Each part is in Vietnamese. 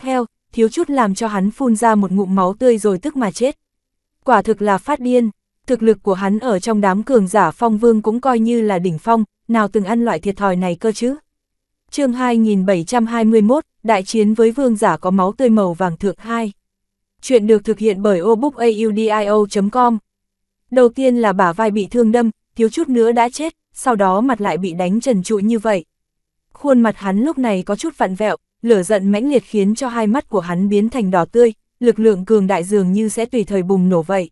theo, thiếu chút làm cho hắn phun ra một ngụm máu tươi rồi tức mà chết. Quả thực là phát điên, thực lực của hắn ở trong đám cường giả phong vương cũng coi như là đỉnh phong, nào từng ăn loại thiệt thòi này cơ chứ. chương 2721, đại chiến với vương giả có máu tươi màu vàng thượng 2. Chuyện được thực hiện bởi obookaudio.com Đầu tiên là bả vai bị thương đâm, thiếu chút nữa đã chết, sau đó mặt lại bị đánh trần trụi như vậy. Khuôn mặt hắn lúc này có chút vặn vẹo, lửa giận mãnh liệt khiến cho hai mắt của hắn biến thành đỏ tươi, lực lượng cường đại dường như sẽ tùy thời bùng nổ vậy.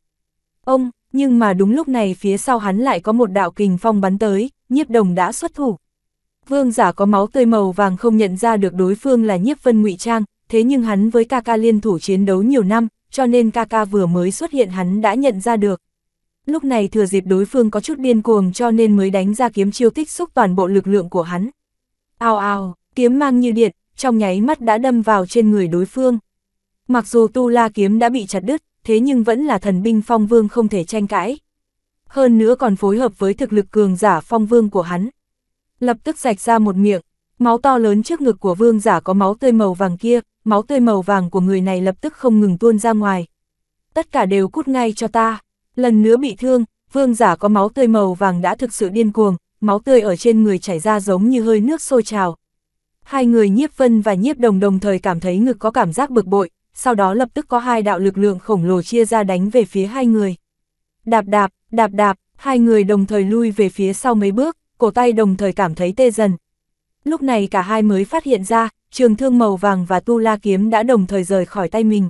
Ông, nhưng mà đúng lúc này phía sau hắn lại có một đạo kình phong bắn tới, nhiếp đồng đã xuất thủ. Vương giả có máu tươi màu vàng không nhận ra được đối phương là nhiếp vân ngụy trang, thế nhưng hắn với ca ca liên thủ chiến đấu nhiều năm, cho nên ca ca vừa mới xuất hiện hắn đã nhận ra được. Lúc này thừa dịp đối phương có chút điên cuồng cho nên mới đánh ra kiếm chiêu tích xúc toàn bộ lực lượng của hắn. Ao ao, kiếm mang như điện, trong nháy mắt đã đâm vào trên người đối phương. Mặc dù tu la kiếm đã bị chặt đứt, thế nhưng vẫn là thần binh phong vương không thể tranh cãi. Hơn nữa còn phối hợp với thực lực cường giả phong vương của hắn. Lập tức rạch ra một miệng, máu to lớn trước ngực của vương giả có máu tươi màu vàng kia, máu tươi màu vàng của người này lập tức không ngừng tuôn ra ngoài. Tất cả đều cút ngay cho ta. Lần nữa bị thương, vương giả có máu tươi màu vàng đã thực sự điên cuồng, máu tươi ở trên người chảy ra giống như hơi nước sôi trào, Hai người nhiếp vân và nhiếp đồng đồng thời cảm thấy ngực có cảm giác bực bội, sau đó lập tức có hai đạo lực lượng khổng lồ chia ra đánh về phía hai người. Đạp đạp, đạp đạp, hai người đồng thời lui về phía sau mấy bước, cổ tay đồng thời cảm thấy tê dần. Lúc này cả hai mới phát hiện ra, trường thương màu vàng và tu la kiếm đã đồng thời rời khỏi tay mình.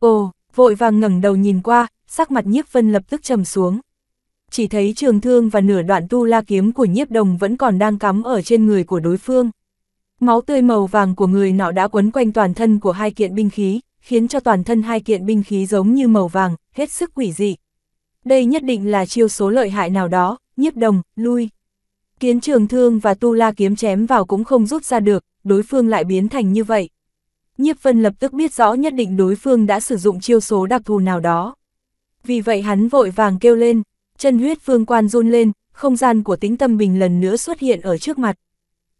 Ồ, vội vàng ngẩng đầu nhìn qua, sắc mặt nhiếp vân lập tức trầm xuống. Chỉ thấy trường thương và nửa đoạn tu la kiếm của nhiếp đồng vẫn còn đang cắm ở trên người của đối phương. Máu tươi màu vàng của người nọ đã quấn quanh toàn thân của hai kiện binh khí, khiến cho toàn thân hai kiện binh khí giống như màu vàng, hết sức quỷ dị. Đây nhất định là chiêu số lợi hại nào đó, nhiếp đồng, lui. Kiến trường thương và tu la kiếm chém vào cũng không rút ra được, đối phương lại biến thành như vậy. Nhiếp vân lập tức biết rõ nhất định đối phương đã sử dụng chiêu số đặc thù nào đó. Vì vậy hắn vội vàng kêu lên, chân huyết phương quan run lên, không gian của tính tâm bình lần nữa xuất hiện ở trước mặt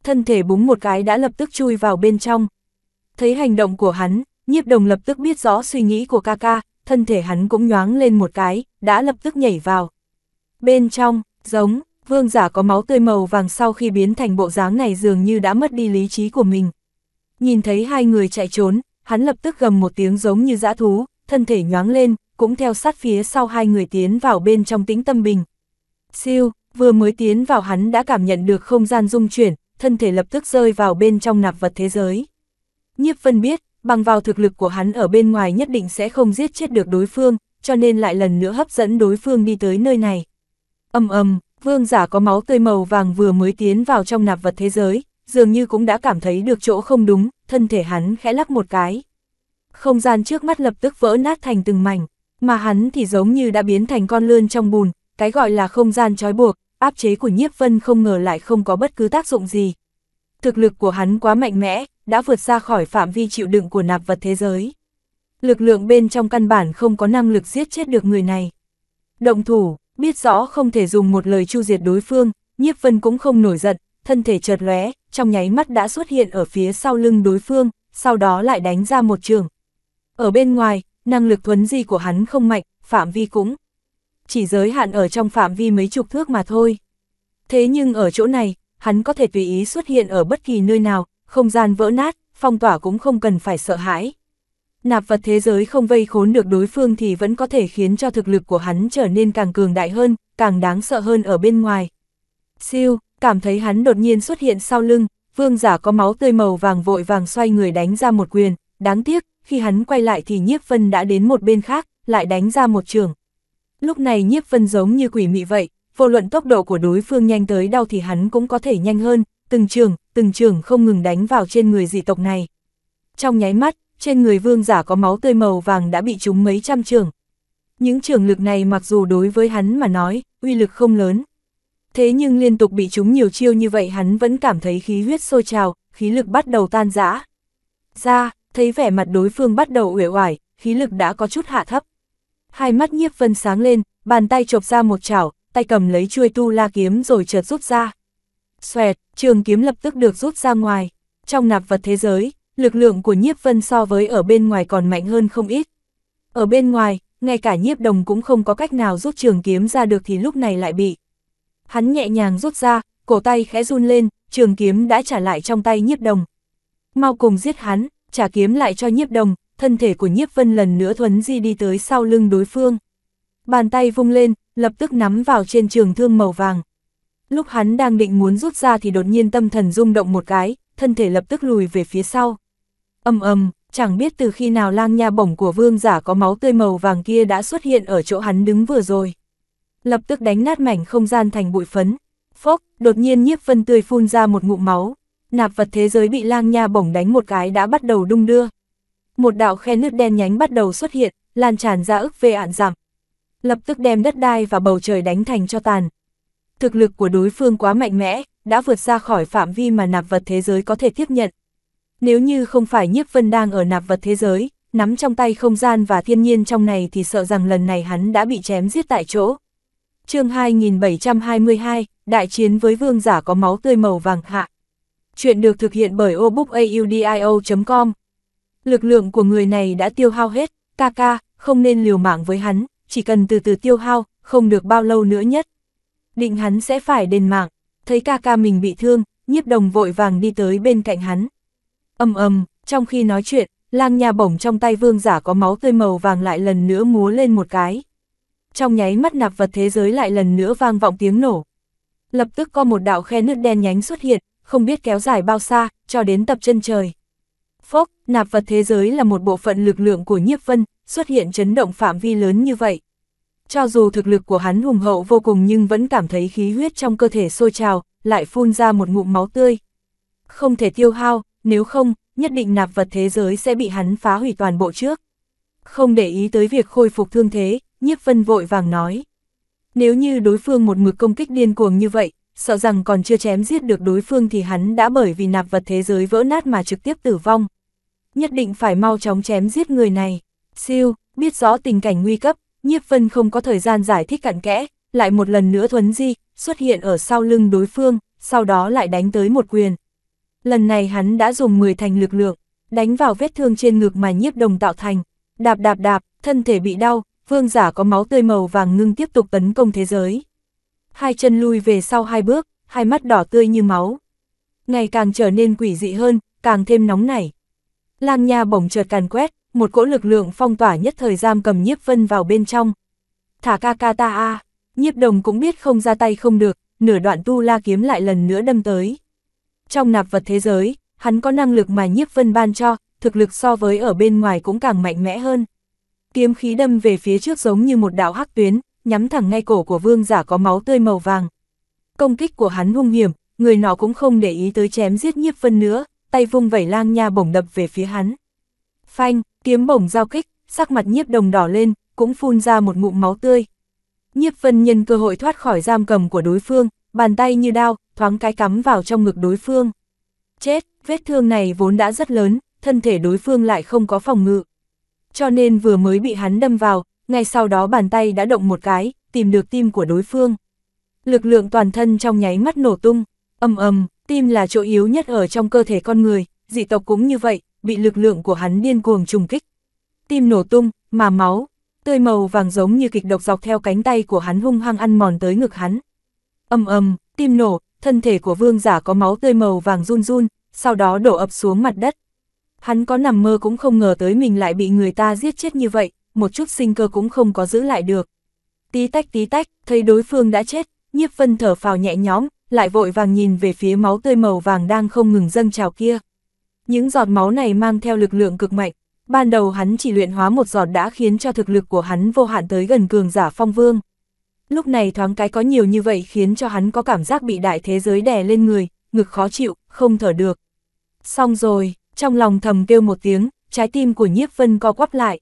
thân thể búng một cái đã lập tức chui vào bên trong. Thấy hành động của hắn, nhiếp đồng lập tức biết rõ suy nghĩ của ca ca, thân thể hắn cũng nhoáng lên một cái, đã lập tức nhảy vào. Bên trong, giống, vương giả có máu tươi màu vàng sau khi biến thành bộ dáng này dường như đã mất đi lý trí của mình. Nhìn thấy hai người chạy trốn, hắn lập tức gầm một tiếng giống như dã thú, thân thể nhoáng lên, cũng theo sát phía sau hai người tiến vào bên trong tĩnh tâm bình. Siêu, vừa mới tiến vào hắn đã cảm nhận được không gian rung chuyển, thân thể lập tức rơi vào bên trong nạp vật thế giới. Nhiếp Vân biết, bằng vào thực lực của hắn ở bên ngoài nhất định sẽ không giết chết được đối phương, cho nên lại lần nữa hấp dẫn đối phương đi tới nơi này. Âm ầm, vương giả có máu tươi màu vàng vừa mới tiến vào trong nạp vật thế giới, dường như cũng đã cảm thấy được chỗ không đúng, thân thể hắn khẽ lắc một cái. Không gian trước mắt lập tức vỡ nát thành từng mảnh, mà hắn thì giống như đã biến thành con lươn trong bùn, cái gọi là không gian trói buộc, áp chế của nhiếp vân không ngờ lại không có bất cứ tác dụng gì. Thực lực của hắn quá mạnh mẽ, đã vượt ra khỏi phạm vi chịu đựng của nạp vật thế giới. Lực lượng bên trong căn bản không có năng lực giết chết được người này. Động thủ, biết rõ không thể dùng một lời chu diệt đối phương, nhiếp vân cũng không nổi giận, thân thể chợt lóe, trong nháy mắt đã xuất hiện ở phía sau lưng đối phương, sau đó lại đánh ra một trường. Ở bên ngoài, năng lực thuấn di của hắn không mạnh, phạm vi cũng chỉ giới hạn ở trong phạm vi mấy chục thước mà thôi. Thế nhưng ở chỗ này, hắn có thể tùy ý xuất hiện ở bất kỳ nơi nào, không gian vỡ nát, phong tỏa cũng không cần phải sợ hãi. Nạp vật thế giới không vây khốn được đối phương thì vẫn có thể khiến cho thực lực của hắn trở nên càng cường đại hơn, càng đáng sợ hơn ở bên ngoài. Siêu, cảm thấy hắn đột nhiên xuất hiện sau lưng, vương giả có máu tươi màu vàng vội vàng xoay người đánh ra một quyền, đáng tiếc, khi hắn quay lại thì nhiếp vân đã đến một bên khác, lại đánh ra một trường. Lúc này nhiếp vân giống như quỷ mị vậy, vô luận tốc độ của đối phương nhanh tới đâu thì hắn cũng có thể nhanh hơn, từng trường, từng trường không ngừng đánh vào trên người dị tộc này. Trong nháy mắt, trên người vương giả có máu tươi màu vàng đã bị trúng mấy trăm trường. Những trường lực này mặc dù đối với hắn mà nói, uy lực không lớn. Thế nhưng liên tục bị trúng nhiều chiêu như vậy hắn vẫn cảm thấy khí huyết sôi trào, khí lực bắt đầu tan rã. Ra, thấy vẻ mặt đối phương bắt đầu uể oải, khí lực đã có chút hạ thấp. Hai mắt nhiếp vân sáng lên, bàn tay chộp ra một chảo, tay cầm lấy chuôi tu la kiếm rồi chợt rút ra. Xoẹt, trường kiếm lập tức được rút ra ngoài. Trong nạp vật thế giới, lực lượng của nhiếp vân so với ở bên ngoài còn mạnh hơn không ít. Ở bên ngoài, ngay cả nhiếp đồng cũng không có cách nào rút trường kiếm ra được thì lúc này lại bị. Hắn nhẹ nhàng rút ra, cổ tay khẽ run lên, trường kiếm đã trả lại trong tay nhiếp đồng. Mau cùng giết hắn, trả kiếm lại cho nhiếp đồng, thân thể của nhiếp vân lần nữa thuấn di đi tới sau lưng đối phương. Bàn tay vung lên, lập tức nắm vào trên trường thương màu vàng. Lúc hắn đang định muốn rút ra thì đột nhiên tâm thần rung động một cái, thân thể lập tức lùi về phía sau. Âm ầm, chẳng biết từ khi nào lang nha bổng của vương giả có máu tươi màu vàng kia đã xuất hiện ở chỗ hắn đứng vừa rồi. Lập tức đánh nát mảnh không gian thành bụi phấn. Phốc, đột nhiên nhiếp vân tươi phun ra một ngụm máu. Nạp vật thế giới bị lang nha bổng đánh một cái đã bắt đầu đung đưa một đạo khe nước đen nhánh bắt đầu xuất hiện, lan tràn ra ức về ạn giảm. Lập tức đem đất đai và bầu trời đánh thành cho tàn. Thực lực của đối phương quá mạnh mẽ, đã vượt ra khỏi phạm vi mà nạp vật thế giới có thể tiếp nhận. Nếu như không phải Nhiếp Vân đang ở nạp vật thế giới, nắm trong tay không gian và thiên nhiên trong này thì sợ rằng lần này hắn đã bị chém giết tại chỗ. chương 2722, Đại chiến với vương giả có máu tươi màu vàng hạ. Chuyện được thực hiện bởi obookaudio.com Lực lượng của người này đã tiêu hao hết, ca ca, không nên liều mạng với hắn, chỉ cần từ từ tiêu hao, không được bao lâu nữa nhất. Định hắn sẽ phải đền mạng, thấy ca ca mình bị thương, nhiếp đồng vội vàng đi tới bên cạnh hắn. ầm ầm, trong khi nói chuyện, lang nha bổng trong tay vương giả có máu tươi màu vàng lại lần nữa múa lên một cái. Trong nháy mắt nạp vật thế giới lại lần nữa vang vọng tiếng nổ. Lập tức có một đạo khe nước đen nhánh xuất hiện, không biết kéo dài bao xa, cho đến tập chân trời. Phốc, nạp vật thế giới là một bộ phận lực lượng của nhiếp vân, xuất hiện chấn động phạm vi lớn như vậy. Cho dù thực lực của hắn hùng hậu vô cùng nhưng vẫn cảm thấy khí huyết trong cơ thể sôi trào, lại phun ra một ngụm máu tươi. Không thể tiêu hao, nếu không, nhất định nạp vật thế giới sẽ bị hắn phá hủy toàn bộ trước. Không để ý tới việc khôi phục thương thế, nhiếp vân vội vàng nói. Nếu như đối phương một mực công kích điên cuồng như vậy, sợ rằng còn chưa chém giết được đối phương thì hắn đã bởi vì nạp vật thế giới vỡ nát mà trực tiếp tử vong nhất định phải mau chóng chém giết người này. Siêu, biết rõ tình cảnh nguy cấp, nhiếp vân không có thời gian giải thích cặn kẽ, lại một lần nữa thuấn di, xuất hiện ở sau lưng đối phương, sau đó lại đánh tới một quyền. Lần này hắn đã dùng 10 thành lực lượng, đánh vào vết thương trên ngực mà nhiếp đồng tạo thành, đạp đạp đạp, thân thể bị đau, vương giả có máu tươi màu vàng ngưng tiếp tục tấn công thế giới. Hai chân lui về sau hai bước, hai mắt đỏ tươi như máu. Ngày càng trở nên quỷ dị hơn, càng thêm nóng nảy lang nha bỗng chợt càn quét, một cỗ lực lượng phong tỏa nhất thời giam cầm nhiếp vân vào bên trong. Thả ca ca ta a, nhiếp đồng cũng biết không ra tay không được, nửa đoạn tu la kiếm lại lần nữa đâm tới. Trong nạp vật thế giới, hắn có năng lực mà nhiếp vân ban cho, thực lực so với ở bên ngoài cũng càng mạnh mẽ hơn. Kiếm khí đâm về phía trước giống như một đạo hắc tuyến, nhắm thẳng ngay cổ của vương giả có máu tươi màu vàng. Công kích của hắn hung hiểm, người nọ cũng không để ý tới chém giết nhiếp vân nữa, tay vung vẩy lang nha bổng đập về phía hắn. Phanh, kiếm bổng giao kích, sắc mặt nhiếp đồng đỏ lên, cũng phun ra một ngụm máu tươi. Nhiếp vân nhân cơ hội thoát khỏi giam cầm của đối phương, bàn tay như đao, thoáng cái cắm vào trong ngực đối phương. Chết, vết thương này vốn đã rất lớn, thân thể đối phương lại không có phòng ngự. Cho nên vừa mới bị hắn đâm vào, ngay sau đó bàn tay đã động một cái, tìm được tim của đối phương. Lực lượng toàn thân trong nháy mắt nổ tung, ầm ầm, Tim là chỗ yếu nhất ở trong cơ thể con người, dị tộc cũng như vậy, bị lực lượng của hắn điên cuồng trùng kích. Tim nổ tung, mà máu, tươi màu vàng giống như kịch độc dọc theo cánh tay của hắn hung hăng ăn mòn tới ngực hắn. Âm ầm, tim nổ, thân thể của vương giả có máu tươi màu vàng run run, sau đó đổ ập xuống mặt đất. Hắn có nằm mơ cũng không ngờ tới mình lại bị người ta giết chết như vậy, một chút sinh cơ cũng không có giữ lại được. Tí tách tí tách, thấy đối phương đã chết, nhiếp vân thở phào nhẹ nhõm, lại vội vàng nhìn về phía máu tươi màu vàng đang không ngừng dâng trào kia. Những giọt máu này mang theo lực lượng cực mạnh, ban đầu hắn chỉ luyện hóa một giọt đã khiến cho thực lực của hắn vô hạn tới gần cường giả phong vương. Lúc này thoáng cái có nhiều như vậy khiến cho hắn có cảm giác bị đại thế giới đè lên người, ngực khó chịu, không thở được. Xong rồi, trong lòng thầm kêu một tiếng, trái tim của nhiếp vân co quắp lại.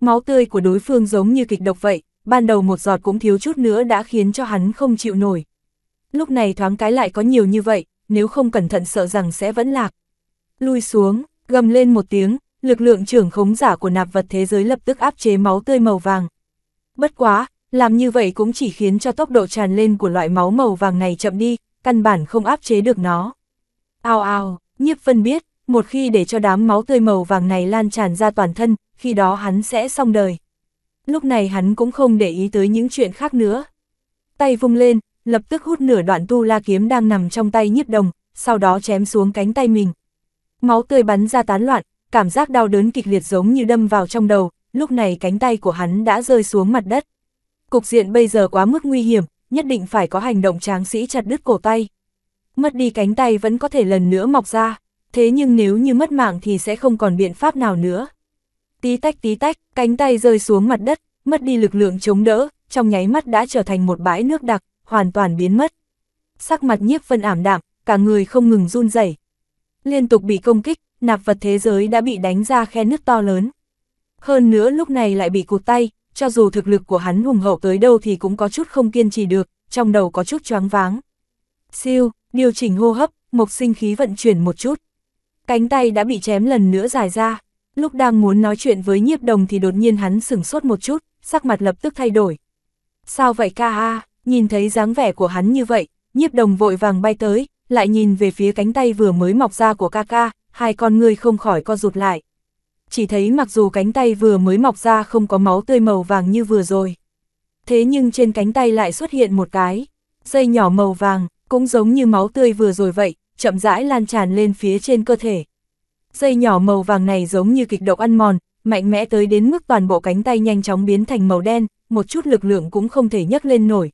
Máu tươi của đối phương giống như kịch độc vậy, ban đầu một giọt cũng thiếu chút nữa đã khiến cho hắn không chịu nổi, Lúc này thoáng cái lại có nhiều như vậy, nếu không cẩn thận sợ rằng sẽ vẫn lạc. Lui xuống, gầm lên một tiếng, lực lượng trưởng khống giả của nạp vật thế giới lập tức áp chế máu tươi màu vàng. Bất quá, làm như vậy cũng chỉ khiến cho tốc độ tràn lên của loại máu màu vàng này chậm đi, căn bản không áp chế được nó. Ao ao, nhiếp phân biết, một khi để cho đám máu tươi màu vàng này lan tràn ra toàn thân, khi đó hắn sẽ xong đời. Lúc này hắn cũng không để ý tới những chuyện khác nữa. Tay vung lên, lập tức hút nửa đoạn tu la kiếm đang nằm trong tay nhiếp đồng, sau đó chém xuống cánh tay mình. Máu tươi bắn ra tán loạn, cảm giác đau đớn kịch liệt giống như đâm vào trong đầu, lúc này cánh tay của hắn đã rơi xuống mặt đất. Cục diện bây giờ quá mức nguy hiểm, nhất định phải có hành động tráng sĩ chặt đứt cổ tay. Mất đi cánh tay vẫn có thể lần nữa mọc ra, thế nhưng nếu như mất mạng thì sẽ không còn biện pháp nào nữa. Tí tách tí tách, cánh tay rơi xuống mặt đất, mất đi lực lượng chống đỡ, trong nháy mắt đã trở thành một bãi nước đặc, hoàn toàn biến mất. Sắc mặt nhiếp vân ảm đạm, cả người không ngừng run rẩy Liên tục bị công kích, nạp vật thế giới đã bị đánh ra khe nước to lớn. Hơn nữa lúc này lại bị cụt tay, cho dù thực lực của hắn hùng hậu tới đâu thì cũng có chút không kiên trì được, trong đầu có chút choáng váng. Siêu, điều chỉnh hô hấp, mục sinh khí vận chuyển một chút. Cánh tay đã bị chém lần nữa dài ra, lúc đang muốn nói chuyện với nhiếp đồng thì đột nhiên hắn sửng sốt một chút, sắc mặt lập tức thay đổi. Sao vậy ca a? nhìn thấy dáng vẻ của hắn như vậy, nhiếp đồng vội vàng bay tới, lại nhìn về phía cánh tay vừa mới mọc ra của ca ca, hai con người không khỏi co rụt lại. Chỉ thấy mặc dù cánh tay vừa mới mọc ra không có máu tươi màu vàng như vừa rồi. Thế nhưng trên cánh tay lại xuất hiện một cái, dây nhỏ màu vàng, cũng giống như máu tươi vừa rồi vậy, chậm rãi lan tràn lên phía trên cơ thể. Dây nhỏ màu vàng này giống như kịch độc ăn mòn, mạnh mẽ tới đến mức toàn bộ cánh tay nhanh chóng biến thành màu đen, một chút lực lượng cũng không thể nhấc lên nổi,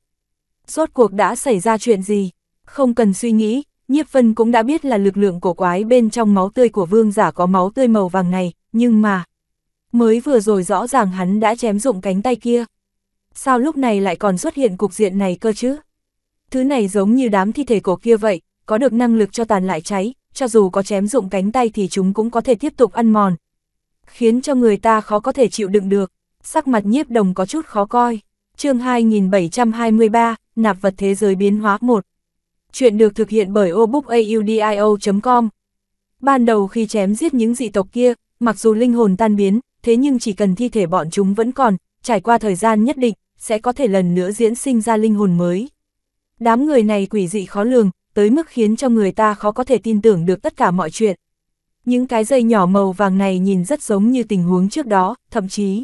rốt cuộc đã xảy ra chuyện gì? Không cần suy nghĩ, Nhiếp Vân cũng đã biết là lực lượng cổ quái bên trong máu tươi của vương giả có máu tươi màu vàng này, nhưng mà... Mới vừa rồi rõ ràng hắn đã chém dụng cánh tay kia. Sao lúc này lại còn xuất hiện cục diện này cơ chứ? Thứ này giống như đám thi thể cổ kia vậy, có được năng lực cho tàn lại cháy, cho dù có chém dụng cánh tay thì chúng cũng có thể tiếp tục ăn mòn. Khiến cho người ta khó có thể chịu đựng được, sắc mặt nhiếp đồng có chút khó coi. chương 2723, nạp vật thế giới biến hóa 1. Chuyện được thực hiện bởi obookaudio.com. Ban đầu khi chém giết những dị tộc kia, mặc dù linh hồn tan biến, thế nhưng chỉ cần thi thể bọn chúng vẫn còn, trải qua thời gian nhất định, sẽ có thể lần nữa diễn sinh ra linh hồn mới. Đám người này quỷ dị khó lường, tới mức khiến cho người ta khó có thể tin tưởng được tất cả mọi chuyện. Những cái dây nhỏ màu vàng này nhìn rất giống như tình huống trước đó, thậm chí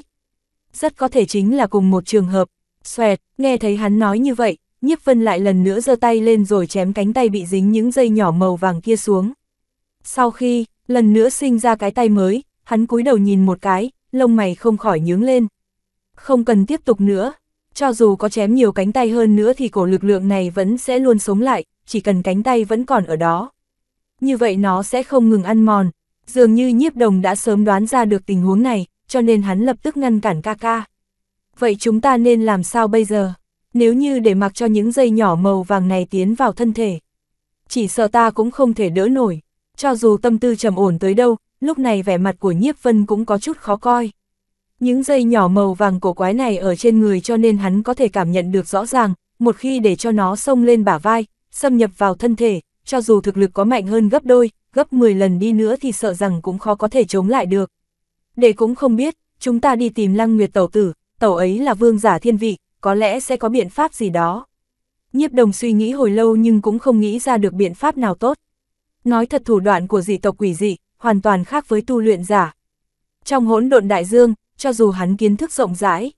rất có thể chính là cùng một trường hợp, xoẹt, nghe thấy hắn nói như vậy, nhiếp vân lại lần nữa giơ tay lên rồi chém cánh tay bị dính những dây nhỏ màu vàng kia xuống. Sau khi, lần nữa sinh ra cái tay mới, hắn cúi đầu nhìn một cái, lông mày không khỏi nhướng lên. Không cần tiếp tục nữa, cho dù có chém nhiều cánh tay hơn nữa thì cổ lực lượng này vẫn sẽ luôn sống lại, chỉ cần cánh tay vẫn còn ở đó. Như vậy nó sẽ không ngừng ăn mòn, dường như nhiếp đồng đã sớm đoán ra được tình huống này, cho nên hắn lập tức ngăn cản ca ca vậy chúng ta nên làm sao bây giờ? Nếu như để mặc cho những dây nhỏ màu vàng này tiến vào thân thể, chỉ sợ ta cũng không thể đỡ nổi. Cho dù tâm tư trầm ổn tới đâu, lúc này vẻ mặt của Nhiếp Vân cũng có chút khó coi. Những dây nhỏ màu vàng cổ quái này ở trên người cho nên hắn có thể cảm nhận được rõ ràng, một khi để cho nó xông lên bả vai, xâm nhập vào thân thể, cho dù thực lực có mạnh hơn gấp đôi, gấp 10 lần đi nữa thì sợ rằng cũng khó có thể chống lại được. Để cũng không biết, chúng ta đi tìm Lăng Nguyệt Tẩu Tử, tàu ấy là vương giả thiên vị, có lẽ sẽ có biện pháp gì đó. Nhiếp đồng suy nghĩ hồi lâu nhưng cũng không nghĩ ra được biện pháp nào tốt. Nói thật thủ đoạn của dị tộc quỷ dị, hoàn toàn khác với tu luyện giả. Trong hỗn độn đại dương, cho dù hắn kiến thức rộng rãi,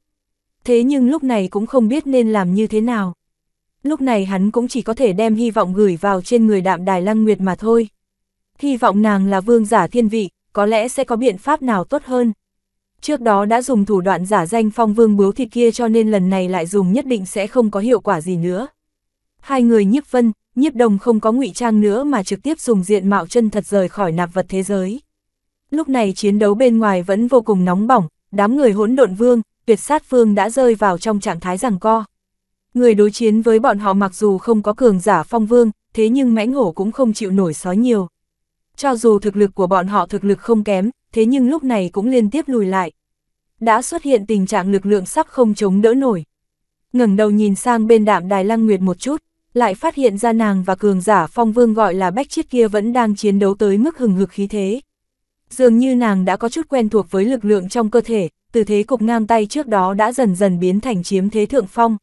thế nhưng lúc này cũng không biết nên làm như thế nào. Lúc này hắn cũng chỉ có thể đem hy vọng gửi vào trên người đạm đài lăng nguyệt mà thôi. Hy vọng nàng là vương giả thiên vị, có lẽ sẽ có biện pháp nào tốt hơn. Trước đó đã dùng thủ đoạn giả danh phong vương bướu thịt kia cho nên lần này lại dùng nhất định sẽ không có hiệu quả gì nữa. Hai người nhiếp vân, nhiếp đồng không có ngụy trang nữa mà trực tiếp dùng diện mạo chân thật rời khỏi nạp vật thế giới. Lúc này chiến đấu bên ngoài vẫn vô cùng nóng bỏng, đám người hỗn độn vương, tuyệt sát vương đã rơi vào trong trạng thái giằng co. Người đối chiến với bọn họ mặc dù không có cường giả phong vương, thế nhưng mãnh hổ cũng không chịu nổi sói nhiều. Cho dù thực lực của bọn họ thực lực không kém, thế nhưng lúc này cũng liên tiếp lùi lại. Đã xuất hiện tình trạng lực lượng sắp không chống đỡ nổi. ngẩng đầu nhìn sang bên đạm Đài Lăng Nguyệt một chút, lại phát hiện ra nàng và cường giả phong vương gọi là bách chiết kia vẫn đang chiến đấu tới mức hừng hực khí thế. Dường như nàng đã có chút quen thuộc với lực lượng trong cơ thể, từ thế cục ngang tay trước đó đã dần dần biến thành chiếm thế thượng phong.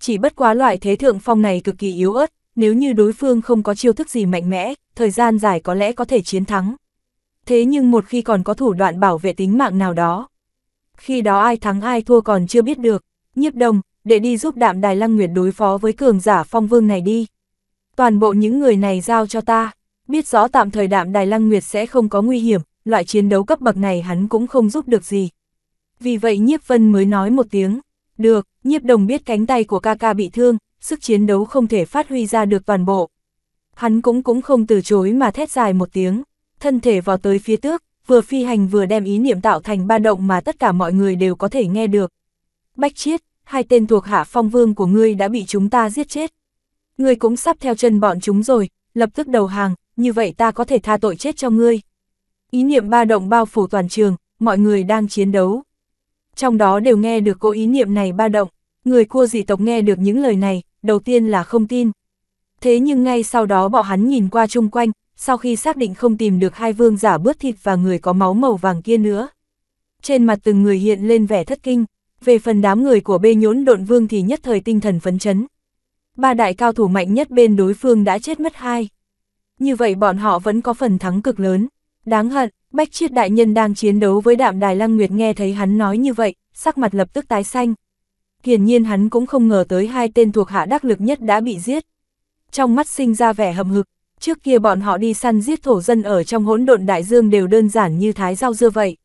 Chỉ bất quá loại thế thượng phong này cực kỳ yếu ớt, nếu như đối phương không có chiêu thức gì mạnh mẽ, thời gian dài có lẽ có thể chiến thắng. Thế nhưng một khi còn có thủ đoạn bảo vệ tính mạng nào đó. Khi đó ai thắng ai thua còn chưa biết được, nhiếp đồng, để đi giúp đạm đài lăng nguyệt đối phó với cường giả phong vương này đi. Toàn bộ những người này giao cho ta, biết rõ tạm thời đạm đài lăng nguyệt sẽ không có nguy hiểm, loại chiến đấu cấp bậc này hắn cũng không giúp được gì. Vì vậy nhiếp vân mới nói một tiếng, được, nhiếp đồng biết cánh tay của ca ca bị thương, sức chiến đấu không thể phát huy ra được toàn bộ. Hắn cũng cũng không từ chối mà thét dài một tiếng, thân thể vào tới phía tước, vừa phi hành vừa đem ý niệm tạo thành ba động mà tất cả mọi người đều có thể nghe được. Bách chiết, hai tên thuộc hạ phong vương của ngươi đã bị chúng ta giết chết. Ngươi cũng sắp theo chân bọn chúng rồi, lập tức đầu hàng, như vậy ta có thể tha tội chết cho ngươi. Ý niệm ba động bao phủ toàn trường, mọi người đang chiến đấu. Trong đó đều nghe được cô ý niệm này ba động, người cua dị tộc nghe được những lời này, đầu tiên là không tin, Thế nhưng ngay sau đó bọn hắn nhìn qua chung quanh, sau khi xác định không tìm được hai vương giả bướt thịt và người có máu màu vàng kia nữa. Trên mặt từng người hiện lên vẻ thất kinh, về phần đám người của bê nhốn độn vương thì nhất thời tinh thần phấn chấn. Ba đại cao thủ mạnh nhất bên đối phương đã chết mất hai. Như vậy bọn họ vẫn có phần thắng cực lớn. Đáng hận, Bách Chiết Đại Nhân đang chiến đấu với đạm Đài Lăng Nguyệt nghe thấy hắn nói như vậy, sắc mặt lập tức tái xanh. Hiển nhiên hắn cũng không ngờ tới hai tên thuộc hạ đắc lực nhất đã bị giết trong mắt sinh ra vẻ hầm hực, trước kia bọn họ đi săn giết thổ dân ở trong hỗn độn đại dương đều đơn giản như thái rau dưa vậy.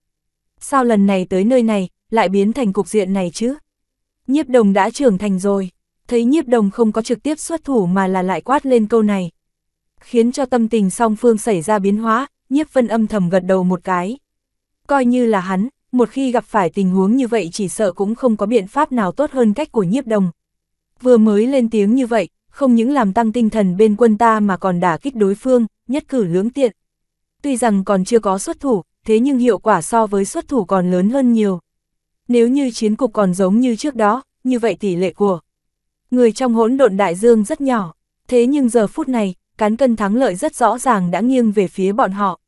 Sao lần này tới nơi này, lại biến thành cục diện này chứ? Nhiếp đồng đã trưởng thành rồi, thấy nhiếp đồng không có trực tiếp xuất thủ mà là lại quát lên câu này. Khiến cho tâm tình song phương xảy ra biến hóa, nhiếp vân âm thầm gật đầu một cái. Coi như là hắn, một khi gặp phải tình huống như vậy chỉ sợ cũng không có biện pháp nào tốt hơn cách của nhiếp đồng. Vừa mới lên tiếng như vậy, không những làm tăng tinh thần bên quân ta mà còn đả kích đối phương, nhất cử lưỡng tiện. Tuy rằng còn chưa có xuất thủ, thế nhưng hiệu quả so với xuất thủ còn lớn hơn nhiều. Nếu như chiến cục còn giống như trước đó, như vậy tỷ lệ của người trong hỗn độn đại dương rất nhỏ, thế nhưng giờ phút này, cán cân thắng lợi rất rõ ràng đã nghiêng về phía bọn họ.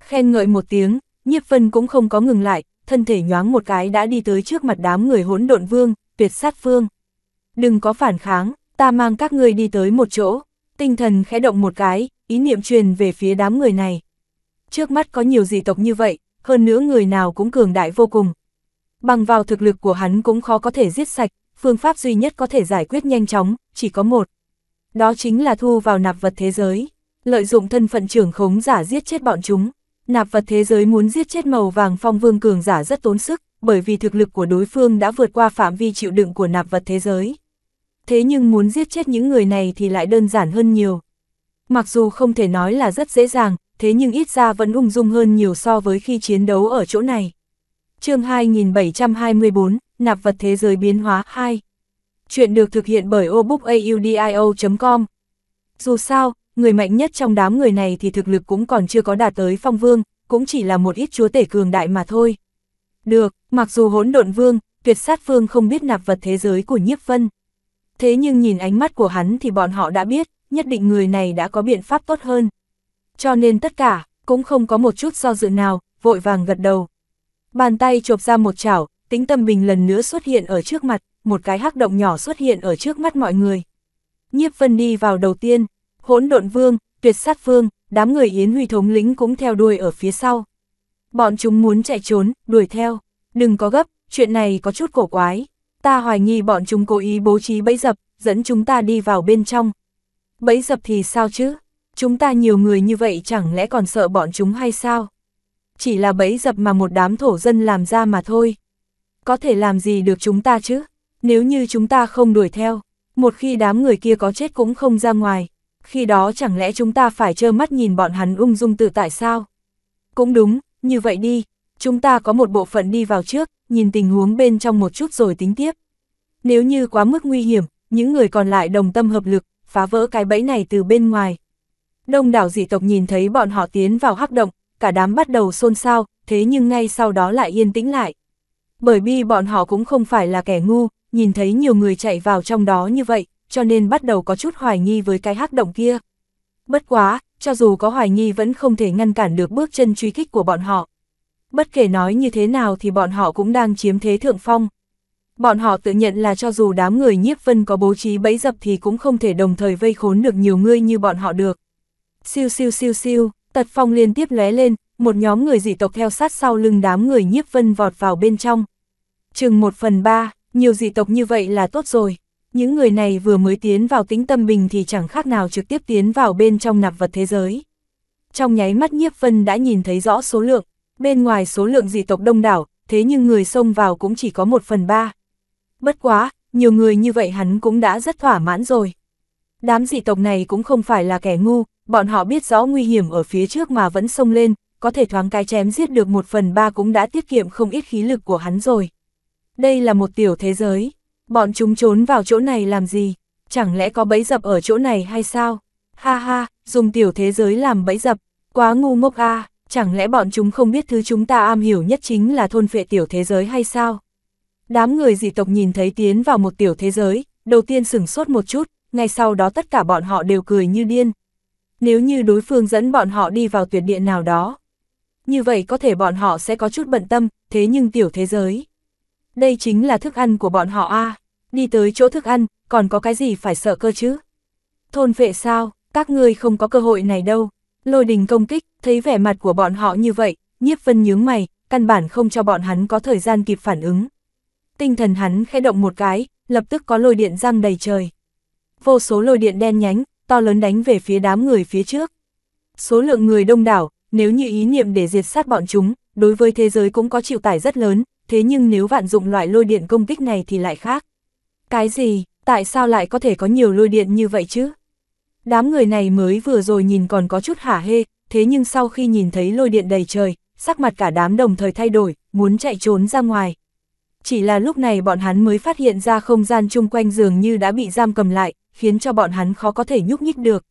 Khen ngợi một tiếng, Nhiếp Vân cũng không có ngừng lại, thân thể nhoáng một cái đã đi tới trước mặt đám người hỗn độn vương, tuyệt sát vương Đừng có phản kháng, ta mang các ngươi đi tới một chỗ, tinh thần khẽ động một cái, ý niệm truyền về phía đám người này. Trước mắt có nhiều dị tộc như vậy, hơn nữa người nào cũng cường đại vô cùng. Bằng vào thực lực của hắn cũng khó có thể giết sạch, phương pháp duy nhất có thể giải quyết nhanh chóng, chỉ có một. Đó chính là thu vào nạp vật thế giới, lợi dụng thân phận trưởng khống giả giết chết bọn chúng. Nạp vật thế giới muốn giết chết màu vàng phong vương cường giả rất tốn sức, bởi vì thực lực của đối phương đã vượt qua phạm vi chịu đựng của nạp vật thế giới thế nhưng muốn giết chết những người này thì lại đơn giản hơn nhiều. Mặc dù không thể nói là rất dễ dàng, thế nhưng ít ra vẫn ung dung hơn nhiều so với khi chiến đấu ở chỗ này. chương 2724, Nạp vật thế giới biến hóa 2 Chuyện được thực hiện bởi obookaudio.com Dù sao, người mạnh nhất trong đám người này thì thực lực cũng còn chưa có đạt tới phong vương, cũng chỉ là một ít chúa tể cường đại mà thôi. Được, mặc dù hỗn độn vương, tuyệt sát vương không biết nạp vật thế giới của nhiếp vân, thế nhưng nhìn ánh mắt của hắn thì bọn họ đã biết, nhất định người này đã có biện pháp tốt hơn. Cho nên tất cả, cũng không có một chút do dự nào, vội vàng gật đầu. Bàn tay chộp ra một chảo, tính tâm bình lần nữa xuất hiện ở trước mặt, một cái hắc động nhỏ xuất hiện ở trước mắt mọi người. Nhiếp vân đi vào đầu tiên, hỗn độn vương, tuyệt sát vương, đám người Yến Huy thống lĩnh cũng theo đuôi ở phía sau. Bọn chúng muốn chạy trốn, đuổi theo. Đừng có gấp, chuyện này có chút cổ quái ta hoài nghi bọn chúng cố ý bố trí bẫy dập, dẫn chúng ta đi vào bên trong. Bẫy dập thì sao chứ? Chúng ta nhiều người như vậy chẳng lẽ còn sợ bọn chúng hay sao? Chỉ là bẫy dập mà một đám thổ dân làm ra mà thôi. Có thể làm gì được chúng ta chứ? Nếu như chúng ta không đuổi theo, một khi đám người kia có chết cũng không ra ngoài, khi đó chẳng lẽ chúng ta phải trơ mắt nhìn bọn hắn ung dung tự tại sao? Cũng đúng, như vậy đi, chúng ta có một bộ phận đi vào trước, nhìn tình huống bên trong một chút rồi tính tiếp. Nếu như quá mức nguy hiểm, những người còn lại đồng tâm hợp lực, phá vỡ cái bẫy này từ bên ngoài. Đông đảo dị tộc nhìn thấy bọn họ tiến vào hắc động, cả đám bắt đầu xôn xao, thế nhưng ngay sau đó lại yên tĩnh lại. Bởi vì bọn họ cũng không phải là kẻ ngu, nhìn thấy nhiều người chạy vào trong đó như vậy, cho nên bắt đầu có chút hoài nghi với cái hắc động kia. Bất quá, cho dù có hoài nghi vẫn không thể ngăn cản được bước chân truy kích của bọn họ bất kể nói như thế nào thì bọn họ cũng đang chiếm thế thượng phong. Bọn họ tự nhận là cho dù đám người nhiếp vân có bố trí bẫy dập thì cũng không thể đồng thời vây khốn được nhiều người như bọn họ được. Siêu siêu siêu siêu, tật phong liên tiếp lóe lên, một nhóm người dị tộc theo sát sau lưng đám người nhiếp vân vọt vào bên trong. Chừng một phần ba, nhiều dị tộc như vậy là tốt rồi. Những người này vừa mới tiến vào tính tâm bình thì chẳng khác nào trực tiếp tiến vào bên trong nạp vật thế giới. Trong nháy mắt nhiếp vân đã nhìn thấy rõ số lượng, Bên ngoài số lượng dị tộc đông đảo, thế nhưng người xông vào cũng chỉ có một phần ba. Bất quá, nhiều người như vậy hắn cũng đã rất thỏa mãn rồi. Đám dị tộc này cũng không phải là kẻ ngu, bọn họ biết rõ nguy hiểm ở phía trước mà vẫn xông lên, có thể thoáng cái chém giết được một phần ba cũng đã tiết kiệm không ít khí lực của hắn rồi. Đây là một tiểu thế giới, bọn chúng trốn vào chỗ này làm gì, chẳng lẽ có bẫy dập ở chỗ này hay sao? Ha ha, dùng tiểu thế giới làm bẫy dập, quá ngu ngốc a. À chẳng lẽ bọn chúng không biết thứ chúng ta am hiểu nhất chính là thôn phệ tiểu thế giới hay sao? Đám người dị tộc nhìn thấy tiến vào một tiểu thế giới, đầu tiên sửng sốt một chút, ngay sau đó tất cả bọn họ đều cười như điên. Nếu như đối phương dẫn bọn họ đi vào tuyệt địa nào đó, như vậy có thể bọn họ sẽ có chút bận tâm, thế nhưng tiểu thế giới. Đây chính là thức ăn của bọn họ a đi tới chỗ thức ăn, còn có cái gì phải sợ cơ chứ? Thôn vệ sao, các ngươi không có cơ hội này đâu, Lôi đình công kích, thấy vẻ mặt của bọn họ như vậy, nhiếp vân nhướng mày, căn bản không cho bọn hắn có thời gian kịp phản ứng. Tinh thần hắn khẽ động một cái, lập tức có lôi điện giăng đầy trời. Vô số lôi điện đen nhánh, to lớn đánh về phía đám người phía trước. Số lượng người đông đảo, nếu như ý niệm để diệt sát bọn chúng, đối với thế giới cũng có chịu tải rất lớn, thế nhưng nếu vạn dụng loại lôi điện công kích này thì lại khác. Cái gì, tại sao lại có thể có nhiều lôi điện như vậy chứ? Đám người này mới vừa rồi nhìn còn có chút hả hê, thế nhưng sau khi nhìn thấy lôi điện đầy trời, sắc mặt cả đám đồng thời thay đổi, muốn chạy trốn ra ngoài. Chỉ là lúc này bọn hắn mới phát hiện ra không gian chung quanh dường như đã bị giam cầm lại, khiến cho bọn hắn khó có thể nhúc nhích được.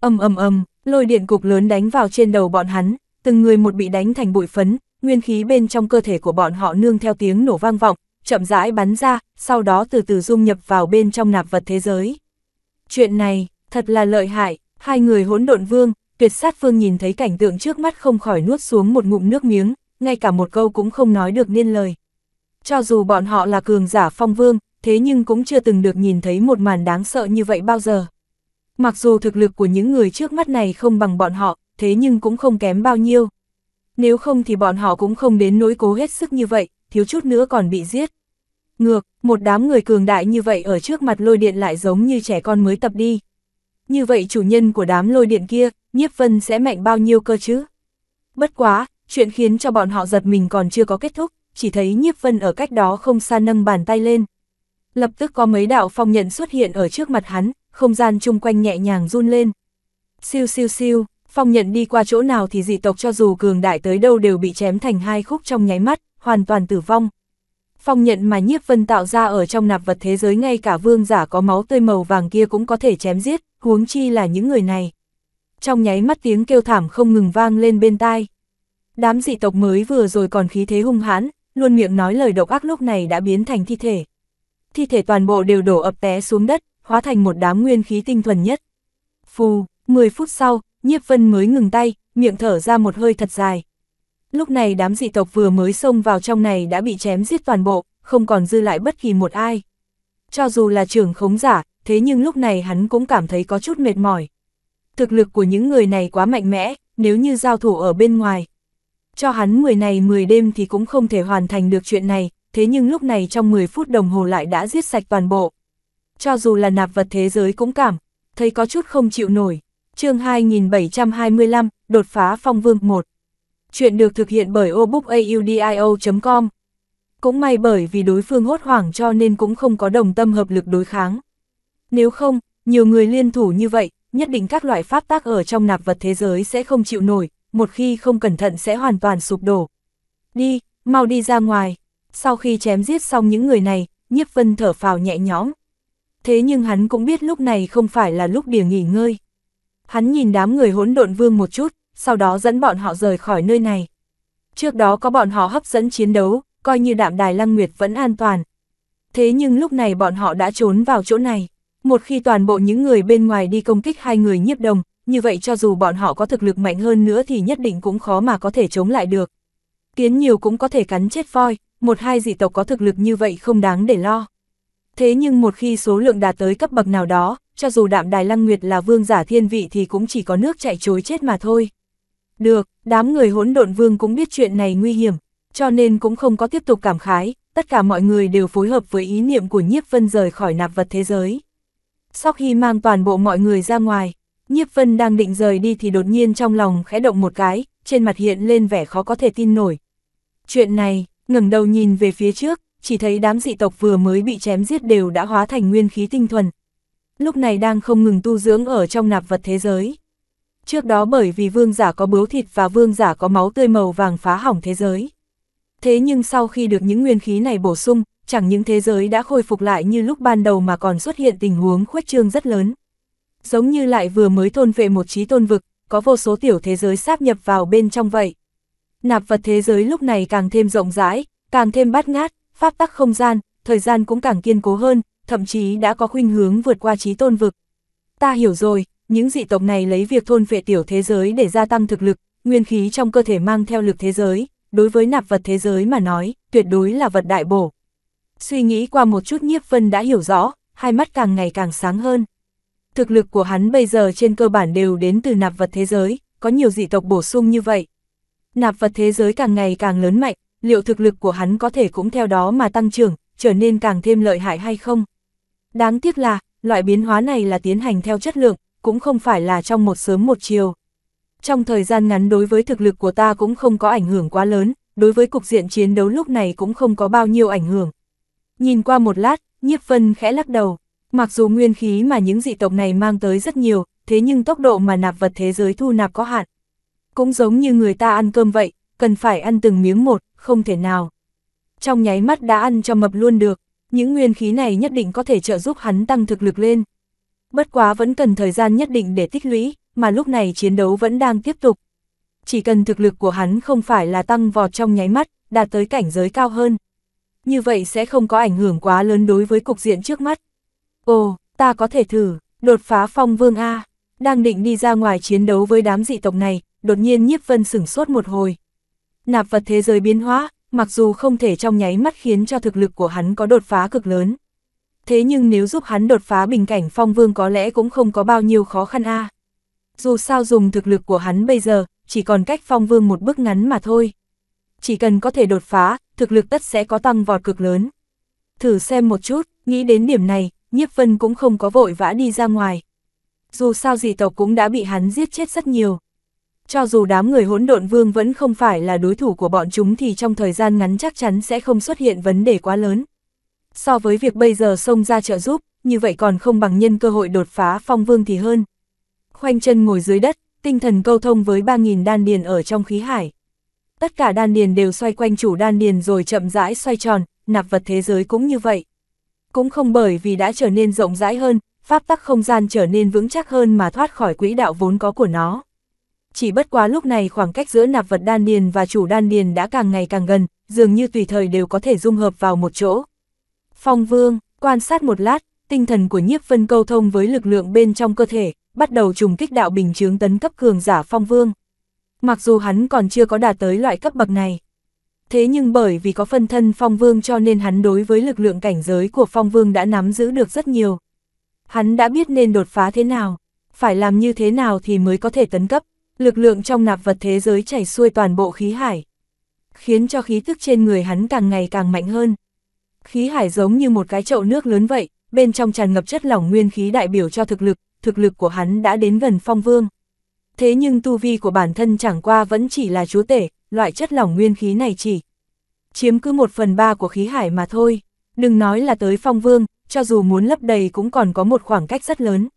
Âm âm âm, lôi điện cục lớn đánh vào trên đầu bọn hắn, từng người một bị đánh thành bụi phấn, nguyên khí bên trong cơ thể của bọn họ nương theo tiếng nổ vang vọng, chậm rãi bắn ra, sau đó từ từ dung nhập vào bên trong nạp vật thế giới. Chuyện này, Thật là lợi hại, hai người hỗn độn vương, tuyệt sát vương nhìn thấy cảnh tượng trước mắt không khỏi nuốt xuống một ngụm nước miếng, ngay cả một câu cũng không nói được nên lời. Cho dù bọn họ là cường giả phong vương, thế nhưng cũng chưa từng được nhìn thấy một màn đáng sợ như vậy bao giờ. Mặc dù thực lực của những người trước mắt này không bằng bọn họ, thế nhưng cũng không kém bao nhiêu. Nếu không thì bọn họ cũng không đến nỗi cố hết sức như vậy, thiếu chút nữa còn bị giết. Ngược, một đám người cường đại như vậy ở trước mặt lôi điện lại giống như trẻ con mới tập đi như vậy chủ nhân của đám lôi điện kia, nhiếp vân sẽ mạnh bao nhiêu cơ chứ? Bất quá, chuyện khiến cho bọn họ giật mình còn chưa có kết thúc, chỉ thấy nhiếp vân ở cách đó không xa nâng bàn tay lên. Lập tức có mấy đạo phong nhận xuất hiện ở trước mặt hắn, không gian chung quanh nhẹ nhàng run lên. Siêu siêu siêu, phong nhận đi qua chỗ nào thì dị tộc cho dù cường đại tới đâu đều bị chém thành hai khúc trong nháy mắt, hoàn toàn tử vong phong nhận mà nhiếp vân tạo ra ở trong nạp vật thế giới ngay cả vương giả có máu tươi màu vàng kia cũng có thể chém giết, huống chi là những người này. Trong nháy mắt tiếng kêu thảm không ngừng vang lên bên tai. Đám dị tộc mới vừa rồi còn khí thế hung hãn, luôn miệng nói lời độc ác lúc này đã biến thành thi thể. Thi thể toàn bộ đều đổ ập té xuống đất, hóa thành một đám nguyên khí tinh thuần nhất. Phù, 10 phút sau, nhiếp vân mới ngừng tay, miệng thở ra một hơi thật dài lúc này đám dị tộc vừa mới xông vào trong này đã bị chém giết toàn bộ, không còn dư lại bất kỳ một ai. Cho dù là trưởng khống giả, thế nhưng lúc này hắn cũng cảm thấy có chút mệt mỏi. Thực lực của những người này quá mạnh mẽ, nếu như giao thủ ở bên ngoài. Cho hắn 10 ngày 10 đêm thì cũng không thể hoàn thành được chuyện này, thế nhưng lúc này trong 10 phút đồng hồ lại đã giết sạch toàn bộ. Cho dù là nạp vật thế giới cũng cảm, thấy có chút không chịu nổi. chương 2725, đột phá phong vương 1 chuyện được thực hiện bởi obookaudio.com. Cũng may bởi vì đối phương hốt hoảng cho nên cũng không có đồng tâm hợp lực đối kháng. Nếu không, nhiều người liên thủ như vậy, nhất định các loại pháp tác ở trong nạp vật thế giới sẽ không chịu nổi, một khi không cẩn thận sẽ hoàn toàn sụp đổ. Đi, mau đi ra ngoài. Sau khi chém giết xong những người này, nhiếp vân thở phào nhẹ nhõm. Thế nhưng hắn cũng biết lúc này không phải là lúc để nghỉ ngơi. Hắn nhìn đám người hỗn độn vương một chút, sau đó dẫn bọn họ rời khỏi nơi này. Trước đó có bọn họ hấp dẫn chiến đấu, coi như đạm đài lăng nguyệt vẫn an toàn. Thế nhưng lúc này bọn họ đã trốn vào chỗ này. Một khi toàn bộ những người bên ngoài đi công kích hai người nhiếp đồng, như vậy cho dù bọn họ có thực lực mạnh hơn nữa thì nhất định cũng khó mà có thể chống lại được. Kiến nhiều cũng có thể cắn chết voi, một hai dị tộc có thực lực như vậy không đáng để lo. Thế nhưng một khi số lượng đạt tới cấp bậc nào đó, cho dù đạm đài lăng nguyệt là vương giả thiên vị thì cũng chỉ có nước chạy chối chết mà thôi. Được, đám người hỗn độn vương cũng biết chuyện này nguy hiểm, cho nên cũng không có tiếp tục cảm khái, tất cả mọi người đều phối hợp với ý niệm của Nhiếp Vân rời khỏi nạp vật thế giới. sau khi mang toàn bộ mọi người ra ngoài, Nhiếp Vân đang định rời đi thì đột nhiên trong lòng khẽ động một cái, trên mặt hiện lên vẻ khó có thể tin nổi. Chuyện này, ngẩng đầu nhìn về phía trước, chỉ thấy đám dị tộc vừa mới bị chém giết đều đã hóa thành nguyên khí tinh thuần. Lúc này đang không ngừng tu dưỡng ở trong nạp vật thế giới trước đó bởi vì vương giả có bướu thịt và vương giả có máu tươi màu vàng phá hỏng thế giới. Thế nhưng sau khi được những nguyên khí này bổ sung, chẳng những thế giới đã khôi phục lại như lúc ban đầu mà còn xuất hiện tình huống khuếch trương rất lớn. Giống như lại vừa mới thôn vệ một trí tôn vực, có vô số tiểu thế giới sáp nhập vào bên trong vậy. Nạp vật thế giới lúc này càng thêm rộng rãi, càng thêm bát ngát, pháp tắc không gian, thời gian cũng càng kiên cố hơn, thậm chí đã có khuynh hướng vượt qua trí tôn vực. Ta hiểu rồi, những dị tộc này lấy việc thôn phệ tiểu thế giới để gia tăng thực lực, nguyên khí trong cơ thể mang theo lực thế giới, đối với nạp vật thế giới mà nói, tuyệt đối là vật đại bổ. Suy nghĩ qua một chút nhiếp vân đã hiểu rõ, hai mắt càng ngày càng sáng hơn. Thực lực của hắn bây giờ trên cơ bản đều đến từ nạp vật thế giới, có nhiều dị tộc bổ sung như vậy. Nạp vật thế giới càng ngày càng lớn mạnh, liệu thực lực của hắn có thể cũng theo đó mà tăng trưởng, trở nên càng thêm lợi hại hay không? Đáng tiếc là, loại biến hóa này là tiến hành theo chất lượng, cũng không phải là trong một sớm một chiều. Trong thời gian ngắn đối với thực lực của ta cũng không có ảnh hưởng quá lớn, đối với cục diện chiến đấu lúc này cũng không có bao nhiêu ảnh hưởng. Nhìn qua một lát, nhiếp vân khẽ lắc đầu, mặc dù nguyên khí mà những dị tộc này mang tới rất nhiều, thế nhưng tốc độ mà nạp vật thế giới thu nạp có hạn. Cũng giống như người ta ăn cơm vậy, cần phải ăn từng miếng một, không thể nào. Trong nháy mắt đã ăn cho mập luôn được, những nguyên khí này nhất định có thể trợ giúp hắn tăng thực lực lên, bất quá vẫn cần thời gian nhất định để tích lũy, mà lúc này chiến đấu vẫn đang tiếp tục. Chỉ cần thực lực của hắn không phải là tăng vọt trong nháy mắt, đạt tới cảnh giới cao hơn. Như vậy sẽ không có ảnh hưởng quá lớn đối với cục diện trước mắt. Ồ, ta có thể thử, đột phá phong vương A. Đang định đi ra ngoài chiến đấu với đám dị tộc này, đột nhiên nhiếp vân sửng sốt một hồi. Nạp vật thế giới biến hóa, mặc dù không thể trong nháy mắt khiến cho thực lực của hắn có đột phá cực lớn thế nhưng nếu giúp hắn đột phá bình cảnh phong vương có lẽ cũng không có bao nhiêu khó khăn a à. Dù sao dùng thực lực của hắn bây giờ, chỉ còn cách phong vương một bước ngắn mà thôi. Chỉ cần có thể đột phá, thực lực tất sẽ có tăng vọt cực lớn. Thử xem một chút, nghĩ đến điểm này, nhiếp vân cũng không có vội vã đi ra ngoài. Dù sao dị tộc cũng đã bị hắn giết chết rất nhiều. Cho dù đám người hỗn độn vương vẫn không phải là đối thủ của bọn chúng thì trong thời gian ngắn chắc chắn sẽ không xuất hiện vấn đề quá lớn so với việc bây giờ xông ra trợ giúp, như vậy còn không bằng nhân cơ hội đột phá phong vương thì hơn. Khoanh chân ngồi dưới đất, tinh thần câu thông với 3.000 đan điền ở trong khí hải. Tất cả đan điền đều xoay quanh chủ đan điền rồi chậm rãi xoay tròn, nạp vật thế giới cũng như vậy. Cũng không bởi vì đã trở nên rộng rãi hơn, pháp tắc không gian trở nên vững chắc hơn mà thoát khỏi quỹ đạo vốn có của nó. Chỉ bất quá lúc này khoảng cách giữa nạp vật đan điền và chủ đan điền đã càng ngày càng gần, dường như tùy thời đều có thể dung hợp vào một chỗ. Phong Vương, quan sát một lát, tinh thần của nhiếp vân câu thông với lực lượng bên trong cơ thể, bắt đầu trùng kích đạo bình chướng tấn cấp cường giả Phong Vương. Mặc dù hắn còn chưa có đạt tới loại cấp bậc này. Thế nhưng bởi vì có phân thân Phong Vương cho nên hắn đối với lực lượng cảnh giới của Phong Vương đã nắm giữ được rất nhiều. Hắn đã biết nên đột phá thế nào, phải làm như thế nào thì mới có thể tấn cấp. Lực lượng trong nạp vật thế giới chảy xuôi toàn bộ khí hải, khiến cho khí thức trên người hắn càng ngày càng mạnh hơn khí hải giống như một cái chậu nước lớn vậy, bên trong tràn ngập chất lỏng nguyên khí đại biểu cho thực lực, thực lực của hắn đã đến gần phong vương. Thế nhưng tu vi của bản thân chẳng qua vẫn chỉ là chúa tể, loại chất lỏng nguyên khí này chỉ chiếm cứ một phần ba của khí hải mà thôi. Đừng nói là tới phong vương, cho dù muốn lấp đầy cũng còn có một khoảng cách rất lớn.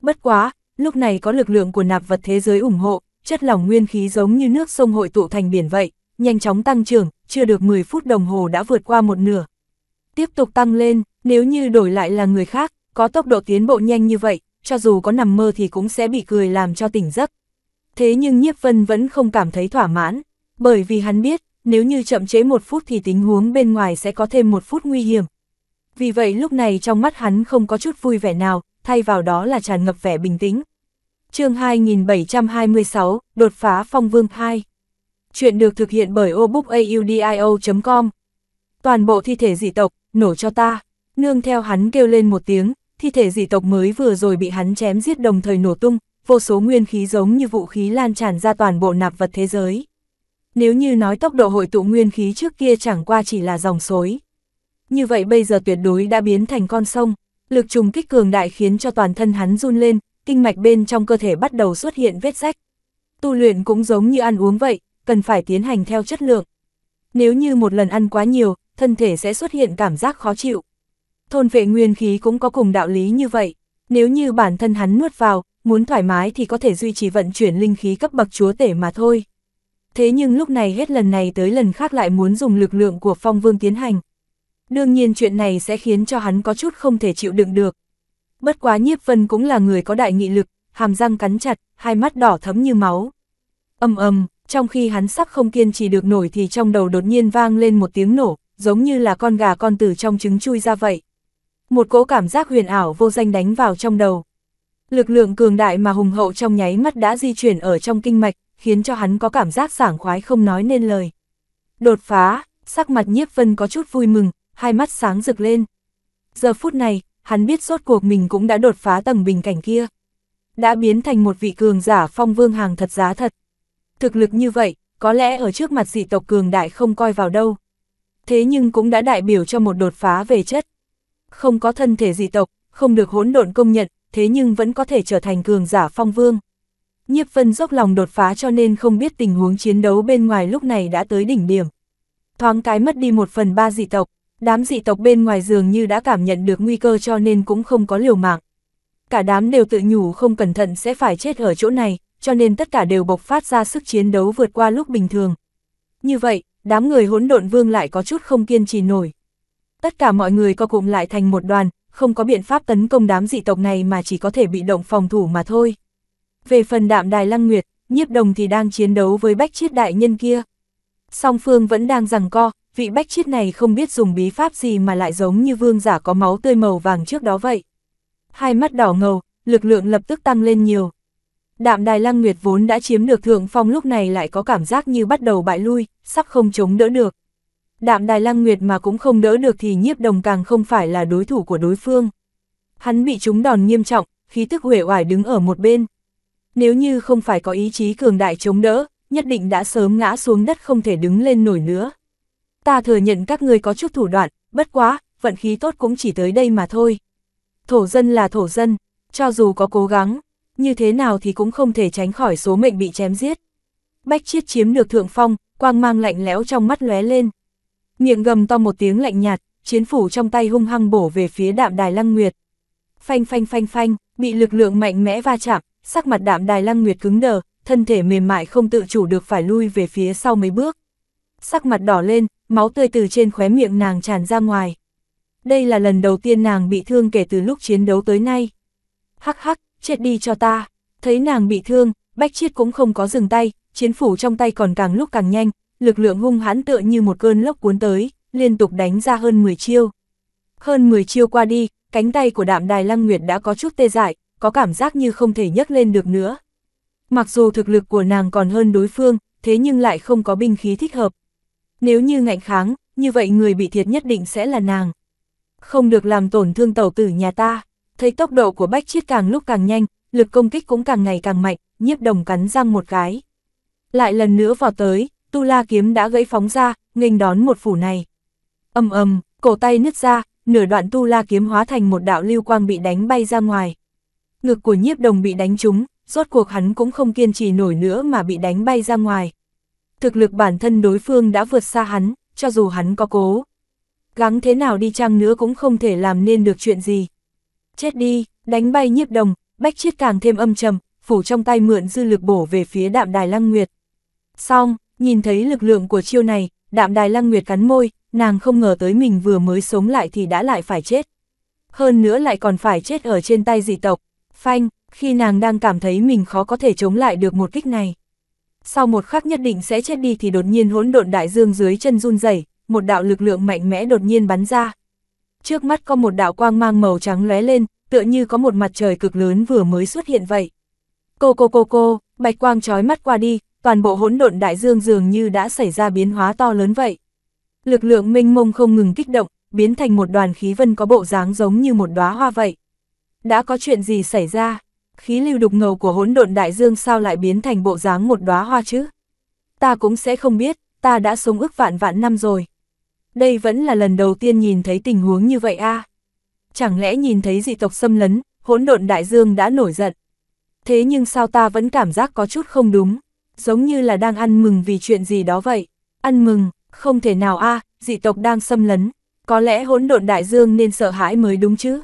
Bất quá, lúc này có lực lượng của nạp vật thế giới ủng hộ, chất lỏng nguyên khí giống như nước sông hội tụ thành biển vậy, nhanh chóng tăng trưởng, chưa được 10 phút đồng hồ đã vượt qua một nửa, tiếp tục tăng lên, nếu như đổi lại là người khác, có tốc độ tiến bộ nhanh như vậy, cho dù có nằm mơ thì cũng sẽ bị cười làm cho tỉnh giấc. Thế nhưng Nhiếp Vân vẫn không cảm thấy thỏa mãn, bởi vì hắn biết, nếu như chậm chế một phút thì tình huống bên ngoài sẽ có thêm một phút nguy hiểm. Vì vậy lúc này trong mắt hắn không có chút vui vẻ nào, thay vào đó là tràn ngập vẻ bình tĩnh. chương 2726, đột phá phong vương 2. Chuyện được thực hiện bởi obookaudio.com. Toàn bộ thi thể dị tộc, nổ cho ta. Nương theo hắn kêu lên một tiếng, thi thể dị tộc mới vừa rồi bị hắn chém giết đồng thời nổ tung, vô số nguyên khí giống như vũ khí lan tràn ra toàn bộ nạp vật thế giới. Nếu như nói tốc độ hội tụ nguyên khí trước kia chẳng qua chỉ là dòng suối. Như vậy bây giờ tuyệt đối đã biến thành con sông, lực trùng kích cường đại khiến cho toàn thân hắn run lên, kinh mạch bên trong cơ thể bắt đầu xuất hiện vết rách. Tu luyện cũng giống như ăn uống vậy, cần phải tiến hành theo chất lượng. Nếu như một lần ăn quá nhiều, thân thể sẽ xuất hiện cảm giác khó chịu. Thôn vệ nguyên khí cũng có cùng đạo lý như vậy, nếu như bản thân hắn nuốt vào, muốn thoải mái thì có thể duy trì vận chuyển linh khí cấp bậc chúa tể mà thôi. Thế nhưng lúc này hết lần này tới lần khác lại muốn dùng lực lượng của phong vương tiến hành. Đương nhiên chuyện này sẽ khiến cho hắn có chút không thể chịu đựng được. Bất quá nhiếp vân cũng là người có đại nghị lực, hàm răng cắn chặt, hai mắt đỏ thấm như máu. Âm âm, trong khi hắn sắp không kiên trì được nổi thì trong đầu đột nhiên vang lên một tiếng nổ, giống như là con gà con từ trong trứng chui ra vậy. Một cỗ cảm giác huyền ảo vô danh đánh vào trong đầu. Lực lượng cường đại mà hùng hậu trong nháy mắt đã di chuyển ở trong kinh mạch, khiến cho hắn có cảm giác sảng khoái không nói nên lời. Đột phá, sắc mặt nhiếp vân có chút vui mừng, hai mắt sáng rực lên. Giờ phút này, hắn biết rốt cuộc mình cũng đã đột phá tầng bình cảnh kia. Đã biến thành một vị cường giả phong vương hàng thật giá thật. Thực lực như vậy, có lẽ ở trước mặt dị tộc cường đại không coi vào đâu thế nhưng cũng đã đại biểu cho một đột phá về chất. Không có thân thể dị tộc, không được hỗn độn công nhận, thế nhưng vẫn có thể trở thành cường giả phong vương. Nhiếp Vân dốc lòng đột phá cho nên không biết tình huống chiến đấu bên ngoài lúc này đã tới đỉnh điểm. Thoáng cái mất đi một phần ba dị tộc, đám dị tộc bên ngoài dường như đã cảm nhận được nguy cơ cho nên cũng không có liều mạng. Cả đám đều tự nhủ không cẩn thận sẽ phải chết ở chỗ này, cho nên tất cả đều bộc phát ra sức chiến đấu vượt qua lúc bình thường. Như vậy, đám người hỗn độn vương lại có chút không kiên trì nổi. Tất cả mọi người co cụm lại thành một đoàn, không có biện pháp tấn công đám dị tộc này mà chỉ có thể bị động phòng thủ mà thôi. Về phần đạm đài lăng nguyệt, nhiếp đồng thì đang chiến đấu với bách chiết đại nhân kia. Song phương vẫn đang rằng co, vị bách chiết này không biết dùng bí pháp gì mà lại giống như vương giả có máu tươi màu vàng trước đó vậy. Hai mắt đỏ ngầu, lực lượng lập tức tăng lên nhiều đạm đài lăng nguyệt vốn đã chiếm được thượng phong lúc này lại có cảm giác như bắt đầu bại lui, sắp không chống đỡ được. Đạm đài lăng nguyệt mà cũng không đỡ được thì nhiếp đồng càng không phải là đối thủ của đối phương. Hắn bị trúng đòn nghiêm trọng, khí tức huệ oải đứng ở một bên. Nếu như không phải có ý chí cường đại chống đỡ, nhất định đã sớm ngã xuống đất không thể đứng lên nổi nữa. Ta thừa nhận các ngươi có chút thủ đoạn, bất quá, vận khí tốt cũng chỉ tới đây mà thôi. Thổ dân là thổ dân, cho dù có cố gắng, như thế nào thì cũng không thể tránh khỏi số mệnh bị chém giết. Bách chiết chiếm được thượng phong, quang mang lạnh lẽo trong mắt lóe lên. Miệng gầm to một tiếng lạnh nhạt, chiến phủ trong tay hung hăng bổ về phía đạm đài lăng nguyệt. Phanh phanh phanh phanh, bị lực lượng mạnh mẽ va chạm, sắc mặt đạm đài lăng nguyệt cứng đờ, thân thể mềm mại không tự chủ được phải lui về phía sau mấy bước. Sắc mặt đỏ lên, máu tươi từ trên khóe miệng nàng tràn ra ngoài. Đây là lần đầu tiên nàng bị thương kể từ lúc chiến đấu tới nay. Hắc hắc, chết đi cho ta. Thấy nàng bị thương, bách chiết cũng không có dừng tay, chiến phủ trong tay còn càng lúc càng nhanh, lực lượng hung hãn tựa như một cơn lốc cuốn tới, liên tục đánh ra hơn 10 chiêu. Hơn 10 chiêu qua đi, cánh tay của đạm đài lăng nguyệt đã có chút tê dại, có cảm giác như không thể nhấc lên được nữa. Mặc dù thực lực của nàng còn hơn đối phương, thế nhưng lại không có binh khí thích hợp. Nếu như ngạnh kháng, như vậy người bị thiệt nhất định sẽ là nàng. Không được làm tổn thương tẩu tử nhà ta thấy tốc độ của Bách Chiết càng lúc càng nhanh, lực công kích cũng càng ngày càng mạnh, nhiếp đồng cắn răng một cái. Lại lần nữa vào tới, tu la kiếm đã gãy phóng ra, nghênh đón một phủ này. ầm ầm, cổ tay nứt ra, nửa đoạn tu la kiếm hóa thành một đạo lưu quang bị đánh bay ra ngoài. Ngực của nhiếp đồng bị đánh trúng, rốt cuộc hắn cũng không kiên trì nổi nữa mà bị đánh bay ra ngoài. Thực lực bản thân đối phương đã vượt xa hắn, cho dù hắn có cố. Gắng thế nào đi chăng nữa cũng không thể làm nên được chuyện gì. Chết đi, đánh bay nhiếp đồng, bách chiết càng thêm âm trầm, phủ trong tay mượn dư lực bổ về phía đạm đài lăng nguyệt. Xong, nhìn thấy lực lượng của chiêu này, đạm đài lăng nguyệt cắn môi, nàng không ngờ tới mình vừa mới sống lại thì đã lại phải chết. Hơn nữa lại còn phải chết ở trên tay dị tộc. Phanh, khi nàng đang cảm thấy mình khó có thể chống lại được một kích này. Sau một khắc nhất định sẽ chết đi thì đột nhiên hỗn độn đại dương dưới chân run rẩy, một đạo lực lượng mạnh mẽ đột nhiên bắn ra trước mắt có một đạo quang mang màu trắng lóe lên, tựa như có một mặt trời cực lớn vừa mới xuất hiện vậy. Cô cô cô cô, bạch quang trói mắt qua đi, toàn bộ hỗn độn đại dương dường như đã xảy ra biến hóa to lớn vậy. Lực lượng minh mông không ngừng kích động, biến thành một đoàn khí vân có bộ dáng giống như một đóa hoa vậy. Đã có chuyện gì xảy ra? Khí lưu đục ngầu của hỗn độn đại dương sao lại biến thành bộ dáng một đóa hoa chứ? Ta cũng sẽ không biết, ta đã sống ước vạn vạn năm rồi đây vẫn là lần đầu tiên nhìn thấy tình huống như vậy a. À? Chẳng lẽ nhìn thấy dị tộc xâm lấn, hỗn độn đại dương đã nổi giận. Thế nhưng sao ta vẫn cảm giác có chút không đúng, giống như là đang ăn mừng vì chuyện gì đó vậy. Ăn mừng, không thể nào a, à, dị tộc đang xâm lấn, có lẽ hỗn độn đại dương nên sợ hãi mới đúng chứ.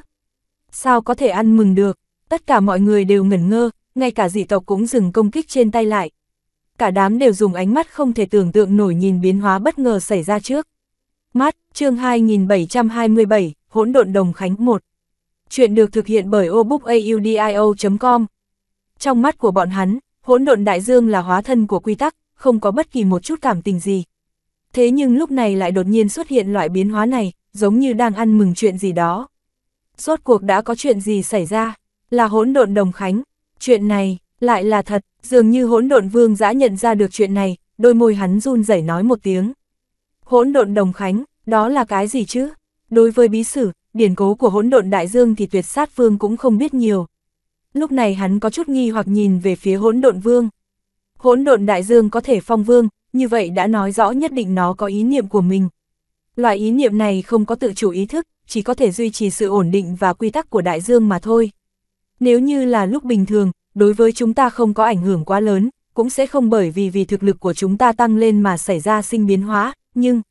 Sao có thể ăn mừng được, tất cả mọi người đều ngẩn ngơ, ngay cả dị tộc cũng dừng công kích trên tay lại. Cả đám đều dùng ánh mắt không thể tưởng tượng nổi nhìn biến hóa bất ngờ xảy ra trước. Mát, chương 2727, hỗn độn đồng khánh 1. Chuyện được thực hiện bởi obookaudio.com. Trong mắt của bọn hắn, hỗn độn đại dương là hóa thân của quy tắc, không có bất kỳ một chút cảm tình gì. Thế nhưng lúc này lại đột nhiên xuất hiện loại biến hóa này, giống như đang ăn mừng chuyện gì đó. Rốt cuộc đã có chuyện gì xảy ra, là hỗn độn đồng khánh. Chuyện này, lại là thật, dường như hỗn độn vương đã nhận ra được chuyện này, đôi môi hắn run rẩy nói một tiếng. Hỗn độn đồng khánh, đó là cái gì chứ? Đối với bí sử, điển cố của hỗn độn đại dương thì tuyệt sát vương cũng không biết nhiều. Lúc này hắn có chút nghi hoặc nhìn về phía hỗn độn vương. Hỗn độn đại dương có thể phong vương, như vậy đã nói rõ nhất định nó có ý niệm của mình. Loại ý niệm này không có tự chủ ý thức, chỉ có thể duy trì sự ổn định và quy tắc của đại dương mà thôi. Nếu như là lúc bình thường, đối với chúng ta không có ảnh hưởng quá lớn, cũng sẽ không bởi vì vì thực lực của chúng ta tăng lên mà xảy ra sinh biến hóa, nhưng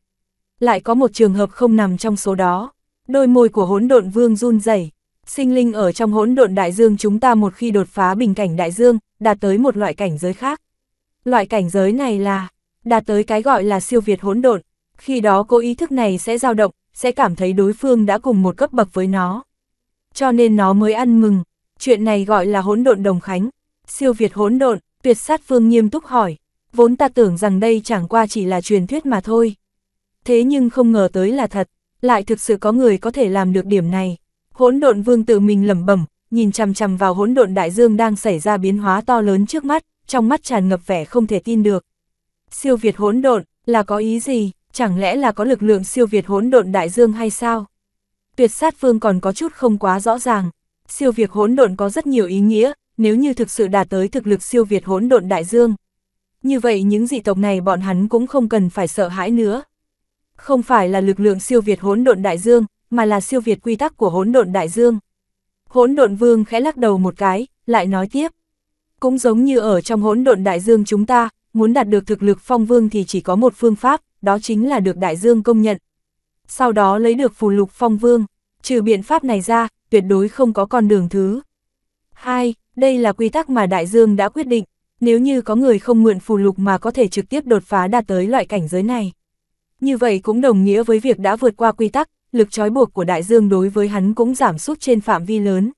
lại có một trường hợp không nằm trong số đó. Đôi môi của hỗn độn vương run rẩy. Sinh linh ở trong hỗn độn đại dương chúng ta một khi đột phá bình cảnh đại dương, đạt tới một loại cảnh giới khác. Loại cảnh giới này là đạt tới cái gọi là siêu việt hỗn độn, khi đó cô ý thức này sẽ dao động, sẽ cảm thấy đối phương đã cùng một cấp bậc với nó. Cho nên nó mới ăn mừng, chuyện này gọi là hỗn độn đồng khánh. Siêu việt hỗn độn, tuyệt sát phương nghiêm túc hỏi, vốn ta tưởng rằng đây chẳng qua chỉ là truyền thuyết mà thôi. Thế nhưng không ngờ tới là thật, lại thực sự có người có thể làm được điểm này. Hỗn độn vương tự mình lẩm bẩm, nhìn chằm chằm vào hỗn độn đại dương đang xảy ra biến hóa to lớn trước mắt, trong mắt tràn ngập vẻ không thể tin được. Siêu việt hỗn độn, là có ý gì, chẳng lẽ là có lực lượng siêu việt hỗn độn đại dương hay sao? Tuyệt sát vương còn có chút không quá rõ ràng, siêu việt hỗn độn có rất nhiều ý nghĩa, nếu như thực sự đạt tới thực lực siêu việt hỗn độn đại dương, như vậy những dị tộc này bọn hắn cũng không cần phải sợ hãi nữa. Không phải là lực lượng siêu việt hỗn độn đại dương, mà là siêu việt quy tắc của hỗn độn đại dương. Hỗn độn vương khẽ lắc đầu một cái, lại nói tiếp. Cũng giống như ở trong hỗn độn đại dương chúng ta, muốn đạt được thực lực phong vương thì chỉ có một phương pháp, đó chính là được đại dương công nhận. Sau đó lấy được phù lục phong vương, trừ biện pháp này ra, tuyệt đối không có con đường thứ. hai Đây là quy tắc mà đại dương đã quyết định. Nếu như có người không mượn phù lục mà có thể trực tiếp đột phá đạt tới loại cảnh giới này. Như vậy cũng đồng nghĩa với việc đã vượt qua quy tắc, lực trói buộc của đại dương đối với hắn cũng giảm sút trên phạm vi lớn.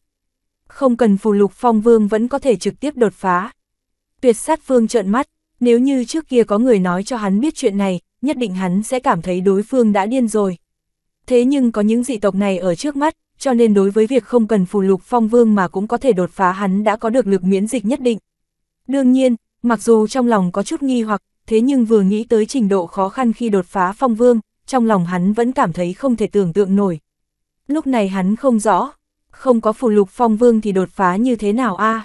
Không cần phù lục phong vương vẫn có thể trực tiếp đột phá. Tuyệt sát vương trợn mắt, nếu như trước kia có người nói cho hắn biết chuyện này, nhất định hắn sẽ cảm thấy đối phương đã điên rồi. Thế nhưng có những dị tộc này ở trước mắt, cho nên đối với việc không cần phù lục phong vương mà cũng có thể đột phá hắn đã có được lực miễn dịch nhất định. Đương nhiên, mặc dù trong lòng có chút nghi hoặc, thế nhưng vừa nghĩ tới trình độ khó khăn khi đột phá phong vương, trong lòng hắn vẫn cảm thấy không thể tưởng tượng nổi. Lúc này hắn không rõ, không có phù lục phong vương thì đột phá như thế nào a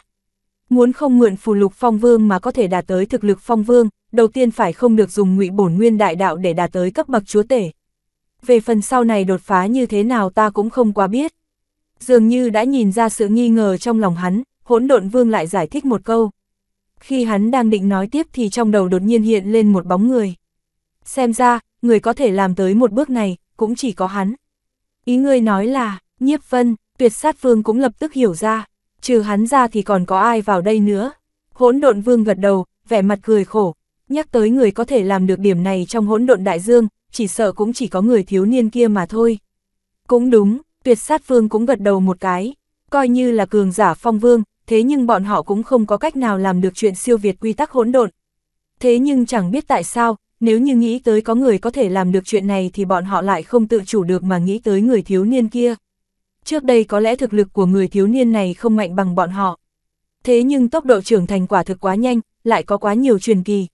Muốn không mượn phù lục phong vương mà có thể đạt tới thực lực phong vương, đầu tiên phải không được dùng ngụy bổn nguyên đại đạo để đạt tới cấp bậc chúa tể. Về phần sau này đột phá như thế nào ta cũng không quá biết. Dường như đã nhìn ra sự nghi ngờ trong lòng hắn, hỗn độn vương lại giải thích một câu, khi hắn đang định nói tiếp thì trong đầu đột nhiên hiện lên một bóng người. Xem ra, người có thể làm tới một bước này, cũng chỉ có hắn. Ý ngươi nói là, nhiếp vân, tuyệt sát vương cũng lập tức hiểu ra, trừ hắn ra thì còn có ai vào đây nữa. Hỗn độn vương gật đầu, vẻ mặt cười khổ, nhắc tới người có thể làm được điểm này trong hỗn độn đại dương, chỉ sợ cũng chỉ có người thiếu niên kia mà thôi. Cũng đúng, tuyệt sát vương cũng gật đầu một cái, coi như là cường giả phong vương, thế nhưng bọn họ cũng không có cách nào làm được chuyện siêu việt quy tắc hỗn độn. Thế nhưng chẳng biết tại sao, nếu như nghĩ tới có người có thể làm được chuyện này thì bọn họ lại không tự chủ được mà nghĩ tới người thiếu niên kia. Trước đây có lẽ thực lực của người thiếu niên này không mạnh bằng bọn họ. Thế nhưng tốc độ trưởng thành quả thực quá nhanh, lại có quá nhiều truyền kỳ.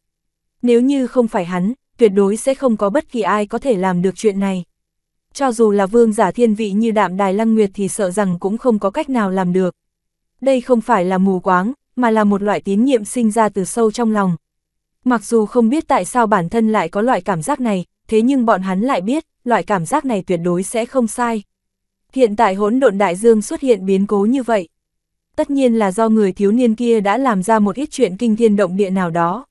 Nếu như không phải hắn, tuyệt đối sẽ không có bất kỳ ai có thể làm được chuyện này. Cho dù là vương giả thiên vị như đạm đài lăng nguyệt thì sợ rằng cũng không có cách nào làm được đây không phải là mù quáng, mà là một loại tín nhiệm sinh ra từ sâu trong lòng. Mặc dù không biết tại sao bản thân lại có loại cảm giác này, thế nhưng bọn hắn lại biết, loại cảm giác này tuyệt đối sẽ không sai. Hiện tại hỗn độn đại dương xuất hiện biến cố như vậy. Tất nhiên là do người thiếu niên kia đã làm ra một ít chuyện kinh thiên động địa nào đó.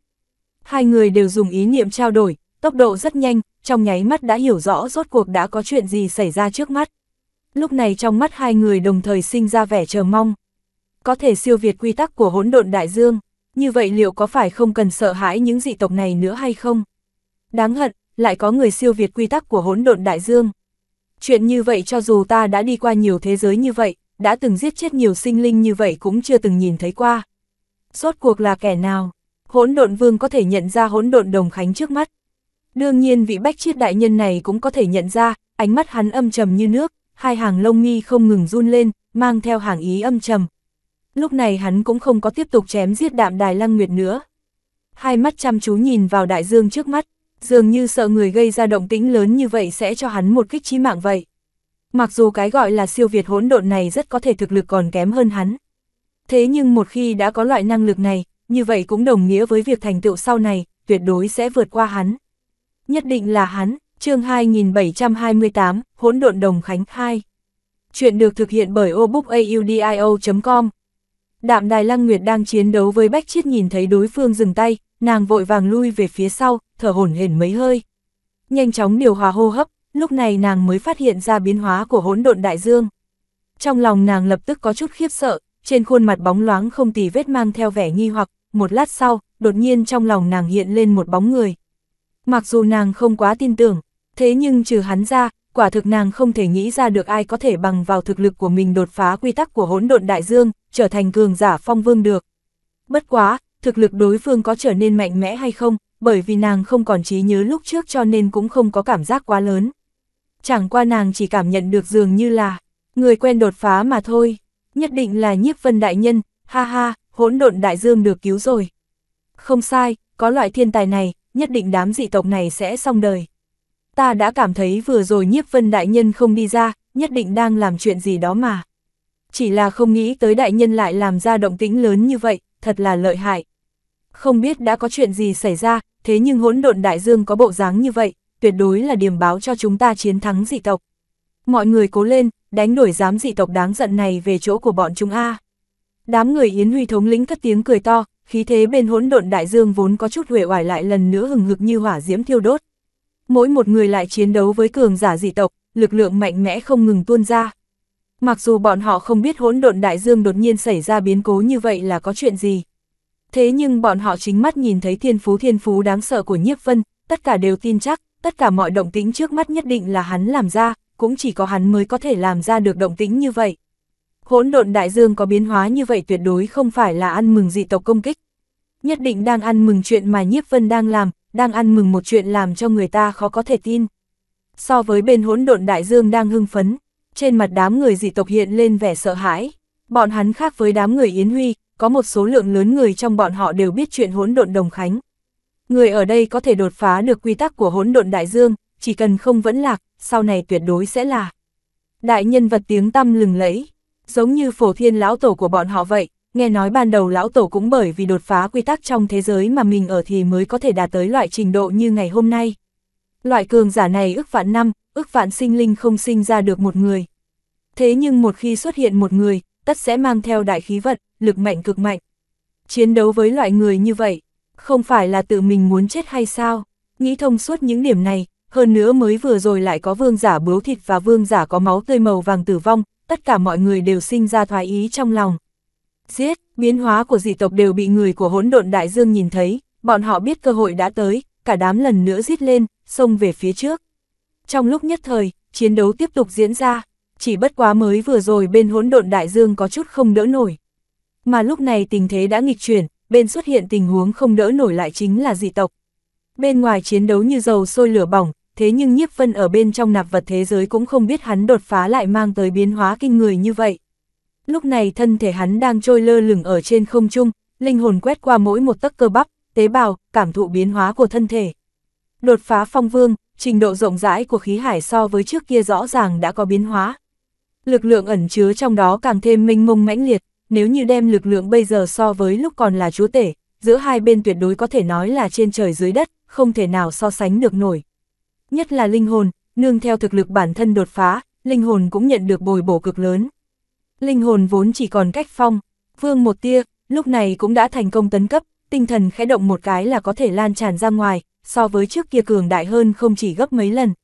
Hai người đều dùng ý niệm trao đổi, tốc độ rất nhanh, trong nháy mắt đã hiểu rõ rốt cuộc đã có chuyện gì xảy ra trước mắt. Lúc này trong mắt hai người đồng thời sinh ra vẻ chờ mong có thể siêu việt quy tắc của hỗn độn đại dương, như vậy liệu có phải không cần sợ hãi những dị tộc này nữa hay không? Đáng hận, lại có người siêu việt quy tắc của hỗn độn đại dương. Chuyện như vậy cho dù ta đã đi qua nhiều thế giới như vậy, đã từng giết chết nhiều sinh linh như vậy cũng chưa từng nhìn thấy qua. Rốt cuộc là kẻ nào? Hỗn độn vương có thể nhận ra hỗn độn đồng khánh trước mắt. Đương nhiên vị bách chiết đại nhân này cũng có thể nhận ra, ánh mắt hắn âm trầm như nước, hai hàng lông mi không ngừng run lên, mang theo hàng ý âm trầm, lúc này hắn cũng không có tiếp tục chém giết đạm đài lăng nguyệt nữa. Hai mắt chăm chú nhìn vào đại dương trước mắt, dường như sợ người gây ra động tĩnh lớn như vậy sẽ cho hắn một kích chí mạng vậy. Mặc dù cái gọi là siêu việt hỗn độn này rất có thể thực lực còn kém hơn hắn. Thế nhưng một khi đã có loại năng lực này, như vậy cũng đồng nghĩa với việc thành tựu sau này, tuyệt đối sẽ vượt qua hắn. Nhất định là hắn, chương 2728, hỗn độn đồng khánh 2. Chuyện được thực hiện bởi obookaudio.com, Đạm Đài Lăng Nguyệt đang chiến đấu với Bách Chiết nhìn thấy đối phương dừng tay, nàng vội vàng lui về phía sau, thở hổn hển mấy hơi. Nhanh chóng điều hòa hô hấp, lúc này nàng mới phát hiện ra biến hóa của hỗn độn đại dương. Trong lòng nàng lập tức có chút khiếp sợ, trên khuôn mặt bóng loáng không tì vết mang theo vẻ nghi hoặc, một lát sau, đột nhiên trong lòng nàng hiện lên một bóng người. Mặc dù nàng không quá tin tưởng, thế nhưng trừ hắn ra, quả thực nàng không thể nghĩ ra được ai có thể bằng vào thực lực của mình đột phá quy tắc của hỗn độn đại dương, trở thành cường giả phong vương được. Bất quá, thực lực đối phương có trở nên mạnh mẽ hay không, bởi vì nàng không còn trí nhớ lúc trước cho nên cũng không có cảm giác quá lớn. Chẳng qua nàng chỉ cảm nhận được dường như là người quen đột phá mà thôi, nhất định là nhiếp vân đại nhân, ha ha, hỗn độn đại dương được cứu rồi. Không sai, có loại thiên tài này, nhất định đám dị tộc này sẽ xong đời. Ta đã cảm thấy vừa rồi nhiếp vân đại nhân không đi ra, nhất định đang làm chuyện gì đó mà chỉ là không nghĩ tới đại nhân lại làm ra động tĩnh lớn như vậy, thật là lợi hại. Không biết đã có chuyện gì xảy ra, thế nhưng hỗn độn đại dương có bộ dáng như vậy, tuyệt đối là điểm báo cho chúng ta chiến thắng dị tộc. Mọi người cố lên, đánh đuổi dám dị tộc đáng giận này về chỗ của bọn chúng a. Đám người Yến Huy thống lĩnh cất tiếng cười to, khí thế bên hỗn độn đại dương vốn có chút huệ oải lại lần nữa hừng hực như hỏa diễm thiêu đốt. Mỗi một người lại chiến đấu với cường giả dị tộc, lực lượng mạnh mẽ không ngừng tuôn ra. Mặc dù bọn họ không biết hỗn độn đại dương đột nhiên xảy ra biến cố như vậy là có chuyện gì. Thế nhưng bọn họ chính mắt nhìn thấy thiên phú thiên phú đáng sợ của nhiếp vân, tất cả đều tin chắc, tất cả mọi động tĩnh trước mắt nhất định là hắn làm ra, cũng chỉ có hắn mới có thể làm ra được động tĩnh như vậy. Hỗn độn đại dương có biến hóa như vậy tuyệt đối không phải là ăn mừng dị tộc công kích. Nhất định đang ăn mừng chuyện mà nhiếp vân đang làm, đang ăn mừng một chuyện làm cho người ta khó có thể tin. So với bên hỗn độn đại dương đang hưng phấn, trên mặt đám người dị tộc hiện lên vẻ sợ hãi. Bọn hắn khác với đám người Yến Huy, có một số lượng lớn người trong bọn họ đều biết chuyện hỗn độn đồng khánh. Người ở đây có thể đột phá được quy tắc của hỗn độn đại dương, chỉ cần không vẫn lạc, sau này tuyệt đối sẽ là. Đại nhân vật tiếng tăm lừng lẫy, giống như phổ thiên lão tổ của bọn họ vậy, nghe nói ban đầu lão tổ cũng bởi vì đột phá quy tắc trong thế giới mà mình ở thì mới có thể đạt tới loại trình độ như ngày hôm nay. Loại cường giả này ước vạn năm, ước vạn sinh linh không sinh ra được một người. Thế nhưng một khi xuất hiện một người, tất sẽ mang theo đại khí vận, lực mạnh cực mạnh. Chiến đấu với loại người như vậy, không phải là tự mình muốn chết hay sao? Nghĩ thông suốt những điểm này, hơn nữa mới vừa rồi lại có vương giả bướu thịt và vương giả có máu tươi màu vàng tử vong, tất cả mọi người đều sinh ra thoái ý trong lòng. Giết, biến hóa của dị tộc đều bị người của hỗn độn đại dương nhìn thấy, bọn họ biết cơ hội đã tới, cả đám lần nữa giết lên, xông về phía trước. Trong lúc nhất thời, chiến đấu tiếp tục diễn ra, chỉ bất quá mới vừa rồi bên hỗn độn đại dương có chút không đỡ nổi. Mà lúc này tình thế đã nghịch chuyển, bên xuất hiện tình huống không đỡ nổi lại chính là dị tộc. Bên ngoài chiến đấu như dầu sôi lửa bỏng, thế nhưng nhiếp vân ở bên trong nạp vật thế giới cũng không biết hắn đột phá lại mang tới biến hóa kinh người như vậy. Lúc này thân thể hắn đang trôi lơ lửng ở trên không trung, linh hồn quét qua mỗi một tấc cơ bắp, tế bào, cảm thụ biến hóa của thân thể. Đột phá phong vương, trình độ rộng rãi của khí hải so với trước kia rõ ràng đã có biến hóa. Lực lượng ẩn chứa trong đó càng thêm minh mông mãnh liệt, nếu như đem lực lượng bây giờ so với lúc còn là chúa tể, giữa hai bên tuyệt đối có thể nói là trên trời dưới đất, không thể nào so sánh được nổi. Nhất là linh hồn, nương theo thực lực bản thân đột phá, linh hồn cũng nhận được bồi bổ cực lớn. Linh hồn vốn chỉ còn cách phong, vương một tia, lúc này cũng đã thành công tấn cấp, tinh thần khẽ động một cái là có thể lan tràn ra ngoài, so với trước kia cường đại hơn không chỉ gấp mấy lần.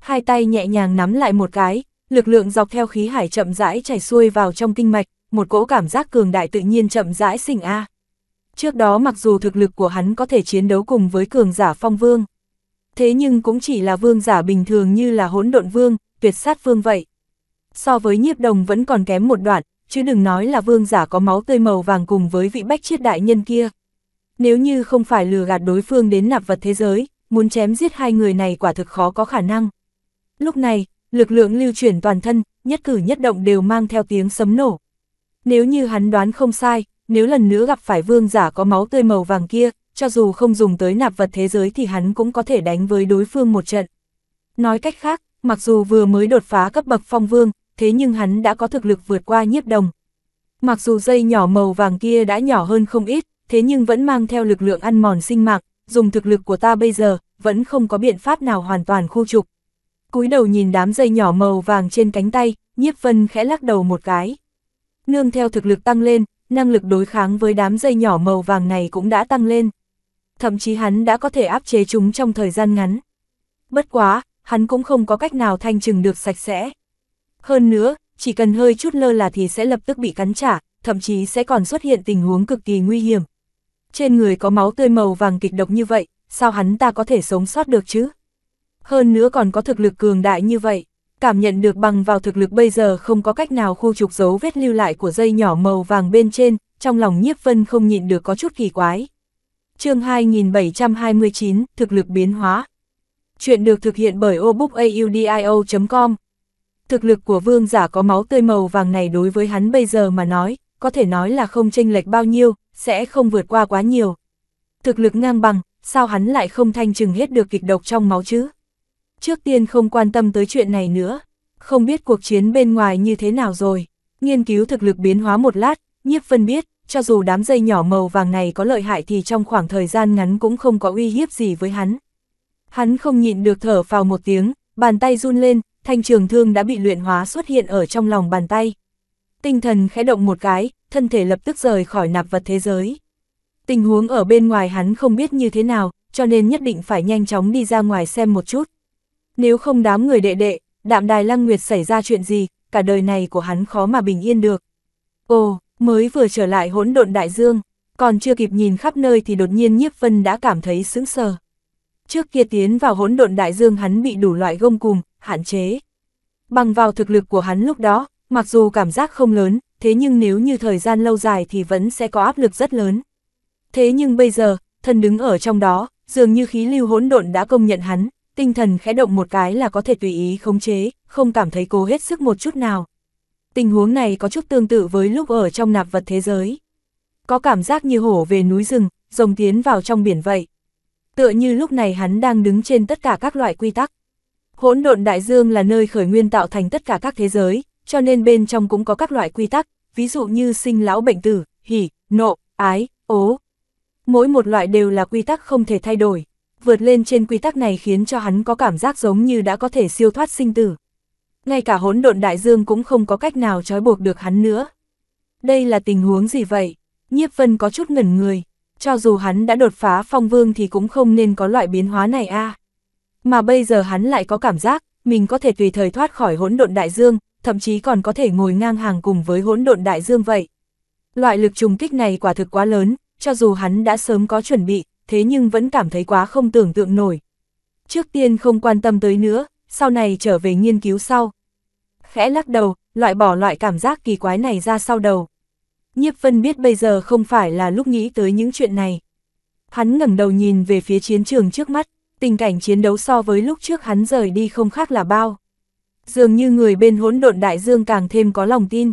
Hai tay nhẹ nhàng nắm lại một cái, lực lượng dọc theo khí hải chậm rãi chảy xuôi vào trong kinh mạch, một cỗ cảm giác cường đại tự nhiên chậm rãi sinh a. Trước đó mặc dù thực lực của hắn có thể chiến đấu cùng với cường giả phong vương, thế nhưng cũng chỉ là vương giả bình thường như là hỗn độn vương, tuyệt sát vương vậy. So với nhiếp đồng vẫn còn kém một đoạn, chứ đừng nói là vương giả có máu tươi màu vàng cùng với vị bách chiết đại nhân kia. Nếu như không phải lừa gạt đối phương đến nạp vật thế giới, muốn chém giết hai người này quả thực khó có khả năng. Lúc này, lực lượng lưu chuyển toàn thân, nhất cử nhất động đều mang theo tiếng sấm nổ. Nếu như hắn đoán không sai, nếu lần nữa gặp phải vương giả có máu tươi màu vàng kia, cho dù không dùng tới nạp vật thế giới thì hắn cũng có thể đánh với đối phương một trận. Nói cách khác, mặc dù vừa mới đột phá cấp bậc phong vương, thế nhưng hắn đã có thực lực vượt qua nhiếp đồng. Mặc dù dây nhỏ màu vàng kia đã nhỏ hơn không ít, thế nhưng vẫn mang theo lực lượng ăn mòn sinh mạc, dùng thực lực của ta bây giờ, vẫn không có biện pháp nào hoàn toàn khu trục. cúi đầu nhìn đám dây nhỏ màu vàng trên cánh tay, nhiếp vân khẽ lắc đầu một cái. Nương theo thực lực tăng lên, năng lực đối kháng với đám dây nhỏ màu vàng này cũng đã tăng lên. Thậm chí hắn đã có thể áp chế chúng trong thời gian ngắn. Bất quá, hắn cũng không có cách nào thanh trừng được sạch sẽ. Hơn nữa, chỉ cần hơi chút lơ là thì sẽ lập tức bị cắn trả, thậm chí sẽ còn xuất hiện tình huống cực kỳ nguy hiểm trên người có máu tươi màu vàng kịch độc như vậy, sao hắn ta có thể sống sót được chứ? Hơn nữa còn có thực lực cường đại như vậy, cảm nhận được bằng vào thực lực bây giờ không có cách nào khu trục dấu vết lưu lại của dây nhỏ màu vàng bên trên, trong lòng nhiếp vân không nhịn được có chút kỳ quái. chương 2729, thực lực biến hóa. Chuyện được thực hiện bởi obookaudio.com Thực lực của vương giả có máu tươi màu vàng này đối với hắn bây giờ mà nói, có thể nói là không chênh lệch bao nhiêu, sẽ không vượt qua quá nhiều. Thực lực ngang bằng, sao hắn lại không thanh chừng hết được kịch độc trong máu chứ? Trước tiên không quan tâm tới chuyện này nữa, không biết cuộc chiến bên ngoài như thế nào rồi. Nghiên cứu thực lực biến hóa một lát, nhiếp phân biết, cho dù đám dây nhỏ màu vàng này có lợi hại thì trong khoảng thời gian ngắn cũng không có uy hiếp gì với hắn. Hắn không nhịn được thở vào một tiếng, bàn tay run lên, thanh trường thương đã bị luyện hóa xuất hiện ở trong lòng bàn tay tinh thần khẽ động một cái, thân thể lập tức rời khỏi nạp vật thế giới. Tình huống ở bên ngoài hắn không biết như thế nào, cho nên nhất định phải nhanh chóng đi ra ngoài xem một chút. Nếu không đám người đệ đệ, đạm đài lăng nguyệt xảy ra chuyện gì, cả đời này của hắn khó mà bình yên được. Ồ, mới vừa trở lại hỗn độn đại dương, còn chưa kịp nhìn khắp nơi thì đột nhiên nhiếp vân đã cảm thấy sững sờ. Trước kia tiến vào hỗn độn đại dương hắn bị đủ loại gông cùng, hạn chế. Bằng vào thực lực của hắn lúc đó, mặc dù cảm giác không lớn, thế nhưng nếu như thời gian lâu dài thì vẫn sẽ có áp lực rất lớn. Thế nhưng bây giờ, thân đứng ở trong đó, dường như khí lưu hỗn độn đã công nhận hắn, tinh thần khẽ động một cái là có thể tùy ý khống chế, không cảm thấy cố hết sức một chút nào. Tình huống này có chút tương tự với lúc ở trong nạp vật thế giới. Có cảm giác như hổ về núi rừng, rồng tiến vào trong biển vậy. Tựa như lúc này hắn đang đứng trên tất cả các loại quy tắc. Hỗn độn đại dương là nơi khởi nguyên tạo thành tất cả các thế giới, cho nên bên trong cũng có các loại quy tắc, ví dụ như sinh lão bệnh tử, hỉ, nộ, ái, ố. Mỗi một loại đều là quy tắc không thể thay đổi, vượt lên trên quy tắc này khiến cho hắn có cảm giác giống như đã có thể siêu thoát sinh tử. Ngay cả hỗn độn đại dương cũng không có cách nào trói buộc được hắn nữa. Đây là tình huống gì vậy? Nhiếp Vân có chút ngẩn người, cho dù hắn đã đột phá phong vương thì cũng không nên có loại biến hóa này a. Mà bây giờ hắn lại có cảm giác, mình có thể tùy thời thoát khỏi hỗn độn đại dương, thậm chí còn có thể ngồi ngang hàng cùng với hỗn độn đại dương vậy. Loại lực trùng kích này quả thực quá lớn, cho dù hắn đã sớm có chuẩn bị, thế nhưng vẫn cảm thấy quá không tưởng tượng nổi. Trước tiên không quan tâm tới nữa, sau này trở về nghiên cứu sau. Khẽ lắc đầu, loại bỏ loại cảm giác kỳ quái này ra sau đầu. Nhiếp Vân biết bây giờ không phải là lúc nghĩ tới những chuyện này. Hắn ngẩng đầu nhìn về phía chiến trường trước mắt, tình cảnh chiến đấu so với lúc trước hắn rời đi không khác là bao dường như người bên hỗn độn đại dương càng thêm có lòng tin.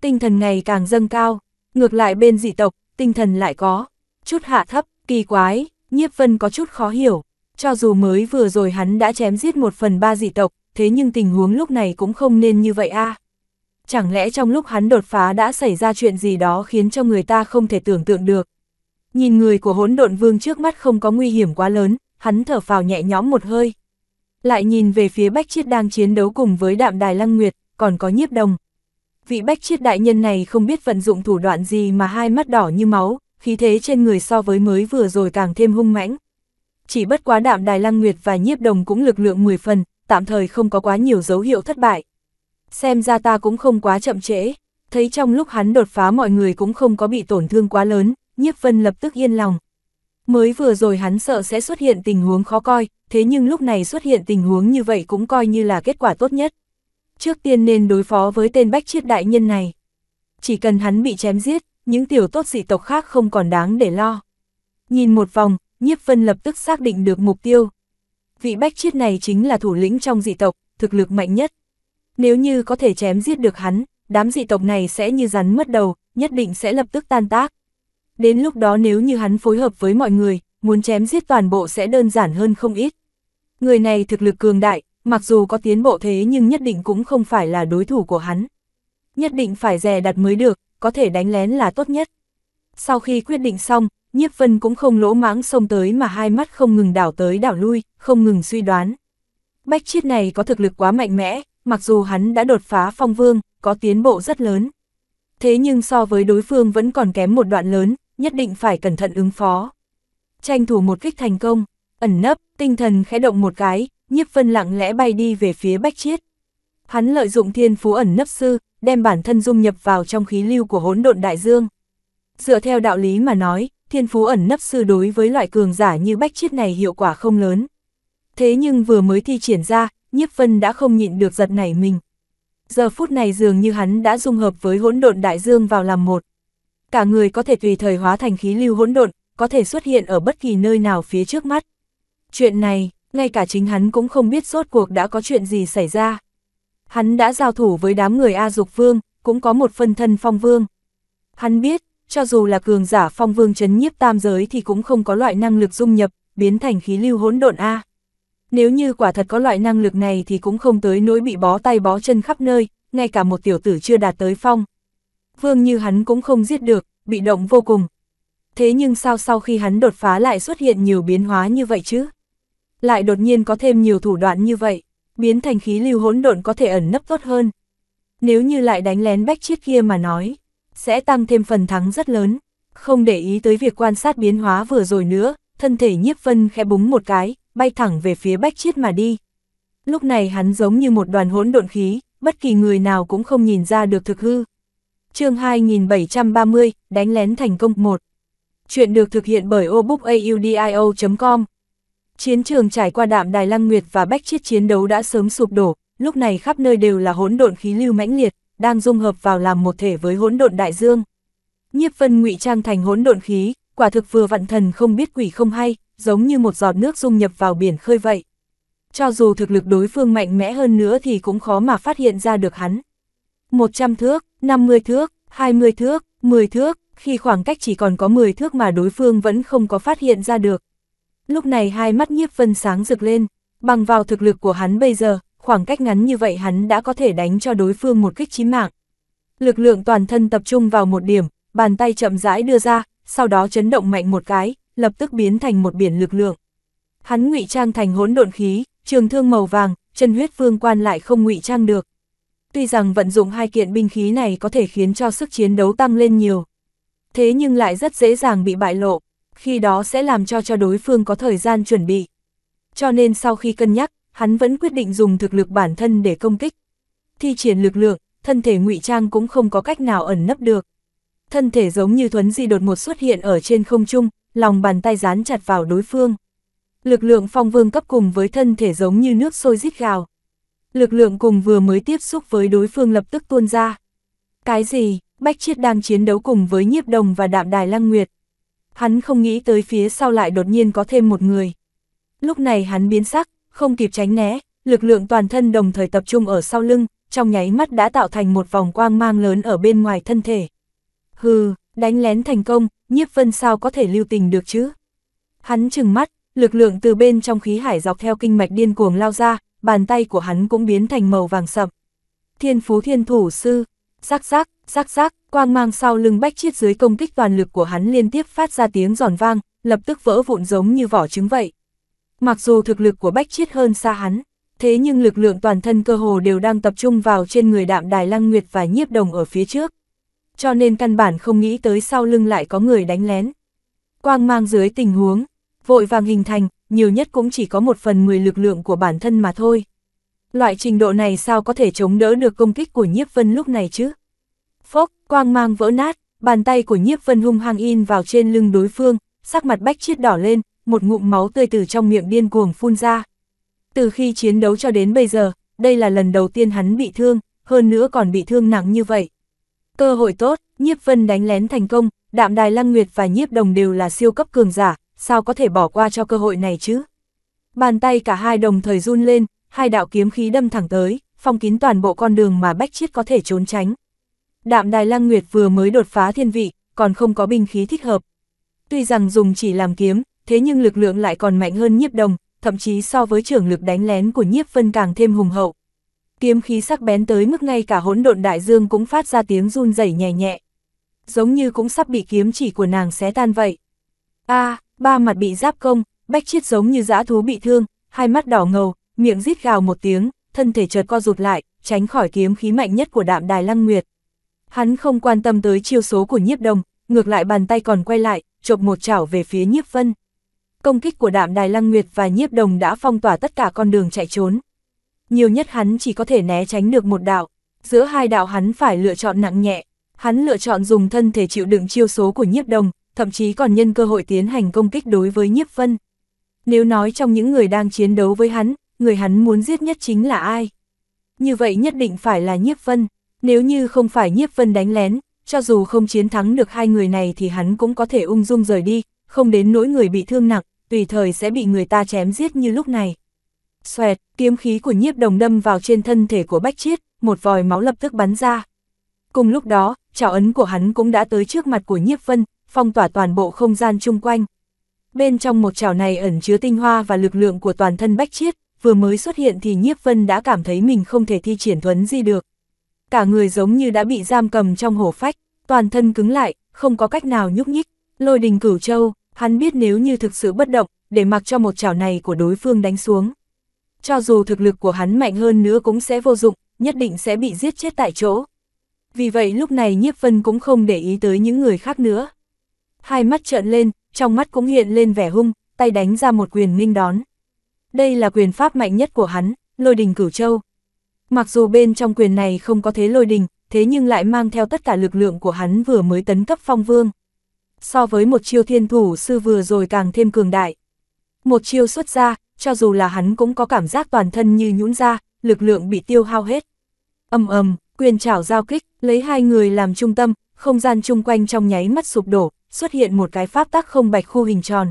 Tinh thần ngày càng dâng cao, ngược lại bên dị tộc, tinh thần lại có, chút hạ thấp, kỳ quái, nhiếp vân có chút khó hiểu, cho dù mới vừa rồi hắn đã chém giết một phần ba dị tộc, thế nhưng tình huống lúc này cũng không nên như vậy a. Chẳng lẽ trong lúc hắn đột phá đã xảy ra chuyện gì đó khiến cho người ta không thể tưởng tượng được. Nhìn người của hỗn độn vương trước mắt không có nguy hiểm quá lớn, hắn thở phào nhẹ nhõm một hơi. Lại nhìn về phía Bách Chiết đang chiến đấu cùng với đạm đài lăng nguyệt, còn có nhiếp đồng. Vị Bách Chiết đại nhân này không biết vận dụng thủ đoạn gì mà hai mắt đỏ như máu, khí thế trên người so với mới vừa rồi càng thêm hung mãnh. Chỉ bất quá đạm đài lăng nguyệt và nhiếp đồng cũng lực lượng 10 phần, tạm thời không có quá nhiều dấu hiệu thất bại. Xem ra ta cũng không quá chậm trễ, thấy trong lúc hắn đột phá mọi người cũng không có bị tổn thương quá lớn, nhiếp vân lập tức yên lòng. Mới vừa rồi hắn sợ sẽ xuất hiện tình huống khó coi, thế nhưng lúc này xuất hiện tình huống như vậy cũng coi như là kết quả tốt nhất. Trước tiên nên đối phó với tên bách chiết đại nhân này. Chỉ cần hắn bị chém giết, những tiểu tốt dị tộc khác không còn đáng để lo. Nhìn một vòng, nhiếp vân lập tức xác định được mục tiêu. Vị bách chiết này chính là thủ lĩnh trong dị tộc, thực lực mạnh nhất. Nếu như có thể chém giết được hắn, đám dị tộc này sẽ như rắn mất đầu, nhất định sẽ lập tức tan tác. Đến lúc đó nếu như hắn phối hợp với mọi người, muốn chém giết toàn bộ sẽ đơn giản hơn không ít. Người này thực lực cường đại, mặc dù có tiến bộ thế nhưng nhất định cũng không phải là đối thủ của hắn. Nhất định phải dè đặt mới được, có thể đánh lén là tốt nhất. Sau khi quyết định xong, Nhiếp Vân cũng không lỗ mãng xông tới mà hai mắt không ngừng đảo tới đảo lui, không ngừng suy đoán. Bách chiết này có thực lực quá mạnh mẽ, mặc dù hắn đã đột phá phong vương, có tiến bộ rất lớn. Thế nhưng so với đối phương vẫn còn kém một đoạn lớn, nhất định phải cẩn thận ứng phó. Tranh thủ một kích thành công, ẩn nấp, tinh thần khẽ động một cái, nhiếp vân lặng lẽ bay đi về phía bách chiết. Hắn lợi dụng thiên phú ẩn nấp sư, đem bản thân dung nhập vào trong khí lưu của hỗn độn đại dương. Dựa theo đạo lý mà nói, thiên phú ẩn nấp sư đối với loại cường giả như bách chiết này hiệu quả không lớn. Thế nhưng vừa mới thi triển ra, nhiếp vân đã không nhịn được giật nảy mình. Giờ phút này dường như hắn đã dung hợp với hỗn độn đại dương vào làm một cả người có thể tùy thời hóa thành khí lưu hỗn độn, có thể xuất hiện ở bất kỳ nơi nào phía trước mắt. Chuyện này, ngay cả chính hắn cũng không biết rốt cuộc đã có chuyện gì xảy ra. Hắn đã giao thủ với đám người A Dục Vương, cũng có một phân thân Phong Vương. Hắn biết, cho dù là cường giả Phong Vương chấn nhiếp tam giới thì cũng không có loại năng lực dung nhập, biến thành khí lưu hỗn độn A. Nếu như quả thật có loại năng lực này thì cũng không tới nỗi bị bó tay bó chân khắp nơi, ngay cả một tiểu tử chưa đạt tới Phong, vương như hắn cũng không giết được, bị động vô cùng. Thế nhưng sao sau khi hắn đột phá lại xuất hiện nhiều biến hóa như vậy chứ? Lại đột nhiên có thêm nhiều thủ đoạn như vậy, biến thành khí lưu hỗn độn có thể ẩn nấp tốt hơn. Nếu như lại đánh lén bách chiết kia mà nói, sẽ tăng thêm phần thắng rất lớn. Không để ý tới việc quan sát biến hóa vừa rồi nữa, thân thể nhiếp vân khẽ búng một cái, bay thẳng về phía bách chiết mà đi. Lúc này hắn giống như một đoàn hỗn độn khí, bất kỳ người nào cũng không nhìn ra được thực hư chương 2730, đánh lén thành công 1. Chuyện được thực hiện bởi obookaudio.com. Chiến trường trải qua đạm Đài Lăng Nguyệt và bách chiết chiến đấu đã sớm sụp đổ, lúc này khắp nơi đều là hỗn độn khí lưu mãnh liệt, đang dung hợp vào làm một thể với hỗn độn đại dương. Nhiếp phân ngụy trang thành hỗn độn khí, quả thực vừa vặn thần không biết quỷ không hay, giống như một giọt nước dung nhập vào biển khơi vậy. Cho dù thực lực đối phương mạnh mẽ hơn nữa thì cũng khó mà phát hiện ra được hắn. 100 thước, 50 thước, 20 thước, 10 thước, khi khoảng cách chỉ còn có 10 thước mà đối phương vẫn không có phát hiện ra được. Lúc này hai mắt nhiếp vân sáng rực lên, bằng vào thực lực của hắn bây giờ, khoảng cách ngắn như vậy hắn đã có thể đánh cho đối phương một kích chí mạng. Lực lượng toàn thân tập trung vào một điểm, bàn tay chậm rãi đưa ra, sau đó chấn động mạnh một cái, lập tức biến thành một biển lực lượng. Hắn ngụy trang thành hỗn độn khí, trường thương màu vàng, chân huyết phương quan lại không ngụy trang được, tuy rằng vận dụng hai kiện binh khí này có thể khiến cho sức chiến đấu tăng lên nhiều. Thế nhưng lại rất dễ dàng bị bại lộ, khi đó sẽ làm cho cho đối phương có thời gian chuẩn bị. Cho nên sau khi cân nhắc, hắn vẫn quyết định dùng thực lực bản thân để công kích. Thi triển lực lượng, thân thể ngụy trang cũng không có cách nào ẩn nấp được. Thân thể giống như thuấn di đột một xuất hiện ở trên không trung, lòng bàn tay dán chặt vào đối phương. Lực lượng phong vương cấp cùng với thân thể giống như nước sôi rít gào, lực lượng cùng vừa mới tiếp xúc với đối phương lập tức tuôn ra. Cái gì, Bách Chiết đang chiến đấu cùng với nhiếp đồng và đạm đài lăng nguyệt. Hắn không nghĩ tới phía sau lại đột nhiên có thêm một người. Lúc này hắn biến sắc, không kịp tránh né, lực lượng toàn thân đồng thời tập trung ở sau lưng, trong nháy mắt đã tạo thành một vòng quang mang lớn ở bên ngoài thân thể. Hừ, đánh lén thành công, nhiếp vân sao có thể lưu tình được chứ? Hắn chừng mắt, lực lượng từ bên trong khí hải dọc theo kinh mạch điên cuồng lao ra, bàn tay của hắn cũng biến thành màu vàng sậm. Thiên phú thiên thủ sư, rắc rắc, rắc rắc, quang mang sau lưng bách chiết dưới công kích toàn lực của hắn liên tiếp phát ra tiếng giòn vang, lập tức vỡ vụn giống như vỏ trứng vậy. Mặc dù thực lực của bách chiết hơn xa hắn, thế nhưng lực lượng toàn thân cơ hồ đều đang tập trung vào trên người đạm đài lăng nguyệt và nhiếp đồng ở phía trước. Cho nên căn bản không nghĩ tới sau lưng lại có người đánh lén. Quang mang dưới tình huống, vội vàng hình thành, nhiều nhất cũng chỉ có một phần mười lực lượng của bản thân mà thôi. Loại trình độ này sao có thể chống đỡ được công kích của nhiếp vân lúc này chứ? Phốc, quang mang vỡ nát, bàn tay của nhiếp vân hung hăng in vào trên lưng đối phương, sắc mặt bách chiết đỏ lên, một ngụm máu tươi từ trong miệng điên cuồng phun ra. Từ khi chiến đấu cho đến bây giờ, đây là lần đầu tiên hắn bị thương, hơn nữa còn bị thương nặng như vậy. Cơ hội tốt, nhiếp vân đánh lén thành công, đạm đài lăng nguyệt và nhiếp đồng đều là siêu cấp cường giả, sao có thể bỏ qua cho cơ hội này chứ? Bàn tay cả hai đồng thời run lên, hai đạo kiếm khí đâm thẳng tới, phong kín toàn bộ con đường mà Bách Chiết có thể trốn tránh. Đạm Đài Lăng Nguyệt vừa mới đột phá thiên vị, còn không có binh khí thích hợp. Tuy rằng dùng chỉ làm kiếm, thế nhưng lực lượng lại còn mạnh hơn nhiếp đồng, thậm chí so với trưởng lực đánh lén của nhiếp vân càng thêm hùng hậu. Kiếm khí sắc bén tới mức ngay cả hỗn độn đại dương cũng phát ra tiếng run rẩy nhẹ nhẹ. Giống như cũng sắp bị kiếm chỉ của nàng xé tan vậy. a à, ba mặt bị giáp công, bách chiết giống như dã thú bị thương, hai mắt đỏ ngầu, miệng rít gào một tiếng, thân thể chợt co rụt lại, tránh khỏi kiếm khí mạnh nhất của đạm đài lăng nguyệt. Hắn không quan tâm tới chiêu số của nhiếp đồng, ngược lại bàn tay còn quay lại, chộp một chảo về phía nhiếp vân. Công kích của đạm đài lăng nguyệt và nhiếp đồng đã phong tỏa tất cả con đường chạy trốn. Nhiều nhất hắn chỉ có thể né tránh được một đạo, giữa hai đạo hắn phải lựa chọn nặng nhẹ. Hắn lựa chọn dùng thân thể chịu đựng chiêu số của nhiếp đồng, thậm chí còn nhân cơ hội tiến hành công kích đối với Nhiếp Vân. Nếu nói trong những người đang chiến đấu với hắn, người hắn muốn giết nhất chính là ai? Như vậy nhất định phải là Nhiếp Vân, nếu như không phải Nhiếp Vân đánh lén, cho dù không chiến thắng được hai người này thì hắn cũng có thể ung dung rời đi, không đến nỗi người bị thương nặng, tùy thời sẽ bị người ta chém giết như lúc này. Xoẹt, kiếm khí của nhiếp đồng đâm vào trên thân thể của Bách Chiết, một vòi máu lập tức bắn ra. Cùng lúc đó, chảo ấn của hắn cũng đã tới trước mặt của nhiếp vân, phong tỏa toàn bộ không gian chung quanh. Bên trong một chảo này ẩn chứa tinh hoa và lực lượng của toàn thân bách chiết, vừa mới xuất hiện thì nhiếp vân đã cảm thấy mình không thể thi triển thuấn di được. Cả người giống như đã bị giam cầm trong hổ phách, toàn thân cứng lại, không có cách nào nhúc nhích, lôi đình cửu châu, hắn biết nếu như thực sự bất động, để mặc cho một chảo này của đối phương đánh xuống. Cho dù thực lực của hắn mạnh hơn nữa cũng sẽ vô dụng, nhất định sẽ bị giết chết tại chỗ. Vì vậy lúc này nhiếp vân cũng không để ý tới những người khác nữa hai mắt trợn lên, trong mắt cũng hiện lên vẻ hung, tay đánh ra một quyền nghênh đón. Đây là quyền pháp mạnh nhất của hắn, lôi đình cửu châu. Mặc dù bên trong quyền này không có thế lôi đình, thế nhưng lại mang theo tất cả lực lượng của hắn vừa mới tấn cấp phong vương. So với một chiêu thiên thủ sư vừa rồi càng thêm cường đại. Một chiêu xuất ra, cho dù là hắn cũng có cảm giác toàn thân như nhũn ra, lực lượng bị tiêu hao hết. Âm ầm, quyền trảo giao kích, lấy hai người làm trung tâm, không gian chung quanh trong nháy mắt sụp đổ, xuất hiện một cái pháp tắc không bạch khu hình tròn.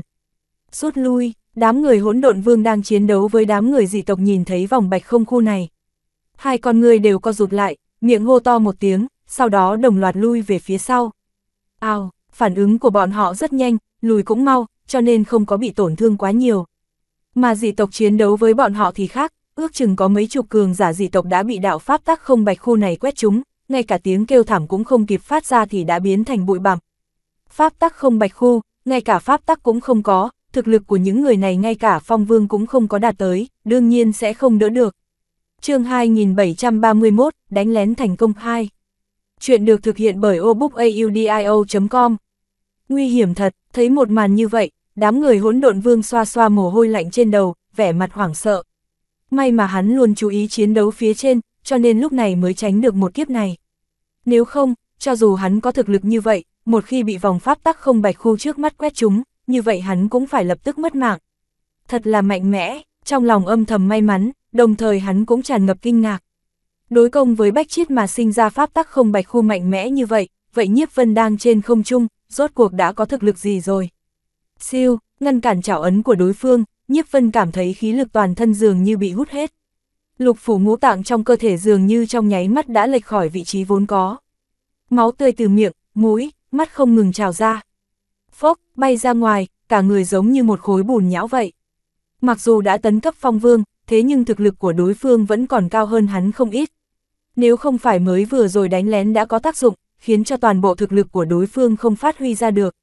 Rút lui, đám người hỗn độn vương đang chiến đấu với đám người dị tộc nhìn thấy vòng bạch không khu này. Hai con người đều co rụt lại, miệng hô to một tiếng, sau đó đồng loạt lui về phía sau. Ao, phản ứng của bọn họ rất nhanh, lùi cũng mau, cho nên không có bị tổn thương quá nhiều. Mà dị tộc chiến đấu với bọn họ thì khác, ước chừng có mấy chục cường giả dị tộc đã bị đạo pháp tắc không bạch khu này quét chúng, ngay cả tiếng kêu thảm cũng không kịp phát ra thì đã biến thành bụi bặm, pháp tắc không bạch khu, ngay cả pháp tắc cũng không có, thực lực của những người này ngay cả phong vương cũng không có đạt tới, đương nhiên sẽ không đỡ được. chương 2731, đánh lén thành công 2. Chuyện được thực hiện bởi obookaudio.com. Nguy hiểm thật, thấy một màn như vậy, đám người hỗn độn vương xoa xoa mồ hôi lạnh trên đầu, vẻ mặt hoảng sợ. May mà hắn luôn chú ý chiến đấu phía trên, cho nên lúc này mới tránh được một kiếp này. Nếu không, cho dù hắn có thực lực như vậy, một khi bị vòng pháp tắc không bạch khu trước mắt quét chúng, như vậy hắn cũng phải lập tức mất mạng. Thật là mạnh mẽ, trong lòng âm thầm may mắn, đồng thời hắn cũng tràn ngập kinh ngạc. Đối công với bách chiết mà sinh ra pháp tắc không bạch khu mạnh mẽ như vậy, vậy nhiếp vân đang trên không trung, rốt cuộc đã có thực lực gì rồi. Siêu, ngăn cản chảo ấn của đối phương, nhiếp vân cảm thấy khí lực toàn thân dường như bị hút hết. Lục phủ ngũ tạng trong cơ thể dường như trong nháy mắt đã lệch khỏi vị trí vốn có. Máu tươi từ miệng, mũi, mắt không ngừng trào ra. Phốc, bay ra ngoài, cả người giống như một khối bùn nhão vậy. Mặc dù đã tấn cấp phong vương, thế nhưng thực lực của đối phương vẫn còn cao hơn hắn không ít. Nếu không phải mới vừa rồi đánh lén đã có tác dụng, khiến cho toàn bộ thực lực của đối phương không phát huy ra được.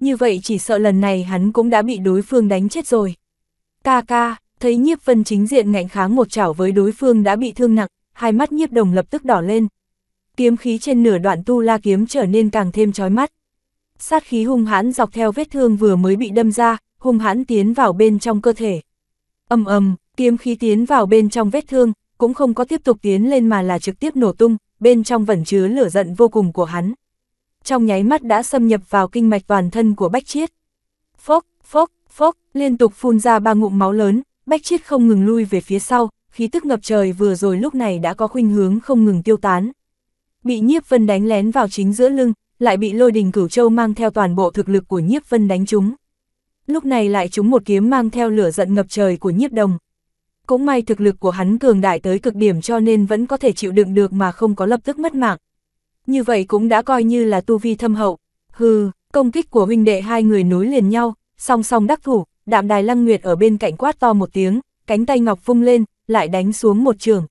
Như vậy chỉ sợ lần này hắn cũng đã bị đối phương đánh chết rồi. Ca ca, thấy nhiếp vân chính diện ngạnh kháng một chảo với đối phương đã bị thương nặng, hai mắt nhiếp đồng lập tức đỏ lên, kiếm khí trên nửa đoạn tu la kiếm trở nên càng thêm chói mắt. Sát khí hung hãn dọc theo vết thương vừa mới bị đâm ra, hung hãn tiến vào bên trong cơ thể. ầm ầm, kiếm khí tiến vào bên trong vết thương, cũng không có tiếp tục tiến lên mà là trực tiếp nổ tung, bên trong vẫn chứa lửa giận vô cùng của hắn. Trong nháy mắt đã xâm nhập vào kinh mạch toàn thân của Bách Chiết. Phốc, phốc, phốc, liên tục phun ra ba ngụm máu lớn, Bách Chiết không ngừng lui về phía sau, khí tức ngập trời vừa rồi lúc này đã có khuynh hướng không ngừng tiêu tán bị nhiếp vân đánh lén vào chính giữa lưng, lại bị lôi đình cửu châu mang theo toàn bộ thực lực của nhiếp vân đánh chúng. Lúc này lại chúng một kiếm mang theo lửa giận ngập trời của nhiếp đồng. Cũng may thực lực của hắn cường đại tới cực điểm cho nên vẫn có thể chịu đựng được mà không có lập tức mất mạng. Như vậy cũng đã coi như là tu vi thâm hậu. Hừ, công kích của huynh đệ hai người nối liền nhau, song song đắc thủ, đạm đài lăng nguyệt ở bên cạnh quát to một tiếng, cánh tay ngọc vung lên, lại đánh xuống một trường.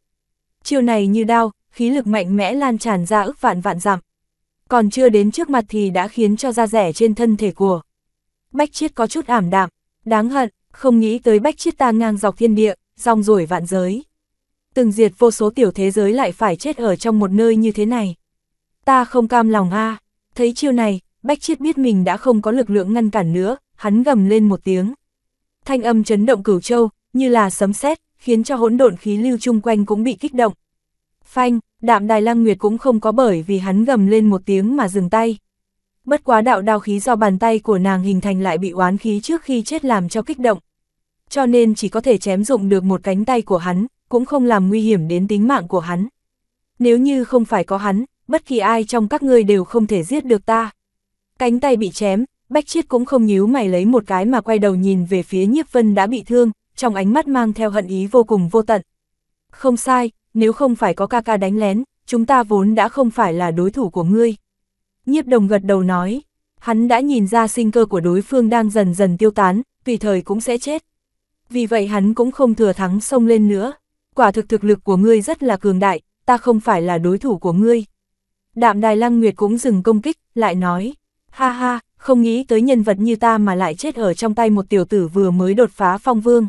Chiều này như đao, khí lực mạnh mẽ lan tràn ra ức vạn vạn dặm. Còn chưa đến trước mặt thì đã khiến cho da rẻ trên thân thể của. Bách chiết có chút ảm đạm, đáng hận, không nghĩ tới bách chiết ta ngang dọc thiên địa, rong rổi vạn giới. Từng diệt vô số tiểu thế giới lại phải chết ở trong một nơi như thế này. Ta không cam lòng a thấy chiêu này, bách chiết biết mình đã không có lực lượng ngăn cản nữa, hắn gầm lên một tiếng. Thanh âm chấn động cửu châu, như là sấm sét khiến cho hỗn độn khí lưu chung quanh cũng bị kích động, Phanh, đạm đài lăng nguyệt cũng không có bởi vì hắn gầm lên một tiếng mà dừng tay. Bất quá đạo đao khí do bàn tay của nàng hình thành lại bị oán khí trước khi chết làm cho kích động. Cho nên chỉ có thể chém dụng được một cánh tay của hắn, cũng không làm nguy hiểm đến tính mạng của hắn. Nếu như không phải có hắn, bất kỳ ai trong các ngươi đều không thể giết được ta. Cánh tay bị chém, Bách Chiết cũng không nhíu mày lấy một cái mà quay đầu nhìn về phía Nhiếp Vân đã bị thương, trong ánh mắt mang theo hận ý vô cùng vô tận. Không sai, nếu không phải có ca ca đánh lén, chúng ta vốn đã không phải là đối thủ của ngươi. Nhiếp đồng gật đầu nói, hắn đã nhìn ra sinh cơ của đối phương đang dần dần tiêu tán, tùy thời cũng sẽ chết. Vì vậy hắn cũng không thừa thắng xông lên nữa. Quả thực thực lực của ngươi rất là cường đại, ta không phải là đối thủ của ngươi. Đạm Đài Lăng Nguyệt cũng dừng công kích, lại nói, ha ha, không nghĩ tới nhân vật như ta mà lại chết ở trong tay một tiểu tử vừa mới đột phá phong vương.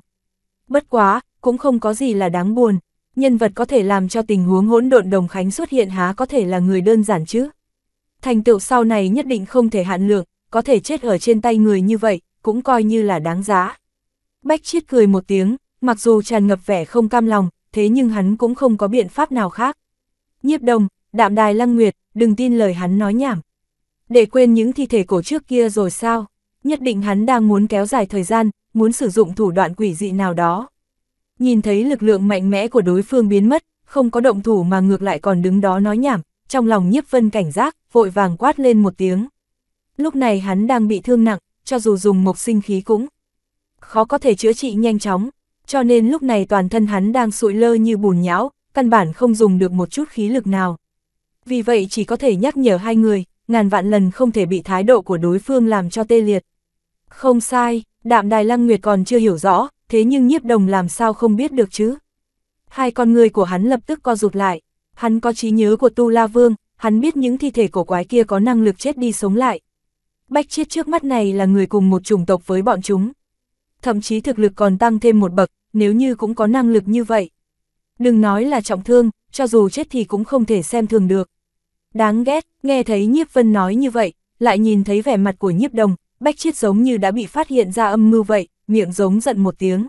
Bất quá, cũng không có gì là đáng buồn, nhân vật có thể làm cho tình huống hỗn độn đồng khánh xuất hiện há có thể là người đơn giản chứ. Thành tựu sau này nhất định không thể hạn lượng, có thể chết ở trên tay người như vậy, cũng coi như là đáng giá. Bách chiết cười một tiếng, mặc dù tràn ngập vẻ không cam lòng, thế nhưng hắn cũng không có biện pháp nào khác. Nhiếp đồng, đạm đài lăng nguyệt, đừng tin lời hắn nói nhảm. Để quên những thi thể cổ trước kia rồi sao? Nhất định hắn đang muốn kéo dài thời gian, muốn sử dụng thủ đoạn quỷ dị nào đó nhìn thấy lực lượng mạnh mẽ của đối phương biến mất, không có động thủ mà ngược lại còn đứng đó nói nhảm, trong lòng nhiếp vân cảnh giác, vội vàng quát lên một tiếng. Lúc này hắn đang bị thương nặng, cho dù dùng mộc sinh khí cũng khó có thể chữa trị nhanh chóng, cho nên lúc này toàn thân hắn đang sụi lơ như bùn nhão, căn bản không dùng được một chút khí lực nào. Vì vậy chỉ có thể nhắc nhở hai người, ngàn vạn lần không thể bị thái độ của đối phương làm cho tê liệt. Không sai, đạm đài lăng nguyệt còn chưa hiểu rõ, thế nhưng nhiếp đồng làm sao không biết được chứ? Hai con người của hắn lập tức co rụt lại, hắn có trí nhớ của Tu La Vương, hắn biết những thi thể cổ quái kia có năng lực chết đi sống lại. Bách chiết trước mắt này là người cùng một chủng tộc với bọn chúng. Thậm chí thực lực còn tăng thêm một bậc, nếu như cũng có năng lực như vậy. Đừng nói là trọng thương, cho dù chết thì cũng không thể xem thường được. Đáng ghét, nghe thấy Nhiếp Vân nói như vậy, lại nhìn thấy vẻ mặt của Nhiếp Đồng, Bách Chiết giống như đã bị phát hiện ra âm mưu vậy, miệng giống giận một tiếng.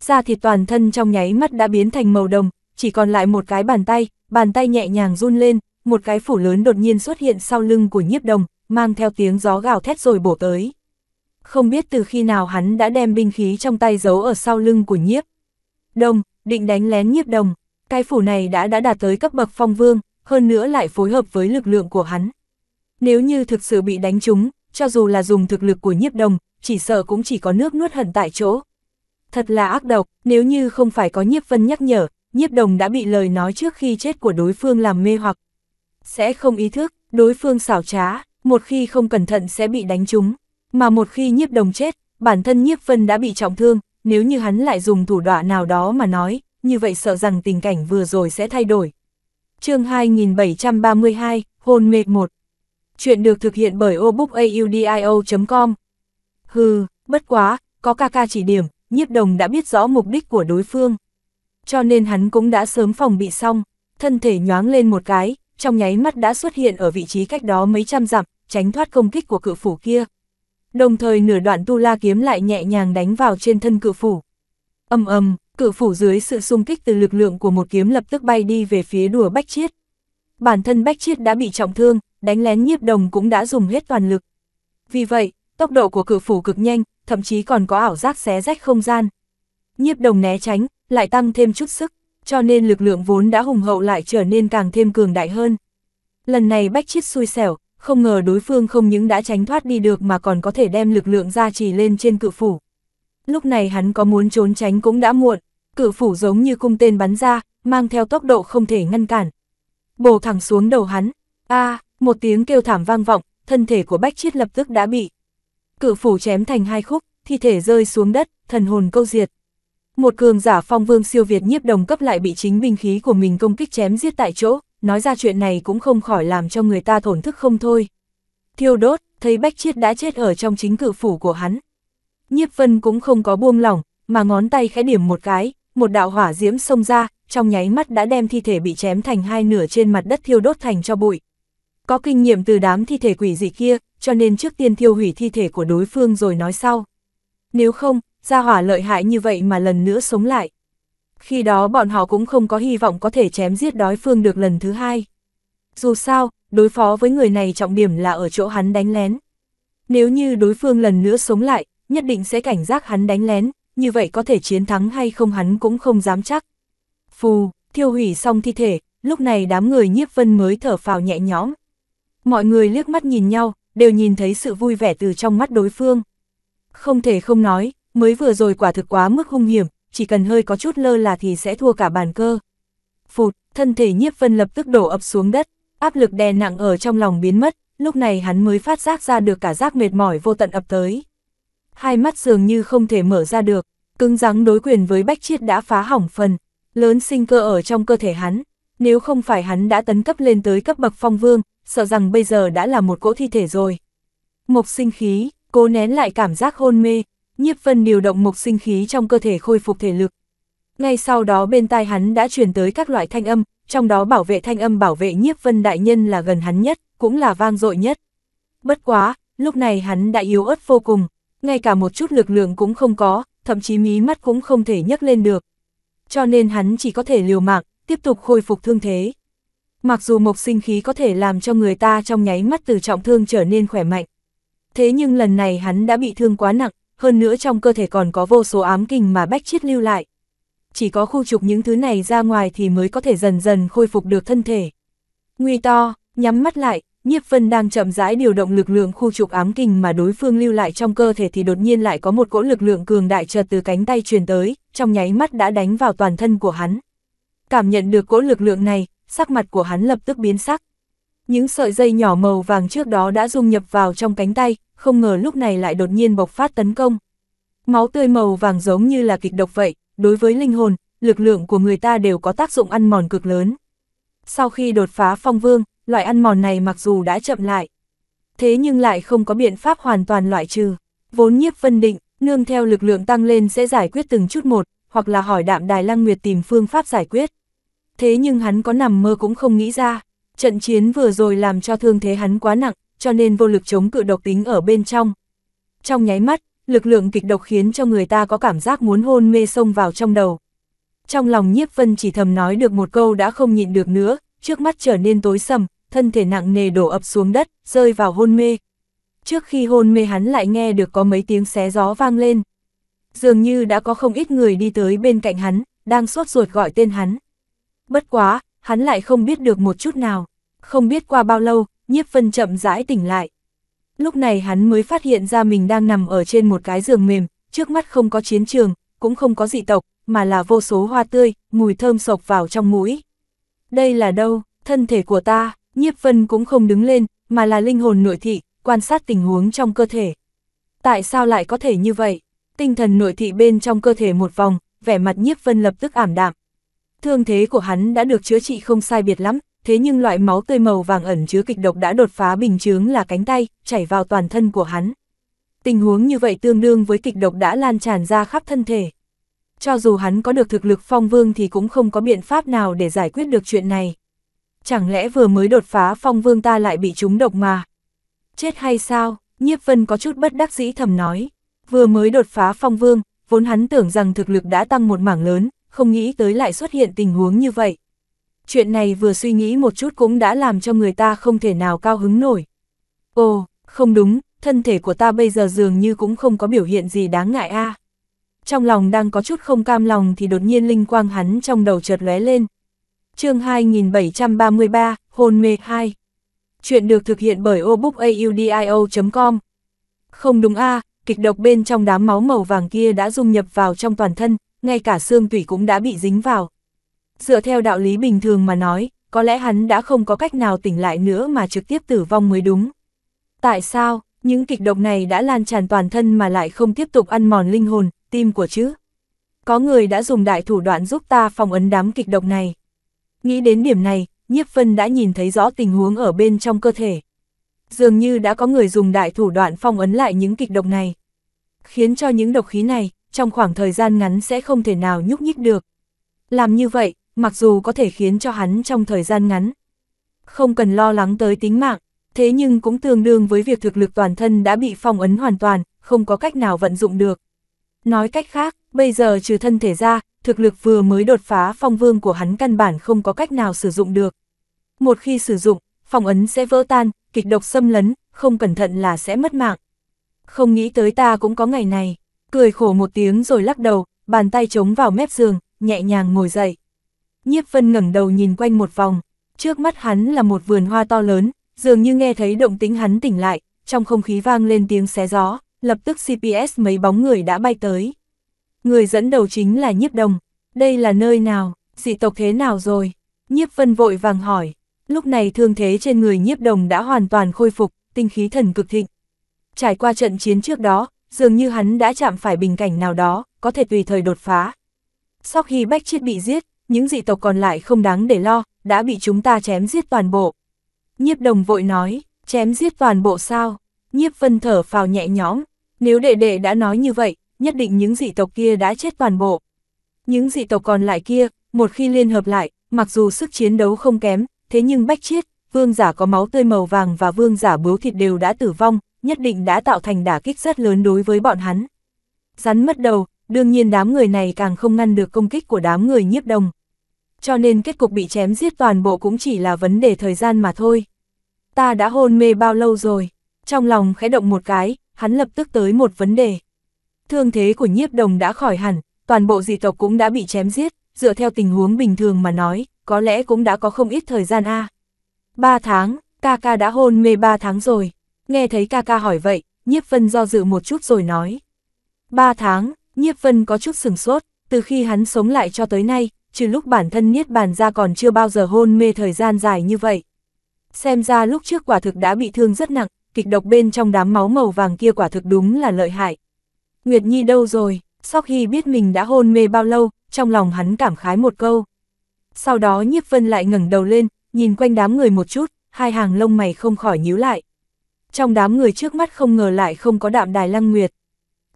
Da thịt toàn thân trong nháy mắt đã biến thành màu đồng, chỉ còn lại một cái bàn tay, bàn tay nhẹ nhàng run lên, một cái phủ lớn đột nhiên xuất hiện sau lưng của nhiếp đồng, mang theo tiếng gió gào thét rồi bổ tới. Không biết từ khi nào hắn đã đem binh khí trong tay giấu ở sau lưng của nhiếp. Đồng, định đánh lén nhiếp đồng, cái phủ này đã đã đạt tới cấp bậc phong vương, hơn nữa lại phối hợp với lực lượng của hắn. Nếu như thực sự bị đánh trúng, cho dù là dùng thực lực của nhiếp đồng, chỉ sợ cũng chỉ có nước nuốt hận tại chỗ. Thật là ác độc, nếu như không phải có nhiếp vân nhắc nhở, nhiếp đồng đã bị lời nói trước khi chết của đối phương làm mê hoặc. Sẽ không ý thức, đối phương xảo trá, một khi không cẩn thận sẽ bị đánh trúng. Mà một khi nhiếp đồng chết, bản thân nhiếp vân đã bị trọng thương, nếu như hắn lại dùng thủ đoạn nào đó mà nói, như vậy sợ rằng tình cảnh vừa rồi sẽ thay đổi. chương 2732, Hôn mệt 1 Chuyện được thực hiện bởi obookaudio.com Hừ, bất quá, có ca ca chỉ điểm, nhiếp đồng đã biết rõ mục đích của đối phương. Cho nên hắn cũng đã sớm phòng bị xong, thân thể nhoáng lên một cái, trong nháy mắt đã xuất hiện ở vị trí cách đó mấy trăm dặm, tránh thoát công kích của cự phủ kia. Đồng thời nửa đoạn tu la kiếm lại nhẹ nhàng đánh vào trên thân cự phủ. Âm âm, cự phủ dưới sự xung kích từ lực lượng của một kiếm lập tức bay đi về phía đùa Bách Chiết. Bản thân Bách Chiết đã bị trọng thương, đánh lén nhiếp đồng cũng đã dùng hết toàn lực. Vì vậy, Tốc độ của cự phủ cực nhanh, thậm chí còn có ảo giác xé rách không gian. Nhiếp đồng né tránh, lại tăng thêm chút sức, cho nên lực lượng vốn đã hùng hậu lại trở nên càng thêm cường đại hơn. Lần này bách chiết xui xẻo, không ngờ đối phương không những đã tránh thoát đi được mà còn có thể đem lực lượng ra trì lên trên cự phủ. Lúc này hắn có muốn trốn tránh cũng đã muộn, cự phủ giống như cung tên bắn ra, mang theo tốc độ không thể ngăn cản. Bổ thẳng xuống đầu hắn, a một tiếng kêu thảm vang vọng, thân thể của bách chiết lập tức đã bị cự phủ chém thành hai khúc, thi thể rơi xuống đất, thần hồn câu diệt. Một cường giả phong vương siêu việt nhiếp đồng cấp lại bị chính binh khí của mình công kích chém giết tại chỗ, nói ra chuyện này cũng không khỏi làm cho người ta thổn thức không thôi. Thiêu đốt, thấy Bách Chiết đã chết ở trong chính cự phủ của hắn. Nhiếp vân cũng không có buông lỏng, mà ngón tay khẽ điểm một cái, một đạo hỏa diễm xông ra, trong nháy mắt đã đem thi thể bị chém thành hai nửa trên mặt đất thiêu đốt thành cho bụi. Có kinh nghiệm từ đám thi thể quỷ dị kia, cho nên trước tiên thiêu hủy thi thể của đối phương rồi nói sau. Nếu không, gia hỏa lợi hại như vậy mà lần nữa sống lại. Khi đó bọn họ cũng không có hy vọng có thể chém giết đối phương được lần thứ hai. Dù sao, đối phó với người này trọng điểm là ở chỗ hắn đánh lén. Nếu như đối phương lần nữa sống lại, nhất định sẽ cảnh giác hắn đánh lén, như vậy có thể chiến thắng hay không hắn cũng không dám chắc. Phù, thiêu hủy xong thi thể, lúc này đám người nhiếp vân mới thở phào nhẹ nhõm. Mọi người liếc mắt nhìn nhau, đều nhìn thấy sự vui vẻ từ trong mắt đối phương. Không thể không nói, mới vừa rồi quả thực quá mức hung hiểm, chỉ cần hơi có chút lơ là thì sẽ thua cả bàn cơ. Phụt, thân thể nhiếp vân lập tức đổ ập xuống đất, áp lực đè nặng ở trong lòng biến mất, lúc này hắn mới phát giác ra được cả giác mệt mỏi vô tận ập tới. Hai mắt dường như không thể mở ra được, cứng rắn đối quyền với bách chiết đã phá hỏng phần, lớn sinh cơ ở trong cơ thể hắn. Nếu không phải hắn đã tấn cấp lên tới cấp bậc phong vương, sợ rằng bây giờ đã là một cỗ thi thể rồi. Mộc sinh khí, cố nén lại cảm giác hôn mê, nhiếp vân điều động mộc sinh khí trong cơ thể khôi phục thể lực. Ngay sau đó bên tai hắn đã truyền tới các loại thanh âm, trong đó bảo vệ thanh âm bảo vệ nhiếp vân đại nhân là gần hắn nhất, cũng là vang dội nhất. Bất quá, lúc này hắn đã yếu ớt vô cùng, ngay cả một chút lực lượng cũng không có, thậm chí mí mắt cũng không thể nhấc lên được. Cho nên hắn chỉ có thể liều mạng, tiếp tục khôi phục thương thế mặc dù mộc sinh khí có thể làm cho người ta trong nháy mắt từ trọng thương trở nên khỏe mạnh. Thế nhưng lần này hắn đã bị thương quá nặng, hơn nữa trong cơ thể còn có vô số ám kinh mà bách chiết lưu lại. Chỉ có khu trục những thứ này ra ngoài thì mới có thể dần dần khôi phục được thân thể. Nguy to, nhắm mắt lại, nhiếp vân đang chậm rãi điều động lực lượng khu trục ám kinh mà đối phương lưu lại trong cơ thể thì đột nhiên lại có một cỗ lực lượng cường đại chợt từ cánh tay truyền tới, trong nháy mắt đã đánh vào toàn thân của hắn. Cảm nhận được cỗ lực lượng này, sắc mặt của hắn lập tức biến sắc. Những sợi dây nhỏ màu vàng trước đó đã dung nhập vào trong cánh tay, không ngờ lúc này lại đột nhiên bộc phát tấn công. Máu tươi màu vàng giống như là kịch độc vậy, đối với linh hồn, lực lượng của người ta đều có tác dụng ăn mòn cực lớn. Sau khi đột phá phong vương, loại ăn mòn này mặc dù đã chậm lại, thế nhưng lại không có biện pháp hoàn toàn loại trừ. Vốn nhiếp phân định, nương theo lực lượng tăng lên sẽ giải quyết từng chút một, hoặc là hỏi đạm Đài Lăng Nguyệt tìm phương pháp giải quyết thế nhưng hắn có nằm mơ cũng không nghĩ ra, trận chiến vừa rồi làm cho thương thế hắn quá nặng, cho nên vô lực chống cự độc tính ở bên trong. Trong nháy mắt, lực lượng kịch độc khiến cho người ta có cảm giác muốn hôn mê sông vào trong đầu. Trong lòng nhiếp vân chỉ thầm nói được một câu đã không nhịn được nữa, trước mắt trở nên tối sầm, thân thể nặng nề đổ ập xuống đất, rơi vào hôn mê. Trước khi hôn mê hắn lại nghe được có mấy tiếng xé gió vang lên. Dường như đã có không ít người đi tới bên cạnh hắn, đang sốt ruột gọi tên hắn. Bất quá, hắn lại không biết được một chút nào. Không biết qua bao lâu, nhiếp phân chậm rãi tỉnh lại. Lúc này hắn mới phát hiện ra mình đang nằm ở trên một cái giường mềm, trước mắt không có chiến trường, cũng không có dị tộc, mà là vô số hoa tươi, mùi thơm sộc vào trong mũi. Đây là đâu, thân thể của ta, nhiếp phân cũng không đứng lên, mà là linh hồn nội thị, quan sát tình huống trong cơ thể. Tại sao lại có thể như vậy? Tinh thần nội thị bên trong cơ thể một vòng, vẻ mặt nhiếp phân lập tức ảm đạm. Thương thế của hắn đã được chữa trị không sai biệt lắm, thế nhưng loại máu tươi màu vàng ẩn chứa kịch độc đã đột phá bình chướng là cánh tay, chảy vào toàn thân của hắn. Tình huống như vậy tương đương với kịch độc đã lan tràn ra khắp thân thể. Cho dù hắn có được thực lực phong vương thì cũng không có biện pháp nào để giải quyết được chuyện này. Chẳng lẽ vừa mới đột phá phong vương ta lại bị trúng độc mà? Chết hay sao? Nhiếp Vân có chút bất đắc dĩ thầm nói. Vừa mới đột phá phong vương, vốn hắn tưởng rằng thực lực đã tăng một mảng lớn, không nghĩ tới lại xuất hiện tình huống như vậy. Chuyện này vừa suy nghĩ một chút cũng đã làm cho người ta không thể nào cao hứng nổi. Ồ, không đúng, thân thể của ta bây giờ dường như cũng không có biểu hiện gì đáng ngại a. Trong lòng đang có chút không cam lòng thì đột nhiên linh quang hắn trong đầu chợt lóe lên. chương 2733, Hôn mê 2. Chuyện được thực hiện bởi obookaudio.com. Không đúng a, kịch độc bên trong đám máu màu vàng kia đã dung nhập vào trong toàn thân, ngay cả xương tủy cũng đã bị dính vào. Dựa theo đạo lý bình thường mà nói, có lẽ hắn đã không có cách nào tỉnh lại nữa mà trực tiếp tử vong mới đúng. Tại sao, những kịch độc này đã lan tràn toàn thân mà lại không tiếp tục ăn mòn linh hồn, tim của chứ? Có người đã dùng đại thủ đoạn giúp ta phòng ấn đám kịch độc này. Nghĩ đến điểm này, Nhiếp Vân đã nhìn thấy rõ tình huống ở bên trong cơ thể. Dường như đã có người dùng đại thủ đoạn phong ấn lại những kịch độc này. Khiến cho những độc khí này, trong khoảng thời gian ngắn sẽ không thể nào nhúc nhích được. Làm như vậy, mặc dù có thể khiến cho hắn trong thời gian ngắn, không cần lo lắng tới tính mạng, thế nhưng cũng tương đương với việc thực lực toàn thân đã bị phong ấn hoàn toàn, không có cách nào vận dụng được. Nói cách khác, bây giờ trừ thân thể ra, thực lực vừa mới đột phá phong vương của hắn căn bản không có cách nào sử dụng được. Một khi sử dụng, phong ấn sẽ vỡ tan, kịch độc xâm lấn, không cẩn thận là sẽ mất mạng. Không nghĩ tới ta cũng có ngày này cười khổ một tiếng rồi lắc đầu, bàn tay chống vào mép giường, nhẹ nhàng ngồi dậy. Nhiếp Vân ngẩng đầu nhìn quanh một vòng, trước mắt hắn là một vườn hoa to lớn, dường như nghe thấy động tính hắn tỉnh lại, trong không khí vang lên tiếng xé gió, lập tức CPS mấy bóng người đã bay tới. Người dẫn đầu chính là Nhiếp Đồng, đây là nơi nào, dị tộc thế nào rồi? Nhiếp Vân vội vàng hỏi, lúc này thương thế trên người Nhiếp Đồng đã hoàn toàn khôi phục, tinh khí thần cực thịnh. Trải qua trận chiến trước đó, dường như hắn đã chạm phải bình cảnh nào đó, có thể tùy thời đột phá. Sau khi Bách Chiết bị giết, những dị tộc còn lại không đáng để lo, đã bị chúng ta chém giết toàn bộ. Nhiếp đồng vội nói, chém giết toàn bộ sao? Nhiếp vân thở phào nhẹ nhõm, nếu đệ đệ đã nói như vậy, nhất định những dị tộc kia đã chết toàn bộ. Những dị tộc còn lại kia, một khi liên hợp lại, mặc dù sức chiến đấu không kém, thế nhưng Bách Chiết, vương giả có máu tươi màu vàng và vương giả bướu thịt đều đã tử vong, nhất định đã tạo thành đả kích rất lớn đối với bọn hắn. Rắn mất đầu, đương nhiên đám người này càng không ngăn được công kích của đám người nhiếp đồng. Cho nên kết cục bị chém giết toàn bộ cũng chỉ là vấn đề thời gian mà thôi. Ta đã hôn mê bao lâu rồi? Trong lòng khẽ động một cái, hắn lập tức tới một vấn đề. Thương thế của nhiếp đồng đã khỏi hẳn, toàn bộ dị tộc cũng đã bị chém giết, dựa theo tình huống bình thường mà nói, có lẽ cũng đã có không ít thời gian a. ba tháng, ca ca đã hôn mê ba tháng rồi, Nghe thấy ca ca hỏi vậy, Nhiếp Vân do dự một chút rồi nói. Ba tháng, Nhiếp Vân có chút sừng sốt, từ khi hắn sống lại cho tới nay, trừ lúc bản thân Niết Bàn ra còn chưa bao giờ hôn mê thời gian dài như vậy. Xem ra lúc trước quả thực đã bị thương rất nặng, kịch độc bên trong đám máu màu vàng kia quả thực đúng là lợi hại. Nguyệt Nhi đâu rồi, Sau khi biết mình đã hôn mê bao lâu, trong lòng hắn cảm khái một câu. Sau đó Nhiếp Vân lại ngẩng đầu lên, nhìn quanh đám người một chút, hai hàng lông mày không khỏi nhíu lại trong đám người trước mắt không ngờ lại không có đạm đài lăng nguyệt.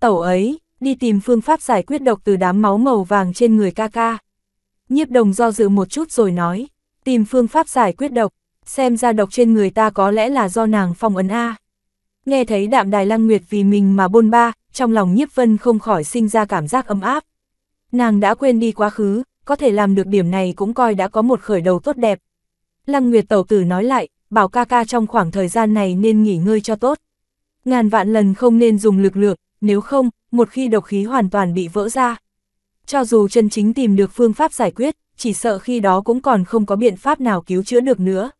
Tẩu ấy, đi tìm phương pháp giải quyết độc từ đám máu màu vàng trên người ca ca. Nhiếp đồng do dự một chút rồi nói, tìm phương pháp giải quyết độc, xem ra độc trên người ta có lẽ là do nàng phong ấn A. Nghe thấy đạm đài lăng nguyệt vì mình mà bôn ba, trong lòng nhiếp vân không khỏi sinh ra cảm giác ấm áp. Nàng đã quên đi quá khứ, có thể làm được điểm này cũng coi đã có một khởi đầu tốt đẹp. Lăng nguyệt tẩu tử nói lại, bảo ca ca trong khoảng thời gian này nên nghỉ ngơi cho tốt. Ngàn vạn lần không nên dùng lực lượng, nếu không, một khi độc khí hoàn toàn bị vỡ ra. Cho dù chân chính tìm được phương pháp giải quyết, chỉ sợ khi đó cũng còn không có biện pháp nào cứu chữa được nữa.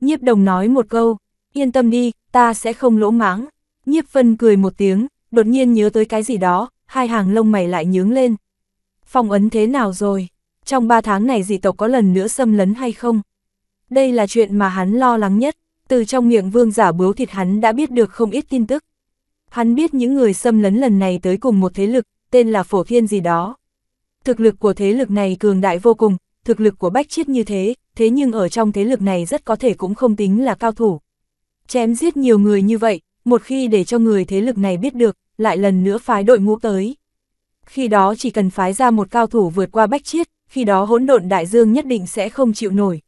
Nhiếp đồng nói một câu, yên tâm đi, ta sẽ không lỗ mãng. Nhiếp phân cười một tiếng, đột nhiên nhớ tới cái gì đó, hai hàng lông mày lại nhướng lên. Phong ấn thế nào rồi? Trong ba tháng này dị tộc có lần nữa xâm lấn hay không? Đây là chuyện mà hắn lo lắng nhất, từ trong miệng vương giả bướu thịt hắn đã biết được không ít tin tức. Hắn biết những người xâm lấn lần này tới cùng một thế lực, tên là phổ thiên gì đó. Thực lực của thế lực này cường đại vô cùng, thực lực của bách chiết như thế, thế nhưng ở trong thế lực này rất có thể cũng không tính là cao thủ. Chém giết nhiều người như vậy, một khi để cho người thế lực này biết được, lại lần nữa phái đội ngũ tới. Khi đó chỉ cần phái ra một cao thủ vượt qua bách chiết, khi đó hỗn độn đại dương nhất định sẽ không chịu nổi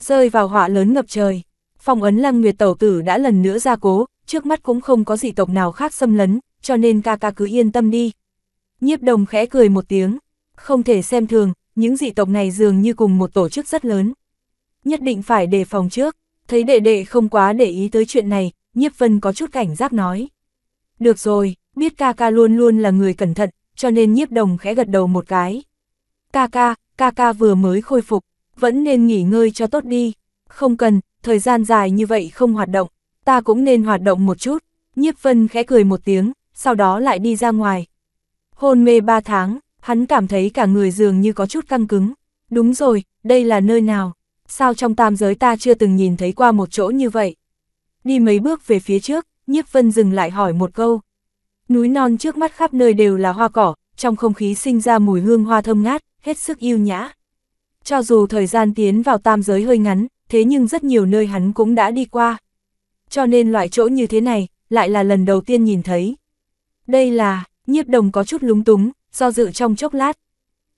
rơi vào họa lớn ngập trời. Phong ấn lăng nguyệt tẩu tử đã lần nữa ra cố, trước mắt cũng không có dị tộc nào khác xâm lấn, cho nên ca ca cứ yên tâm đi. Nhiếp đồng khẽ cười một tiếng, không thể xem thường, những dị tộc này dường như cùng một tổ chức rất lớn. Nhất định phải đề phòng trước, thấy đệ đệ không quá để ý tới chuyện này, nhiếp vân có chút cảnh giác nói. Được rồi, biết ca ca luôn luôn là người cẩn thận, cho nên nhiếp đồng khẽ gật đầu một cái. Ca ca, ca ca vừa mới khôi phục, vẫn nên nghỉ ngơi cho tốt đi. Không cần, thời gian dài như vậy không hoạt động, ta cũng nên hoạt động một chút. Nhiếp Vân khẽ cười một tiếng, sau đó lại đi ra ngoài. Hôn mê ba tháng, hắn cảm thấy cả người dường như có chút căng cứng. Đúng rồi, đây là nơi nào? Sao trong tam giới ta chưa từng nhìn thấy qua một chỗ như vậy? Đi mấy bước về phía trước, Nhiếp Vân dừng lại hỏi một câu. Núi non trước mắt khắp nơi đều là hoa cỏ, trong không khí sinh ra mùi hương hoa thơm ngát, hết sức yêu nhã cho dù thời gian tiến vào tam giới hơi ngắn, thế nhưng rất nhiều nơi hắn cũng đã đi qua. Cho nên loại chỗ như thế này, lại là lần đầu tiên nhìn thấy. Đây là, nhiếp đồng có chút lúng túng, do dự trong chốc lát.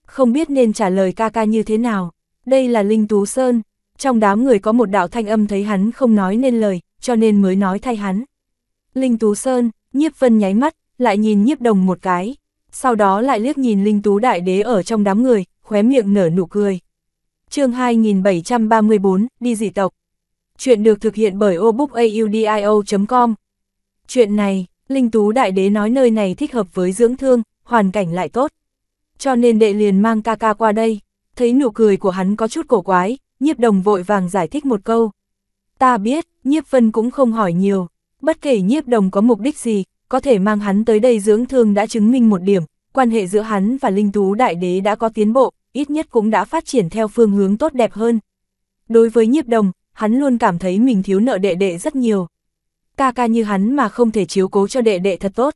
Không biết nên trả lời ca ca như thế nào, đây là Linh Tú Sơn. Trong đám người có một đạo thanh âm thấy hắn không nói nên lời, cho nên mới nói thay hắn. Linh Tú Sơn, nhiếp vân nháy mắt, lại nhìn nhiếp đồng một cái. Sau đó lại liếc nhìn Linh Tú Đại Đế ở trong đám người, khóe miệng nở nụ cười chương 2734, đi dị tộc. Chuyện được thực hiện bởi obookaudio.com. Chuyện này, Linh Tú Đại Đế nói nơi này thích hợp với dưỡng thương, hoàn cảnh lại tốt. Cho nên đệ liền mang ca ca qua đây, thấy nụ cười của hắn có chút cổ quái, nhiếp đồng vội vàng giải thích một câu. Ta biết, nhiếp vân cũng không hỏi nhiều, bất kể nhiếp đồng có mục đích gì, có thể mang hắn tới đây dưỡng thương đã chứng minh một điểm, quan hệ giữa hắn và Linh Tú Đại Đế đã có tiến bộ, ít nhất cũng đã phát triển theo phương hướng tốt đẹp hơn. Đối với nhiếp đồng, hắn luôn cảm thấy mình thiếu nợ đệ đệ rất nhiều. Ca ca như hắn mà không thể chiếu cố cho đệ đệ thật tốt.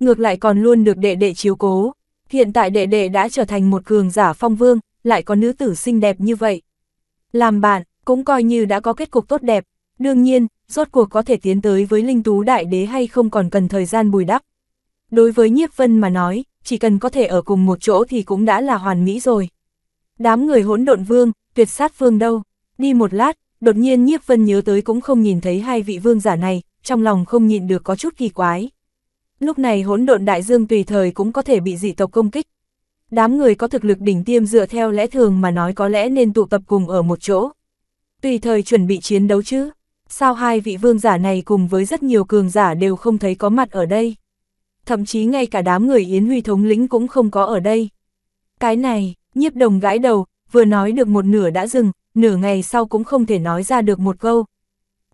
Ngược lại còn luôn được đệ đệ chiếu cố. Hiện tại đệ đệ đã trở thành một cường giả phong vương, lại có nữ tử xinh đẹp như vậy. Làm bạn, cũng coi như đã có kết cục tốt đẹp. Đương nhiên, rốt cuộc có thể tiến tới với linh tú đại đế hay không còn cần thời gian bùi đắp. Đối với nhiếp vân mà nói, chỉ cần có thể ở cùng một chỗ thì cũng đã là hoàn mỹ rồi. Đám người hỗn độn vương, tuyệt sát vương đâu, đi một lát, đột nhiên nhiếp vân nhớ tới cũng không nhìn thấy hai vị vương giả này, trong lòng không nhịn được có chút kỳ quái. Lúc này hỗn độn đại dương tùy thời cũng có thể bị dị tộc công kích. Đám người có thực lực đỉnh tiêm dựa theo lẽ thường mà nói có lẽ nên tụ tập cùng ở một chỗ. Tùy thời chuẩn bị chiến đấu chứ. Sao hai vị vương giả này cùng với rất nhiều cường giả đều không thấy có mặt ở đây? thậm chí ngay cả đám người Yến Huy thống lĩnh cũng không có ở đây. Cái này, nhiếp đồng gãi đầu, vừa nói được một nửa đã dừng, nửa ngày sau cũng không thể nói ra được một câu.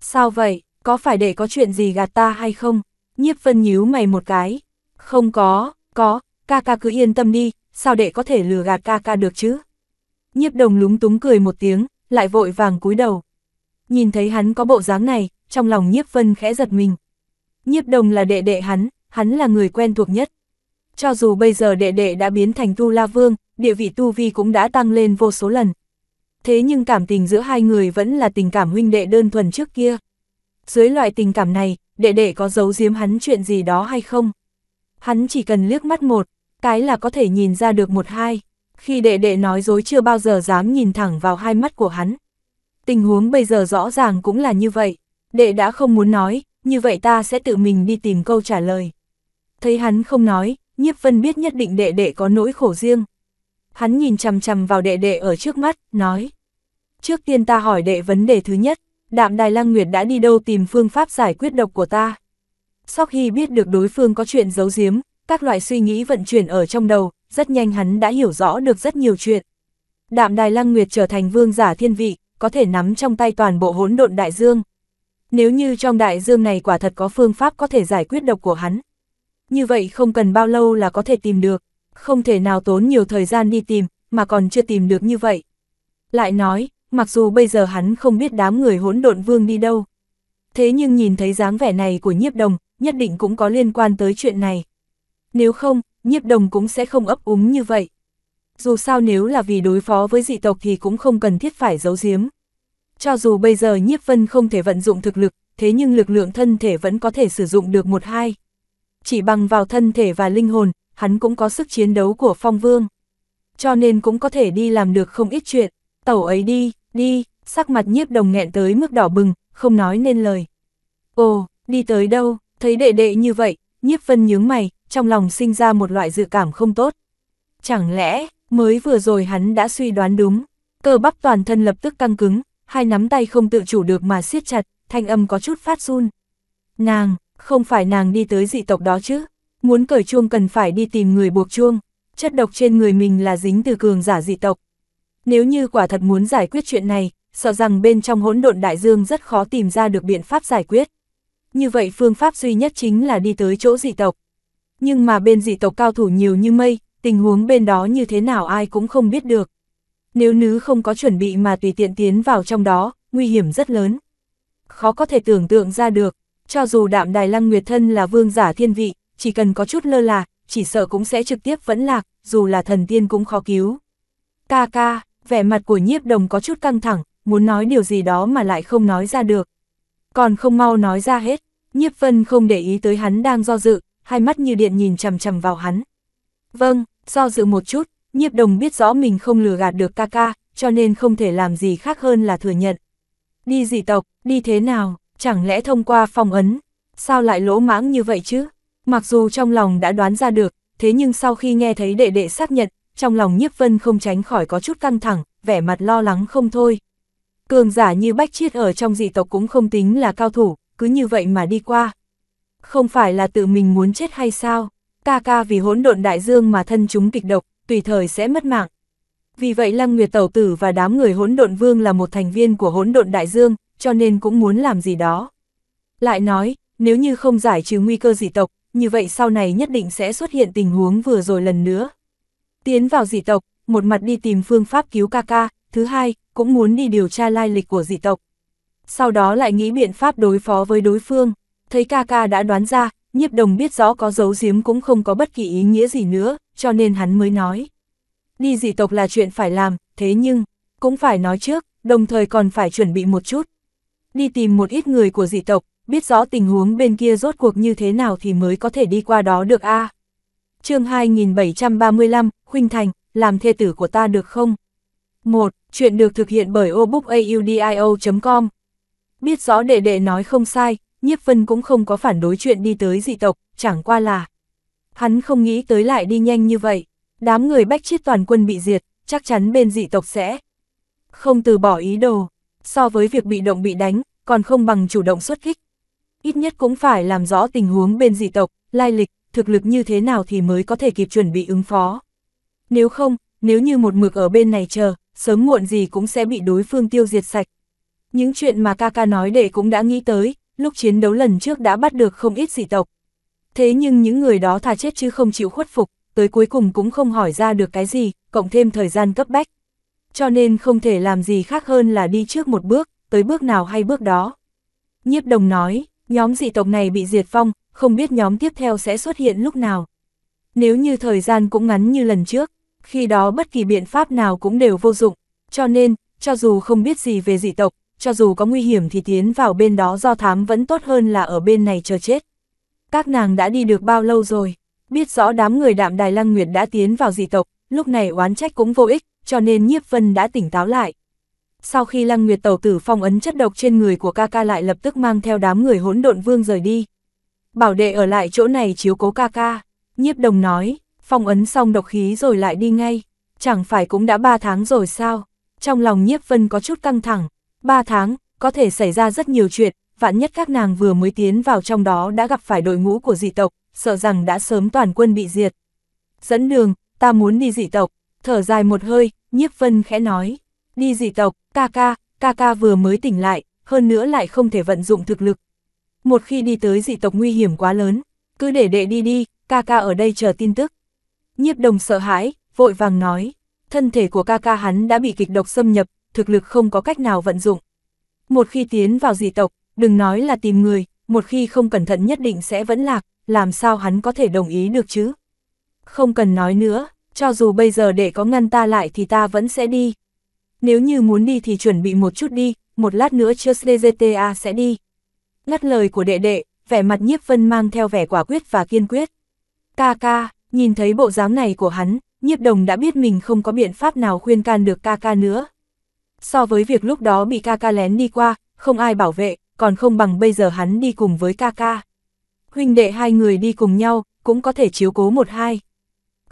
Sao vậy, có phải để có chuyện gì gạt ta hay không? Nhiếp vân nhíu mày một cái. Không có, có, ca ca cứ yên tâm đi, sao để có thể lừa gạt ca ca được chứ? Nhiếp đồng lúng túng cười một tiếng, lại vội vàng cúi đầu. Nhìn thấy hắn có bộ dáng này, trong lòng nhiếp vân khẽ giật mình. Nhiếp đồng là đệ đệ hắn, hắn là người quen thuộc nhất. Cho dù bây giờ đệ đệ đã biến thành Tu La Vương, địa vị Tu Vi cũng đã tăng lên vô số lần. Thế nhưng cảm tình giữa hai người vẫn là tình cảm huynh đệ đơn thuần trước kia. Dưới loại tình cảm này, đệ đệ có giấu giếm hắn chuyện gì đó hay không? Hắn chỉ cần liếc mắt một, cái là có thể nhìn ra được một hai. Khi đệ đệ nói dối chưa bao giờ dám nhìn thẳng vào hai mắt của hắn. Tình huống bây giờ rõ ràng cũng là như vậy. Đệ đã không muốn nói, như vậy ta sẽ tự mình đi tìm câu trả lời. Thấy hắn không nói, nhiếp vân biết nhất định đệ đệ có nỗi khổ riêng. Hắn nhìn chằm chằm vào đệ đệ ở trước mắt, nói. Trước tiên ta hỏi đệ vấn đề thứ nhất, đạm đài lăng nguyệt đã đi đâu tìm phương pháp giải quyết độc của ta. Sau khi biết được đối phương có chuyện giấu giếm, các loại suy nghĩ vận chuyển ở trong đầu, rất nhanh hắn đã hiểu rõ được rất nhiều chuyện. Đạm đài lăng nguyệt trở thành vương giả thiên vị, có thể nắm trong tay toàn bộ hỗn độn đại dương. Nếu như trong đại dương này quả thật có phương pháp có thể giải quyết độc của hắn, như vậy không cần bao lâu là có thể tìm được, không thể nào tốn nhiều thời gian đi tìm, mà còn chưa tìm được như vậy. Lại nói, mặc dù bây giờ hắn không biết đám người hỗn độn vương đi đâu, thế nhưng nhìn thấy dáng vẻ này của nhiếp đồng, nhất định cũng có liên quan tới chuyện này. Nếu không, nhiếp đồng cũng sẽ không ấp úng như vậy. Dù sao nếu là vì đối phó với dị tộc thì cũng không cần thiết phải giấu giếm. Cho dù bây giờ nhiếp vân không thể vận dụng thực lực, thế nhưng lực lượng thân thể vẫn có thể sử dụng được một hai chỉ bằng vào thân thể và linh hồn, hắn cũng có sức chiến đấu của phong vương. Cho nên cũng có thể đi làm được không ít chuyện, tẩu ấy đi, đi, sắc mặt nhiếp đồng nghẹn tới mức đỏ bừng, không nói nên lời. Ồ, đi tới đâu, thấy đệ đệ như vậy, nhiếp vân nhướng mày, trong lòng sinh ra một loại dự cảm không tốt. Chẳng lẽ, mới vừa rồi hắn đã suy đoán đúng, cơ bắp toàn thân lập tức căng cứng, hai nắm tay không tự chủ được mà siết chặt, thanh âm có chút phát run. Nàng, không phải nàng đi tới dị tộc đó chứ, muốn cởi chuông cần phải đi tìm người buộc chuông, chất độc trên người mình là dính từ cường giả dị tộc. Nếu như quả thật muốn giải quyết chuyện này, sợ rằng bên trong hỗn độn đại dương rất khó tìm ra được biện pháp giải quyết. Như vậy phương pháp duy nhất chính là đi tới chỗ dị tộc. Nhưng mà bên dị tộc cao thủ nhiều như mây, tình huống bên đó như thế nào ai cũng không biết được. Nếu nữ không có chuẩn bị mà tùy tiện tiến vào trong đó, nguy hiểm rất lớn. Khó có thể tưởng tượng ra được, cho dù đạm đài lăng nguyệt thân là vương giả thiên vị, chỉ cần có chút lơ là, chỉ sợ cũng sẽ trực tiếp vẫn lạc, dù là thần tiên cũng khó cứu. Ca ca, vẻ mặt của nhiếp đồng có chút căng thẳng, muốn nói điều gì đó mà lại không nói ra được. Còn không mau nói ra hết, nhiếp vân không để ý tới hắn đang do dự, hai mắt như điện nhìn chằm chằm vào hắn. Vâng, do dự một chút, nhiếp đồng biết rõ mình không lừa gạt được ca ca, cho nên không thể làm gì khác hơn là thừa nhận. Đi dị tộc, đi thế nào? chẳng lẽ thông qua phong ấn, sao lại lỗ mãng như vậy chứ? Mặc dù trong lòng đã đoán ra được, thế nhưng sau khi nghe thấy đệ đệ xác nhận, trong lòng nhiếp vân không tránh khỏi có chút căng thẳng, vẻ mặt lo lắng không thôi. Cường giả như bách chiết ở trong dị tộc cũng không tính là cao thủ, cứ như vậy mà đi qua. Không phải là tự mình muốn chết hay sao? Ca ca vì hỗn độn đại dương mà thân chúng kịch độc, tùy thời sẽ mất mạng. Vì vậy Lăng Nguyệt Tẩu Tử và đám người hỗn độn vương là một thành viên của hỗn độn đại dương, cho nên cũng muốn làm gì đó. Lại nói, nếu như không giải trừ nguy cơ dị tộc, như vậy sau này nhất định sẽ xuất hiện tình huống vừa rồi lần nữa. Tiến vào dị tộc, một mặt đi tìm phương pháp cứu ca ca, thứ hai, cũng muốn đi điều tra lai lịch của dị tộc. Sau đó lại nghĩ biện pháp đối phó với đối phương, thấy ca ca đã đoán ra, nhiếp đồng biết rõ có dấu giếm cũng không có bất kỳ ý nghĩa gì nữa, cho nên hắn mới nói. Đi dị tộc là chuyện phải làm, thế nhưng, cũng phải nói trước, đồng thời còn phải chuẩn bị một chút đi tìm một ít người của dị tộc, biết rõ tình huống bên kia rốt cuộc như thế nào thì mới có thể đi qua đó được a. À. Chương 2735, Khuynh Thành, làm thê tử của ta được không? 1. Chuyện được thực hiện bởi obookaudio.com. Biết rõ đệ đệ nói không sai, Nhiếp Vân cũng không có phản đối chuyện đi tới dị tộc, chẳng qua là hắn không nghĩ tới lại đi nhanh như vậy. Đám người bách chiết toàn quân bị diệt, chắc chắn bên dị tộc sẽ không từ bỏ ý đồ, so với việc bị động bị đánh, còn không bằng chủ động xuất kích. Ít nhất cũng phải làm rõ tình huống bên dị tộc, lai lịch, thực lực như thế nào thì mới có thể kịp chuẩn bị ứng phó. Nếu không, nếu như một mực ở bên này chờ, sớm muộn gì cũng sẽ bị đối phương tiêu diệt sạch. Những chuyện mà Kaka nói đệ cũng đã nghĩ tới, lúc chiến đấu lần trước đã bắt được không ít dị tộc. Thế nhưng những người đó thà chết chứ không chịu khuất phục, tới cuối cùng cũng không hỏi ra được cái gì, cộng thêm thời gian cấp bách cho nên không thể làm gì khác hơn là đi trước một bước, tới bước nào hay bước đó. Nhiếp đồng nói, nhóm dị tộc này bị diệt vong, không biết nhóm tiếp theo sẽ xuất hiện lúc nào. Nếu như thời gian cũng ngắn như lần trước, khi đó bất kỳ biện pháp nào cũng đều vô dụng, cho nên, cho dù không biết gì về dị tộc, cho dù có nguy hiểm thì tiến vào bên đó do thám vẫn tốt hơn là ở bên này chờ chết. Các nàng đã đi được bao lâu rồi? Biết rõ đám người đạm Đài Lăng Nguyệt đã tiến vào dị tộc, lúc này oán trách cũng vô ích, cho nên Nhiếp Vân đã tỉnh táo lại. Sau khi Lăng Nguyệt Tẩu tử phong ấn chất độc trên người của ca ca lại lập tức mang theo đám người hỗn độn vương rời đi. Bảo đệ ở lại chỗ này chiếu cố ca ca, Nhiếp Đồng nói, phong ấn xong độc khí rồi lại đi ngay, chẳng phải cũng đã 3 tháng rồi sao? Trong lòng Nhiếp Vân có chút căng thẳng, 3 tháng, có thể xảy ra rất nhiều chuyện, vạn nhất các nàng vừa mới tiến vào trong đó đã gặp phải đội ngũ của dị tộc, sợ rằng đã sớm toàn quân bị diệt. Dẫn đường, ta muốn đi dị tộc, thở dài một hơi, nhiếp vân khẽ nói, đi dị tộc, ca ca, ca ca vừa mới tỉnh lại, hơn nữa lại không thể vận dụng thực lực. Một khi đi tới dị tộc nguy hiểm quá lớn, cứ để đệ đi đi, ca ca ở đây chờ tin tức. Nhiếp đồng sợ hãi, vội vàng nói, thân thể của ca ca hắn đã bị kịch độc xâm nhập, thực lực không có cách nào vận dụng. Một khi tiến vào dị tộc, đừng nói là tìm người, một khi không cẩn thận nhất định sẽ vẫn lạc, làm sao hắn có thể đồng ý được chứ? Không cần nói nữa, cho dù bây giờ để có ngăn ta lại thì ta vẫn sẽ đi. Nếu như muốn đi thì chuẩn bị một chút đi, một lát nữa Chusdgta sẽ đi. Ngắt lời của đệ đệ, vẻ mặt nhiếp vân mang theo vẻ quả quyết và kiên quyết. Ca ca, nhìn thấy bộ dáng này của hắn, nhiếp đồng đã biết mình không có biện pháp nào khuyên can được ca ca nữa. So với việc lúc đó bị ca ca lén đi qua, không ai bảo vệ, còn không bằng bây giờ hắn đi cùng với ca ca. Huynh đệ hai người đi cùng nhau, cũng có thể chiếu cố một hai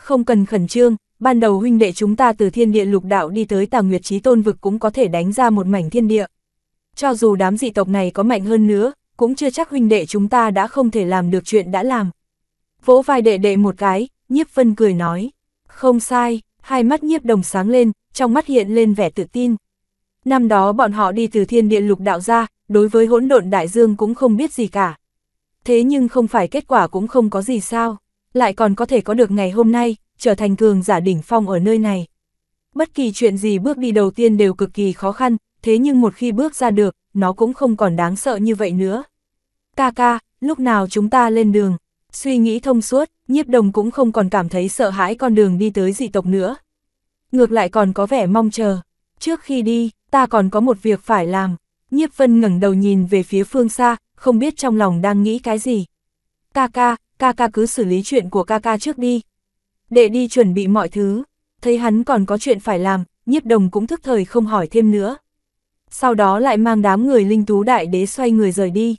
không cần khẩn trương, ban đầu huynh đệ chúng ta từ thiên địa lục đạo đi tới tà nguyệt trí tôn vực cũng có thể đánh ra một mảnh thiên địa. Cho dù đám dị tộc này có mạnh hơn nữa, cũng chưa chắc huynh đệ chúng ta đã không thể làm được chuyện đã làm. Vỗ vai đệ đệ một cái, nhiếp vân cười nói, không sai, hai mắt nhiếp đồng sáng lên, trong mắt hiện lên vẻ tự tin. Năm đó bọn họ đi từ thiên địa lục đạo ra, đối với hỗn độn đại dương cũng không biết gì cả. Thế nhưng không phải kết quả cũng không có gì sao lại còn có thể có được ngày hôm nay, trở thành cường giả đỉnh phong ở nơi này. Bất kỳ chuyện gì bước đi đầu tiên đều cực kỳ khó khăn, thế nhưng một khi bước ra được, nó cũng không còn đáng sợ như vậy nữa. Ca ca, lúc nào chúng ta lên đường? Suy nghĩ thông suốt, nhiếp đồng cũng không còn cảm thấy sợ hãi con đường đi tới dị tộc nữa. Ngược lại còn có vẻ mong chờ. Trước khi đi, ta còn có một việc phải làm. Nhiếp vân ngẩng đầu nhìn về phía phương xa, không biết trong lòng đang nghĩ cái gì. Ca ca, ca ca cứ xử lý chuyện của ca ca trước đi. Đệ đi chuẩn bị mọi thứ, thấy hắn còn có chuyện phải làm, nhiếp đồng cũng thức thời không hỏi thêm nữa. Sau đó lại mang đám người linh tú đại đế xoay người rời đi.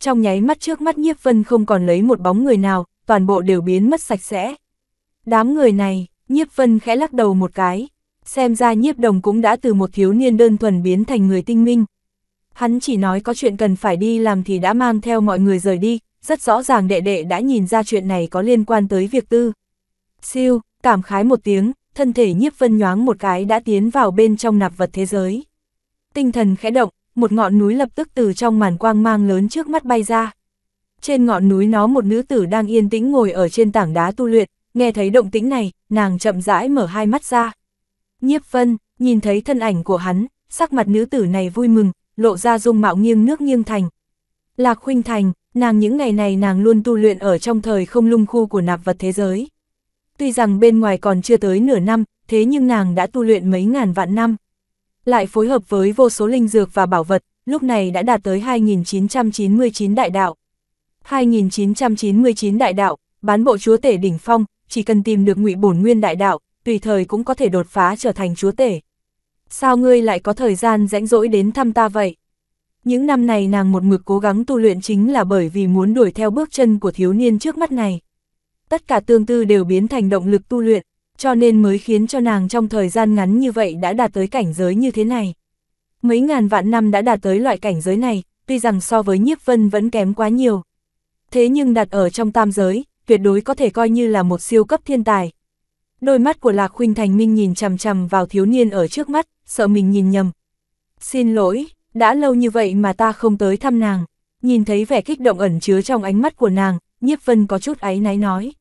Trong nháy mắt trước mắt nhiếp vân không còn lấy một bóng người nào, toàn bộ đều biến mất sạch sẽ. Đám người này, nhiếp vân khẽ lắc đầu một cái, xem ra nhiếp đồng cũng đã từ một thiếu niên đơn thuần biến thành người tinh minh. Hắn chỉ nói có chuyện cần phải đi làm thì đã mang theo mọi người rời đi, rất rõ ràng đệ đệ đã nhìn ra chuyện này có liên quan tới việc tư. Siêu, cảm khái một tiếng, thân thể nhiếp vân nhoáng một cái đã tiến vào bên trong nạp vật thế giới. Tinh thần khẽ động, một ngọn núi lập tức từ trong màn quang mang lớn trước mắt bay ra. Trên ngọn núi nó một nữ tử đang yên tĩnh ngồi ở trên tảng đá tu luyện, nghe thấy động tĩnh này, nàng chậm rãi mở hai mắt ra. Nhiếp vân, nhìn thấy thân ảnh của hắn, sắc mặt nữ tử này vui mừng, lộ ra dung mạo nghiêng nước nghiêng thành. Lạc huynh thành, nàng những ngày này nàng luôn tu luyện ở trong thời không lung khu của nạp vật thế giới. Tuy rằng bên ngoài còn chưa tới nửa năm, thế nhưng nàng đã tu luyện mấy ngàn vạn năm. Lại phối hợp với vô số linh dược và bảo vật, lúc này đã đạt tới 2.999 đại đạo. 2.999 đại đạo, bán bộ chúa tể đỉnh phong, chỉ cần tìm được ngụy bổn nguyên đại đạo, tùy thời cũng có thể đột phá trở thành chúa tể. Sao ngươi lại có thời gian rãnh rỗi đến thăm ta vậy? Những năm này nàng một mực cố gắng tu luyện chính là bởi vì muốn đuổi theo bước chân của thiếu niên trước mắt này. Tất cả tương tư đều biến thành động lực tu luyện, cho nên mới khiến cho nàng trong thời gian ngắn như vậy đã đạt tới cảnh giới như thế này. Mấy ngàn vạn năm đã đạt tới loại cảnh giới này, tuy rằng so với nhiếp vân vẫn kém quá nhiều. Thế nhưng đặt ở trong tam giới, tuyệt đối có thể coi như là một siêu cấp thiên tài. Đôi mắt của Lạc Khuynh Thành Minh nhìn chằm chằm vào thiếu niên ở trước mắt, sợ mình nhìn nhầm. Xin lỗi, đã lâu như vậy mà ta không tới thăm nàng. Nhìn thấy vẻ kích động ẩn chứa trong ánh mắt của nàng, nhiếp vân có chút áy náy nói.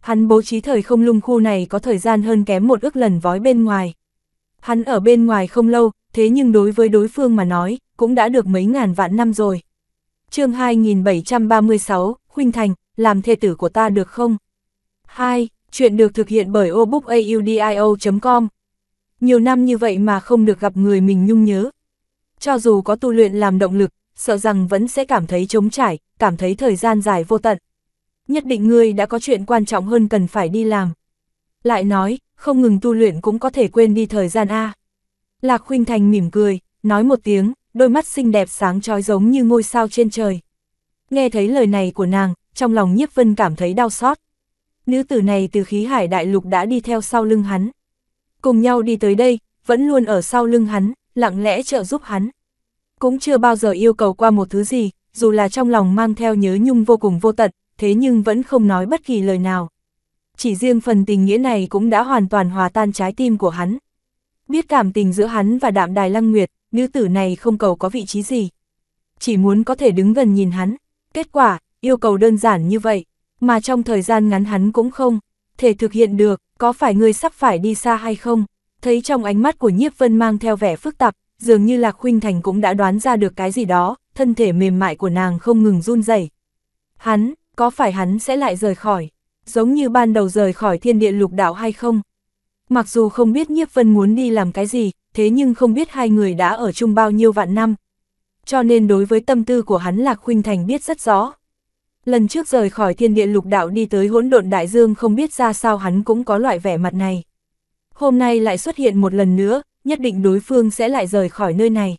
Hắn bố trí thời không lung khu này có thời gian hơn kém một ước lần vói bên ngoài. Hắn ở bên ngoài không lâu, thế nhưng đối với đối phương mà nói, cũng đã được mấy ngàn vạn năm rồi. chương 2736, Huynh Thành, làm thê tử của ta được không? 2. Chuyện được thực hiện bởi obookaudio.com Nhiều năm như vậy mà không được gặp người mình nhung nhớ, cho dù có tu luyện làm động lực, sợ rằng vẫn sẽ cảm thấy trống trải, cảm thấy thời gian dài vô tận. Nhất định ngươi đã có chuyện quan trọng hơn cần phải đi làm. Lại nói, không ngừng tu luyện cũng có thể quên đi thời gian A. Lạc Khuynh Thành mỉm cười, nói một tiếng, đôi mắt xinh đẹp sáng trói giống như ngôi sao trên trời. Nghe thấy lời này của nàng, trong lòng nhiếp vân cảm thấy đau xót. Nữ tử này từ khí hải đại lục đã đi theo sau lưng hắn. Cùng nhau đi tới đây, vẫn luôn ở sau lưng hắn, lặng lẽ trợ giúp hắn cũng chưa bao giờ yêu cầu qua một thứ gì, dù là trong lòng mang theo nhớ nhung vô cùng vô tận, thế nhưng vẫn không nói bất kỳ lời nào. Chỉ riêng phần tình nghĩa này cũng đã hoàn toàn hòa tan trái tim của hắn. Biết cảm tình giữa hắn và đạm đài lăng nguyệt, nữ tử này không cầu có vị trí gì. Chỉ muốn có thể đứng gần nhìn hắn. Kết quả, yêu cầu đơn giản như vậy, mà trong thời gian ngắn hắn cũng không thể thực hiện được, có phải người sắp phải đi xa hay không? Thấy trong ánh mắt của Nhiếp Vân mang theo vẻ phức tạp, dường như Lạc Khuynh Thành cũng đã đoán ra được cái gì đó, thân thể mềm mại của nàng không ngừng run rẩy. Hắn, có phải hắn sẽ lại rời khỏi, giống như ban đầu rời khỏi thiên địa lục đạo hay không? Mặc dù không biết Nhiếp Vân muốn đi làm cái gì, thế nhưng không biết hai người đã ở chung bao nhiêu vạn năm. Cho nên đối với tâm tư của hắn Lạc Khuynh Thành biết rất rõ. Lần trước rời khỏi thiên địa lục đạo đi tới hỗn độn đại dương không biết ra sao hắn cũng có loại vẻ mặt này. Hôm nay lại xuất hiện một lần nữa, nhất định đối phương sẽ lại rời khỏi nơi này.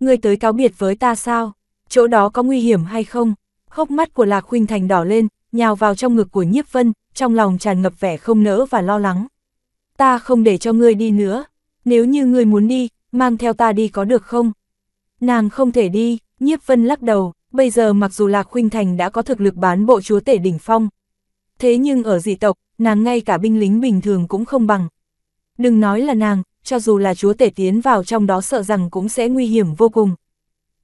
Ngươi tới cáo biệt với ta sao? Chỗ đó có nguy hiểm hay không? Hốc mắt của Lạc Khuynh Thành đỏ lên, nhào vào trong ngực của Nhiếp Vân, trong lòng tràn ngập vẻ không nỡ và lo lắng. Ta không để cho ngươi đi nữa, nếu như ngươi muốn đi, mang theo ta đi có được không? Nàng không thể đi, Nhiếp Vân lắc đầu, bây giờ mặc dù Lạc Khuynh Thành đã có thực lực bán bộ chúa tể đỉnh phong. Thế nhưng ở dị tộc, nàng ngay cả binh lính bình thường cũng không bằng. Đừng nói là nàng, cho dù là chúa tể tiến vào trong đó sợ rằng cũng sẽ nguy hiểm vô cùng.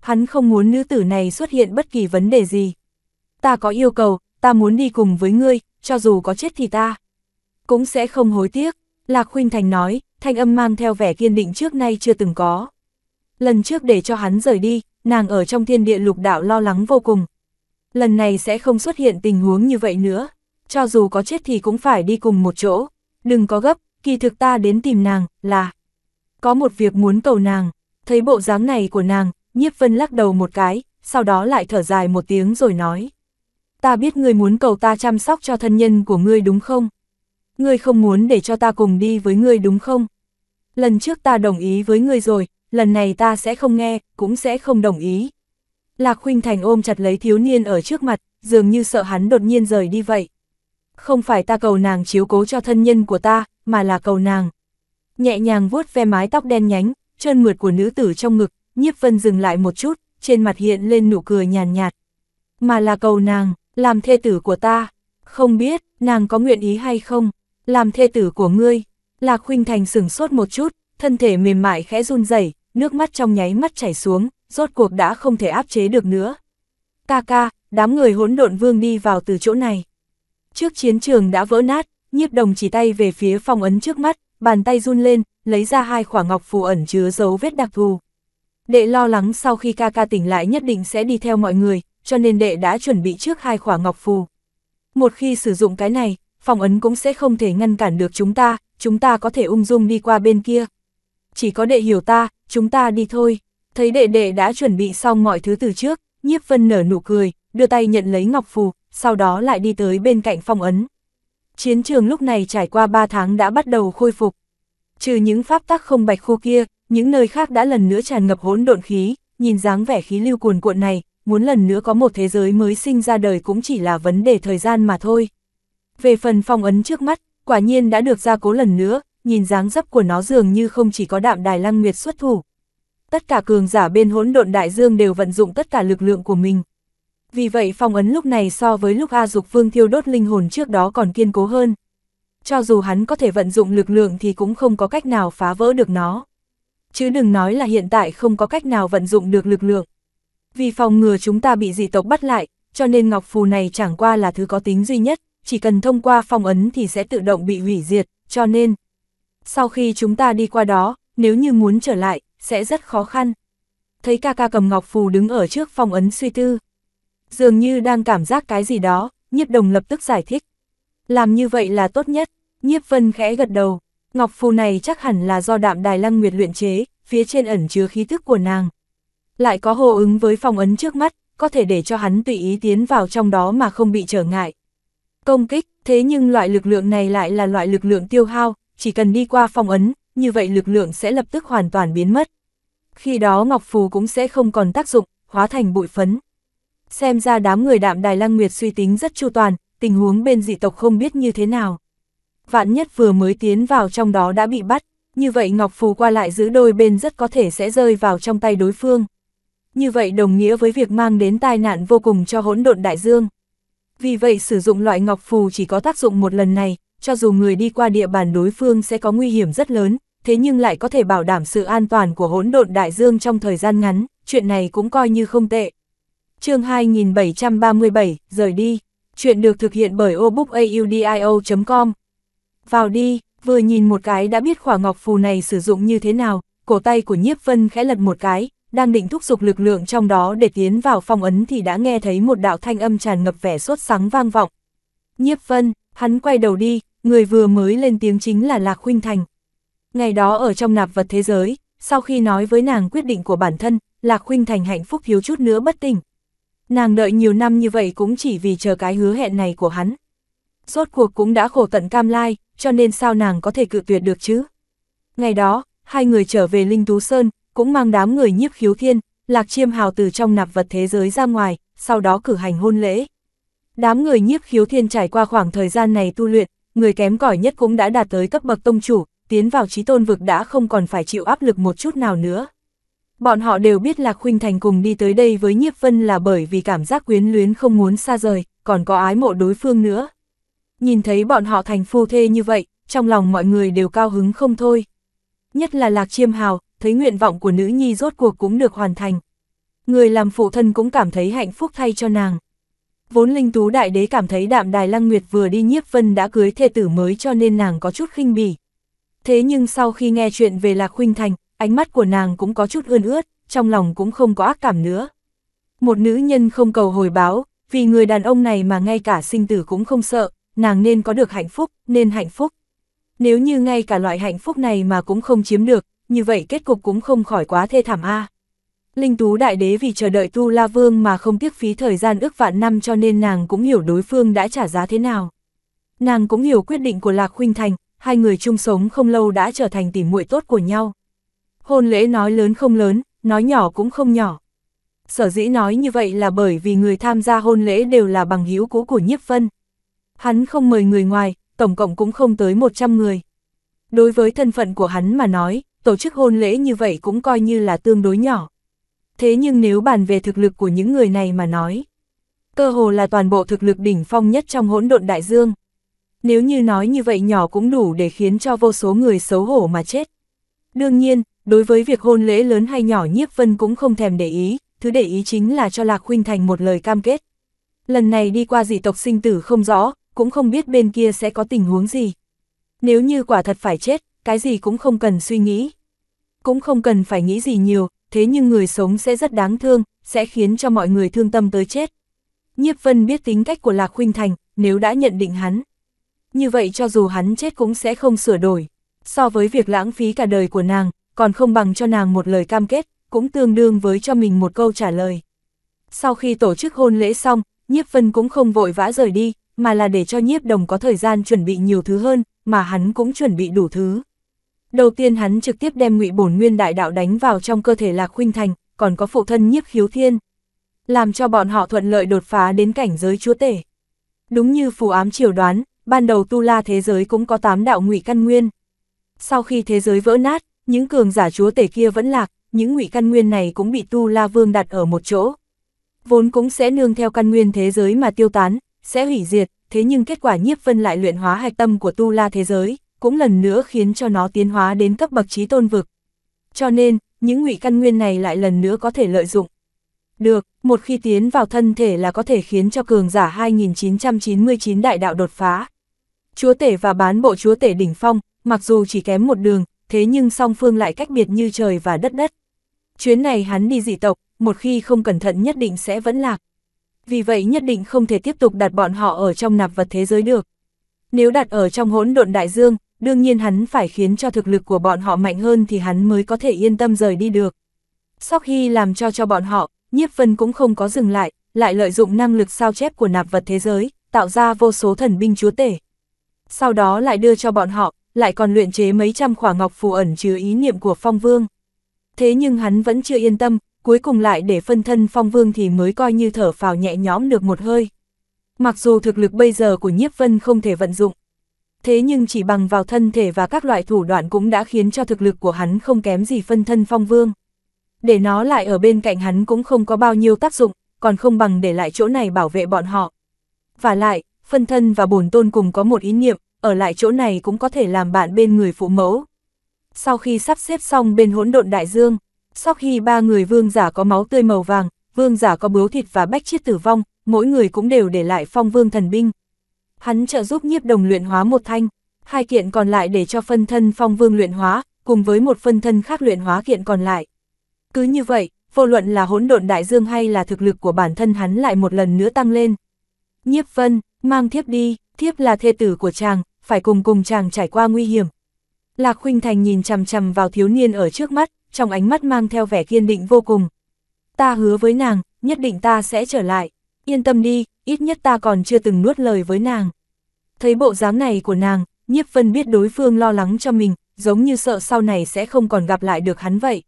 Hắn không muốn nữ tử này xuất hiện bất kỳ vấn đề gì. Ta có yêu cầu, ta muốn đi cùng với ngươi, cho dù có chết thì ta. Cũng sẽ không hối tiếc, Lạc Khuynh Thành nói, thanh âm mang theo vẻ kiên định trước nay chưa từng có. Lần trước để cho hắn rời đi, nàng ở trong thiên địa lục đạo lo lắng vô cùng. Lần này sẽ không xuất hiện tình huống như vậy nữa, cho dù có chết thì cũng phải đi cùng một chỗ. Đừng có gấp, kỳ thực ta đến tìm nàng, là có một việc muốn cầu nàng, thấy bộ dáng này của nàng, nhiếp vân lắc đầu một cái, sau đó lại thở dài một tiếng rồi nói. Ta biết ngươi muốn cầu ta chăm sóc cho thân nhân của ngươi đúng không? Ngươi không muốn để cho ta cùng đi với ngươi đúng không? Lần trước ta đồng ý với ngươi rồi, lần này ta sẽ không nghe, cũng sẽ không đồng ý. Lạc Khuynh Thành ôm chặt lấy thiếu niên ở trước mặt, dường như sợ hắn đột nhiên rời đi vậy. Không phải ta cầu nàng chiếu cố cho thân nhân của ta, mà là cầu nàng. Nhẹ nhàng vuốt ve mái tóc đen nhánh, chân mượt của nữ tử trong ngực, nhiếp vân dừng lại một chút, trên mặt hiện lên nụ cười nhàn nhạt, nhạt. Mà là cầu nàng, làm thê tử của ta, không biết, nàng có nguyện ý hay không, làm thê tử của ngươi. Lạc Khuynh Thành sửng sốt một chút, thân thể mềm mại khẽ run rẩy, nước mắt trong nháy mắt chảy xuống, rốt cuộc đã không thể áp chế được nữa. Ca ca, đám người hỗn độn vương đi vào từ chỗ này. Trước chiến trường đã vỡ nát, nhiếp đồng chỉ tay về phía phong ấn trước mắt, bàn tay run lên, lấy ra hai khỏa ngọc phù ẩn chứa dấu vết đặc thù. Đệ lo lắng sau khi ca ca tỉnh lại nhất định sẽ đi theo mọi người, cho nên đệ đã chuẩn bị trước hai khỏa ngọc phù. Một khi sử dụng cái này, phong ấn cũng sẽ không thể ngăn cản được chúng ta, chúng ta có thể ung dung đi qua bên kia. Chỉ có đệ hiểu ta, chúng ta đi thôi. Thấy đệ đệ đã chuẩn bị xong mọi thứ từ trước, nhiếp vân nở nụ cười, đưa tay nhận lấy ngọc phù, sau đó lại đi tới bên cạnh phong ấn. Chiến trường lúc này trải qua 3 tháng đã bắt đầu khôi phục. Trừ những pháp tắc không bạch khô kia, những nơi khác đã lần nữa tràn ngập hỗn độn khí, nhìn dáng vẻ khí lưu cuồn cuộn này, muốn lần nữa có một thế giới mới sinh ra đời cũng chỉ là vấn đề thời gian mà thôi. Về phần phong ấn trước mắt, quả nhiên đã được gia cố lần nữa, nhìn dáng dấp của nó dường như không chỉ có đạm đài lăng nguyệt xuất thủ. Tất cả cường giả bên hỗn độn đại dương đều vận dụng tất cả lực lượng của mình. Vì vậy phong ấn lúc này so với lúc A Dục Vương thiêu đốt linh hồn trước đó còn kiên cố hơn. Cho dù hắn có thể vận dụng lực lượng thì cũng không có cách nào phá vỡ được nó. Chứ đừng nói là hiện tại không có cách nào vận dụng được lực lượng. Vì phòng ngừa chúng ta bị dị tộc bắt lại, cho nên ngọc phù này chẳng qua là thứ có tính duy nhất, chỉ cần thông qua phong ấn thì sẽ tự động bị hủy diệt, cho nên sau khi chúng ta đi qua đó, nếu như muốn trở lại, sẽ rất khó khăn. Thấy ca ca cầm ngọc phù đứng ở trước phong ấn suy tư, dường như đang cảm giác cái gì đó, nhiếp đồng lập tức giải thích. Làm như vậy là tốt nhất, nhiếp vân khẽ gật đầu, ngọc phù này chắc hẳn là do đạm đài lăng nguyệt luyện chế, phía trên ẩn chứa khí thức của nàng. Lại có hô ứng với phòng ấn trước mắt, có thể để cho hắn tùy ý tiến vào trong đó mà không bị trở ngại. Công kích, thế nhưng loại lực lượng này lại là loại lực lượng tiêu hao, chỉ cần đi qua phòng ấn, như vậy lực lượng sẽ lập tức hoàn toàn biến mất. Khi đó Ngọc Phù cũng sẽ không còn tác dụng, hóa thành bụi phấn xem ra đám người đạm đài lăng nguyệt suy tính rất chu toàn, tình huống bên dị tộc không biết như thế nào. Vạn nhất vừa mới tiến vào trong đó đã bị bắt, như vậy Ngọc Phù qua lại giữ đôi bên rất có thể sẽ rơi vào trong tay đối phương. Như vậy đồng nghĩa với việc mang đến tai nạn vô cùng cho hỗn độn đại dương. Vì vậy sử dụng loại Ngọc Phù chỉ có tác dụng một lần này, cho dù người đi qua địa bàn đối phương sẽ có nguy hiểm rất lớn, thế nhưng lại có thể bảo đảm sự an toàn của hỗn độn đại dương trong thời gian ngắn, chuyện này cũng coi như không tệ chương 2737, rời đi. Chuyện được thực hiện bởi obookaudio.com. Vào đi, vừa nhìn một cái đã biết khỏa ngọc phù này sử dụng như thế nào, cổ tay của nhiếp vân khẽ lật một cái, đang định thúc giục lực lượng trong đó để tiến vào phong ấn thì đã nghe thấy một đạo thanh âm tràn ngập vẻ sốt sắng vang vọng. Nhiếp vân, hắn quay đầu đi, người vừa mới lên tiếng chính là Lạc Khuynh Thành. Ngày đó ở trong nạp vật thế giới, sau khi nói với nàng quyết định của bản thân, Lạc Khuynh Thành hạnh phúc thiếu chút nữa bất tỉnh, Nàng đợi nhiều năm như vậy cũng chỉ vì chờ cái hứa hẹn này của hắn. Rốt cuộc cũng đã khổ tận cam lai, cho nên sao nàng có thể cự tuyệt được chứ? Ngày đó, hai người trở về Linh Tú Sơn, cũng mang đám người nhiếp khiếu thiên, lạc chiêm hào từ trong nạp vật thế giới ra ngoài, sau đó cử hành hôn lễ. Đám người nhiếp khiếu thiên trải qua khoảng thời gian này tu luyện, người kém cỏi nhất cũng đã đạt tới cấp bậc tông chủ, tiến vào trí tôn vực đã không còn phải chịu áp lực một chút nào nữa. Bọn họ đều biết Lạc Khuynh Thành cùng đi tới đây với Nhiếp Vân là bởi vì cảm giác quyến luyến không muốn xa rời, còn có ái mộ đối phương nữa. Nhìn thấy bọn họ thành phu thê như vậy, trong lòng mọi người đều cao hứng không thôi. Nhất là Lạc Chiêm Hào, thấy nguyện vọng của nữ nhi rốt cuộc cũng được hoàn thành. Người làm phụ thân cũng cảm thấy hạnh phúc thay cho nàng. Vốn linh tú đại đế cảm thấy đạm đài lăng nguyệt vừa đi nhiếp vân đã cưới thê tử mới cho nên nàng có chút khinh bỉ. Thế nhưng sau khi nghe chuyện về Lạc Khuynh Thành, ánh mắt của nàng cũng có chút ươn ướt, trong lòng cũng không có ác cảm nữa. Một nữ nhân không cầu hồi báo, vì người đàn ông này mà ngay cả sinh tử cũng không sợ, nàng nên có được hạnh phúc, nên hạnh phúc. Nếu như ngay cả loại hạnh phúc này mà cũng không chiếm được, như vậy kết cục cũng không khỏi quá thê thảm a. Linh Tú Đại Đế vì chờ đợi Tu La Vương mà không tiếc phí thời gian ước vạn năm cho nên nàng cũng hiểu đối phương đã trả giá thế nào. Nàng cũng hiểu quyết định của Lạc Khuynh Thành, hai người chung sống không lâu đã trở thành tỉ muội tốt của nhau hôn lễ nói lớn không lớn, nói nhỏ cũng không nhỏ. Sở dĩ nói như vậy là bởi vì người tham gia hôn lễ đều là bằng hữu cũ của nhiếp vân, Hắn không mời người ngoài, tổng cộng cũng không tới 100 người. Đối với thân phận của hắn mà nói, tổ chức hôn lễ như vậy cũng coi như là tương đối nhỏ. Thế nhưng nếu bàn về thực lực của những người này mà nói, cơ hồ là toàn bộ thực lực đỉnh phong nhất trong hỗn độn đại dương. Nếu như nói như vậy nhỏ cũng đủ để khiến cho vô số người xấu hổ mà chết. Đương nhiên, đối với việc hôn lễ lớn hay nhỏ nhiếp vân cũng không thèm để ý, thứ để ý chính là cho Lạc Khuynh Thành một lời cam kết. Lần này đi qua dị tộc sinh tử không rõ, cũng không biết bên kia sẽ có tình huống gì. Nếu như quả thật phải chết, cái gì cũng không cần suy nghĩ. Cũng không cần phải nghĩ gì nhiều, thế nhưng người sống sẽ rất đáng thương, sẽ khiến cho mọi người thương tâm tới chết. Nhiếp Vân biết tính cách của Lạc Khuynh Thành, nếu đã nhận định hắn. Như vậy cho dù hắn chết cũng sẽ không sửa đổi. So với việc lãng phí cả đời của nàng, còn không bằng cho nàng một lời cam kết, cũng tương đương với cho mình một câu trả lời. Sau khi tổ chức hôn lễ xong, nhiếp vân cũng không vội vã rời đi, mà là để cho nhiếp đồng có thời gian chuẩn bị nhiều thứ hơn, mà hắn cũng chuẩn bị đủ thứ. Đầu tiên hắn trực tiếp đem ngụy bổn nguyên đại đạo đánh vào trong cơ thể lạc khuynh thành, còn có phụ thân nhiếp khiếu thiên. Làm cho bọn họ thuận lợi đột phá đến cảnh giới chúa tể. Đúng như phù ám triều đoán, ban đầu tu la thế giới cũng có tám đạo ngụy căn nguyên. Sau khi thế giới vỡ nát, những cường giả chúa tể kia vẫn lạc, những ngụy căn nguyên này cũng bị Tu La Vương đặt ở một chỗ. Vốn cũng sẽ nương theo căn nguyên thế giới mà tiêu tán, sẽ hủy diệt, thế nhưng kết quả nhiếp vân lại luyện hóa hạch tâm của Tu La thế giới, cũng lần nữa khiến cho nó tiến hóa đến cấp bậc trí tôn vực. Cho nên, những ngụy căn nguyên này lại lần nữa có thể lợi dụng. Được, một khi tiến vào thân thể là có thể khiến cho cường giả 2999 đại đạo đột phá. Chúa tể và bán bộ chúa tể đỉnh phong, mặc dù chỉ kém một đường, thế nhưng song phương lại cách biệt như trời và đất đất. Chuyến này hắn đi dị tộc, một khi không cẩn thận nhất định sẽ vẫn lạc. Vì vậy nhất định không thể tiếp tục đặt bọn họ ở trong nạp vật thế giới được. Nếu đặt ở trong hỗn độn đại dương, đương nhiên hắn phải khiến cho thực lực của bọn họ mạnh hơn thì hắn mới có thể yên tâm rời đi được. sau khi làm cho cho bọn họ, nhiếp vân cũng không có dừng lại, lại lợi dụng năng lực sao chép của nạp vật thế giới, tạo ra vô số thần binh chúa tể. Sau đó lại đưa cho bọn họ, lại còn luyện chế mấy trăm khỏa ngọc phù ẩn chứa ý niệm của Phong Vương. Thế nhưng hắn vẫn chưa yên tâm, cuối cùng lại để phân thân Phong Vương thì mới coi như thở phào nhẹ nhõm được một hơi. Mặc dù thực lực bây giờ của Nhiếp Vân không thể vận dụng, thế nhưng chỉ bằng vào thân thể và các loại thủ đoạn cũng đã khiến cho thực lực của hắn không kém gì phân thân Phong Vương. Để nó lại ở bên cạnh hắn cũng không có bao nhiêu tác dụng, còn không bằng để lại chỗ này bảo vệ bọn họ. Và lại, phân thân và bổn tôn cùng có một ý niệm, ở lại chỗ này cũng có thể làm bạn bên người phụ mẫu. Sau khi sắp xếp xong bên hỗn độn đại dương, sau khi ba người vương giả có máu tươi màu vàng, vương giả có bướu thịt và bách chiết tử vong, mỗi người cũng đều để lại phong vương thần binh. Hắn trợ giúp nhiếp đồng luyện hóa một thanh, hai kiện còn lại để cho phân thân phong vương luyện hóa, cùng với một phân thân khác luyện hóa kiện còn lại. Cứ như vậy, vô luận là hỗn độn đại dương hay là thực lực của bản thân hắn lại một lần nữa tăng lên. Nhiếp vân, mang thiếp đi, thiếp là thê tử của chàng, phải cùng cùng chàng trải qua nguy hiểm. Lạc Khuynh Thành nhìn chằm chằm vào thiếu niên ở trước mắt, trong ánh mắt mang theo vẻ kiên định vô cùng. Ta hứa với nàng, nhất định ta sẽ trở lại. Yên tâm đi, ít nhất ta còn chưa từng nuốt lời với nàng. Thấy bộ dáng này của nàng, Nhiếp Vân biết đối phương lo lắng cho mình, giống như sợ sau này sẽ không còn gặp lại được hắn vậy.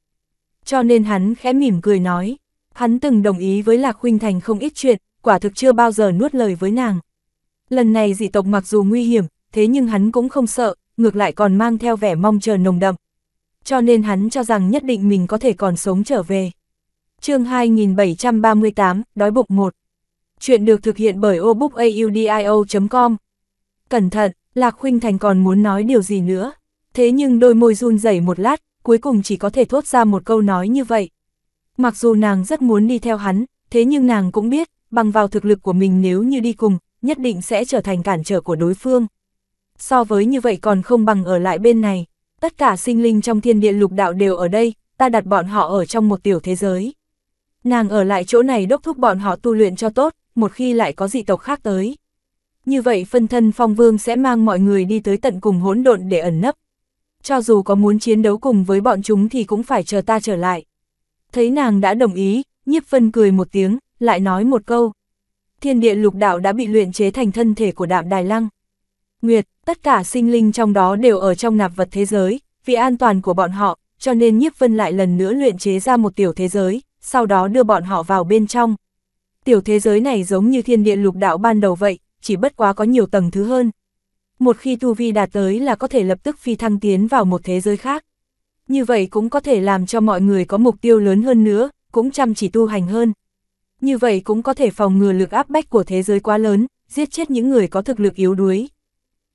Cho nên hắn khẽ mỉm cười nói, hắn từng đồng ý với Lạc Khuynh Thành không ít chuyện, quả thực chưa bao giờ nuốt lời với nàng. Lần này dị tộc mặc dù nguy hiểm, thế nhưng hắn cũng không sợ, ngược lại còn mang theo vẻ mong chờ nồng đậm. Cho nên hắn cho rằng nhất định mình có thể còn sống trở về. chương 2738, Đói bụng 1 Chuyện được thực hiện bởi obookaudio.com Cẩn thận, Lạc Khuynh Thành còn muốn nói điều gì nữa. Thế nhưng đôi môi run rẩy một lát, cuối cùng chỉ có thể thốt ra một câu nói như vậy. Mặc dù nàng rất muốn đi theo hắn, thế nhưng nàng cũng biết, bằng vào thực lực của mình nếu như đi cùng, nhất định sẽ trở thành cản trở của đối phương so với như vậy còn không bằng ở lại bên này. Tất cả sinh linh trong thiên địa lục đạo đều ở đây, ta đặt bọn họ ở trong một tiểu thế giới. Nàng ở lại chỗ này đốc thúc bọn họ tu luyện cho tốt, một khi lại có dị tộc khác tới. Như vậy phân thân phong vương sẽ mang mọi người đi tới tận cùng hỗn độn để ẩn nấp. Cho dù có muốn chiến đấu cùng với bọn chúng thì cũng phải chờ ta trở lại. Thấy nàng đã đồng ý, nhiếp phân cười một tiếng, lại nói một câu. Thiên địa lục đạo đã bị luyện chế thành thân thể của đạm đài lăng nguyệt, tất cả sinh linh trong đó đều ở trong nạp vật thế giới, vì an toàn của bọn họ, cho nên nhiếp vân lại lần nữa luyện chế ra một tiểu thế giới, sau đó đưa bọn họ vào bên trong. Tiểu thế giới này giống như thiên địa lục đạo ban đầu vậy, chỉ bất quá có nhiều tầng thứ hơn. Một khi tu vi đạt tới là có thể lập tức phi thăng tiến vào một thế giới khác. Như vậy cũng có thể làm cho mọi người có mục tiêu lớn hơn nữa, cũng chăm chỉ tu hành hơn. Như vậy cũng có thể phòng ngừa lực áp bách của thế giới quá lớn, giết chết những người có thực lực yếu đuối.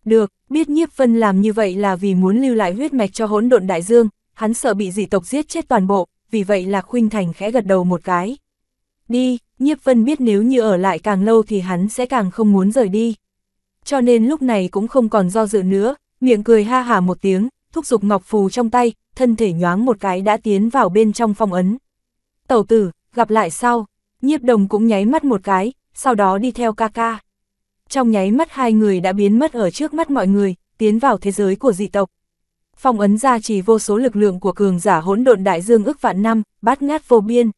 Được, biết nhiếp vân làm như vậy là vì muốn lưu lại huyết mạch cho hỗn độn đại dương, hắn sợ bị dị tộc giết chết toàn bộ, vì vậy là khuynh thành khẽ gật đầu một cái. Đi, nhiếp vân biết nếu như ở lại càng lâu thì hắn sẽ càng không muốn rời đi. Cho nên lúc này cũng không còn do dự nữa, miệng cười ha hà một tiếng, thúc giục ngọc phù trong tay, thân thể nhoáng một cái đã tiến vào bên trong phong ấn. Tẩu tử, gặp lại sau, nhiếp đồng cũng nháy mắt một cái, sau đó đi theo ca ca trong nháy mắt hai người đã biến mất ở trước mắt mọi người, tiến vào thế giới của dị tộc. Phong ấn ra chỉ vô số lực lượng của cường giả hỗn độn đại dương ức vạn năm, bát ngát vô biên.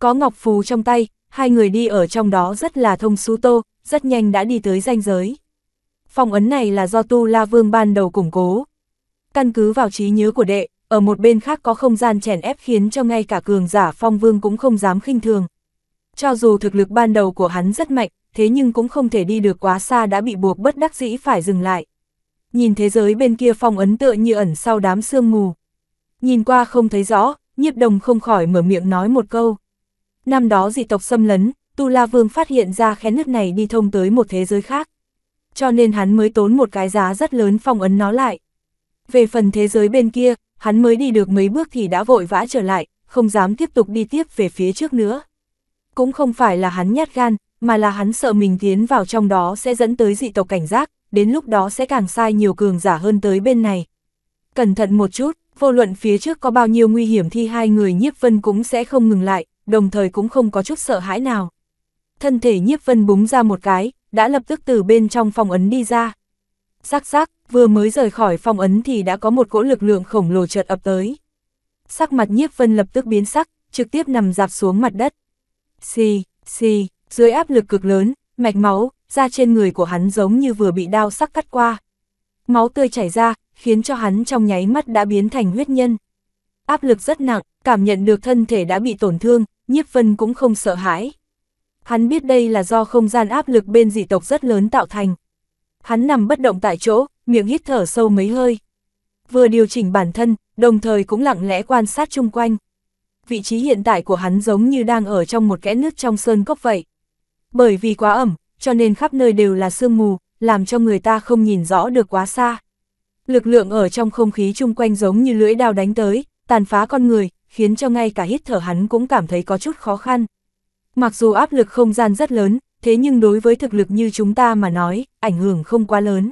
Có ngọc phù trong tay, hai người đi ở trong đó rất là thông su tô, rất nhanh đã đi tới ranh giới. Phong ấn này là do Tu La Vương ban đầu củng cố. Căn cứ vào trí nhớ của đệ, ở một bên khác có không gian chèn ép khiến cho ngay cả cường giả Phong Vương cũng không dám khinh thường. Cho dù thực lực ban đầu của hắn rất mạnh, thế nhưng cũng không thể đi được quá xa đã bị buộc bất đắc dĩ phải dừng lại. Nhìn thế giới bên kia phong ấn tựa như ẩn sau đám sương mù. Nhìn qua không thấy rõ, nhiếp đồng không khỏi mở miệng nói một câu. Năm đó dị tộc xâm lấn, Tu La Vương phát hiện ra khe nước này đi thông tới một thế giới khác. Cho nên hắn mới tốn một cái giá rất lớn phong ấn nó lại. Về phần thế giới bên kia, hắn mới đi được mấy bước thì đã vội vã trở lại, không dám tiếp tục đi tiếp về phía trước nữa. Cũng không phải là hắn nhát gan, mà là hắn sợ mình tiến vào trong đó sẽ dẫn tới dị tộc cảnh giác, đến lúc đó sẽ càng sai nhiều cường giả hơn tới bên này. Cẩn thận một chút, vô luận phía trước có bao nhiêu nguy hiểm thì hai người nhiếp vân cũng sẽ không ngừng lại, đồng thời cũng không có chút sợ hãi nào. Thân thể nhiếp vân búng ra một cái, đã lập tức từ bên trong phòng ấn đi ra. Sắc sắc, vừa mới rời khỏi phòng ấn thì đã có một cỗ lực lượng khổng lồ chợt ập tới. Sắc mặt nhiếp vân lập tức biến sắc, trực tiếp nằm dạp xuống mặt đất. Xì, xì, dưới áp lực cực lớn, mạch máu, da trên người của hắn giống như vừa bị đao sắc cắt qua. Máu tươi chảy ra, khiến cho hắn trong nháy mắt đã biến thành huyết nhân. Áp lực rất nặng, cảm nhận được thân thể đã bị tổn thương, nhiếp vân cũng không sợ hãi. Hắn biết đây là do không gian áp lực bên dị tộc rất lớn tạo thành. Hắn nằm bất động tại chỗ, miệng hít thở sâu mấy hơi. Vừa điều chỉnh bản thân, đồng thời cũng lặng lẽ quan sát chung quanh. Vị trí hiện tại của hắn giống như đang ở trong một kẽ nước trong sơn cốc vậy. Bởi vì quá ẩm, cho nên khắp nơi đều là sương mù, làm cho người ta không nhìn rõ được quá xa. Lực lượng ở trong không khí chung quanh giống như lưỡi đao đánh tới, tàn phá con người, khiến cho ngay cả hít thở hắn cũng cảm thấy có chút khó khăn. Mặc dù áp lực không gian rất lớn, thế nhưng đối với thực lực như chúng ta mà nói, ảnh hưởng không quá lớn.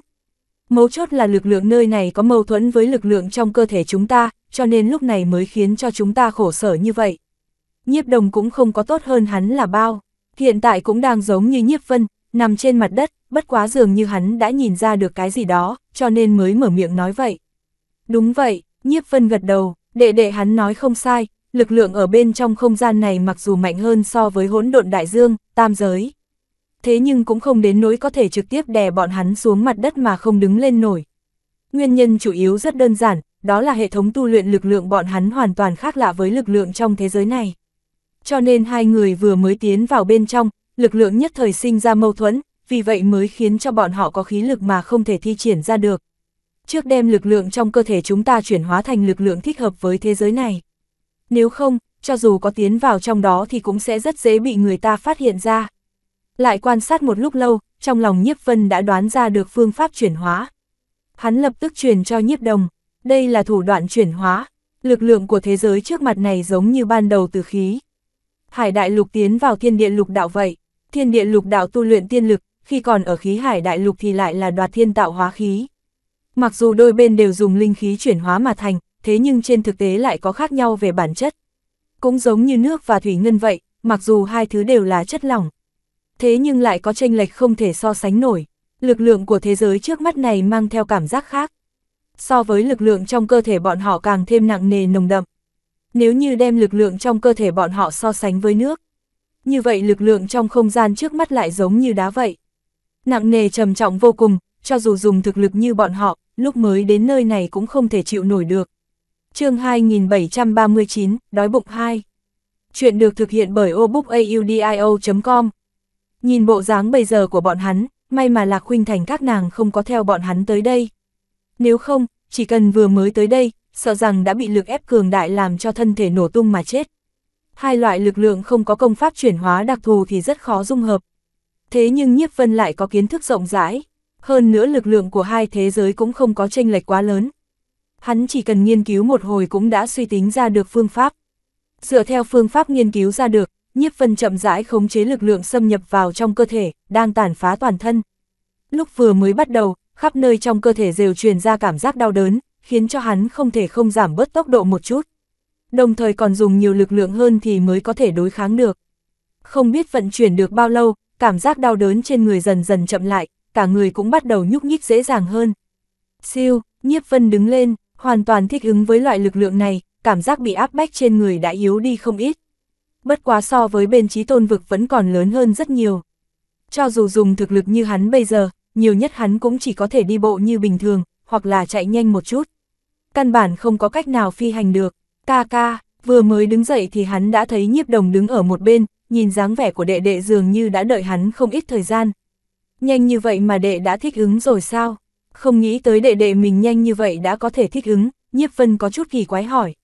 Mấu chốt là lực lượng nơi này có mâu thuẫn với lực lượng trong cơ thể chúng ta, cho nên lúc này mới khiến cho chúng ta khổ sở như vậy. Nhiếp đồng cũng không có tốt hơn hắn là bao. Hiện tại cũng đang giống như nhiếp vân, nằm trên mặt đất, bất quá dường như hắn đã nhìn ra được cái gì đó, cho nên mới mở miệng nói vậy. Đúng vậy, nhiếp vân gật đầu, đệ đệ hắn nói không sai, lực lượng ở bên trong không gian này mặc dù mạnh hơn so với hỗn độn đại dương, tam giới. Thế nhưng cũng không đến nỗi có thể trực tiếp đè bọn hắn xuống mặt đất mà không đứng lên nổi. Nguyên nhân chủ yếu rất đơn giản, đó là hệ thống tu luyện lực lượng bọn hắn hoàn toàn khác lạ với lực lượng trong thế giới này cho nên hai người vừa mới tiến vào bên trong, lực lượng nhất thời sinh ra mâu thuẫn, vì vậy mới khiến cho bọn họ có khí lực mà không thể thi triển ra được. Trước đem lực lượng trong cơ thể chúng ta chuyển hóa thành lực lượng thích hợp với thế giới này. Nếu không, cho dù có tiến vào trong đó thì cũng sẽ rất dễ bị người ta phát hiện ra. Lại quan sát một lúc lâu, trong lòng Nhiếp Vân đã đoán ra được phương pháp chuyển hóa. Hắn lập tức truyền cho Nhiếp Đồng, đây là thủ đoạn chuyển hóa, lực lượng của thế giới trước mặt này giống như ban đầu từ khí, hải đại lục tiến vào thiên địa lục đạo vậy. Thiên địa lục đạo tu luyện tiên lực, khi còn ở khí hải đại lục thì lại là đoạt thiên tạo hóa khí. Mặc dù đôi bên đều dùng linh khí chuyển hóa mà thành, thế nhưng trên thực tế lại có khác nhau về bản chất. Cũng giống như nước và thủy ngân vậy, mặc dù hai thứ đều là chất lỏng. Thế nhưng lại có tranh lệch không thể so sánh nổi. Lực lượng của thế giới trước mắt này mang theo cảm giác khác. So với lực lượng trong cơ thể bọn họ càng thêm nặng nề nồng đậm nếu như đem lực lượng trong cơ thể bọn họ so sánh với nước. Như vậy lực lượng trong không gian trước mắt lại giống như đá vậy. Nặng nề trầm trọng vô cùng, cho dù dùng thực lực như bọn họ, lúc mới đến nơi này cũng không thể chịu nổi được. chương 2739, Đói bụng 2 Chuyện được thực hiện bởi obookaudio.com Nhìn bộ dáng bây giờ của bọn hắn, may mà Lạc Khuynh Thành các nàng không có theo bọn hắn tới đây. Nếu không, chỉ cần vừa mới tới đây, sợ rằng đã bị lực ép cường đại làm cho thân thể nổ tung mà chết. Hai loại lực lượng không có công pháp chuyển hóa đặc thù thì rất khó dung hợp. Thế nhưng Nhiếp Vân lại có kiến thức rộng rãi, hơn nữa lực lượng của hai thế giới cũng không có chênh lệch quá lớn. Hắn chỉ cần nghiên cứu một hồi cũng đã suy tính ra được phương pháp. Dựa theo phương pháp nghiên cứu ra được, Nhiếp Vân chậm rãi khống chế lực lượng xâm nhập vào trong cơ thể, đang tàn phá toàn thân. Lúc vừa mới bắt đầu, khắp nơi trong cơ thể đều truyền ra cảm giác đau đớn, khiến cho hắn không thể không giảm bớt tốc độ một chút. Đồng thời còn dùng nhiều lực lượng hơn thì mới có thể đối kháng được. Không biết vận chuyển được bao lâu, cảm giác đau đớn trên người dần dần chậm lại, cả người cũng bắt đầu nhúc nhích dễ dàng hơn. Siêu, nhiếp vân đứng lên, hoàn toàn thích ứng với loại lực lượng này, cảm giác bị áp bách trên người đã yếu đi không ít. Bất quá so với bên trí tôn vực vẫn còn lớn hơn rất nhiều. Cho dù dùng thực lực như hắn bây giờ, nhiều nhất hắn cũng chỉ có thể đi bộ như bình thường, hoặc là chạy nhanh một chút căn bản không có cách nào phi hành được. Ca ca, vừa mới đứng dậy thì hắn đã thấy nhiếp đồng đứng ở một bên, nhìn dáng vẻ của đệ đệ dường như đã đợi hắn không ít thời gian. Nhanh như vậy mà đệ đã thích ứng rồi sao? Không nghĩ tới đệ đệ mình nhanh như vậy đã có thể thích ứng, nhiếp vân có chút kỳ quái hỏi.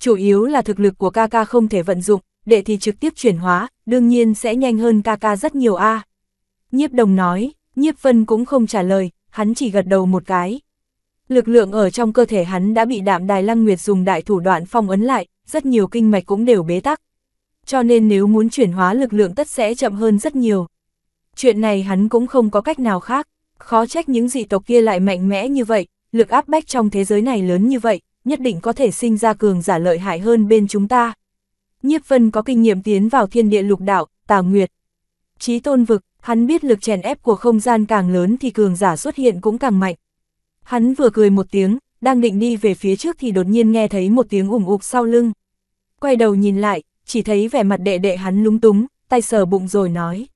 Chủ yếu là thực lực của ca ca không thể vận dụng, đệ thì trực tiếp chuyển hóa, đương nhiên sẽ nhanh hơn ca ca rất nhiều a. Nhiếp đồng nói, nhiếp vân cũng không trả lời, hắn chỉ gật đầu một cái. Lực lượng ở trong cơ thể hắn đã bị đạm đài lăng nguyệt dùng đại thủ đoạn phong ấn lại, rất nhiều kinh mạch cũng đều bế tắc. Cho nên nếu muốn chuyển hóa lực lượng tất sẽ chậm hơn rất nhiều. Chuyện này hắn cũng không có cách nào khác, khó trách những dị tộc kia lại mạnh mẽ như vậy, lực áp bách trong thế giới này lớn như vậy, nhất định có thể sinh ra cường giả lợi hại hơn bên chúng ta. Nhiếp Vân có kinh nghiệm tiến vào thiên địa lục đạo, tà nguyệt. Chí tôn vực, hắn biết lực chèn ép của không gian càng lớn thì cường giả xuất hiện cũng càng mạnh, Hắn vừa cười một tiếng, đang định đi về phía trước thì đột nhiên nghe thấy một tiếng ủng ục sau lưng. Quay đầu nhìn lại, chỉ thấy vẻ mặt đệ đệ hắn lúng túng, tay sờ bụng rồi nói.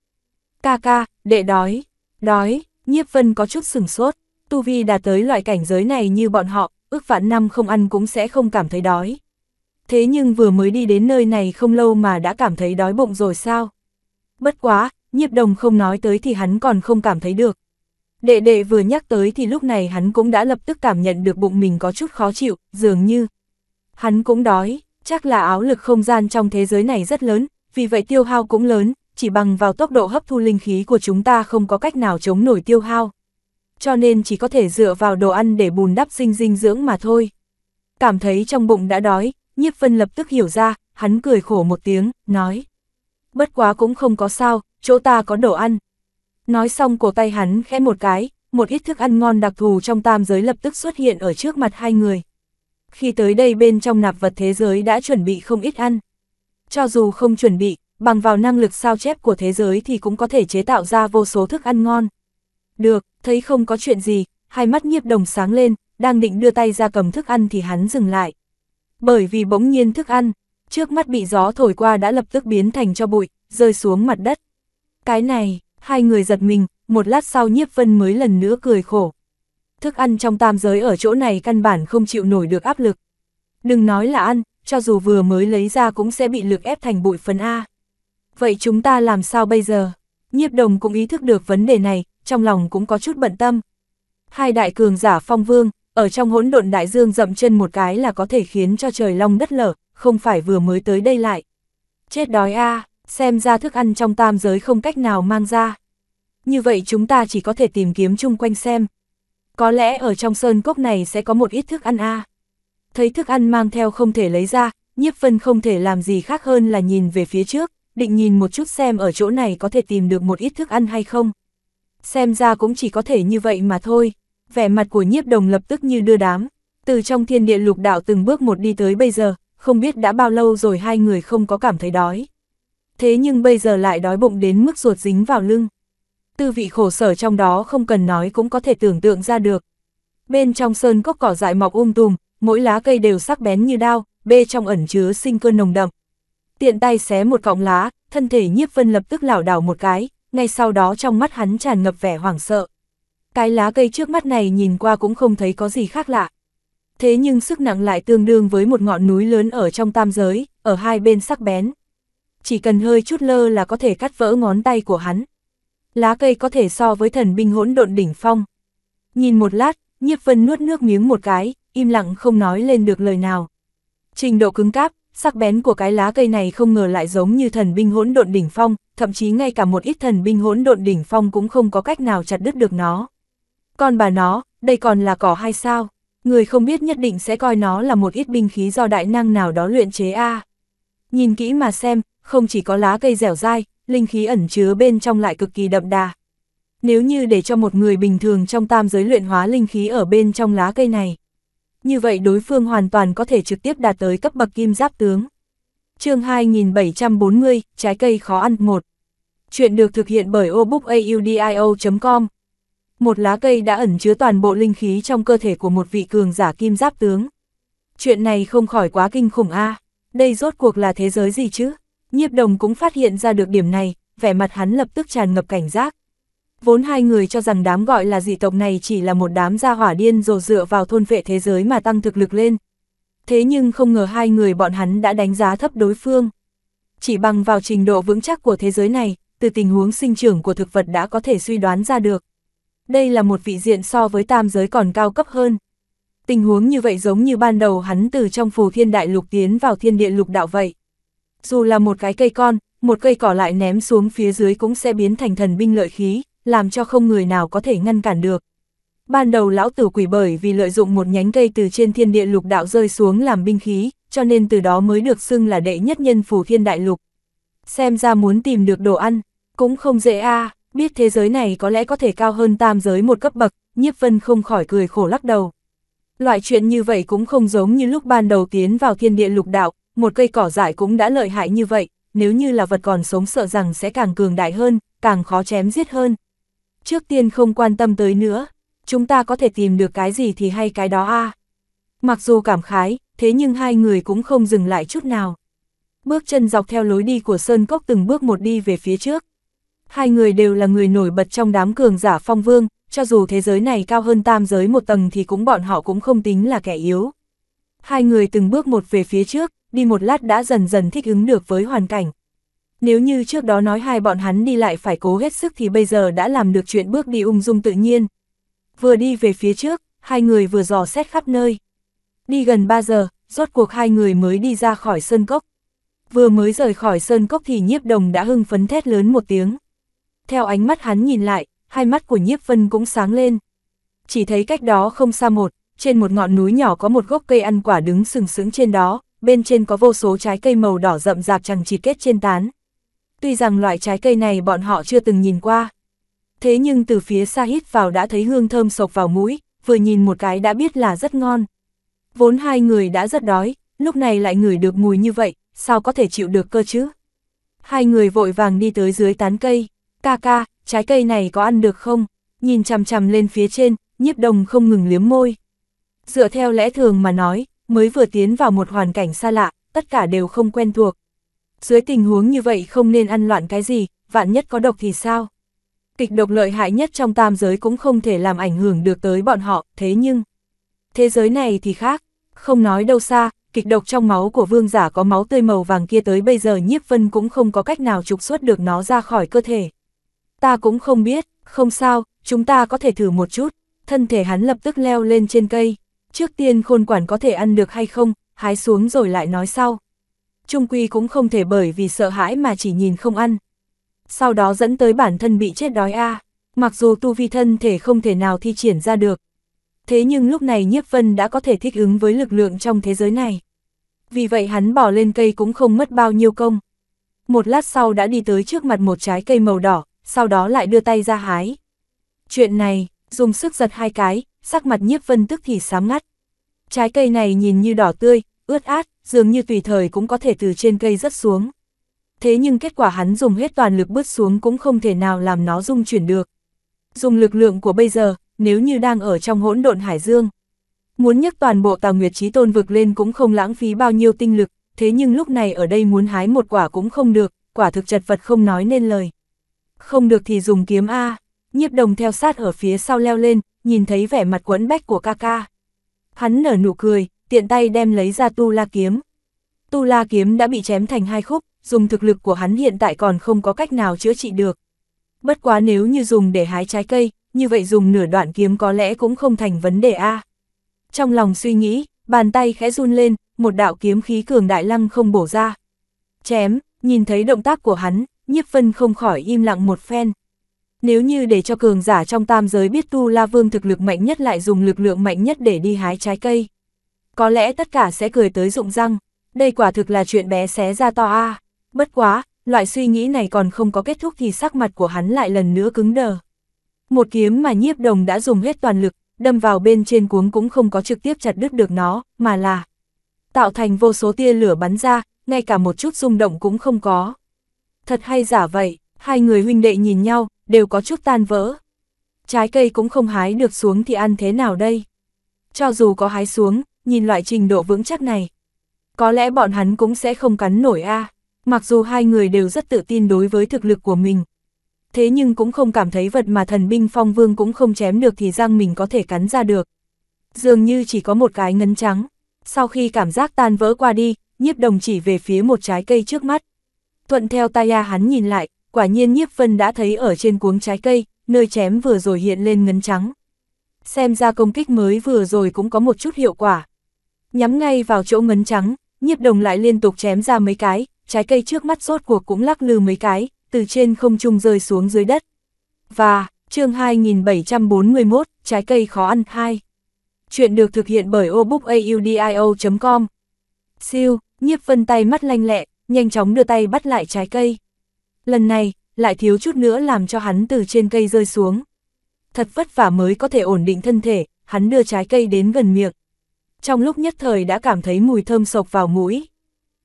Ca ca, đệ đói, đói, nhiếp vân có chút sừng sốt, tu vi đã tới loại cảnh giới này như bọn họ, ước vạn năm không ăn cũng sẽ không cảm thấy đói. Thế nhưng vừa mới đi đến nơi này không lâu mà đã cảm thấy đói bụng rồi sao? Bất quá, nhiếp đồng không nói tới thì hắn còn không cảm thấy được. Đệ đệ vừa nhắc tới thì lúc này hắn cũng đã lập tức cảm nhận được bụng mình có chút khó chịu, dường như. Hắn cũng đói, chắc là áo lực không gian trong thế giới này rất lớn, vì vậy tiêu hao cũng lớn, chỉ bằng vào tốc độ hấp thu linh khí của chúng ta không có cách nào chống nổi tiêu hao. Cho nên chỉ có thể dựa vào đồ ăn để bùn đắp sinh dinh dưỡng mà thôi. Cảm thấy trong bụng đã đói, nhiếp vân lập tức hiểu ra, hắn cười khổ một tiếng, nói. Bất quá cũng không có sao, chỗ ta có đồ ăn, Nói xong cổ tay hắn khẽ một cái, một ít thức ăn ngon đặc thù trong tam giới lập tức xuất hiện ở trước mặt hai người. Khi tới đây bên trong nạp vật thế giới đã chuẩn bị không ít ăn. Cho dù không chuẩn bị, bằng vào năng lực sao chép của thế giới thì cũng có thể chế tạo ra vô số thức ăn ngon. Được, thấy không có chuyện gì, hai mắt nhiếp đồng sáng lên, đang định đưa tay ra cầm thức ăn thì hắn dừng lại. Bởi vì bỗng nhiên thức ăn, trước mắt bị gió thổi qua đã lập tức biến thành cho bụi, rơi xuống mặt đất. Cái này, hai người giật mình, một lát sau nhiếp vân mới lần nữa cười khổ. Thức ăn trong tam giới ở chỗ này căn bản không chịu nổi được áp lực. Đừng nói là ăn, cho dù vừa mới lấy ra cũng sẽ bị lực ép thành bụi phấn A. Vậy chúng ta làm sao bây giờ? Nhiếp đồng cũng ý thức được vấn đề này, trong lòng cũng có chút bận tâm. Hai đại cường giả phong vương, ở trong hỗn độn đại dương dậm chân một cái là có thể khiến cho trời long đất lở, không phải vừa mới tới đây lại. Chết đói a xem ra thức ăn trong tam giới không cách nào mang ra. Như vậy chúng ta chỉ có thể tìm kiếm chung quanh xem. Có lẽ ở trong sơn cốc này sẽ có một ít thức ăn a. Thấy thức ăn mang theo không thể lấy ra, nhiếp vân không thể làm gì khác hơn là nhìn về phía trước, định nhìn một chút xem ở chỗ này có thể tìm được một ít thức ăn hay không. Xem ra cũng chỉ có thể như vậy mà thôi. Vẻ mặt của nhiếp đồng lập tức như đưa đám, từ trong thiên địa lục đạo từng bước một đi tới bây giờ, không biết đã bao lâu rồi hai người không có cảm thấy đói thế nhưng bây giờ lại đói bụng đến mức ruột dính vào lưng. Tư vị khổ sở trong đó không cần nói cũng có thể tưởng tượng ra được. Bên trong sơn cốc cỏ dại mọc um tùm, mỗi lá cây đều sắc bén như đao, bê trong ẩn chứa sinh cơ nồng đậm. Tiện tay xé một cọng lá, thân thể nhiếp vân lập tức lảo đảo một cái, ngay sau đó trong mắt hắn tràn ngập vẻ hoảng sợ. Cái lá cây trước mắt này nhìn qua cũng không thấy có gì khác lạ. Thế nhưng sức nặng lại tương đương với một ngọn núi lớn ở trong tam giới, ở hai bên sắc bén, chỉ cần hơi chút lơ là có thể cắt vỡ ngón tay của hắn. Lá cây có thể so với thần binh hỗn độn đỉnh phong. Nhìn một lát, Nhiếp Vân nuốt nước miếng một cái, im lặng không nói lên được lời nào. Trình độ cứng cáp, sắc bén của cái lá cây này không ngờ lại giống như thần binh hỗn độn đỉnh phong, thậm chí ngay cả một ít thần binh hỗn độn đỉnh phong cũng không có cách nào chặt đứt được nó. Còn bà nó, đây còn là cỏ hay sao? Người không biết nhất định sẽ coi nó là một ít binh khí do đại năng nào đó luyện chế a. Nhìn kỹ mà xem, không chỉ có lá cây dẻo dai, linh khí ẩn chứa bên trong lại cực kỳ đậm đà. Nếu như để cho một người bình thường trong tam giới luyện hóa linh khí ở bên trong lá cây này, như vậy đối phương hoàn toàn có thể trực tiếp đạt tới cấp bậc kim giáp tướng. chương 2740, trái cây khó ăn một Chuyện được thực hiện bởi obookaudio.com Một lá cây đã ẩn chứa toàn bộ linh khí trong cơ thể của một vị cường giả kim giáp tướng. Chuyện này không khỏi quá kinh khủng a đây rốt cuộc là thế giới gì chứ? Nhiếp đồng cũng phát hiện ra được điểm này, vẻ mặt hắn lập tức tràn ngập cảnh giác. Vốn hai người cho rằng đám gọi là dị tộc này chỉ là một đám gia hỏa điên rồ dựa vào thôn vệ thế giới mà tăng thực lực lên. Thế nhưng không ngờ hai người bọn hắn đã đánh giá thấp đối phương. Chỉ bằng vào trình độ vững chắc của thế giới này, từ tình huống sinh trưởng của thực vật đã có thể suy đoán ra được. Đây là một vị diện so với tam giới còn cao cấp hơn. Tình huống như vậy giống như ban đầu hắn từ trong phù thiên đại lục tiến vào thiên địa lục đạo vậy dù là một cái cây con, một cây cỏ lại ném xuống phía dưới cũng sẽ biến thành thần binh lợi khí, làm cho không người nào có thể ngăn cản được. Ban đầu lão tử quỷ bởi vì lợi dụng một nhánh cây từ trên thiên địa lục đạo rơi xuống làm binh khí, cho nên từ đó mới được xưng là đệ nhất nhân phù thiên đại lục. Xem ra muốn tìm được đồ ăn, cũng không dễ a biết thế giới này có lẽ có thể cao hơn tam giới một cấp bậc, nhiếp vân không khỏi cười khổ lắc đầu. Loại chuyện như vậy cũng không giống như lúc ban đầu tiến vào thiên địa lục đạo, một cây cỏ dại cũng đã lợi hại như vậy, nếu như là vật còn sống sợ rằng sẽ càng cường đại hơn, càng khó chém giết hơn. Trước tiên không quan tâm tới nữa, chúng ta có thể tìm được cái gì thì hay cái đó a. Mặc dù cảm khái, thế nhưng hai người cũng không dừng lại chút nào. Bước chân dọc theo lối đi của Sơn Cốc từng bước một đi về phía trước. Hai người đều là người nổi bật trong đám cường giả phong vương, cho dù thế giới này cao hơn tam giới một tầng thì cũng bọn họ cũng không tính là kẻ yếu. Hai người từng bước một về phía trước, đi một lát đã dần dần thích ứng được với hoàn cảnh. Nếu như trước đó nói hai bọn hắn đi lại phải cố hết sức thì bây giờ đã làm được chuyện bước đi ung dung tự nhiên. Vừa đi về phía trước, hai người vừa dò xét khắp nơi. Đi gần 3 giờ, rốt cuộc hai người mới đi ra khỏi sơn cốc. Vừa mới rời khỏi sơn cốc thì nhiếp đồng đã hưng phấn thét lớn một tiếng. Theo ánh mắt hắn nhìn lại, hai mắt của nhiếp vân cũng sáng lên. Chỉ thấy cách đó không xa một, trên một ngọn núi nhỏ có một gốc cây ăn quả đứng sừng sững trên đó, bên trên có vô số trái cây màu đỏ rậm rạp chẳng chịt kết trên tán. Tuy rằng loại trái cây này bọn họ chưa từng nhìn qua. Thế nhưng từ phía xa hít vào đã thấy hương thơm sộc vào mũi, vừa nhìn một cái đã biết là rất ngon. Vốn hai người đã rất đói, lúc này lại ngửi được mùi như vậy, sao có thể chịu được cơ chứ? Hai người vội vàng đi tới dưới tán cây. Ca ca, trái cây này có ăn được không? Nhìn chằm chằm lên phía trên, nhiếp đồng không ngừng liếm môi. Dựa theo lẽ thường mà nói, mới vừa tiến vào một hoàn cảnh xa lạ, tất cả đều không quen thuộc. Dưới tình huống như vậy không nên ăn loạn cái gì, vạn nhất có độc thì sao? Kịch độc lợi hại nhất trong tam giới cũng không thể làm ảnh hưởng được tới bọn họ, thế nhưng... Thế giới này thì khác, không nói đâu xa, kịch độc trong máu của vương giả có máu tươi màu vàng kia tới bây giờ nhiếp vân cũng không có cách nào trục xuất được nó ra khỏi cơ thể. Ta cũng không biết, không sao, chúng ta có thể thử một chút. Thân thể hắn lập tức leo lên trên cây. Trước tiên khôn quản có thể ăn được hay không, hái xuống rồi lại nói sau. Trung Quy cũng không thể bởi vì sợ hãi mà chỉ nhìn không ăn. Sau đó dẫn tới bản thân bị chết đói a mặc dù tu vi thân thể không thể nào thi triển ra được. Thế nhưng lúc này Nhiếp Vân đã có thể thích ứng với lực lượng trong thế giới này. Vì vậy hắn bỏ lên cây cũng không mất bao nhiêu công. Một lát sau đã đi tới trước mặt một trái cây màu đỏ, sau đó lại đưa tay ra hái. Chuyện này, dùng sức giật hai cái, sắc mặt nhiếp vân tức thì sám ngắt. Trái cây này nhìn như đỏ tươi, ướt át, dường như tùy thời cũng có thể từ trên cây rớt xuống. Thế nhưng kết quả hắn dùng hết toàn lực bứt xuống cũng không thể nào làm nó dung chuyển được. Dùng lực lượng của bây giờ, nếu như đang ở trong hỗn độn hải dương. Muốn nhấc toàn bộ tàu nguyệt trí tôn vực lên cũng không lãng phí bao nhiêu tinh lực, thế nhưng lúc này ở đây muốn hái một quả cũng không được, quả thực chật vật không nói nên lời. Không được thì dùng kiếm A. Nhiếp đồng theo sát ở phía sau leo lên, nhìn thấy vẻ mặt quẫn bách của ca ca. Hắn nở nụ cười, tiện tay đem lấy ra tu la kiếm. Tu la kiếm đã bị chém thành hai khúc, dùng thực lực của hắn hiện tại còn không có cách nào chữa trị được. Bất quá nếu như dùng để hái trái cây, như vậy dùng nửa đoạn kiếm có lẽ cũng không thành vấn đề A. Trong lòng suy nghĩ, bàn tay khẽ run lên, một đạo kiếm khí cường đại lăng không bổ ra. Chém, nhìn thấy động tác của hắn, nhiếp vân không khỏi im lặng một phen. Nếu như để cho cường giả trong tam giới biết Tu La Vương thực lực mạnh nhất lại dùng lực lượng mạnh nhất để đi hái trái cây. Có lẽ tất cả sẽ cười tới rụng răng, đây quả thực là chuyện bé xé ra to a. Bất quá, loại suy nghĩ này còn không có kết thúc thì sắc mặt của hắn lại lần nữa cứng đờ. Một kiếm mà nhiếp đồng đã dùng hết toàn lực, đâm vào bên trên cuống cũng không có trực tiếp chặt đứt được nó, mà là tạo thành vô số tia lửa bắn ra, ngay cả một chút rung động cũng không có. Thật hay giả vậy, hai người huynh đệ nhìn nhau, đều có chút tan vỡ. Trái cây cũng không hái được xuống thì ăn thế nào đây? Cho dù có hái xuống, nhìn loại trình độ vững chắc này, có lẽ bọn hắn cũng sẽ không cắn nổi a. À. Mặc dù hai người đều rất tự tin đối với thực lực của mình, thế nhưng cũng không cảm thấy vật mà thần binh phong vương cũng không chém được thì răng mình có thể cắn ra được. Dường như chỉ có một cái ngấn trắng. Sau khi cảm giác tan vỡ qua đi, nhiếp đồng chỉ về phía một trái cây trước mắt. Thuận theo tay a hắn nhìn lại, quả nhiên nhiếp vân đã thấy ở trên cuống trái cây, nơi chém vừa rồi hiện lên ngấn trắng. Xem ra công kích mới vừa rồi cũng có một chút hiệu quả. Nhắm ngay vào chỗ ngấn trắng, nhiếp đồng lại liên tục chém ra mấy cái, trái cây trước mắt rốt cuộc cũng lắc lư mấy cái, từ trên không trung rơi xuống dưới đất. Và, chương 2741, trái cây khó ăn 2. Chuyện được thực hiện bởi obookaudio.com. Siêu, nhiếp vân tay mắt lanh lẹ, nhanh chóng đưa tay bắt lại trái cây. Lần này, lại thiếu chút nữa làm cho hắn từ trên cây rơi xuống. Thật vất vả mới có thể ổn định thân thể, hắn đưa trái cây đến gần miệng. Trong lúc nhất thời đã cảm thấy mùi thơm sộc vào mũi.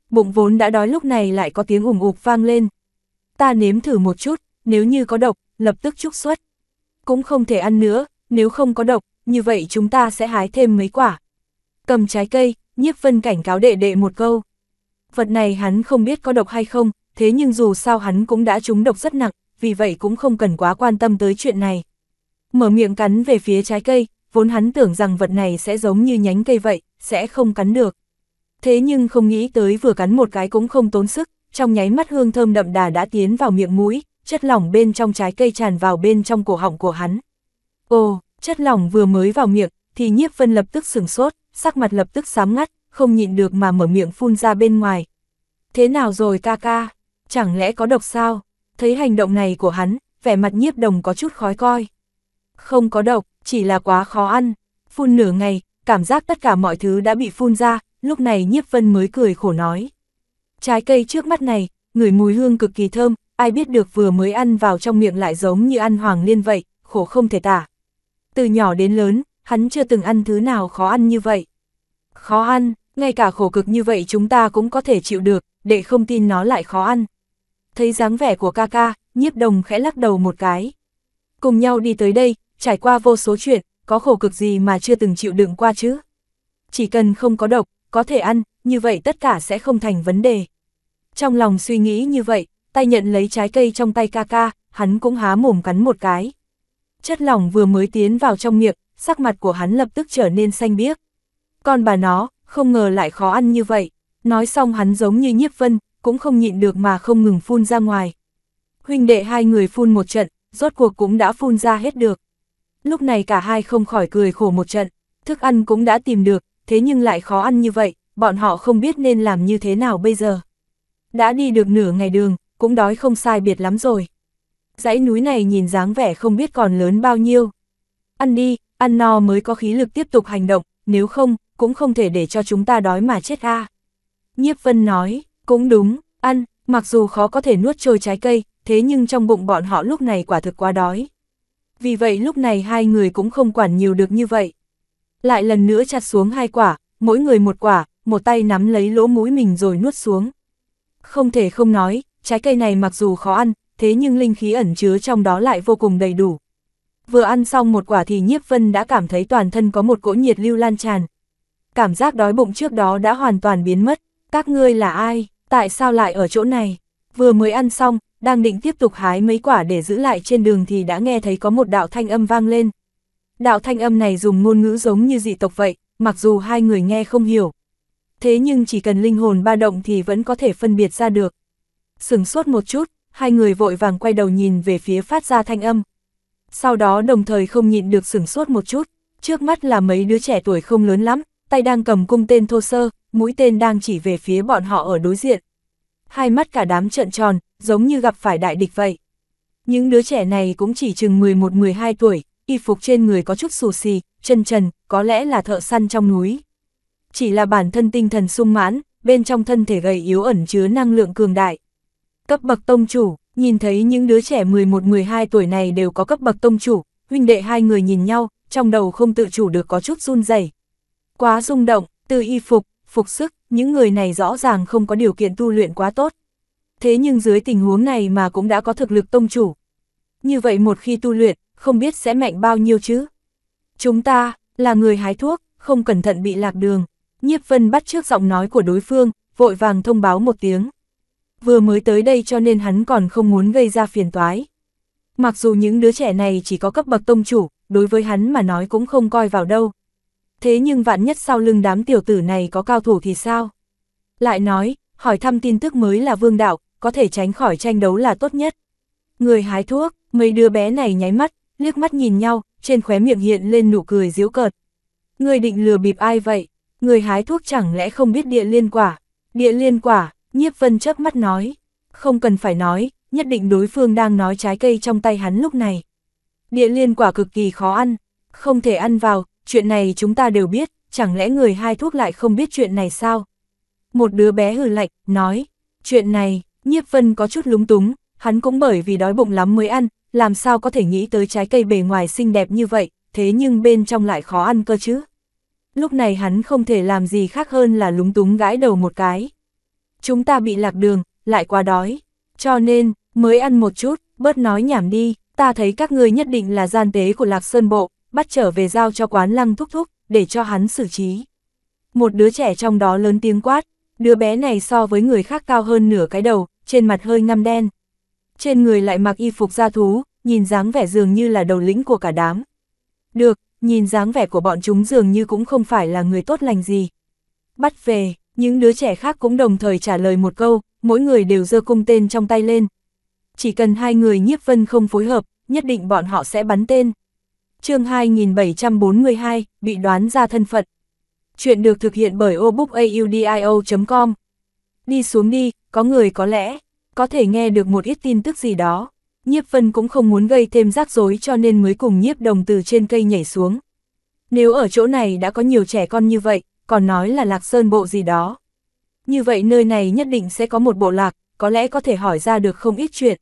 Bụng vốn đã đói lúc này lại có tiếng ủng ục vang lên. Ta nếm thử một chút, nếu như có độc, lập tức trúc xuất. Cũng không thể ăn nữa, nếu không có độc, như vậy chúng ta sẽ hái thêm mấy quả. Cầm trái cây, nhiếp vân cảnh cáo đệ đệ một câu. Vật này hắn không biết có độc hay không, thế nhưng dù sao hắn cũng đã trúng độc rất nặng, vì vậy cũng không cần quá quan tâm tới chuyện này. Mở miệng cắn về phía trái cây, vốn hắn tưởng rằng vật này sẽ giống như nhánh cây vậy, sẽ không cắn được. Thế nhưng không nghĩ tới vừa cắn một cái cũng không tốn sức, trong nháy mắt hương thơm đậm đà đã tiến vào miệng mũi, chất lỏng bên trong trái cây tràn vào bên trong cổ họng của hắn. Ồ, chất lỏng vừa mới vào miệng, thì nhiếp vân lập tức sừng sốt, sắc mặt lập tức sám ngắt, không nhịn được mà mở miệng phun ra bên ngoài. Thế nào rồi ca ca? Chẳng lẽ có độc sao? Thấy hành động này của hắn, vẻ mặt nhiếp đồng có chút khói coi. Không có độc, chỉ là quá khó ăn. Phun nửa ngày, cảm giác tất cả mọi thứ đã bị phun ra, lúc này nhiếp vân mới cười khổ nói. Trái cây trước mắt này, người mùi hương cực kỳ thơm, ai biết được vừa mới ăn vào trong miệng lại giống như ăn hoàng liên vậy, khổ không thể tả. Từ nhỏ đến lớn, hắn chưa từng ăn thứ nào khó ăn như vậy. Khó ăn, ngay cả khổ cực như vậy chúng ta cũng có thể chịu được, để không tin nó lại khó ăn thấy dáng vẻ của ca ca, nhiếp đồng khẽ lắc đầu một cái. Cùng nhau đi tới đây, trải qua vô số chuyện, có khổ cực gì mà chưa từng chịu đựng qua chứ. Chỉ cần không có độc, có thể ăn, như vậy tất cả sẽ không thành vấn đề. Trong lòng suy nghĩ như vậy, tay nhận lấy trái cây trong tay ca ca, hắn cũng há mồm cắn một cái. Chất lỏng vừa mới tiến vào trong miệng, sắc mặt của hắn lập tức trở nên xanh biếc. Con bà nó, không ngờ lại khó ăn như vậy. Nói xong hắn giống như nhiếp vân, cũng không nhịn được mà không ngừng phun ra ngoài. Huynh đệ hai người phun một trận, rốt cuộc cũng đã phun ra hết được. Lúc này cả hai không khỏi cười khổ một trận, thức ăn cũng đã tìm được, thế nhưng lại khó ăn như vậy, bọn họ không biết nên làm như thế nào bây giờ. Đã đi được nửa ngày đường, cũng đói không sai biệt lắm rồi. Dãy núi này nhìn dáng vẻ không biết còn lớn bao nhiêu. Ăn đi, ăn no mới có khí lực tiếp tục hành động, nếu không, cũng không thể để cho chúng ta đói mà chết a à. Nhiếp Vân nói, cũng đúng, ăn, mặc dù khó có thể nuốt trôi trái cây, thế nhưng trong bụng bọn họ lúc này quả thực quá đói. Vì vậy lúc này hai người cũng không quản nhiều được như vậy. Lại lần nữa chặt xuống hai quả, mỗi người một quả, một tay nắm lấy lỗ mũi mình rồi nuốt xuống. Không thể không nói, trái cây này mặc dù khó ăn, thế nhưng linh khí ẩn chứa trong đó lại vô cùng đầy đủ. Vừa ăn xong một quả thì nhiếp vân đã cảm thấy toàn thân có một cỗ nhiệt lưu lan tràn. Cảm giác đói bụng trước đó đã hoàn toàn biến mất, các ngươi là ai? tại sao lại ở chỗ này? Vừa mới ăn xong, đang định tiếp tục hái mấy quả để giữ lại trên đường thì đã nghe thấy có một đạo thanh âm vang lên. Đạo thanh âm này dùng ngôn ngữ giống như dị tộc vậy, mặc dù hai người nghe không hiểu. Thế nhưng chỉ cần linh hồn ba động thì vẫn có thể phân biệt ra được. Sừng sốt một chút, hai người vội vàng quay đầu nhìn về phía phát ra thanh âm. Sau đó đồng thời không nhịn được sửng sốt một chút, trước mắt là mấy đứa trẻ tuổi không lớn lắm, tay đang cầm cung tên thô sơ, mũi tên đang chỉ về phía bọn họ ở đối diện. Hai mắt cả đám trợn tròn, giống như gặp phải đại địch vậy. Những đứa trẻ này cũng chỉ chừng 11-12 tuổi, y phục trên người có chút xù xì, chân trần, có lẽ là thợ săn trong núi. Chỉ là bản thân tinh thần sung mãn, bên trong thân thể gầy yếu ẩn chứa năng lượng cường đại. Cấp bậc tông chủ, nhìn thấy những đứa trẻ 11-12 tuổi này đều có cấp bậc tông chủ, huynh đệ hai người nhìn nhau, trong đầu không tự chủ được có chút run rẩy. Quá rung động, từ y phục, phục sức, những người này rõ ràng không có điều kiện tu luyện quá tốt. Thế nhưng dưới tình huống này mà cũng đã có thực lực tông chủ. Như vậy một khi tu luyện, không biết sẽ mạnh bao nhiêu chứ. Chúng ta, là người hái thuốc, không cẩn thận bị lạc đường. Nhiếp Vân bắt trước giọng nói của đối phương, vội vàng thông báo một tiếng. Vừa mới tới đây cho nên hắn còn không muốn gây ra phiền toái. Mặc dù những đứa trẻ này chỉ có cấp bậc tông chủ, đối với hắn mà nói cũng không coi vào đâu thế nhưng vạn nhất sau lưng đám tiểu tử này có cao thủ thì sao? Lại nói, hỏi thăm tin tức mới là vương đạo, có thể tránh khỏi tranh đấu là tốt nhất. Người hái thuốc, mấy đứa bé này nháy mắt, liếc mắt nhìn nhau, trên khóe miệng hiện lên nụ cười giễu cợt. Người định lừa bịp ai vậy? Người hái thuốc chẳng lẽ không biết địa liên quả? Địa liên quả, nhiếp vân chớp mắt nói. Không cần phải nói, nhất định đối phương đang nói trái cây trong tay hắn lúc này. Địa liên quả cực kỳ khó ăn, không thể ăn vào, chuyện này chúng ta đều biết, chẳng lẽ người hai thuốc lại không biết chuyện này sao? Một đứa bé hừ lạnh, nói, chuyện này, nhiếp vân có chút lúng túng, hắn cũng bởi vì đói bụng lắm mới ăn, làm sao có thể nghĩ tới trái cây bề ngoài xinh đẹp như vậy, thế nhưng bên trong lại khó ăn cơ chứ. Lúc này hắn không thể làm gì khác hơn là lúng túng gãi đầu một cái. Chúng ta bị lạc đường, lại quá đói, cho nên, mới ăn một chút, bớt nói nhảm đi, ta thấy các ngươi nhất định là gian tế của Lạc Sơn Bộ, bắt trở về giao cho quán lăng thúc thúc, để cho hắn xử trí. Một đứa trẻ trong đó lớn tiếng quát, đứa bé này so với người khác cao hơn nửa cái đầu, trên mặt hơi ngăm đen. Trên người lại mặc y phục gia thú, nhìn dáng vẻ dường như là đầu lĩnh của cả đám. Được, nhìn dáng vẻ của bọn chúng dường như cũng không phải là người tốt lành gì. Bắt về, những đứa trẻ khác cũng đồng thời trả lời một câu, mỗi người đều giơ cung tên trong tay lên. Chỉ cần hai người nhiếp vân không phối hợp, nhất định bọn họ sẽ bắn tên chương 2742, bị đoán ra thân phận. Chuyện được thực hiện bởi obookaudio.com. Đi xuống đi, có người có lẽ, có thể nghe được một ít tin tức gì đó. Nhiếp Vân cũng không muốn gây thêm rắc rối cho nên mới cùng nhiếp đồng từ trên cây nhảy xuống. Nếu ở chỗ này đã có nhiều trẻ con như vậy, còn nói là lạc sơn bộ gì đó. Như vậy nơi này nhất định sẽ có một bộ lạc, có lẽ có thể hỏi ra được không ít chuyện.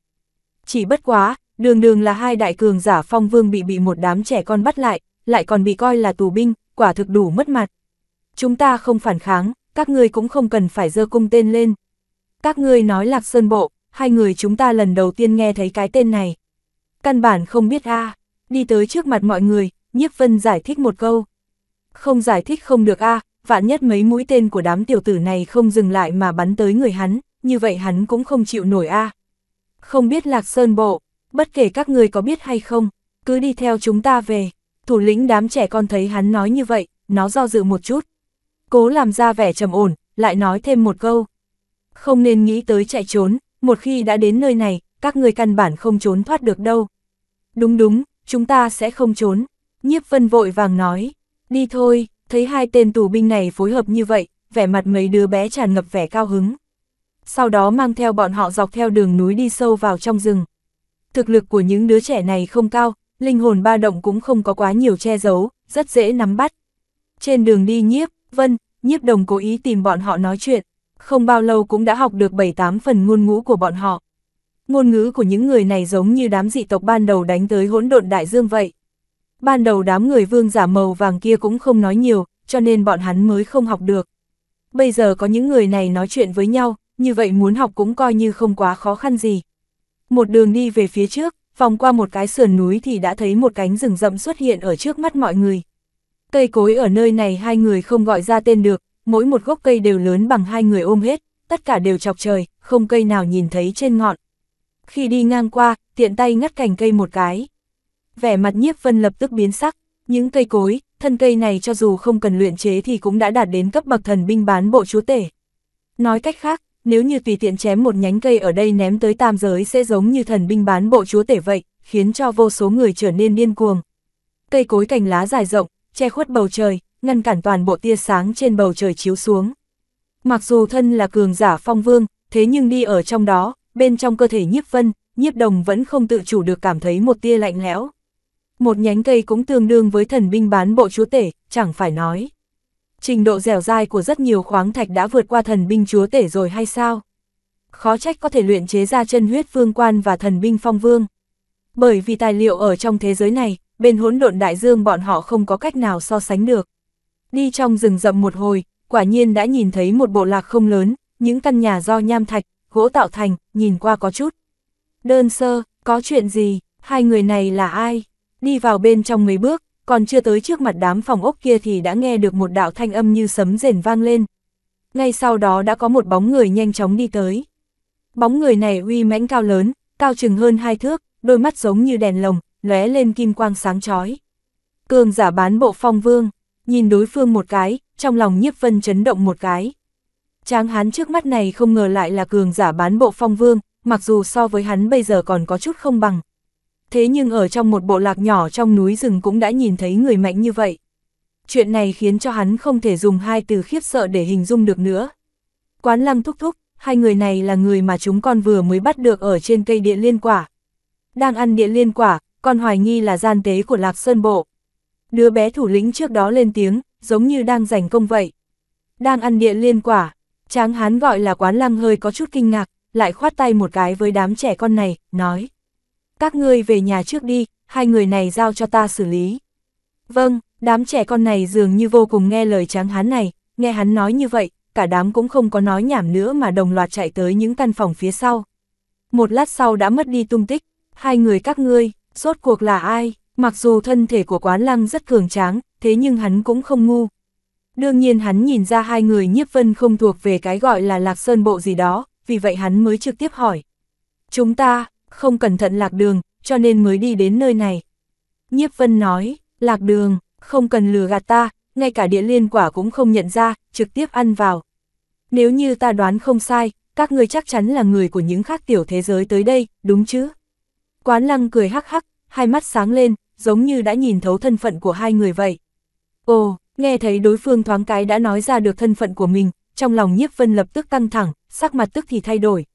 Chỉ bất quá, Đường đường là hai đại cường giả phong vương bị bị một đám trẻ con bắt lại, lại còn bị coi là tù binh, quả thực đủ mất mặt. Chúng ta không phản kháng, các ngươi cũng không cần phải dơ cung tên lên. Các ngươi nói lạc sơn bộ, hai người chúng ta lần đầu tiên nghe thấy cái tên này. Căn bản không biết a đi tới trước mặt mọi người, nhiếp vân giải thích một câu. Không giải thích không được a vạn nhất mấy mũi tên của đám tiểu tử này không dừng lại mà bắn tới người hắn, như vậy hắn cũng không chịu nổi a Không biết lạc sơn bộ, bất kể các người có biết hay không, cứ đi theo chúng ta về. Thủ lĩnh đám trẻ con thấy hắn nói như vậy, nó do dự một chút. Cố làm ra vẻ trầm ổn, lại nói thêm một câu. Không nên nghĩ tới chạy trốn, một khi đã đến nơi này, các người căn bản không trốn thoát được đâu. Đúng đúng, chúng ta sẽ không trốn. Nhiếp vân vội vàng nói, đi thôi, thấy hai tên tù binh này phối hợp như vậy, vẻ mặt mấy đứa bé tràn ngập vẻ cao hứng. Sau đó mang theo bọn họ dọc theo đường núi đi sâu vào trong rừng. Thực lực của những đứa trẻ này không cao, linh hồn ba động cũng không có quá nhiều che giấu, rất dễ nắm bắt. Trên đường đi nhiếp, vân, nhiếp đồng cố ý tìm bọn họ nói chuyện, không bao lâu cũng đã học được 7-8 phần ngôn ngữ của bọn họ. Ngôn ngữ của những người này giống như đám dị tộc ban đầu đánh tới hỗn độn đại dương vậy. Ban đầu đám người vương giả màu vàng kia cũng không nói nhiều, cho nên bọn hắn mới không học được. Bây giờ có những người này nói chuyện với nhau, như vậy muốn học cũng coi như không quá khó khăn gì một đường đi về phía trước, vòng qua một cái sườn núi thì đã thấy một cánh rừng rậm xuất hiện ở trước mắt mọi người. Cây cối ở nơi này hai người không gọi ra tên được, mỗi một gốc cây đều lớn bằng hai người ôm hết, tất cả đều chọc trời, không cây nào nhìn thấy trên ngọn. Khi đi ngang qua, tiện tay ngắt cành cây một cái. Vẻ mặt nhiếp vân lập tức biến sắc, những cây cối, thân cây này cho dù không cần luyện chế thì cũng đã đạt đến cấp bậc thần binh bán bộ chúa tể. Nói cách khác, nếu như tùy tiện chém một nhánh cây ở đây ném tới tam giới sẽ giống như thần binh bán bộ chúa tể vậy, khiến cho vô số người trở nên điên cuồng. Cây cối cành lá dài rộng, che khuất bầu trời, ngăn cản toàn bộ tia sáng trên bầu trời chiếu xuống. Mặc dù thân là cường giả phong vương, thế nhưng đi ở trong đó, bên trong cơ thể nhiếp vân, nhiếp đồng vẫn không tự chủ được cảm thấy một tia lạnh lẽo. Một nhánh cây cũng tương đương với thần binh bán bộ chúa tể, chẳng phải nói trình độ dẻo dai của rất nhiều khoáng thạch đã vượt qua thần binh chúa tể rồi hay sao? Khó trách có thể luyện chế ra chân huyết vương quan và thần binh phong vương. Bởi vì tài liệu ở trong thế giới này, bên hỗn độn đại dương bọn họ không có cách nào so sánh được. Đi trong rừng rậm một hồi, quả nhiên đã nhìn thấy một bộ lạc không lớn, những căn nhà do nham thạch, gỗ tạo thành, nhìn qua có chút. Đơn sơ, có chuyện gì, hai người này là ai? Đi vào bên trong mấy bước, còn chưa tới trước mặt đám phòng ốc kia thì đã nghe được một đạo thanh âm như sấm rền vang lên. Ngay sau đó đã có một bóng người nhanh chóng đi tới. Bóng người này uy mãnh cao lớn, cao chừng hơn hai thước, đôi mắt giống như đèn lồng, lóe lên kim quang sáng chói. Cường giả bán bộ phong vương, nhìn đối phương một cái, trong lòng nhiếp vân chấn động một cái. Tráng hán trước mắt này không ngờ lại là cường giả bán bộ phong vương, mặc dù so với hắn bây giờ còn có chút không bằng, thế nhưng ở trong một bộ lạc nhỏ trong núi rừng cũng đã nhìn thấy người mạnh như vậy. Chuyện này khiến cho hắn không thể dùng hai từ khiếp sợ để hình dung được nữa. Quán lăng thúc thúc, hai người này là người mà chúng con vừa mới bắt được ở trên cây điện liên quả. Đang ăn điện liên quả, con hoài nghi là gian tế của Lạc Sơn Bộ. Đứa bé thủ lĩnh trước đó lên tiếng, giống như đang giành công vậy. Đang ăn điện liên quả, tráng hán gọi là quán lăng hơi có chút kinh ngạc, lại khoát tay một cái với đám trẻ con này, nói các ngươi về nhà trước đi, hai người này giao cho ta xử lý. Vâng, đám trẻ con này dường như vô cùng nghe lời tráng hán này, nghe hắn nói như vậy, cả đám cũng không có nói nhảm nữa mà đồng loạt chạy tới những căn phòng phía sau. Một lát sau đã mất đi tung tích, hai người các ngươi, rốt cuộc là ai, mặc dù thân thể của quán lăng rất cường tráng, thế nhưng hắn cũng không ngu. Đương nhiên hắn nhìn ra hai người nhiếp vân không thuộc về cái gọi là lạc sơn bộ gì đó, vì vậy hắn mới trực tiếp hỏi. Chúng ta, không cẩn thận lạc đường, cho nên mới đi đến nơi này. Nhiếp Vân nói, lạc đường, không cần lừa gạt ta, ngay cả địa liên quả cũng không nhận ra, trực tiếp ăn vào. Nếu như ta đoán không sai, các người chắc chắn là người của những khác tiểu thế giới tới đây, đúng chứ? Quán lăng cười hắc hắc, hai mắt sáng lên, giống như đã nhìn thấu thân phận của hai người vậy. Ồ, nghe thấy đối phương thoáng cái đã nói ra được thân phận của mình, trong lòng nhiếp vân lập tức căng thẳng, sắc mặt tức thì thay đổi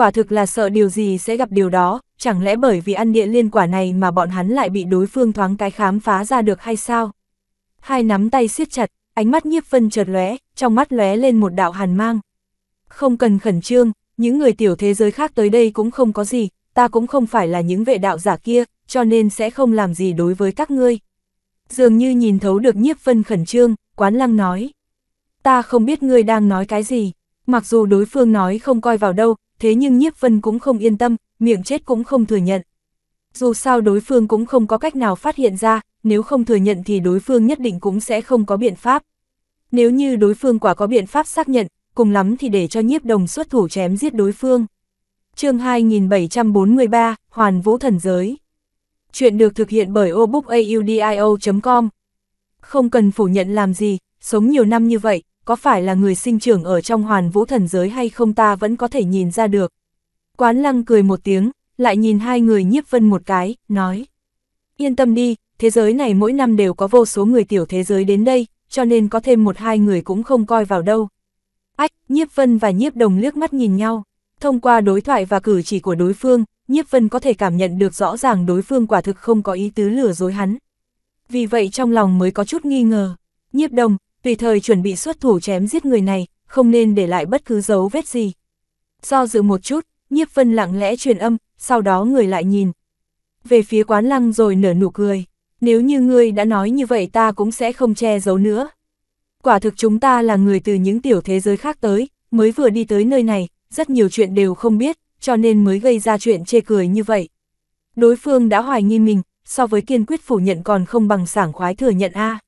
quả thực là sợ điều gì sẽ gặp điều đó, chẳng lẽ bởi vì ăn địa liên quả này mà bọn hắn lại bị đối phương thoáng cái khám phá ra được hay sao? Hai nắm tay siết chặt, ánh mắt nhiếp phân chợt lóe, trong mắt lóe lên một đạo hàn mang. Không cần khẩn trương, những người tiểu thế giới khác tới đây cũng không có gì, ta cũng không phải là những vệ đạo giả kia, cho nên sẽ không làm gì đối với các ngươi. Dường như nhìn thấu được nhiếp phân khẩn trương, quán lăng nói. Ta không biết ngươi đang nói cái gì, mặc dù đối phương nói không coi vào đâu, thế nhưng Nhiếp Vân cũng không yên tâm, miệng chết cũng không thừa nhận. Dù sao đối phương cũng không có cách nào phát hiện ra, nếu không thừa nhận thì đối phương nhất định cũng sẽ không có biện pháp. Nếu như đối phương quả có biện pháp xác nhận, cùng lắm thì để cho nhiếp đồng xuất thủ chém giết đối phương. chương 2743, Hoàn Vũ Thần Giới Chuyện được thực hiện bởi obookaudio.com Không cần phủ nhận làm gì, sống nhiều năm như vậy, có phải là người sinh trưởng ở trong hoàn vũ thần giới hay không ta vẫn có thể nhìn ra được. Quán lăng cười một tiếng, lại nhìn hai người nhiếp vân một cái, nói. Yên tâm đi, thế giới này mỗi năm đều có vô số người tiểu thế giới đến đây, cho nên có thêm một hai người cũng không coi vào đâu. Ách, nhiếp vân và nhiếp đồng liếc mắt nhìn nhau. Thông qua đối thoại và cử chỉ của đối phương, nhiếp vân có thể cảm nhận được rõ ràng đối phương quả thực không có ý tứ lừa dối hắn. Vì vậy trong lòng mới có chút nghi ngờ. Nhiếp đồng, tùy thời chuẩn bị xuất thủ chém giết người này, không nên để lại bất cứ dấu vết gì. Do dự một chút, nhiếp vân lặng lẽ truyền âm, sau đó người lại nhìn. Về phía quán lăng rồi nở nụ cười, nếu như ngươi đã nói như vậy ta cũng sẽ không che giấu nữa. Quả thực chúng ta là người từ những tiểu thế giới khác tới, mới vừa đi tới nơi này, rất nhiều chuyện đều không biết, cho nên mới gây ra chuyện chê cười như vậy. Đối phương đã hoài nghi mình, so với kiên quyết phủ nhận còn không bằng sảng khoái thừa nhận a. À.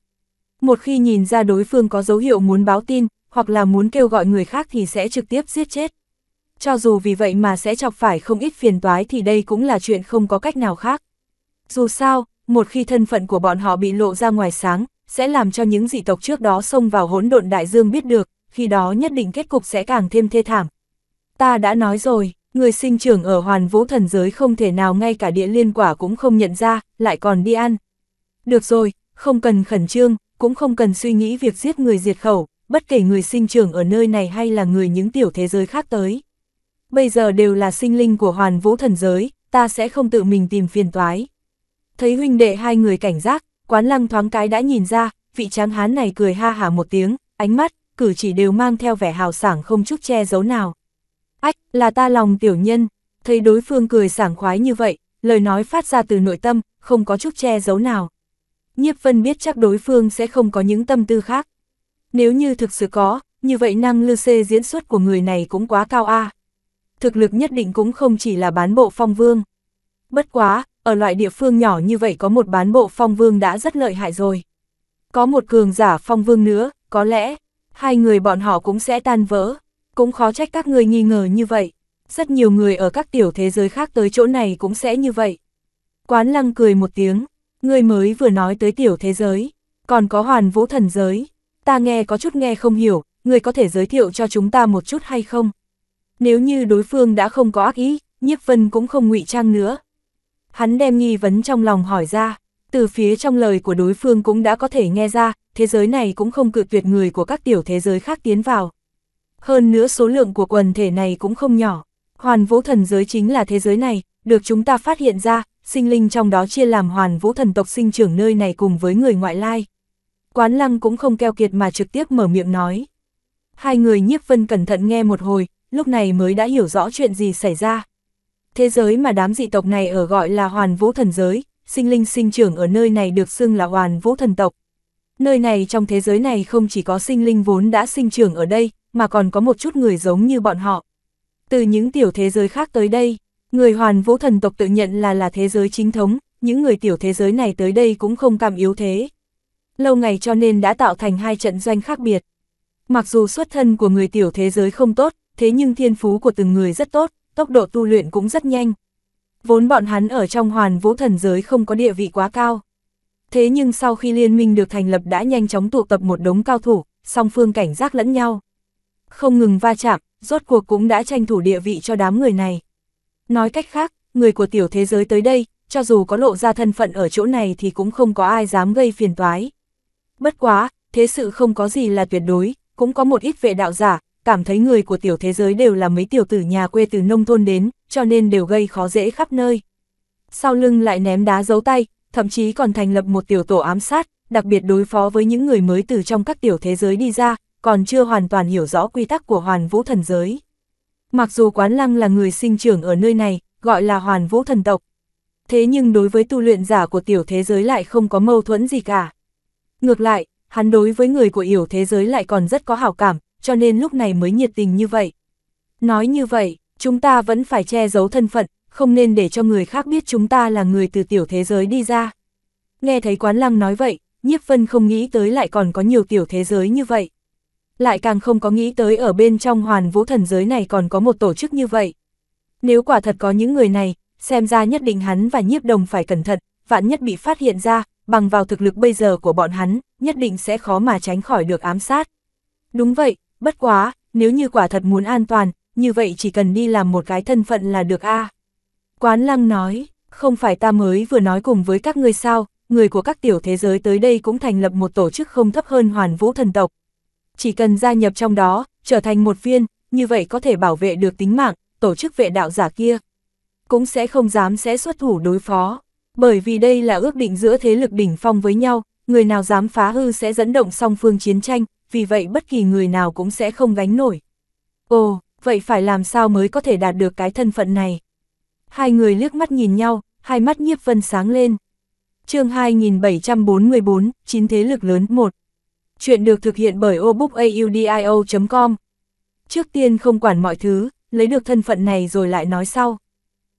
Một khi nhìn ra đối phương có dấu hiệu muốn báo tin, hoặc là muốn kêu gọi người khác thì sẽ trực tiếp giết chết. Cho dù vì vậy mà sẽ chọc phải không ít phiền toái thì đây cũng là chuyện không có cách nào khác. Dù sao, một khi thân phận của bọn họ bị lộ ra ngoài sáng, sẽ làm cho những dị tộc trước đó xông vào hỗn độn đại dương biết được, khi đó nhất định kết cục sẽ càng thêm thê thảm. Ta đã nói rồi, người sinh trưởng ở hoàn vũ thần giới không thể nào ngay cả địa liên quả cũng không nhận ra, lại còn đi ăn. Được rồi, không cần khẩn trương, cũng không cần suy nghĩ việc giết người diệt khẩu, bất kể người sinh trưởng ở nơi này hay là người những tiểu thế giới khác tới. Bây giờ đều là sinh linh của hoàn vũ thần giới, ta sẽ không tự mình tìm phiền toái. Thấy huynh đệ hai người cảnh giác, quán lăng thoáng cái đã nhìn ra, vị tráng hán này cười ha hả một tiếng, ánh mắt, cử chỉ đều mang theo vẻ hào sảng không chút che giấu nào. Ách, là ta lòng tiểu nhân, thấy đối phương cười sảng khoái như vậy, lời nói phát ra từ nội tâm, không có chút che giấu nào. Nhiếp Vân biết chắc đối phương sẽ không có những tâm tư khác. Nếu như thực sự có, như vậy năng lư xê diễn xuất của người này cũng quá cao a. Thực lực nhất định cũng không chỉ là bán bộ phong vương. Bất quá, ở loại địa phương nhỏ như vậy có một bán bộ phong vương đã rất lợi hại rồi. Có một cường giả phong vương nữa, có lẽ, hai người bọn họ cũng sẽ tan vỡ. Cũng khó trách các người nghi ngờ như vậy. Rất nhiều người ở các tiểu thế giới khác tới chỗ này cũng sẽ như vậy. Quán lăng cười một tiếng, Người mới vừa nói tới tiểu thế giới, còn có hoàn vũ thần giới. Ta nghe có chút nghe không hiểu, người có thể giới thiệu cho chúng ta một chút hay không? Nếu như đối phương đã không có ác ý, nhiếp vân cũng không ngụy trang nữa. Hắn đem nghi vấn trong lòng hỏi ra, từ phía trong lời của đối phương cũng đã có thể nghe ra, thế giới này cũng không cự tuyệt người của các tiểu thế giới khác tiến vào. Hơn nữa số lượng của quần thể này cũng không nhỏ, hoàn vũ thần giới chính là thế giới này, được chúng ta phát hiện ra, sinh linh trong đó chia làm hoàn vũ thần tộc sinh trưởng nơi này cùng với người ngoại lai. Quán lăng cũng không keo kiệt mà trực tiếp mở miệng nói. Hai người nhiếp vân cẩn thận nghe một hồi, lúc này mới đã hiểu rõ chuyện gì xảy ra. Thế giới mà đám dị tộc này ở gọi là hoàn vũ thần giới, sinh linh sinh trưởng ở nơi này được xưng là hoàn vũ thần tộc. Nơi này trong thế giới này không chỉ có sinh linh vốn đã sinh trưởng ở đây, mà còn có một chút người giống như bọn họ. Từ những tiểu thế giới khác tới đây, Người hoàn vũ thần tộc tự nhận là là thế giới chính thống, những người tiểu thế giới này tới đây cũng không cảm yếu thế. Lâu ngày cho nên đã tạo thành hai trận doanh khác biệt. Mặc dù xuất thân của người tiểu thế giới không tốt, thế nhưng thiên phú của từng người rất tốt, tốc độ tu luyện cũng rất nhanh. Vốn bọn hắn ở trong hoàn vũ thần giới không có địa vị quá cao. Thế nhưng sau khi liên minh được thành lập đã nhanh chóng tụ tập một đống cao thủ, song phương cảnh giác lẫn nhau. Không ngừng va chạm, rốt cuộc cũng đã tranh thủ địa vị cho đám người này. Nói cách khác, người của tiểu thế giới tới đây, cho dù có lộ ra thân phận ở chỗ này thì cũng không có ai dám gây phiền toái. Bất quá, thế sự không có gì là tuyệt đối, cũng có một ít vệ đạo giả, cảm thấy người của tiểu thế giới đều là mấy tiểu tử nhà quê từ nông thôn đến, cho nên đều gây khó dễ khắp nơi. Sau lưng lại ném đá giấu tay, thậm chí còn thành lập một tiểu tổ ám sát, đặc biệt đối phó với những người mới từ trong các tiểu thế giới đi ra, còn chưa hoàn toàn hiểu rõ quy tắc của hoàn vũ thần giới. Mặc dù Quán Lăng là người sinh trưởng ở nơi này, gọi là hoàn vũ thần tộc. Thế nhưng đối với tu luyện giả của tiểu thế giới lại không có mâu thuẫn gì cả. Ngược lại, hắn đối với người của yểu thế giới lại còn rất có hảo cảm, cho nên lúc này mới nhiệt tình như vậy. Nói như vậy, chúng ta vẫn phải che giấu thân phận, không nên để cho người khác biết chúng ta là người từ tiểu thế giới đi ra. Nghe thấy Quán Lăng nói vậy, Nhiếp Vân không nghĩ tới lại còn có nhiều tiểu thế giới như vậy lại càng không có nghĩ tới ở bên trong hoàn vũ thần giới này còn có một tổ chức như vậy. Nếu quả thật có những người này, xem ra nhất định hắn và nhiếp đồng phải cẩn thận, vạn nhất bị phát hiện ra, bằng vào thực lực bây giờ của bọn hắn, nhất định sẽ khó mà tránh khỏi được ám sát. Đúng vậy, bất quá, nếu như quả thật muốn an toàn, như vậy chỉ cần đi làm một cái thân phận là được a Quán lăng nói, không phải ta mới vừa nói cùng với các ngươi sao, người của các tiểu thế giới tới đây cũng thành lập một tổ chức không thấp hơn hoàn vũ thần tộc, chỉ cần gia nhập trong đó, trở thành một viên, như vậy có thể bảo vệ được tính mạng, tổ chức vệ đạo giả kia. Cũng sẽ không dám sẽ xuất thủ đối phó, bởi vì đây là ước định giữa thế lực đỉnh phong với nhau, người nào dám phá hư sẽ dẫn động song phương chiến tranh, vì vậy bất kỳ người nào cũng sẽ không gánh nổi. Ồ, vậy phải làm sao mới có thể đạt được cái thân phận này? Hai người liếc mắt nhìn nhau, hai mắt nhiếp vân sáng lên. chương 2744, chín thế lực lớn 1 Chuyện được thực hiện bởi obookaudio.com. Trước tiên không quản mọi thứ, lấy được thân phận này rồi lại nói sau.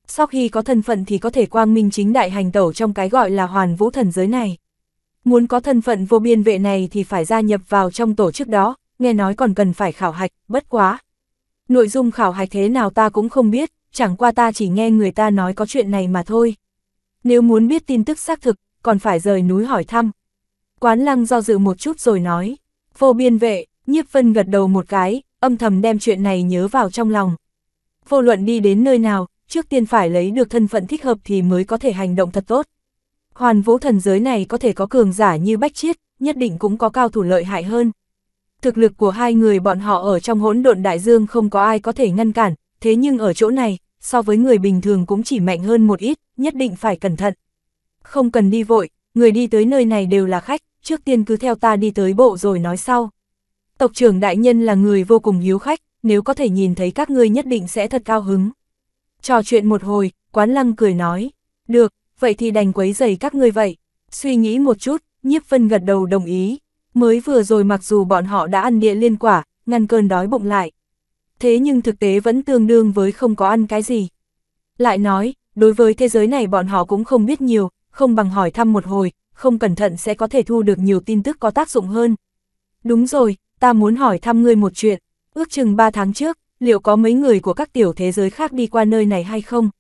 Sau khi có thân phận thì có thể quang minh chính đại hành tẩu trong cái gọi là hoàn vũ thần giới này. Muốn có thân phận vô biên vệ này thì phải gia nhập vào trong tổ chức đó, nghe nói còn cần phải khảo hạch, bất quá. Nội dung khảo hạch thế nào ta cũng không biết, chẳng qua ta chỉ nghe người ta nói có chuyện này mà thôi. Nếu muốn biết tin tức xác thực, còn phải rời núi hỏi thăm, Quán lăng do dự một chút rồi nói, vô biên vệ, nhiếp vân gật đầu một cái, âm thầm đem chuyện này nhớ vào trong lòng. Vô luận đi đến nơi nào, trước tiên phải lấy được thân phận thích hợp thì mới có thể hành động thật tốt. Hoàn vũ thần giới này có thể có cường giả như Bách Chiết, nhất định cũng có cao thủ lợi hại hơn. Thực lực của hai người bọn họ ở trong hỗn độn đại dương không có ai có thể ngăn cản, thế nhưng ở chỗ này, so với người bình thường cũng chỉ mạnh hơn một ít, nhất định phải cẩn thận. Không cần đi vội, người đi tới nơi này đều là khách, trước tiên cứ theo ta đi tới bộ rồi nói sau. Tộc trưởng đại nhân là người vô cùng hiếu khách, nếu có thể nhìn thấy các ngươi nhất định sẽ thật cao hứng. Trò chuyện một hồi, quán lăng cười nói, được, vậy thì đành quấy giày các ngươi vậy. Suy nghĩ một chút, nhiếp vân gật đầu đồng ý. Mới vừa rồi mặc dù bọn họ đã ăn địa liên quả, ngăn cơn đói bụng lại. Thế nhưng thực tế vẫn tương đương với không có ăn cái gì. Lại nói, đối với thế giới này bọn họ cũng không biết nhiều, không bằng hỏi thăm một hồi, không cẩn thận sẽ có thể thu được nhiều tin tức có tác dụng hơn. Đúng rồi, ta muốn hỏi thăm ngươi một chuyện, ước chừng 3 tháng trước, liệu có mấy người của các tiểu thế giới khác đi qua nơi này hay không?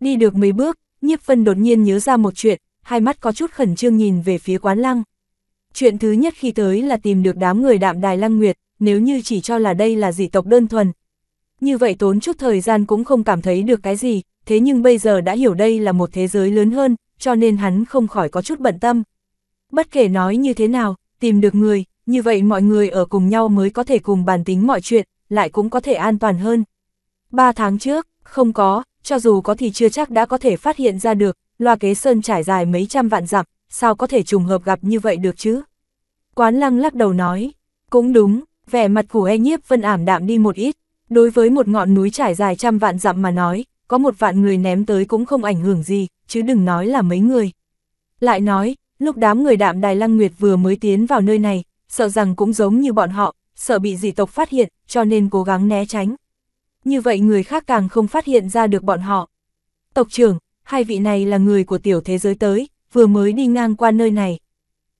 Đi được mấy bước, nhiếp phân đột nhiên nhớ ra một chuyện, hai mắt có chút khẩn trương nhìn về phía quán lăng. Chuyện thứ nhất khi tới là tìm được đám người đạm đài lăng nguyệt, nếu như chỉ cho là đây là dị tộc đơn thuần. Như vậy tốn chút thời gian cũng không cảm thấy được cái gì, thế nhưng bây giờ đã hiểu đây là một thế giới lớn hơn, cho nên hắn không khỏi có chút bận tâm. Bất kể nói như thế nào, tìm được người, như vậy mọi người ở cùng nhau mới có thể cùng bàn tính mọi chuyện, lại cũng có thể an toàn hơn. Ba tháng trước, không có, cho dù có thì chưa chắc đã có thể phát hiện ra được, loa kế sơn trải dài mấy trăm vạn dặm, sao có thể trùng hợp gặp như vậy được chứ? Quán lăng lắc đầu nói, cũng đúng, vẻ mặt của e nhiếp vân ảm đạm đi một ít, đối với một ngọn núi trải dài trăm vạn dặm mà nói, có một vạn người ném tới cũng không ảnh hưởng gì, chứ đừng nói là mấy người. Lại nói, lúc đám người đạm Đài Lăng Nguyệt vừa mới tiến vào nơi này, sợ rằng cũng giống như bọn họ, sợ bị dị tộc phát hiện, cho nên cố gắng né tránh. Như vậy người khác càng không phát hiện ra được bọn họ. Tộc trưởng, hai vị này là người của tiểu thế giới tới, vừa mới đi ngang qua nơi này.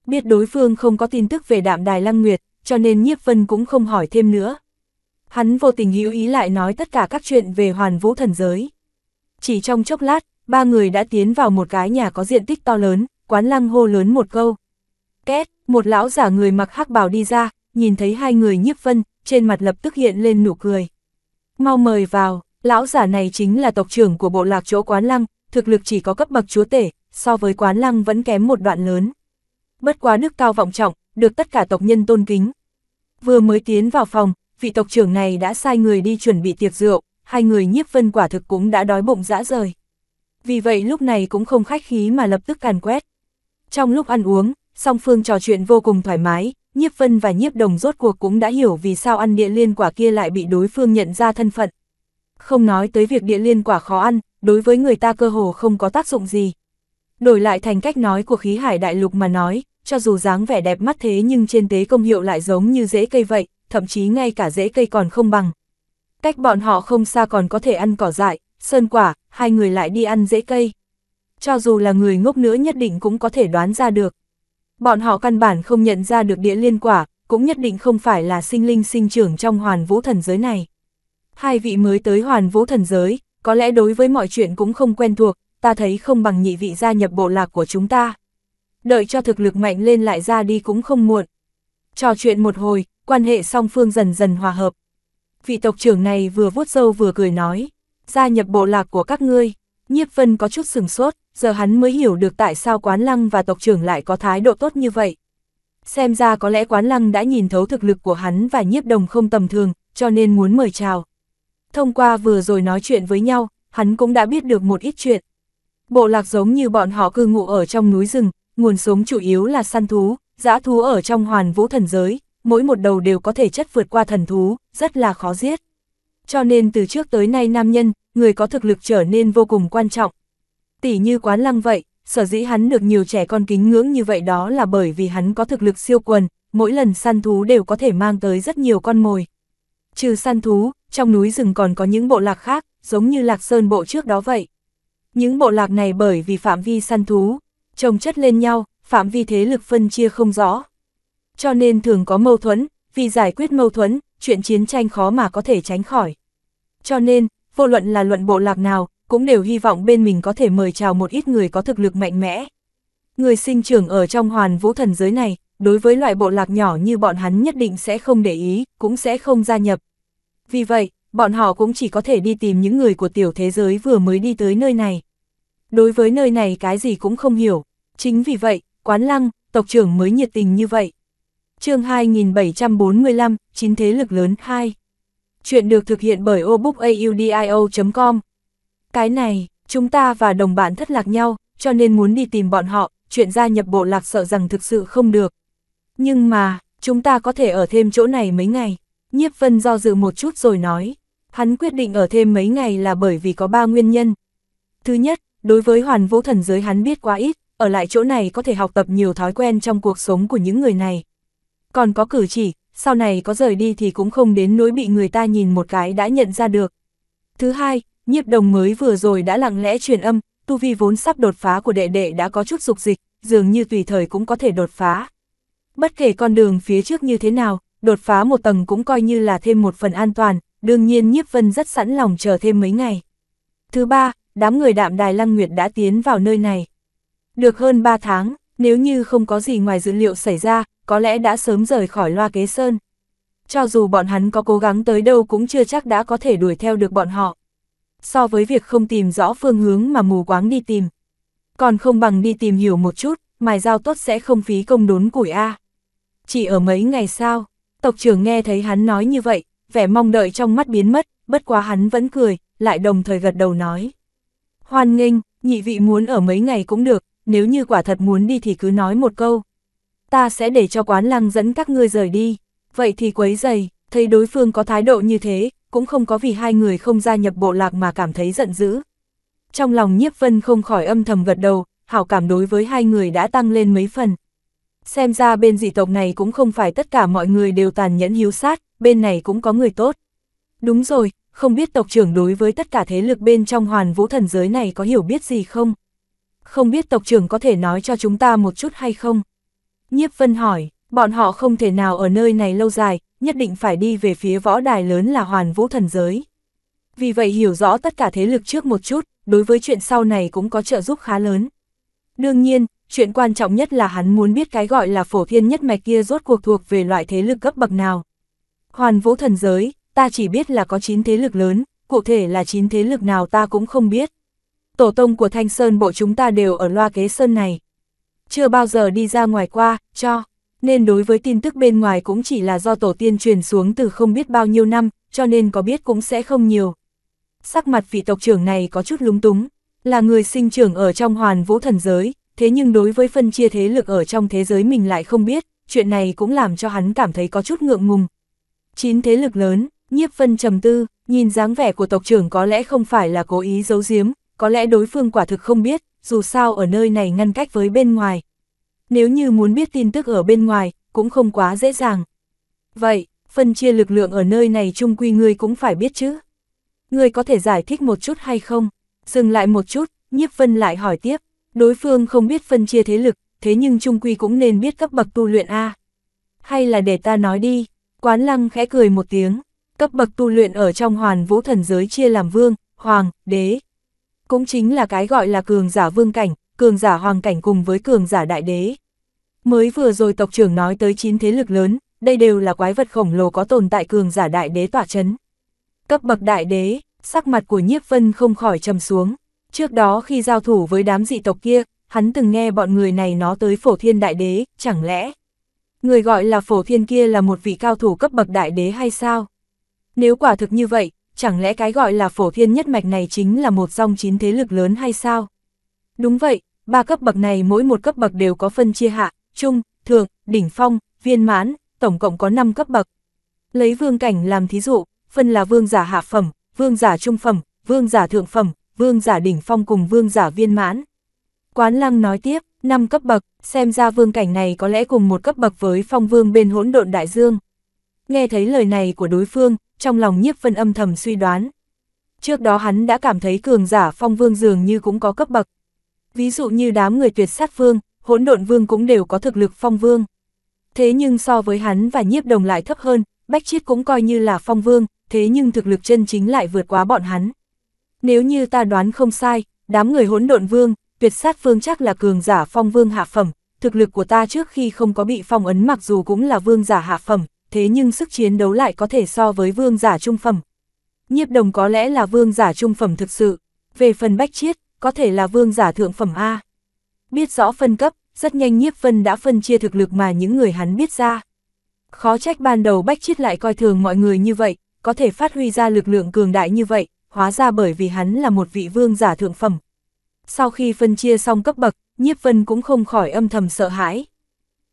Biết đối phương không có tin tức về đạm Đài Lăng Nguyệt, cho nên Nhiếp Vân cũng không hỏi thêm nữa, hắn vô tình hữu ý lại nói tất cả các chuyện về hoàn vũ thần giới. Chỉ trong chốc lát, ba người đã tiến vào một cái nhà có diện tích to lớn, quán lăng hô lớn một câu. Két, một lão giả người mặc hắc bào đi ra, nhìn thấy hai người nhiếp vân, trên mặt lập tức hiện lên nụ cười. Mau mời vào, lão giả này chính là tộc trưởng của bộ lạc chỗ quán lăng, thực lực chỉ có cấp bậc chúa tể, so với quán lăng vẫn kém một đoạn lớn. Bất quá đức cao vọng trọng, được tất cả tộc nhân tôn kính. Vừa mới tiến vào phòng, vị tộc trưởng này đã sai người đi chuẩn bị tiệc rượu, hai người nhiếp vân quả thực cũng đã đói bụng dã rời. Vì vậy lúc này cũng không khách khí mà lập tức càn quét. Trong lúc ăn uống, song phương trò chuyện vô cùng thoải mái, nhiếp vân và nhiếp đồng rốt cuộc cũng đã hiểu vì sao ăn địa liên quả kia lại bị đối phương nhận ra thân phận. Không nói tới việc địa liên quả khó ăn, đối với người ta cơ hồ không có tác dụng gì. Đổi lại thành cách nói của khí hải đại lục mà nói, cho dù dáng vẻ đẹp mắt thế nhưng trên tế công hiệu lại giống như rễ cây vậy, thậm chí ngay cả rễ cây còn không bằng. Cách bọn họ không xa còn có thể ăn cỏ dại, sơn quả, hai người lại đi ăn rễ cây. Cho dù là người ngốc nữa nhất định cũng có thể đoán ra được. Bọn họ căn bản không nhận ra được địa liên quả, cũng nhất định không phải là sinh linh sinh trưởng trong hoàn vũ thần giới này. Hai vị mới tới hoàn vũ thần giới, có lẽ đối với mọi chuyện cũng không quen thuộc, ta thấy không bằng nhị vị gia nhập bộ lạc của chúng ta. Đợi cho thực lực mạnh lên lại ra đi cũng không muộn. Trò chuyện một hồi, quan hệ song phương dần dần hòa hợp. Vị tộc trưởng này vừa vuốt râu vừa cười nói, gia nhập bộ lạc của các ngươi, nhiếp vân có chút sừng sốt, giờ hắn mới hiểu được tại sao quán lăng và tộc trưởng lại có thái độ tốt như vậy. Xem ra có lẽ quán lăng đã nhìn thấu thực lực của hắn và nhiếp đồng không tầm thường, cho nên muốn mời chào. Thông qua vừa rồi nói chuyện với nhau, hắn cũng đã biết được một ít chuyện. Bộ lạc giống như bọn họ cư ngụ ở trong núi rừng, nguồn sống chủ yếu là săn thú, dã thú ở trong hoàn vũ thần giới, mỗi một đầu đều có thể chất vượt qua thần thú, rất là khó giết. Cho nên từ trước tới nay nam nhân, người có thực lực trở nên vô cùng quan trọng. Tỷ như quán lăng vậy, sở dĩ hắn được nhiều trẻ con kính ngưỡng như vậy đó là bởi vì hắn có thực lực siêu quần, mỗi lần săn thú đều có thể mang tới rất nhiều con mồi. Trừ săn thú, trong núi rừng còn có những bộ lạc khác, giống như lạc sơn bộ trước đó vậy. Những bộ lạc này bởi vì phạm vi săn thú, trồng chất lên nhau, phạm vi thế lực phân chia không rõ, cho nên thường có mâu thuẫn, vì giải quyết mâu thuẫn, chuyện chiến tranh khó mà có thể tránh khỏi. Cho nên, vô luận là luận bộ lạc nào, cũng đều hy vọng bên mình có thể mời chào một ít người có thực lực mạnh mẽ. Người sinh trưởng ở trong hoàn vũ thần giới này, đối với loại bộ lạc nhỏ như bọn hắn nhất định sẽ không để ý, cũng sẽ không gia nhập. Vì vậy, bọn họ cũng chỉ có thể đi tìm những người của tiểu thế giới vừa mới đi tới nơi này. Đối với nơi này cái gì cũng không hiểu, chính vì vậy, quán lăng, tộc trưởng mới nhiệt tình như vậy chương 2745, chín thế lực lớn 2. Chuyện được thực hiện bởi obookaudio.com. Cái này, chúng ta và đồng bạn thất lạc nhau, cho nên muốn đi tìm bọn họ, chuyện gia nhập bộ lạc sợ rằng thực sự không được. Nhưng mà, chúng ta có thể ở thêm chỗ này mấy ngày. Nhiếp Vân do dự một chút rồi nói, hắn quyết định ở thêm mấy ngày là bởi vì có ba nguyên nhân. Thứ nhất, đối với hoàn vũ thần giới hắn biết quá ít, ở lại chỗ này có thể học tập nhiều thói quen trong cuộc sống của những người này, còn có cử chỉ, sau này có rời đi thì cũng không đến nỗi bị người ta nhìn một cái đã nhận ra được. Thứ hai, nhiếp đồng mới vừa rồi đã lặng lẽ truyền âm, tu vi vốn sắp đột phá của đệ đệ đã có chút dục dịch, dường như tùy thời cũng có thể đột phá. Bất kể con đường phía trước như thế nào, đột phá một tầng cũng coi như là thêm một phần an toàn, đương nhiên nhiếp vân rất sẵn lòng chờ thêm mấy ngày. Thứ ba, đám người đạm đài lăng nguyệt đã tiến vào nơi này. Được hơn 3 tháng, nếu như không có gì ngoài dữ liệu xảy ra, có lẽ đã sớm rời khỏi loa kế sơn. Cho dù bọn hắn có cố gắng tới đâu cũng chưa chắc đã có thể đuổi theo được bọn họ. So với việc không tìm rõ phương hướng mà mù quáng đi tìm. Còn không bằng đi tìm hiểu một chút, mài dao tốt sẽ không phí công đốn củi A. À. Chỉ ở mấy ngày sau, tộc trưởng nghe thấy hắn nói như vậy, vẻ mong đợi trong mắt biến mất, bất quá hắn vẫn cười, lại đồng thời gật đầu nói. Hoan nghênh, nhị vị muốn ở mấy ngày cũng được, nếu như quả thật muốn đi thì cứ nói một câu ta sẽ để cho quán lăng dẫn các ngươi rời đi. Vậy thì quấy dày, thấy đối phương có thái độ như thế, cũng không có vì hai người không gia nhập bộ lạc mà cảm thấy giận dữ. Trong lòng nhiếp vân không khỏi âm thầm gật đầu, hảo cảm đối với hai người đã tăng lên mấy phần. Xem ra bên dị tộc này cũng không phải tất cả mọi người đều tàn nhẫn hiếu sát, bên này cũng có người tốt. Đúng rồi, không biết tộc trưởng đối với tất cả thế lực bên trong hoàn vũ thần giới này có hiểu biết gì không? Không biết tộc trưởng có thể nói cho chúng ta một chút hay không? Nhiếp Vân hỏi, bọn họ không thể nào ở nơi này lâu dài, nhất định phải đi về phía võ đài lớn là hoàn vũ thần giới. Vì vậy hiểu rõ tất cả thế lực trước một chút, đối với chuyện sau này cũng có trợ giúp khá lớn. Đương nhiên, chuyện quan trọng nhất là hắn muốn biết cái gọi là phổ thiên nhất mạch kia rốt cuộc thuộc về loại thế lực cấp bậc nào. Hoàn vũ thần giới, ta chỉ biết là có 9 thế lực lớn, cụ thể là 9 thế lực nào ta cũng không biết. Tổ tông của Thanh Sơn bộ chúng ta đều ở loa kế sơn này chưa bao giờ đi ra ngoài qua, cho, nên đối với tin tức bên ngoài cũng chỉ là do tổ tiên truyền xuống từ không biết bao nhiêu năm, cho nên có biết cũng sẽ không nhiều. Sắc mặt vị tộc trưởng này có chút lúng túng, là người sinh trưởng ở trong hoàn vũ thần giới, thế nhưng đối với phân chia thế lực ở trong thế giới mình lại không biết, chuyện này cũng làm cho hắn cảm thấy có chút ngượng ngùng. Chín thế lực lớn, nhiếp phân trầm tư, nhìn dáng vẻ của tộc trưởng có lẽ không phải là cố ý giấu giếm, có lẽ đối phương quả thực không biết, dù sao ở nơi này ngăn cách với bên ngoài. Nếu như muốn biết tin tức ở bên ngoài, cũng không quá dễ dàng. Vậy, phân chia lực lượng ở nơi này chung quy ngươi cũng phải biết chứ. Ngươi có thể giải thích một chút hay không? Dừng lại một chút, nhiếp vân lại hỏi tiếp. Đối phương không biết phân chia thế lực, thế nhưng chung quy cũng nên biết cấp bậc tu luyện A. Hay là để ta nói đi, quán lăng khẽ cười một tiếng. Cấp bậc tu luyện ở trong hoàn vũ thần giới chia làm vương, hoàng, đế, cũng chính là cái gọi là cường giả vương cảnh, cường giả hoàng cảnh cùng với cường giả đại đế. Mới vừa rồi tộc trưởng nói tới chín thế lực lớn, đây đều là quái vật khổng lồ có tồn tại cường giả đại đế tỏa chấn. Cấp bậc đại đế, sắc mặt của nhiếp vân không khỏi trầm xuống. Trước đó khi giao thủ với đám dị tộc kia, hắn từng nghe bọn người này nó tới phổ thiên đại đế, chẳng lẽ... Người gọi là phổ thiên kia là một vị cao thủ cấp bậc đại đế hay sao? Nếu quả thực như vậy, chẳng lẽ cái gọi là phổ thiên nhất mạch này chính là một dòng chín thế lực lớn hay sao? Đúng vậy, ba cấp bậc này mỗi một cấp bậc đều có phân chia hạ, trung, thượng, đỉnh phong, viên mãn, tổng cộng có 5 cấp bậc. Lấy vương cảnh làm thí dụ, phân là vương giả hạ phẩm, vương giả trung phẩm, vương giả thượng phẩm, vương giả đỉnh phong cùng vương giả viên mãn. Quán lăng nói tiếp, 5 cấp bậc, xem ra vương cảnh này có lẽ cùng một cấp bậc với phong vương bên hỗn độn đại dương. Nghe thấy lời này của đối phương, trong lòng nhiếp vân âm thầm suy đoán. Trước đó hắn đã cảm thấy cường giả phong vương dường như cũng có cấp bậc. Ví dụ như đám người tuyệt sát vương, hỗn độn vương cũng đều có thực lực phong vương. Thế nhưng so với hắn và nhiếp đồng lại thấp hơn, bách chiết cũng coi như là phong vương, thế nhưng thực lực chân chính lại vượt quá bọn hắn. Nếu như ta đoán không sai, đám người hỗn độn vương, tuyệt sát vương chắc là cường giả phong vương hạ phẩm, thực lực của ta trước khi không có bị phong ấn mặc dù cũng là vương giả hạ phẩm, thế nhưng sức chiến đấu lại có thể so với vương giả trung phẩm. Nhiếp đồng có lẽ là vương giả trung phẩm thực sự, về phần bách chiết, có thể là vương giả thượng phẩm A. Biết rõ phân cấp, rất nhanh nhiếp vân đã phân chia thực lực mà những người hắn biết ra. Khó trách ban đầu bách chiết lại coi thường mọi người như vậy, có thể phát huy ra lực lượng cường đại như vậy, hóa ra bởi vì hắn là một vị vương giả thượng phẩm. Sau khi phân chia xong cấp bậc, nhiếp vân cũng không khỏi âm thầm sợ hãi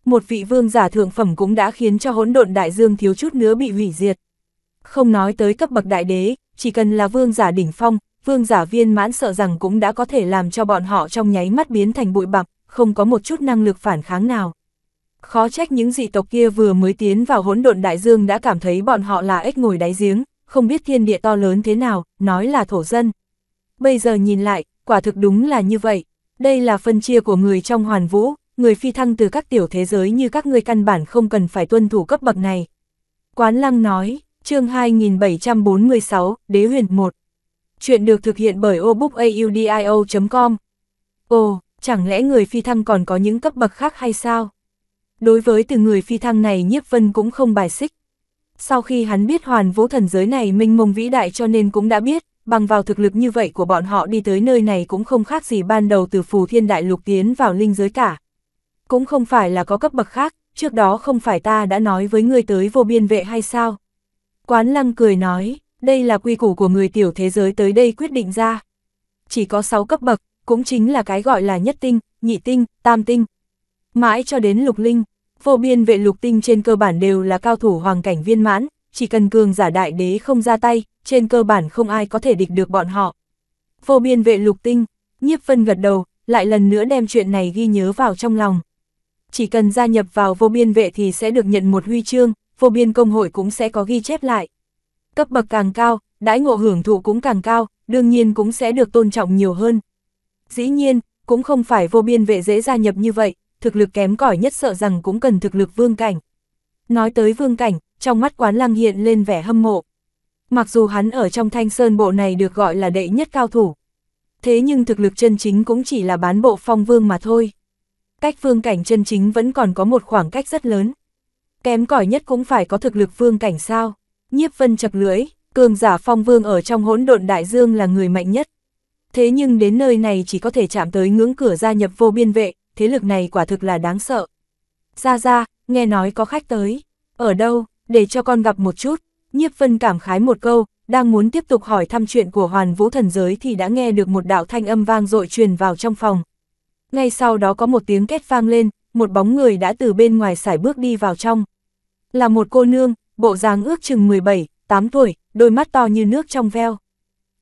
một vị vương giả thượng phẩm cũng đã khiến cho hỗn độn đại dương thiếu chút nữa bị hủy diệt. Không nói tới cấp bậc đại đế, chỉ cần là vương giả đỉnh phong, vương giả viên mãn sợ rằng cũng đã có thể làm cho bọn họ trong nháy mắt biến thành bụi bặm, không có một chút năng lực phản kháng nào. Khó trách những dị tộc kia vừa mới tiến vào hỗn độn đại dương đã cảm thấy bọn họ là ếch ngồi đáy giếng, không biết thiên địa to lớn thế nào, nói là thổ dân. Bây giờ nhìn lại, quả thực đúng là như vậy. Đây là phân chia của người trong hoàn vũ, người phi thăng từ các tiểu thế giới như các ngươi căn bản không cần phải tuân thủ cấp bậc này. Quán Lăng nói, chương 2746, Đế huyền 1. Chuyện được thực hiện bởi obookaudio.com. Ồ, chẳng lẽ người phi thăng còn có những cấp bậc khác hay sao? Đối với từ người phi thăng này Nhiếp Vân cũng không bài xích. Sau khi hắn biết hoàn vũ thần giới này minh mông vĩ đại cho nên cũng đã biết, bằng vào thực lực như vậy của bọn họ đi tới nơi này cũng không khác gì ban đầu từ phù thiên đại lục tiến vào linh giới cả cũng không phải là có cấp bậc khác, trước đó không phải ta đã nói với người tới vô biên vệ hay sao? Quán lăng cười nói, đây là quy củ của người tiểu thế giới tới đây quyết định ra. Chỉ có 6 cấp bậc, cũng chính là cái gọi là nhất tinh, nhị tinh, tam tinh. Mãi cho đến lục linh, vô biên vệ lục tinh trên cơ bản đều là cao thủ hoàng cảnh viên mãn, chỉ cần cường giả đại đế không ra tay, trên cơ bản không ai có thể địch được bọn họ. Vô biên vệ lục tinh, nhiếp phân gật đầu, lại lần nữa đem chuyện này ghi nhớ vào trong lòng chỉ cần gia nhập vào vô biên vệ thì sẽ được nhận một huy chương, vô biên công hội cũng sẽ có ghi chép lại. Cấp bậc càng cao, đãi ngộ hưởng thụ cũng càng cao, đương nhiên cũng sẽ được tôn trọng nhiều hơn. Dĩ nhiên, cũng không phải vô biên vệ dễ gia nhập như vậy, thực lực kém cỏi nhất sợ rằng cũng cần thực lực vương cảnh. Nói tới vương cảnh, trong mắt quán lăng hiện lên vẻ hâm mộ. Mặc dù hắn ở trong thanh sơn bộ này được gọi là đệ nhất cao thủ. Thế nhưng thực lực chân chính cũng chỉ là bán bộ phong vương mà thôi cách phương cảnh chân chính vẫn còn có một khoảng cách rất lớn. Kém cỏi nhất cũng phải có thực lực phương cảnh sao. Nhiếp vân chập lưỡi, cường giả phong vương ở trong hỗn độn đại dương là người mạnh nhất. Thế nhưng đến nơi này chỉ có thể chạm tới ngưỡng cửa gia nhập vô biên vệ, thế lực này quả thực là đáng sợ. Ra ra, nghe nói có khách tới. Ở đâu, để cho con gặp một chút. Nhiếp vân cảm khái một câu, đang muốn tiếp tục hỏi thăm chuyện của hoàn vũ thần giới thì đã nghe được một đạo thanh âm vang dội truyền vào trong phòng, ngay sau đó có một tiếng két vang lên, một bóng người đã từ bên ngoài sải bước đi vào trong. Là một cô nương, bộ dáng ước chừng 17, 8 tuổi, đôi mắt to như nước trong veo.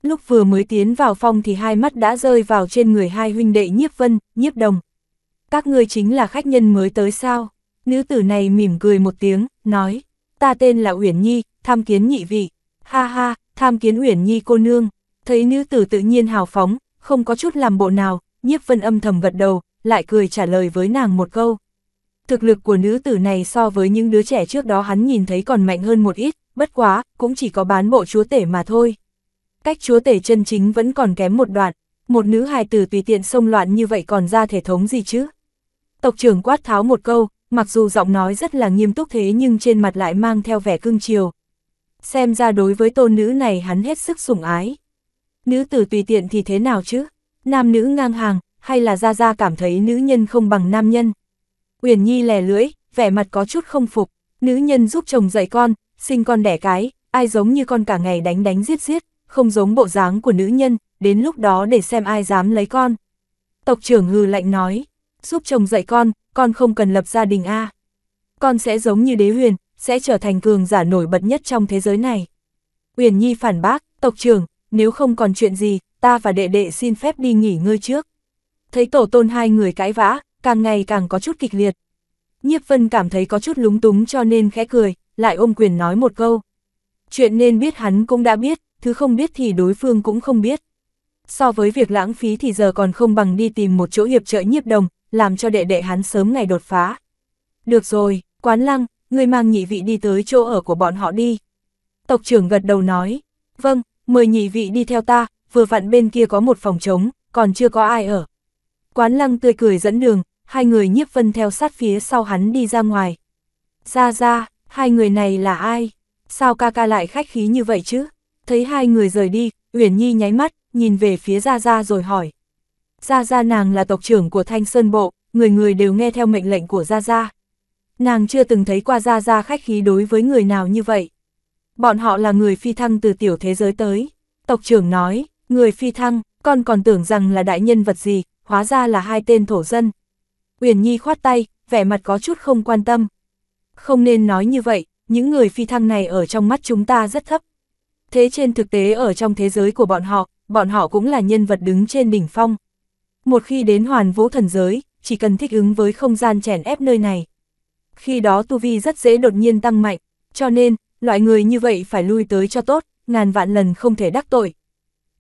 Lúc vừa mới tiến vào phòng thì hai mắt đã rơi vào trên người hai huynh đệ nhiếp vân, nhiếp đồng. Các ngươi chính là khách nhân mới tới sao? Nữ tử này mỉm cười một tiếng, nói, ta tên là Uyển Nhi, tham kiến nhị vị. Ha ha, tham kiến Uyển Nhi cô nương. Thấy nữ tử tự nhiên hào phóng, không có chút làm bộ nào, nhiếp vân âm thầm gật đầu, lại cười trả lời với nàng một câu. Thực lực của nữ tử này so với những đứa trẻ trước đó hắn nhìn thấy còn mạnh hơn một ít, bất quá, cũng chỉ có bán bộ chúa tể mà thôi. Cách chúa tể chân chính vẫn còn kém một đoạn, một nữ hài tử tùy tiện xông loạn như vậy còn ra thể thống gì chứ? Tộc trưởng quát tháo một câu, mặc dù giọng nói rất là nghiêm túc thế nhưng trên mặt lại mang theo vẻ cưng chiều. Xem ra đối với tôn nữ này hắn hết sức sủng ái. Nữ tử tùy tiện thì thế nào chứ? Nam nữ ngang hàng, hay là Gia Gia cảm thấy nữ nhân không bằng nam nhân? Uyển Nhi lè lưỡi, vẻ mặt có chút không phục, nữ nhân giúp chồng dạy con, sinh con đẻ cái, ai giống như con cả ngày đánh đánh giết giết, không giống bộ dáng của nữ nhân, đến lúc đó để xem ai dám lấy con. Tộc trưởng hừ lạnh nói, giúp chồng dạy con, con không cần lập gia đình A. Con sẽ giống như đế huyền, sẽ trở thành cường giả nổi bật nhất trong thế giới này. uyển Nhi phản bác, tộc trưởng, nếu không còn chuyện gì, ta và đệ đệ xin phép đi nghỉ ngơi trước. Thấy tổ tôn hai người cãi vã, càng ngày càng có chút kịch liệt. Nhiếp Vân cảm thấy có chút lúng túng cho nên khẽ cười, lại ôm quyền nói một câu. Chuyện nên biết hắn cũng đã biết, thứ không biết thì đối phương cũng không biết. So với việc lãng phí thì giờ còn không bằng đi tìm một chỗ hiệp trợ nhiếp đồng, làm cho đệ đệ hắn sớm ngày đột phá. Được rồi, quán lăng, người mang nhị vị đi tới chỗ ở của bọn họ đi. Tộc trưởng gật đầu nói, vâng, mời nhị vị đi theo ta, vừa vặn bên kia có một phòng trống, còn chưa có ai ở. Quán lăng tươi cười dẫn đường, hai người nhiếp vân theo sát phía sau hắn đi ra ngoài. Ra ra, hai người này là ai? Sao ca ca lại khách khí như vậy chứ? Thấy hai người rời đi, Uyển Nhi nháy mắt, nhìn về phía Gia Gia rồi hỏi. Gia Gia nàng là tộc trưởng của Thanh Sơn Bộ, người người đều nghe theo mệnh lệnh của Gia Gia. Nàng chưa từng thấy qua Gia Gia khách khí đối với người nào như vậy. Bọn họ là người phi thăng từ tiểu thế giới tới. Tộc trưởng nói, Người phi thăng, con còn tưởng rằng là đại nhân vật gì, hóa ra là hai tên thổ dân. Uyển Nhi khoát tay, vẻ mặt có chút không quan tâm. Không nên nói như vậy, những người phi thăng này ở trong mắt chúng ta rất thấp. Thế trên thực tế ở trong thế giới của bọn họ, bọn họ cũng là nhân vật đứng trên đỉnh phong. Một khi đến hoàn vũ thần giới, chỉ cần thích ứng với không gian chèn ép nơi này. Khi đó tu vi rất dễ đột nhiên tăng mạnh, cho nên, loại người như vậy phải lui tới cho tốt, ngàn vạn lần không thể đắc tội,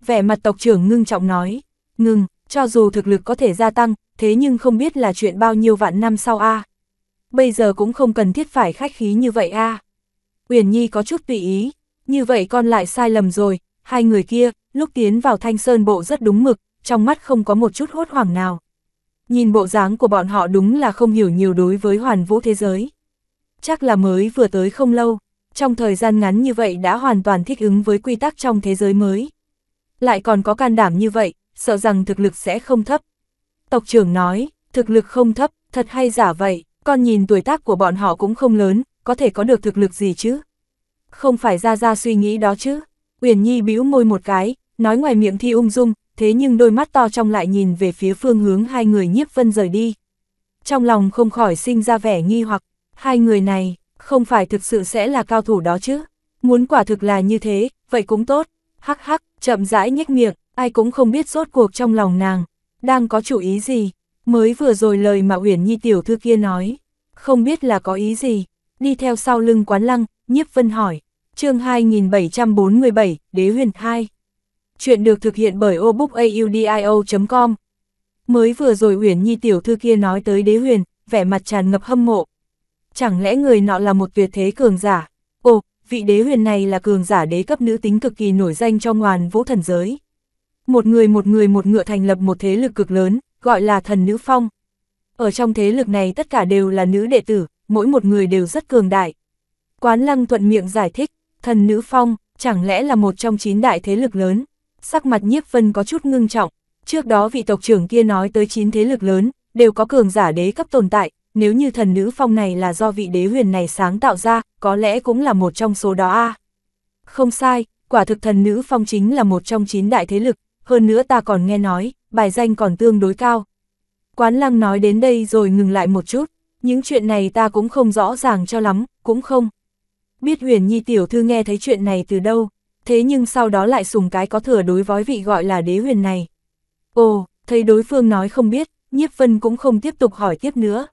vẻ mặt tộc trưởng ngưng trọng nói, ngưng, cho dù thực lực có thể gia tăng, thế nhưng không biết là chuyện bao nhiêu vạn năm sau a Bây giờ cũng không cần thiết phải khách khí như vậy a Uyển Nhi có chút tùy ý, như vậy con lại sai lầm rồi, hai người kia, lúc tiến vào thanh sơn bộ rất đúng mực, trong mắt không có một chút hốt hoảng nào. Nhìn bộ dáng của bọn họ đúng là không hiểu nhiều đối với hoàn vũ thế giới. Chắc là mới vừa tới không lâu, trong thời gian ngắn như vậy đã hoàn toàn thích ứng với quy tắc trong thế giới mới lại còn có can đảm như vậy, sợ rằng thực lực sẽ không thấp. Tộc trưởng nói, thực lực không thấp, thật hay giả vậy, con nhìn tuổi tác của bọn họ cũng không lớn, có thể có được thực lực gì chứ? Không phải ra ra suy nghĩ đó chứ? Uyển Nhi bĩu môi một cái, nói ngoài miệng thì ung dung, thế nhưng đôi mắt to trong lại nhìn về phía phương hướng hai người nhiếp vân rời đi. Trong lòng không khỏi sinh ra vẻ nghi hoặc, hai người này, không phải thực sự sẽ là cao thủ đó chứ? Muốn quả thực là như thế, vậy cũng tốt, Hắc hắc, chậm rãi nhếch miệng, ai cũng không biết rốt cuộc trong lòng nàng, đang có chủ ý gì. Mới vừa rồi lời mà Uyển Nhi tiểu thư kia nói, không biết là có ý gì. Đi theo sau lưng quán lăng, nhiếp vân hỏi, chương 2747, Đế huyền 2. Chuyện được thực hiện bởi obookaudio.com. Mới vừa rồi Uyển Nhi tiểu thư kia nói tới đế huyền, vẻ mặt tràn ngập hâm mộ. Chẳng lẽ người nọ là một tuyệt thế cường giả? Ồ, vị đế huyền này là cường giả đế cấp nữ tính cực kỳ nổi danh cho ngoàn vũ thần giới. Một người một người một ngựa thành lập một thế lực cực lớn, gọi là thần nữ phong. Ở trong thế lực này tất cả đều là nữ đệ tử, mỗi một người đều rất cường đại. Quán lăng thuận miệng giải thích, thần nữ phong, chẳng lẽ là một trong chín đại thế lực lớn. Sắc mặt nhiếp vân có chút ngưng trọng, trước đó vị tộc trưởng kia nói tới chín thế lực lớn, đều có cường giả đế cấp tồn tại, nếu như thần nữ phong này là do vị đế huyền này sáng tạo ra, có lẽ cũng là một trong số đó a. Không sai, quả thực thần nữ phong chính là một trong chín đại thế lực, hơn nữa ta còn nghe nói, bài danh còn tương đối cao. Quán lăng nói đến đây rồi ngừng lại một chút, những chuyện này ta cũng không rõ ràng cho lắm, cũng không. Biết huyền nhi tiểu thư nghe thấy chuyện này từ đâu, thế nhưng sau đó lại sùng cái có thừa đối với vị gọi là đế huyền này. Ồ, thấy đối phương nói không biết, nhiếp vân cũng không tiếp tục hỏi tiếp nữa.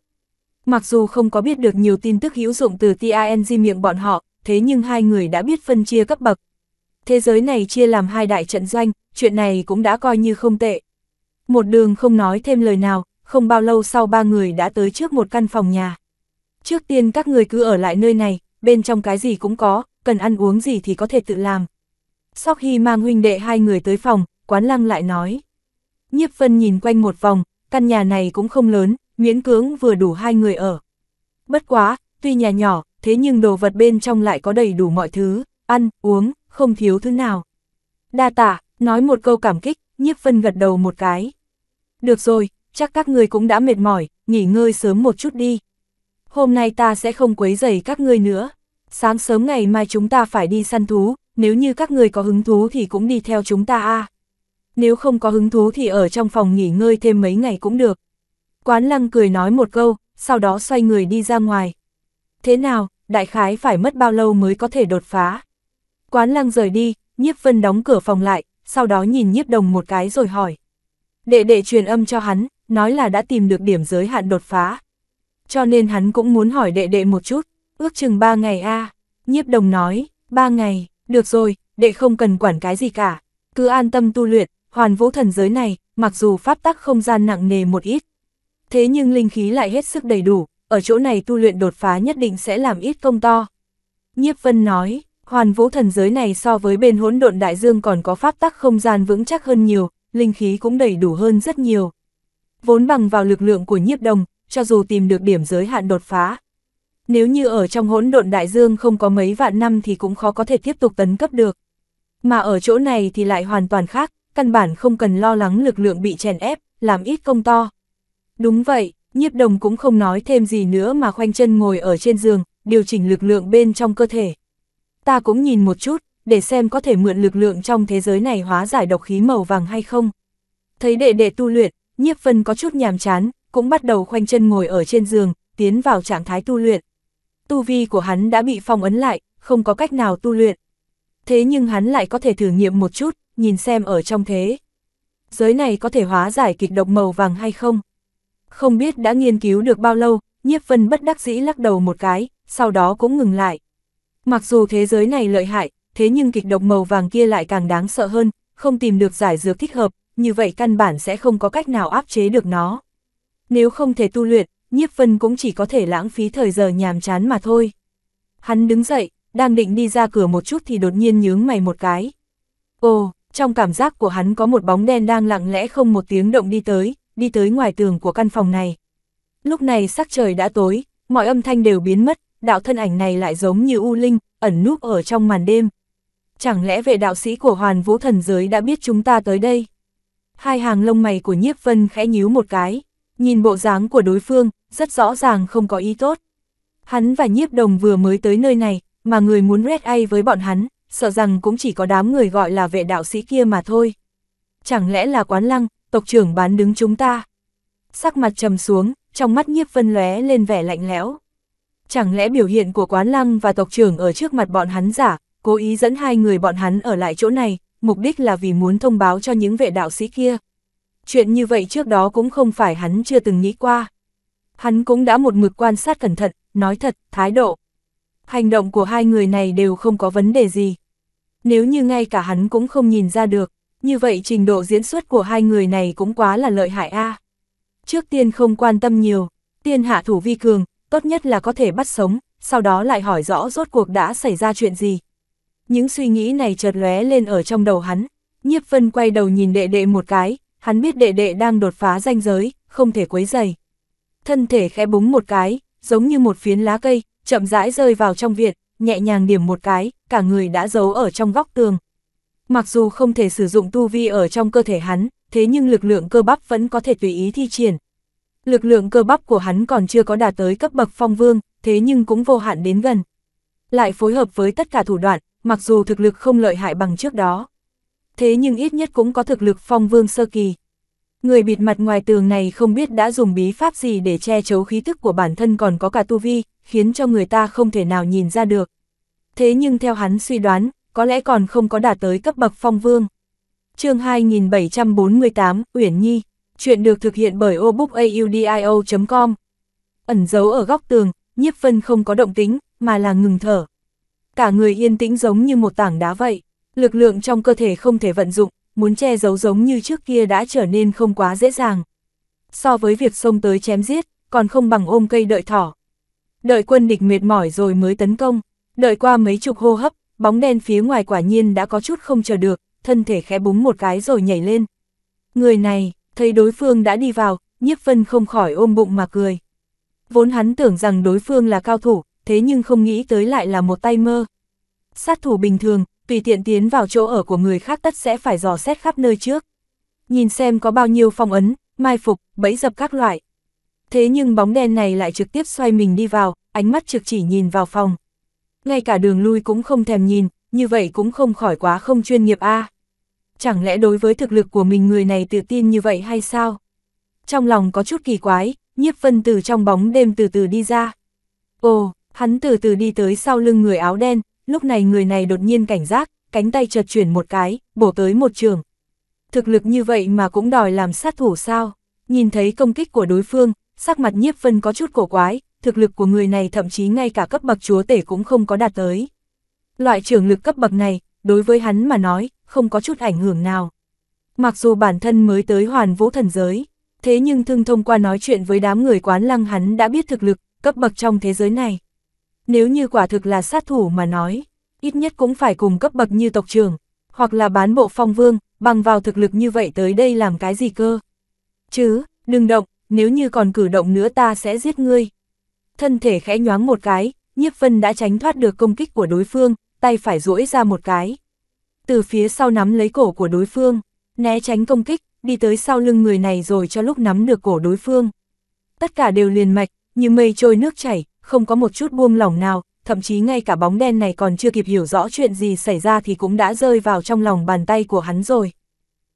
Mặc dù không có biết được nhiều tin tức hữu dụng từ TING miệng bọn họ, thế nhưng hai người đã biết phân chia cấp bậc. Thế giới này chia làm hai đại trận doanh, chuyện này cũng đã coi như không tệ. Một đường không nói thêm lời nào, không bao lâu sau ba người đã tới trước một căn phòng nhà. Trước tiên các người cứ ở lại nơi này, bên trong cái gì cũng có, cần ăn uống gì thì có thể tự làm. sau khi mang huynh đệ hai người tới phòng, quán lăng lại nói. Nhiếp phân nhìn quanh một vòng, căn nhà này cũng không lớn, miễn cưỡng vừa đủ hai người ở. Bất quá, tuy nhà nhỏ, thế nhưng đồ vật bên trong lại có đầy đủ mọi thứ, ăn, uống, không thiếu thứ nào. Đa tạ, nói một câu cảm kích, nhiếp phân gật đầu một cái. Được rồi, chắc các người cũng đã mệt mỏi, nghỉ ngơi sớm một chút đi. Hôm nay ta sẽ không quấy rầy các ngươi nữa. Sáng sớm ngày mai chúng ta phải đi săn thú, nếu như các người có hứng thú thì cũng đi theo chúng ta a. Nếu không có hứng thú thì ở trong phòng nghỉ ngơi thêm mấy ngày cũng được. Quán lăng cười nói một câu, sau đó xoay người đi ra ngoài. Thế nào, đại khái phải mất bao lâu mới có thể đột phá? Quán lăng rời đi, nhiếp vân đóng cửa phòng lại, sau đó nhìn nhiếp đồng một cái rồi hỏi. Đệ đệ truyền âm cho hắn, nói là đã tìm được điểm giới hạn đột phá. Cho nên hắn cũng muốn hỏi đệ đệ một chút, ước chừng ba ngày a Nhiếp đồng nói, ba ngày, được rồi, đệ không cần quản cái gì cả, cứ an tâm tu luyện, hoàn vũ thần giới này, mặc dù pháp tắc không gian nặng nề một ít, thế nhưng linh khí lại hết sức đầy đủ, ở chỗ này tu luyện đột phá nhất định sẽ làm ít công to. Nhiếp Vân nói, hoàn vũ thần giới này so với bên hỗn độn đại dương còn có pháp tắc không gian vững chắc hơn nhiều, linh khí cũng đầy đủ hơn rất nhiều. Vốn bằng vào lực lượng của nhiếp đồng, cho dù tìm được điểm giới hạn đột phá. Nếu như ở trong hỗn độn đại dương không có mấy vạn năm thì cũng khó có thể tiếp tục tấn cấp được. Mà ở chỗ này thì lại hoàn toàn khác, căn bản không cần lo lắng lực lượng bị chèn ép, làm ít công to. Đúng vậy, nhiếp đồng cũng không nói thêm gì nữa mà khoanh chân ngồi ở trên giường, điều chỉnh lực lượng bên trong cơ thể. Ta cũng nhìn một chút, để xem có thể mượn lực lượng trong thế giới này hóa giải độc khí màu vàng hay không. Thấy đệ đệ tu luyện, nhiếp vân có chút nhàm chán, cũng bắt đầu khoanh chân ngồi ở trên giường, tiến vào trạng thái tu luyện. Tu vi của hắn đã bị phong ấn lại, không có cách nào tu luyện. Thế nhưng hắn lại có thể thử nghiệm một chút, nhìn xem ở trong thế. Giới này có thể hóa giải kịch độc màu vàng hay không? Không biết đã nghiên cứu được bao lâu, nhiếp vân bất đắc dĩ lắc đầu một cái, sau đó cũng ngừng lại. Mặc dù thế giới này lợi hại, thế nhưng kịch độc màu vàng kia lại càng đáng sợ hơn, không tìm được giải dược thích hợp, như vậy căn bản sẽ không có cách nào áp chế được nó. Nếu không thể tu luyện, nhiếp vân cũng chỉ có thể lãng phí thời giờ nhàm chán mà thôi. Hắn đứng dậy, đang định đi ra cửa một chút thì đột nhiên nhướng mày một cái. Ồ, trong cảm giác của hắn có một bóng đen đang lặng lẽ không một tiếng động đi tới, đi tới ngoài tường của căn phòng này. Lúc này sắc trời đã tối, mọi âm thanh đều biến mất, đạo thân ảnh này lại giống như U Linh, ẩn núp ở trong màn đêm. Chẳng lẽ vệ đạo sĩ của Hoàn Vũ Thần Giới đã biết chúng ta tới đây? Hai hàng lông mày của Nhiếp Vân khẽ nhíu một cái, nhìn bộ dáng của đối phương, rất rõ ràng không có ý tốt. Hắn và Nhiếp Đồng vừa mới tới nơi này, mà người muốn Red Eye với bọn hắn, sợ rằng cũng chỉ có đám người gọi là vệ đạo sĩ kia mà thôi. Chẳng lẽ là quán lăng, tộc trưởng bán đứng chúng ta. Sắc mặt trầm xuống, trong mắt nhiếp vân lóe lên vẻ lạnh lẽo. Chẳng lẽ biểu hiện của quán lăng và tộc trưởng ở trước mặt bọn hắn giả, cố ý dẫn hai người bọn hắn ở lại chỗ này, mục đích là vì muốn thông báo cho những vệ đạo sĩ kia. Chuyện như vậy trước đó cũng không phải hắn chưa từng nghĩ qua. Hắn cũng đã một mực quan sát cẩn thận, nói thật, thái độ. Hành động của hai người này đều không có vấn đề gì. Nếu như ngay cả hắn cũng không nhìn ra được, như vậy trình độ diễn xuất của hai người này cũng quá là lợi hại a. À. Trước tiên không quan tâm nhiều, tiên hạ thủ vi cường, tốt nhất là có thể bắt sống, sau đó lại hỏi rõ rốt cuộc đã xảy ra chuyện gì. Những suy nghĩ này chợt lóe lên ở trong đầu hắn, nhiếp vân quay đầu nhìn đệ đệ một cái, hắn biết đệ đệ đang đột phá danh giới, không thể quấy dày. Thân thể khẽ búng một cái, giống như một phiến lá cây, chậm rãi rơi vào trong viện, nhẹ nhàng điểm một cái, cả người đã giấu ở trong góc tường. Mặc dù không thể sử dụng tu vi ở trong cơ thể hắn, thế nhưng lực lượng cơ bắp vẫn có thể tùy ý thi triển. Lực lượng cơ bắp của hắn còn chưa có đạt tới cấp bậc phong vương, thế nhưng cũng vô hạn đến gần. Lại phối hợp với tất cả thủ đoạn, mặc dù thực lực không lợi hại bằng trước đó. Thế nhưng ít nhất cũng có thực lực phong vương sơ kỳ. Người bịt mặt ngoài tường này không biết đã dùng bí pháp gì để che chấu khí tức của bản thân còn có cả tu vi, khiến cho người ta không thể nào nhìn ra được. Thế nhưng theo hắn suy đoán, có lẽ còn không có đạt tới cấp bậc phong vương. chương 2748, Uyển Nhi, chuyện được thực hiện bởi obookaudio.com. Ẩn giấu ở góc tường, nhiếp phân không có động tính, mà là ngừng thở. Cả người yên tĩnh giống như một tảng đá vậy, lực lượng trong cơ thể không thể vận dụng, muốn che giấu giống như trước kia đã trở nên không quá dễ dàng. So với việc xông tới chém giết, còn không bằng ôm cây đợi thỏ. Đợi quân địch mệt mỏi rồi mới tấn công, đợi qua mấy chục hô hấp, bóng đen phía ngoài quả nhiên đã có chút không chờ được, thân thể khẽ búng một cái rồi nhảy lên. Người này, thấy đối phương đã đi vào, nhiếp vân không khỏi ôm bụng mà cười. Vốn hắn tưởng rằng đối phương là cao thủ, thế nhưng không nghĩ tới lại là một tay mơ. Sát thủ bình thường, tùy tiện tiến vào chỗ ở của người khác tất sẽ phải dò xét khắp nơi trước. Nhìn xem có bao nhiêu phong ấn, mai phục, bẫy dập các loại. Thế nhưng bóng đen này lại trực tiếp xoay mình đi vào, ánh mắt trực chỉ nhìn vào phòng ngay cả đường lui cũng không thèm nhìn, như vậy cũng không khỏi quá không chuyên nghiệp a. À. Chẳng lẽ đối với thực lực của mình người này tự tin như vậy hay sao? Trong lòng có chút kỳ quái, nhiếp vân từ trong bóng đêm từ từ đi ra. Ồ, hắn từ từ đi tới sau lưng người áo đen, lúc này người này đột nhiên cảnh giác, cánh tay chợt chuyển một cái, bổ tới một trường. Thực lực như vậy mà cũng đòi làm sát thủ sao? Nhìn thấy công kích của đối phương, sắc mặt nhiếp vân có chút cổ quái, thực lực của người này thậm chí ngay cả cấp bậc chúa tể cũng không có đạt tới. Loại trưởng lực cấp bậc này, đối với hắn mà nói, không có chút ảnh hưởng nào. Mặc dù bản thân mới tới hoàn vũ thần giới, thế nhưng thương thông qua nói chuyện với đám người quán lăng hắn đã biết thực lực, cấp bậc trong thế giới này. Nếu như quả thực là sát thủ mà nói, ít nhất cũng phải cùng cấp bậc như tộc trưởng, hoặc là bán bộ phong vương, bằng vào thực lực như vậy tới đây làm cái gì cơ. Chứ, đừng động, nếu như còn cử động nữa ta sẽ giết ngươi thân thể khẽ nhoáng một cái, nhiếp vân đã tránh thoát được công kích của đối phương, tay phải duỗi ra một cái. Từ phía sau nắm lấy cổ của đối phương, né tránh công kích, đi tới sau lưng người này rồi cho lúc nắm được cổ đối phương. Tất cả đều liền mạch, như mây trôi nước chảy, không có một chút buông lỏng nào, thậm chí ngay cả bóng đen này còn chưa kịp hiểu rõ chuyện gì xảy ra thì cũng đã rơi vào trong lòng bàn tay của hắn rồi.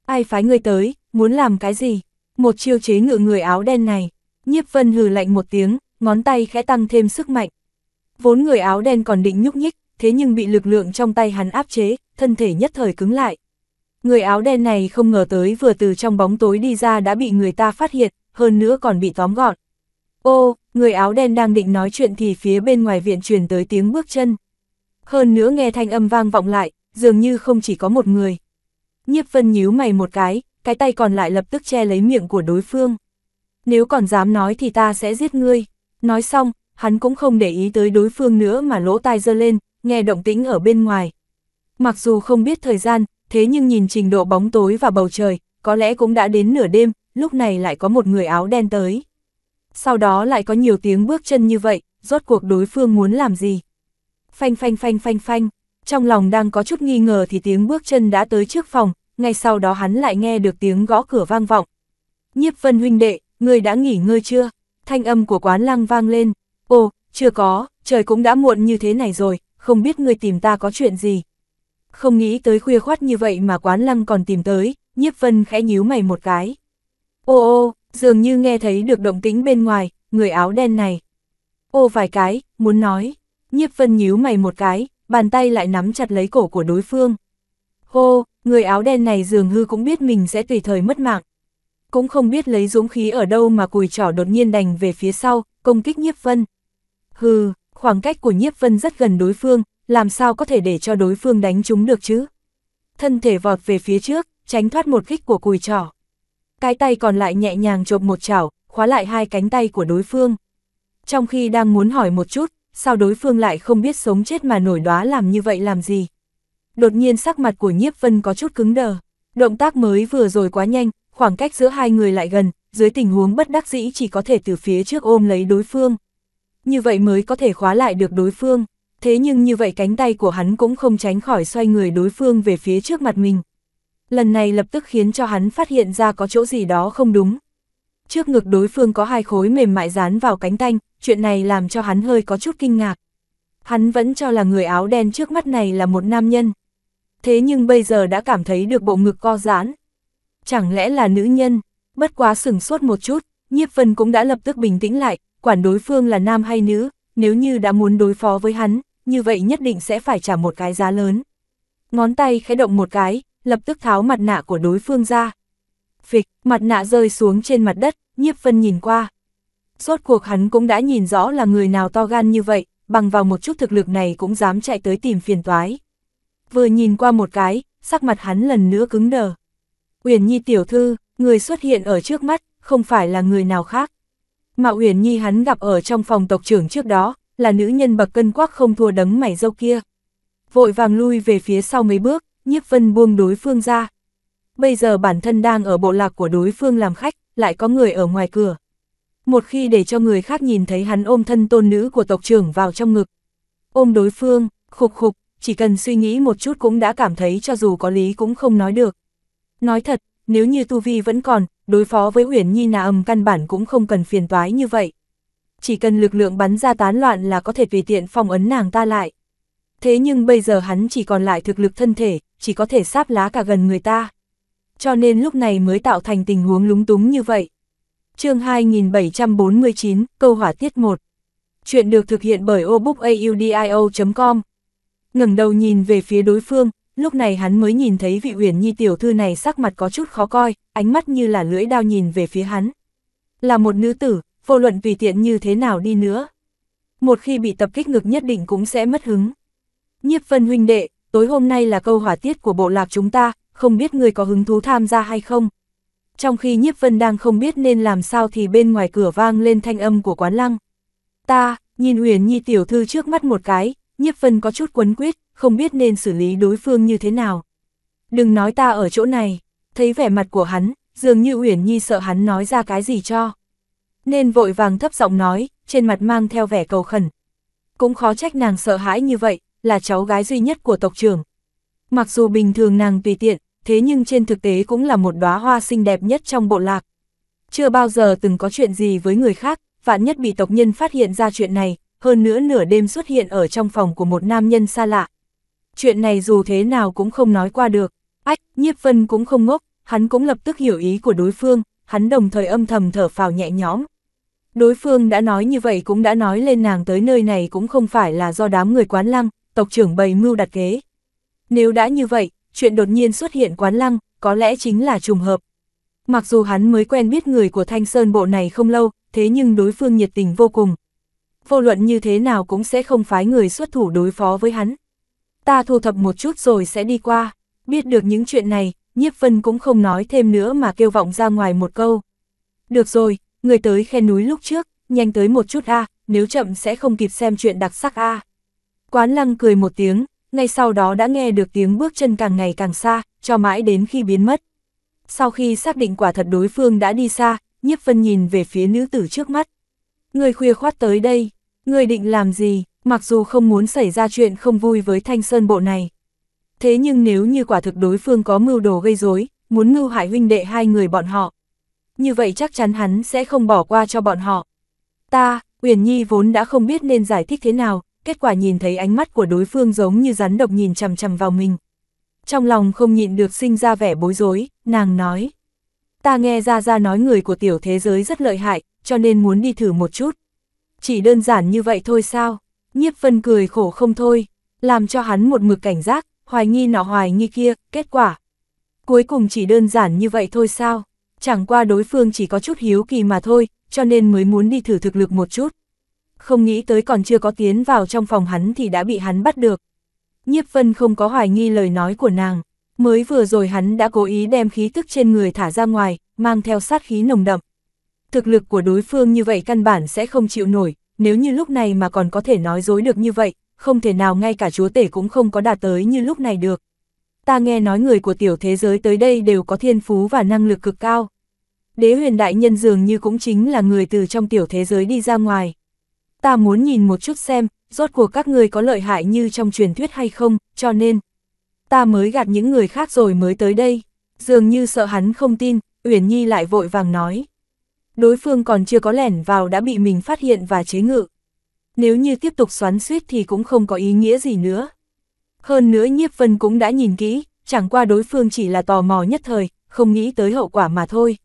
Ai phái người tới, muốn làm cái gì? Một chiêu chế ngự người áo đen này. Nhiếp vân hừ lạnh một tiếng, ngón tay khẽ tăng thêm sức mạnh. Vốn người áo đen còn định nhúc nhích, thế nhưng bị lực lượng trong tay hắn áp chế, thân thể nhất thời cứng lại. Người áo đen này không ngờ tới vừa từ trong bóng tối đi ra đã bị người ta phát hiện, hơn nữa còn bị tóm gọn. Ô, người áo đen đang định nói chuyện thì phía bên ngoài viện truyền tới tiếng bước chân. Hơn nữa nghe thanh âm vang vọng lại, dường như không chỉ có một người. Nhiếp vân nhíu mày một cái, cái tay còn lại lập tức che lấy miệng của đối phương. Nếu còn dám nói thì ta sẽ giết ngươi. Nói xong, hắn cũng không để ý tới đối phương nữa mà lỗ tai dơ lên, nghe động tĩnh ở bên ngoài. Mặc dù không biết thời gian, thế nhưng nhìn trình độ bóng tối và bầu trời, có lẽ cũng đã đến nửa đêm, lúc này lại có một người áo đen tới. Sau đó lại có nhiều tiếng bước chân như vậy, rốt cuộc đối phương muốn làm gì. Phanh phanh phanh phanh phanh, trong lòng đang có chút nghi ngờ thì tiếng bước chân đã tới trước phòng, ngay sau đó hắn lại nghe được tiếng gõ cửa vang vọng. Nhiếp vân huynh đệ, người đã nghỉ ngơi chưa? thanh âm của quán lăng vang lên, ồ, chưa có, trời cũng đã muộn như thế này rồi, không biết người tìm ta có chuyện gì. Không nghĩ tới khuya khoát như vậy mà quán lăng còn tìm tới, nhiếp vân khẽ nhíu mày một cái. Ô ô, dường như nghe thấy được động tĩnh bên ngoài, người áo đen này. Ô vài cái, muốn nói, nhiếp vân nhíu mày một cái, bàn tay lại nắm chặt lấy cổ của đối phương. Hô, người áo đen này dường hư cũng biết mình sẽ tùy thời mất mạng, cũng không biết lấy dũng khí ở đâu mà cùi trỏ đột nhiên đành về phía sau, công kích nhiếp vân. Hừ, khoảng cách của nhiếp vân rất gần đối phương, làm sao có thể để cho đối phương đánh chúng được chứ? Thân thể vọt về phía trước, tránh thoát một kích của cùi trỏ. Cái tay còn lại nhẹ nhàng chộp một chảo, khóa lại hai cánh tay của đối phương. Trong khi đang muốn hỏi một chút, sao đối phương lại không biết sống chết mà nổi đóa làm như vậy làm gì? Đột nhiên sắc mặt của nhiếp vân có chút cứng đờ. Động tác mới vừa rồi quá nhanh, khoảng cách giữa hai người lại gần, dưới tình huống bất đắc dĩ chỉ có thể từ phía trước ôm lấy đối phương. Như vậy mới có thể khóa lại được đối phương, thế nhưng như vậy cánh tay của hắn cũng không tránh khỏi xoay người đối phương về phía trước mặt mình. Lần này lập tức khiến cho hắn phát hiện ra có chỗ gì đó không đúng. Trước ngực đối phương có hai khối mềm mại dán vào cánh tanh, chuyện này làm cho hắn hơi có chút kinh ngạc. Hắn vẫn cho là người áo đen trước mắt này là một nam nhân. Thế nhưng bây giờ đã cảm thấy được bộ ngực co giãn, chẳng lẽ là nữ nhân? Bất quá sừng sốt một chút, Nhiếp Vân cũng đã lập tức bình tĩnh lại, quản đối phương là nam hay nữ, nếu như đã muốn đối phó với hắn, như vậy nhất định sẽ phải trả một cái giá lớn. Ngón tay khẽ động một cái, lập tức tháo mặt nạ của đối phương ra. Phịch, mặt nạ rơi xuống trên mặt đất, Nhiếp Vân nhìn qua. Rốt cuộc hắn cũng đã nhìn rõ là người nào to gan như vậy, bằng vào một chút thực lực này cũng dám chạy tới tìm phiền toái. Vừa nhìn qua một cái, sắc mặt hắn lần nữa cứng đờ. Uyển Nhi tiểu thư, người xuất hiện ở trước mắt, không phải là người nào khác. Mà Uyển Nhi hắn gặp ở trong phòng tộc trưởng trước đó, là nữ nhân bậc cân quắc không thua đấng mày dâu kia. Vội vàng lui về phía sau mấy bước, nhiếp vân buông đối phương ra. Bây giờ bản thân đang ở bộ lạc của đối phương làm khách, lại có người ở ngoài cửa. Một khi để cho người khác nhìn thấy hắn ôm thân tôn nữ của tộc trưởng vào trong ngực. Ôm đối phương, khục khục, chỉ cần suy nghĩ một chút cũng đã cảm thấy cho dù có lý cũng không nói được. Nói thật, nếu như Tu Vi vẫn còn, đối phó với Uyển Nhi Na âm căn bản cũng không cần phiền toái như vậy. Chỉ cần lực lượng bắn ra tán loạn là có thể vì tiện phong ấn nàng ta lại. Thế nhưng bây giờ hắn chỉ còn lại thực lực thân thể, chỉ có thể sáp lá cả gần người ta. Cho nên lúc này mới tạo thành tình huống lúng túng như vậy. chương 2749, câu hỏa tiết 1. Chuyện được thực hiện bởi obookaudio.com. ngẩng đầu nhìn về phía đối phương, lúc này hắn mới nhìn thấy vị Uyển Nhi tiểu thư này sắc mặt có chút khó coi, ánh mắt như là lưỡi đao nhìn về phía hắn. Là một nữ tử, vô luận tùy tiện như thế nào đi nữa. Một khi bị tập kích ngực nhất định cũng sẽ mất hứng. Nhiếp phân huynh đệ, tối hôm nay là câu hỏa tiết của bộ lạc chúng ta, không biết người có hứng thú tham gia hay không. Trong khi nhiếp vân đang không biết nên làm sao thì bên ngoài cửa vang lên thanh âm của quán lăng. Ta, nhìn Uyển Nhi tiểu thư trước mắt một cái, nhiếp vân có chút quấn quyết, không biết nên xử lý đối phương như thế nào. Đừng nói ta ở chỗ này, thấy vẻ mặt của hắn, dường như Uyển Nhi sợ hắn nói ra cái gì cho. Nên vội vàng thấp giọng nói, trên mặt mang theo vẻ cầu khẩn. Cũng khó trách nàng sợ hãi như vậy, là cháu gái duy nhất của tộc trưởng. Mặc dù bình thường nàng tùy tiện, thế nhưng trên thực tế cũng là một đóa hoa xinh đẹp nhất trong bộ lạc. Chưa bao giờ từng có chuyện gì với người khác, vạn nhất bị tộc nhân phát hiện ra chuyện này, hơn nữa nửa đêm xuất hiện ở trong phòng của một nam nhân xa lạ, chuyện này dù thế nào cũng không nói qua được. Ách, nhiếp vân cũng không ngốc, hắn cũng lập tức hiểu ý của đối phương, hắn đồng thời âm thầm thở phào nhẹ nhõm. Đối phương đã nói như vậy cũng đã nói lên nàng tới nơi này cũng không phải là do đám người quán lăng, tộc trưởng bày mưu đặt kế. Nếu đã như vậy, chuyện đột nhiên xuất hiện quán lăng, có lẽ chính là trùng hợp. Mặc dù hắn mới quen biết người của Thanh Sơn bộ này không lâu, thế nhưng đối phương nhiệt tình vô cùng. Vô luận như thế nào cũng sẽ không phái người xuất thủ đối phó với hắn ta thu thập một chút rồi sẽ đi qua. Biết được những chuyện này, nhiếp vân cũng không nói thêm nữa mà kêu vọng ra ngoài một câu. Được rồi, người tới khen núi lúc trước, nhanh tới một chút a, nếu chậm sẽ không kịp xem chuyện đặc sắc a. Quán lăng cười một tiếng, ngay sau đó đã nghe được tiếng bước chân càng ngày càng xa, cho mãi đến khi biến mất. Sau khi xác định quả thật đối phương đã đi xa, nhiếp vân nhìn về phía nữ tử trước mắt. Người khuya khoát tới đây, người định làm gì? mặc dù không muốn xảy ra chuyện không vui với thanh sơn bộ này. Thế nhưng nếu như quả thực đối phương có mưu đồ gây rối, muốn mưu hại huynh đệ hai người bọn họ, như vậy chắc chắn hắn sẽ không bỏ qua cho bọn họ. Ta, Uyển Nhi vốn đã không biết nên giải thích thế nào, kết quả nhìn thấy ánh mắt của đối phương giống như rắn độc nhìn chằm chằm vào mình. Trong lòng không nhịn được sinh ra vẻ bối rối, nàng nói. Ta nghe ra ra nói người của tiểu thế giới rất lợi hại, cho nên muốn đi thử một chút. Chỉ đơn giản như vậy thôi sao? Nhiếp Vân cười khổ không thôi, làm cho hắn một mực cảnh giác, hoài nghi nọ hoài nghi kia, kết quả. Cuối cùng chỉ đơn giản như vậy thôi sao, chẳng qua đối phương chỉ có chút hiếu kỳ mà thôi, cho nên mới muốn đi thử thực lực một chút. Không nghĩ tới còn chưa có tiến vào trong phòng hắn thì đã bị hắn bắt được. Nhiếp Vân không có hoài nghi lời nói của nàng, mới vừa rồi hắn đã cố ý đem khí tức trên người thả ra ngoài, mang theo sát khí nồng đậm. Thực lực của đối phương như vậy căn bản sẽ không chịu nổi, nếu như lúc này mà còn có thể nói dối được như vậy, không thể nào ngay cả chúa tể cũng không có đạt tới như lúc này được. Ta nghe nói người của tiểu thế giới tới đây đều có thiên phú và năng lực cực cao. Đế huyền đại nhân dường như cũng chính là người từ trong tiểu thế giới đi ra ngoài. Ta muốn nhìn một chút xem, rốt cuộc các người có lợi hại như trong truyền thuyết hay không, cho nên ta mới gạt những người khác rồi mới tới đây. Dường như sợ hắn không tin, Uyển Nhi lại vội vàng nói đối phương còn chưa có lẻn vào đã bị mình phát hiện và chế ngự. Nếu như tiếp tục xoắn suýt thì cũng không có ý nghĩa gì nữa. Hơn nữa Nhiếp Vân cũng đã nhìn kỹ, chẳng qua đối phương chỉ là tò mò nhất thời, không nghĩ tới hậu quả mà thôi.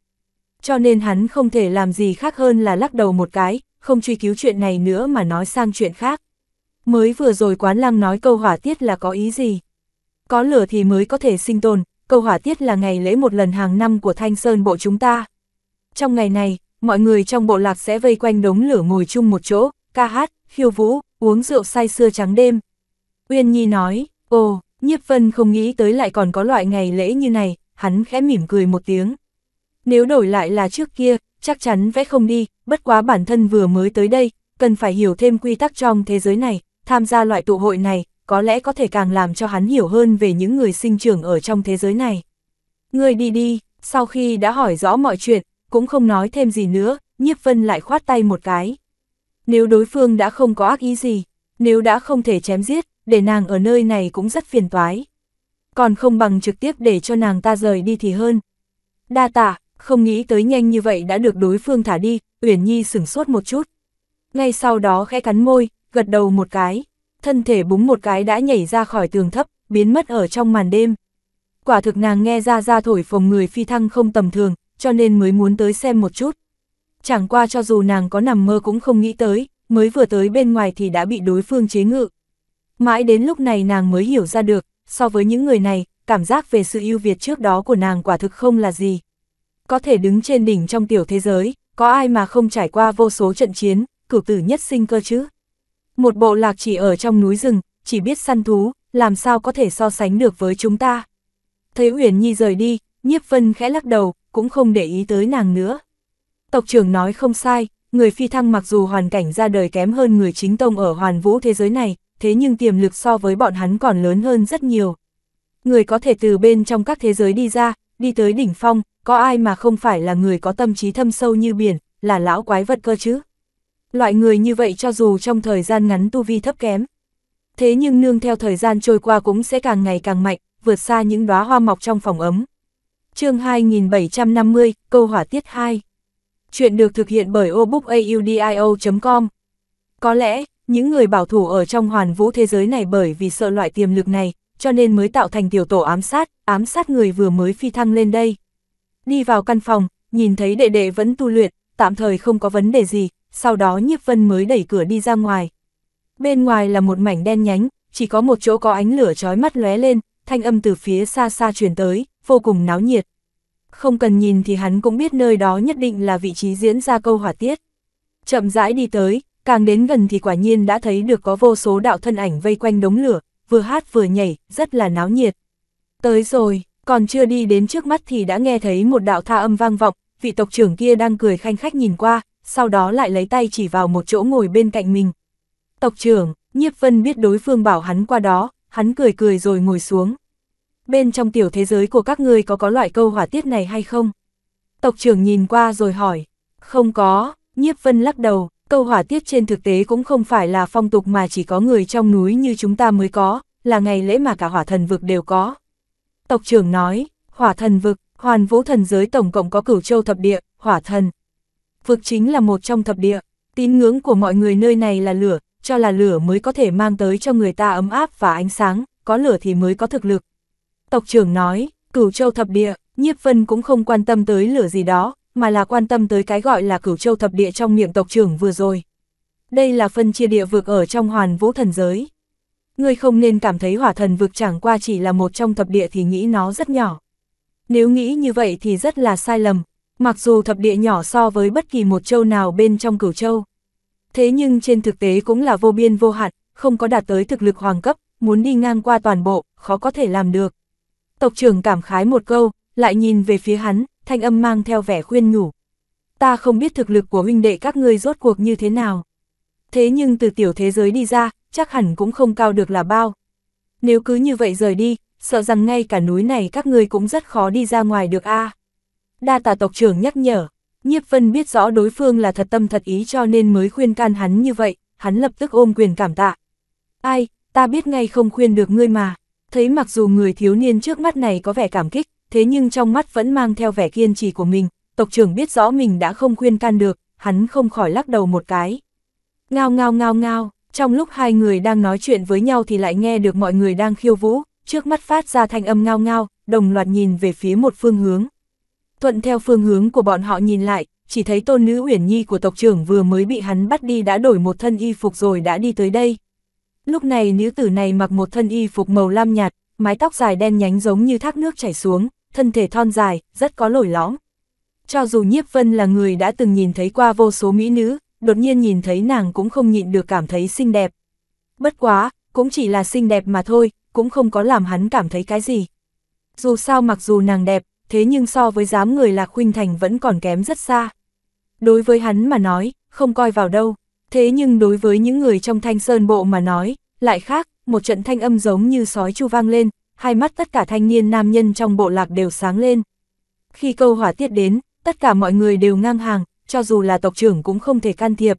Cho nên hắn không thể làm gì khác hơn là lắc đầu một cái, không truy cứu chuyện này nữa mà nói sang chuyện khác. Mới vừa rồi quán lăng nói câu hỏa tiết là có ý gì? Có lửa thì mới có thể sinh tồn, câu hỏa tiết là ngày lễ một lần hàng năm của Thanh Sơn bộ chúng ta, trong ngày này, mọi người trong bộ lạc sẽ vây quanh đống lửa ngồi chung một chỗ, ca hát, khiêu vũ, uống rượu say sưa trắng đêm. Uyên Nhi nói, ồ, Nhiếp Vân không nghĩ tới lại còn có loại ngày lễ như này, hắn khẽ mỉm cười một tiếng. Nếu đổi lại là trước kia, chắc chắn vẽ không đi, bất quá bản thân vừa mới tới đây, cần phải hiểu thêm quy tắc trong thế giới này, tham gia loại tụ hội này, có lẽ có thể càng làm cho hắn hiểu hơn về những người sinh trưởng ở trong thế giới này. Người đi đi, sau khi đã hỏi rõ mọi chuyện, cũng không nói thêm gì nữa, nhiếp vân lại khoát tay một cái. Nếu đối phương đã không có ác ý gì, nếu đã không thể chém giết, để nàng ở nơi này cũng rất phiền toái. Còn không bằng trực tiếp để cho nàng ta rời đi thì hơn. Đa tạ, không nghĩ tới nhanh như vậy đã được đối phương thả đi, Uyển Nhi sửng sốt một chút. Ngay sau đó khẽ cắn môi, gật đầu một cái, thân thể búng một cái đã nhảy ra khỏi tường thấp, biến mất ở trong màn đêm. Quả thực nàng nghe ra ra thổi phồng người phi thăng không tầm thường, cho nên mới muốn tới xem một chút. Chẳng qua cho dù nàng có nằm mơ cũng không nghĩ tới, mới vừa tới bên ngoài thì đã bị đối phương chế ngự. Mãi đến lúc này nàng mới hiểu ra được, so với những người này, cảm giác về sự ưu việt trước đó của nàng quả thực không là gì. Có thể đứng trên đỉnh trong tiểu thế giới, có ai mà không trải qua vô số trận chiến, cửu tử nhất sinh cơ chứ. Một bộ lạc chỉ ở trong núi rừng, chỉ biết săn thú, làm sao có thể so sánh được với chúng ta. Thấy Uyển Nhi rời đi, Nhiếp Vân khẽ lắc đầu, cũng không để ý tới nàng nữa. Tộc trưởng nói không sai, người phi thăng mặc dù hoàn cảnh ra đời kém hơn người chính tông ở hoàn vũ thế giới này, thế nhưng tiềm lực so với bọn hắn còn lớn hơn rất nhiều. Người có thể từ bên trong các thế giới đi ra, đi tới đỉnh phong, có ai mà không phải là người có tâm trí thâm sâu như biển, là lão quái vật cơ chứ. Loại người như vậy cho dù trong thời gian ngắn tu vi thấp kém. Thế nhưng nương theo thời gian trôi qua cũng sẽ càng ngày càng mạnh, vượt xa những đóa hoa mọc trong phòng ấm chương 2750, câu hỏa tiết 2. Chuyện được thực hiện bởi obookaudio.com. Có lẽ, những người bảo thủ ở trong hoàn vũ thế giới này bởi vì sợ loại tiềm lực này, cho nên mới tạo thành tiểu tổ ám sát, ám sát người vừa mới phi thăng lên đây. Đi vào căn phòng, nhìn thấy đệ đệ vẫn tu luyện, tạm thời không có vấn đề gì, sau đó nhiếp vân mới đẩy cửa đi ra ngoài. Bên ngoài là một mảnh đen nhánh, chỉ có một chỗ có ánh lửa chói mắt lóe lên, thanh âm từ phía xa xa truyền tới, vô cùng náo nhiệt. Không cần nhìn thì hắn cũng biết nơi đó nhất định là vị trí diễn ra câu hỏa tiết. Chậm rãi đi tới, càng đến gần thì quả nhiên đã thấy được có vô số đạo thân ảnh vây quanh đống lửa, vừa hát vừa nhảy, rất là náo nhiệt. Tới rồi, còn chưa đi đến trước mắt thì đã nghe thấy một đạo tha âm vang vọng, vị tộc trưởng kia đang cười khanh khách nhìn qua, sau đó lại lấy tay chỉ vào một chỗ ngồi bên cạnh mình. Tộc trưởng, Nhiếp Vân biết đối phương bảo hắn qua đó, hắn cười cười rồi ngồi xuống bên trong tiểu thế giới của các ngươi có có loại câu hỏa tiết này hay không? Tộc trưởng nhìn qua rồi hỏi, không có, nhiếp vân lắc đầu, câu hỏa tiết trên thực tế cũng không phải là phong tục mà chỉ có người trong núi như chúng ta mới có, là ngày lễ mà cả hỏa thần vực đều có. Tộc trưởng nói, hỏa thần vực, hoàn vũ thần giới tổng cộng có cửu châu thập địa, hỏa thần. Vực chính là một trong thập địa, tín ngưỡng của mọi người nơi này là lửa, cho là lửa mới có thể mang tới cho người ta ấm áp và ánh sáng, có lửa thì mới có thực lực, Tộc trưởng nói, cửu châu thập địa, nhiếp vân cũng không quan tâm tới lửa gì đó, mà là quan tâm tới cái gọi là cửu châu thập địa trong miệng tộc trưởng vừa rồi. Đây là phân chia địa vực ở trong hoàn vũ thần giới. Ngươi không nên cảm thấy hỏa thần vực chẳng qua chỉ là một trong thập địa thì nghĩ nó rất nhỏ. Nếu nghĩ như vậy thì rất là sai lầm, mặc dù thập địa nhỏ so với bất kỳ một châu nào bên trong cửu châu. Thế nhưng trên thực tế cũng là vô biên vô hạn, không có đạt tới thực lực hoàng cấp, muốn đi ngang qua toàn bộ, khó có thể làm được. Tộc trưởng cảm khái một câu, lại nhìn về phía hắn, thanh âm mang theo vẻ khuyên nhủ. Ta không biết thực lực của huynh đệ các ngươi rốt cuộc như thế nào. Thế nhưng từ tiểu thế giới đi ra, chắc hẳn cũng không cao được là bao. Nếu cứ như vậy rời đi, sợ rằng ngay cả núi này các ngươi cũng rất khó đi ra ngoài được a. Đa tà tộc trưởng nhắc nhở, nhiếp vân biết rõ đối phương là thật tâm thật ý cho nên mới khuyên can hắn như vậy, hắn lập tức ôm quyền cảm tạ. Ai, ta biết ngay không khuyên được ngươi mà thấy mặc dù người thiếu niên trước mắt này có vẻ cảm kích, thế nhưng trong mắt vẫn mang theo vẻ kiên trì của mình, tộc trưởng biết rõ mình đã không khuyên can được, hắn không khỏi lắc đầu một cái. Ngao ngao ngao ngao, trong lúc hai người đang nói chuyện với nhau thì lại nghe được mọi người đang khiêu vũ, trước mắt phát ra thanh âm ngao ngao, đồng loạt nhìn về phía một phương hướng. Thuận theo phương hướng của bọn họ nhìn lại, chỉ thấy tôn nữ Uyển Nhi của tộc trưởng vừa mới bị hắn bắt đi đã đổi một thân y phục rồi đã đi tới đây. Lúc này nữ tử này mặc một thân y phục màu lam nhạt, mái tóc dài đen nhánh giống như thác nước chảy xuống, thân thể thon dài, rất có lồi lõm. Cho dù Nhiếp Vân là người đã từng nhìn thấy qua vô số mỹ nữ, đột nhiên nhìn thấy nàng cũng không nhịn được cảm thấy xinh đẹp. Bất quá, cũng chỉ là xinh đẹp mà thôi, cũng không có làm hắn cảm thấy cái gì. Dù sao mặc dù nàng đẹp, thế nhưng so với dám người Lạc khuynh Thành vẫn còn kém rất xa. Đối với hắn mà nói, không coi vào đâu. Thế nhưng đối với những người trong thanh sơn bộ mà nói, lại khác, một trận thanh âm giống như sói chu vang lên, hai mắt tất cả thanh niên nam nhân trong bộ lạc đều sáng lên. Khi câu hỏa tiết đến, tất cả mọi người đều ngang hàng, cho dù là tộc trưởng cũng không thể can thiệp.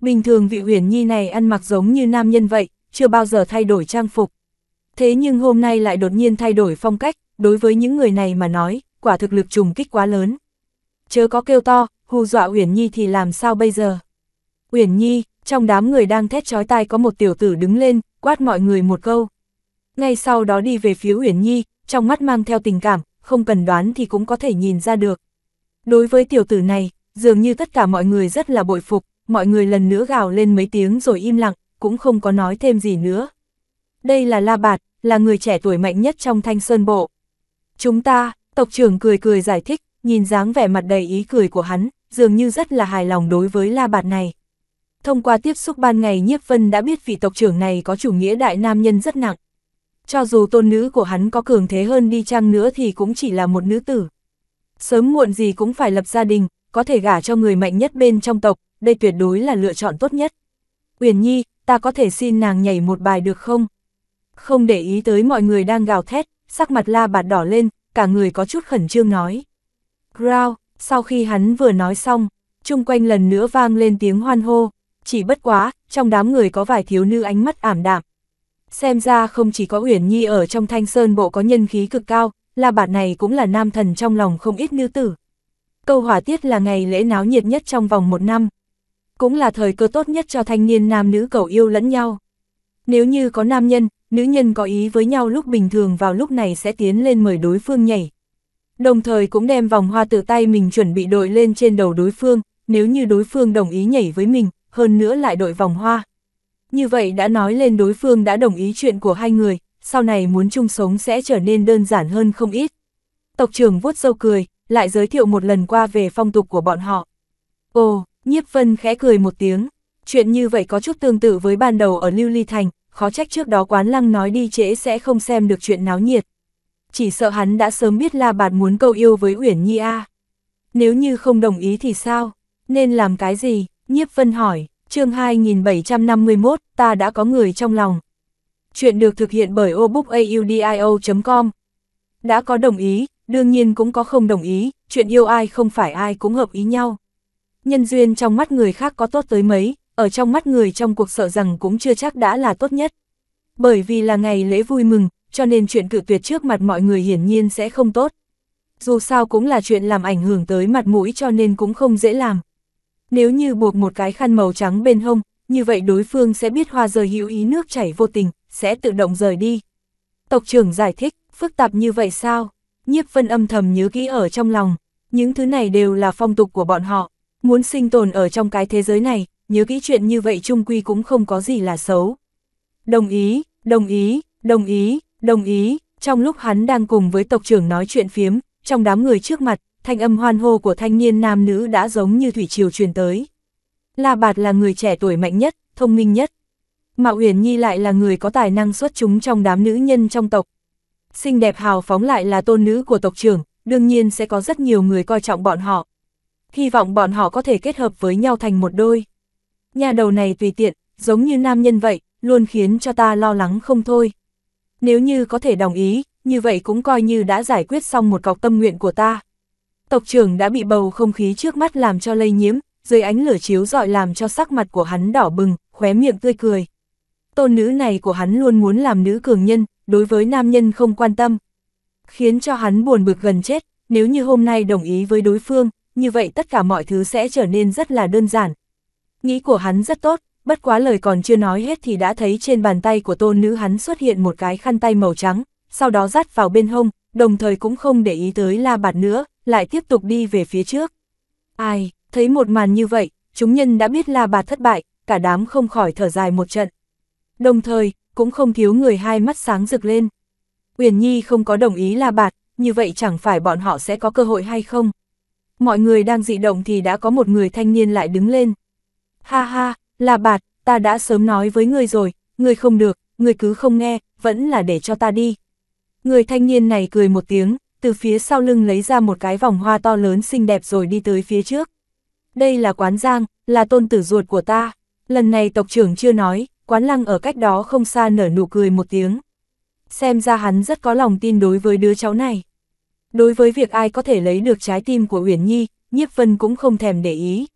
Bình thường vị huyền nhi này ăn mặc giống như nam nhân vậy, chưa bao giờ thay đổi trang phục. Thế nhưng hôm nay lại đột nhiên thay đổi phong cách, đối với những người này mà nói, quả thực lực trùng kích quá lớn. Chớ có kêu to, hù dọa huyền nhi thì làm sao bây giờ? Uyển Nhi, trong đám người đang thét chói tai có một tiểu tử đứng lên, quát mọi người một câu. Ngay sau đó đi về phía Uyển Nhi, trong mắt mang theo tình cảm, không cần đoán thì cũng có thể nhìn ra được. Đối với tiểu tử này, dường như tất cả mọi người rất là bội phục, mọi người lần nữa gào lên mấy tiếng rồi im lặng, cũng không có nói thêm gì nữa. Đây là La Bạt, là người trẻ tuổi mạnh nhất trong thanh sơn bộ. Chúng ta, tộc trưởng cười cười giải thích, nhìn dáng vẻ mặt đầy ý cười của hắn, dường như rất là hài lòng đối với La Bạt này. Thông qua tiếp xúc ban ngày Nhiếp Vân đã biết vị tộc trưởng này có chủ nghĩa đại nam nhân rất nặng. Cho dù tôn nữ của hắn có cường thế hơn đi chăng nữa thì cũng chỉ là một nữ tử. Sớm muộn gì cũng phải lập gia đình, có thể gả cho người mạnh nhất bên trong tộc, đây tuyệt đối là lựa chọn tốt nhất. Uyển Nhi, ta có thể xin nàng nhảy một bài được không? Không để ý tới mọi người đang gào thét, sắc mặt la bạt đỏ lên, cả người có chút khẩn trương nói. Growl, sau khi hắn vừa nói xong, chung quanh lần nữa vang lên tiếng hoan hô chỉ bất quá, trong đám người có vài thiếu nữ ánh mắt ảm đạm. Xem ra không chỉ có Uyển Nhi ở trong thanh sơn bộ có nhân khí cực cao, là bản này cũng là nam thần trong lòng không ít nữ tử. Câu hỏa tiết là ngày lễ náo nhiệt nhất trong vòng một năm. Cũng là thời cơ tốt nhất cho thanh niên nam nữ cầu yêu lẫn nhau. Nếu như có nam nhân, nữ nhân có ý với nhau lúc bình thường vào lúc này sẽ tiến lên mời đối phương nhảy. Đồng thời cũng đem vòng hoa từ tay mình chuẩn bị đội lên trên đầu đối phương, nếu như đối phương đồng ý nhảy với mình, hơn nữa lại đội vòng hoa. Như vậy đã nói lên đối phương đã đồng ý chuyện của hai người, sau này muốn chung sống sẽ trở nên đơn giản hơn không ít. Tộc trưởng vuốt râu cười, lại giới thiệu một lần qua về phong tục của bọn họ. Ồ, nhiếp vân khẽ cười một tiếng, chuyện như vậy có chút tương tự với ban đầu ở Lưu Ly Thành, khó trách trước đó quán lăng nói đi trễ sẽ không xem được chuyện náo nhiệt. Chỉ sợ hắn đã sớm biết La Bạt muốn câu yêu với Uyển Nhi A. Nếu như không đồng ý thì sao? Nên làm cái gì? Nhiếp Vân hỏi, chương 2751, ta đã có người trong lòng. Chuyện được thực hiện bởi obookaudio.com. Đã có đồng ý, đương nhiên cũng có không đồng ý, chuyện yêu ai không phải ai cũng hợp ý nhau. Nhân duyên trong mắt người khác có tốt tới mấy, ở trong mắt người trong cuộc sợ rằng cũng chưa chắc đã là tốt nhất. Bởi vì là ngày lễ vui mừng, cho nên chuyện cự tuyệt trước mặt mọi người hiển nhiên sẽ không tốt. Dù sao cũng là chuyện làm ảnh hưởng tới mặt mũi cho nên cũng không dễ làm. Nếu như buộc một cái khăn màu trắng bên hông, như vậy đối phương sẽ biết hoa rơi hữu ý nước chảy vô tình, sẽ tự động rời đi. Tộc trưởng giải thích, phức tạp như vậy sao? Nhiếp vân âm thầm nhớ kỹ ở trong lòng, những thứ này đều là phong tục của bọn họ. Muốn sinh tồn ở trong cái thế giới này, nhớ kỹ chuyện như vậy trung quy cũng không có gì là xấu. Đồng ý, đồng ý, đồng ý, đồng ý, trong lúc hắn đang cùng với tộc trưởng nói chuyện phiếm, trong đám người trước mặt, thanh âm hoan hô của thanh niên nam nữ đã giống như thủy triều truyền tới. La Bạt là người trẻ tuổi mạnh nhất, thông minh nhất. Mạo Uyển Nhi lại là người có tài năng xuất chúng trong đám nữ nhân trong tộc. Xinh đẹp hào phóng lại là tôn nữ của tộc trưởng, đương nhiên sẽ có rất nhiều người coi trọng bọn họ. Hy vọng bọn họ có thể kết hợp với nhau thành một đôi. Nhà đầu này tùy tiện, giống như nam nhân vậy, luôn khiến cho ta lo lắng không thôi. Nếu như có thể đồng ý, như vậy cũng coi như đã giải quyết xong một cọc tâm nguyện của ta. Tộc trưởng đã bị bầu không khí trước mắt làm cho lây nhiễm, dưới ánh lửa chiếu dọi làm cho sắc mặt của hắn đỏ bừng, khóe miệng tươi cười. Tôn nữ này của hắn luôn muốn làm nữ cường nhân, đối với nam nhân không quan tâm. Khiến cho hắn buồn bực gần chết, nếu như hôm nay đồng ý với đối phương, như vậy tất cả mọi thứ sẽ trở nên rất là đơn giản. Nghĩ của hắn rất tốt, bất quá lời còn chưa nói hết thì đã thấy trên bàn tay của tôn nữ hắn xuất hiện một cái khăn tay màu trắng, sau đó dắt vào bên hông, đồng thời cũng không để ý tới la bạt nữa, lại tiếp tục đi về phía trước. Ai, thấy một màn như vậy, chúng nhân đã biết là bà thất bại, cả đám không khỏi thở dài một trận. Đồng thời, cũng không thiếu người hai mắt sáng rực lên. Uyển Nhi không có đồng ý là bạt, như vậy chẳng phải bọn họ sẽ có cơ hội hay không? Mọi người đang dị động thì đã có một người thanh niên lại đứng lên. Ha ha, là bạt, ta đã sớm nói với ngươi rồi, ngươi không được, ngươi cứ không nghe, vẫn là để cho ta đi. Người thanh niên này cười một tiếng, từ phía sau lưng lấy ra một cái vòng hoa to lớn xinh đẹp rồi đi tới phía trước. Đây là quán giang, là tôn tử ruột của ta. Lần này tộc trưởng chưa nói, quán lăng ở cách đó không xa nở nụ cười một tiếng. Xem ra hắn rất có lòng tin đối với đứa cháu này. Đối với việc ai có thể lấy được trái tim của Uyển Nhi, Nhiếp Vân cũng không thèm để ý.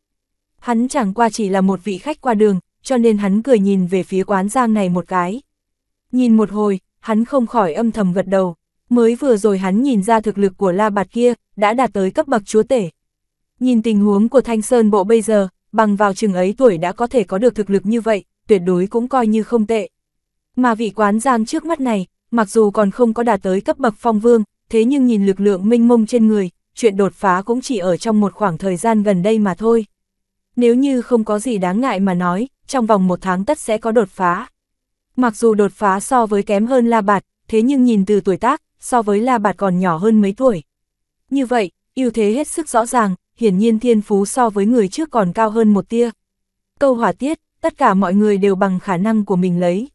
Hắn chẳng qua chỉ là một vị khách qua đường, cho nên hắn cười nhìn về phía quán giang này một cái. Nhìn một hồi, hắn không khỏi âm thầm gật đầu. Mới vừa rồi hắn nhìn ra thực lực của La Bạt kia, đã đạt tới cấp bậc chúa tể. Nhìn tình huống của Thanh Sơn Bộ bây giờ, bằng vào chừng ấy tuổi đã có thể có được thực lực như vậy, tuyệt đối cũng coi như không tệ. Mà vị quán giang trước mắt này, mặc dù còn không có đạt tới cấp bậc phong vương, thế nhưng nhìn lực lượng minh mông trên người, chuyện đột phá cũng chỉ ở trong một khoảng thời gian gần đây mà thôi. Nếu như không có gì đáng ngại mà nói, trong vòng một tháng tất sẽ có đột phá. Mặc dù đột phá so với kém hơn La Bạt, thế nhưng nhìn từ tuổi tác, so với La Bạt còn nhỏ hơn mấy tuổi. Như vậy, ưu thế hết sức rõ ràng, hiển nhiên thiên phú so với người trước còn cao hơn một tia. Câu hỏa tiết, tất cả mọi người đều bằng khả năng của mình lấy.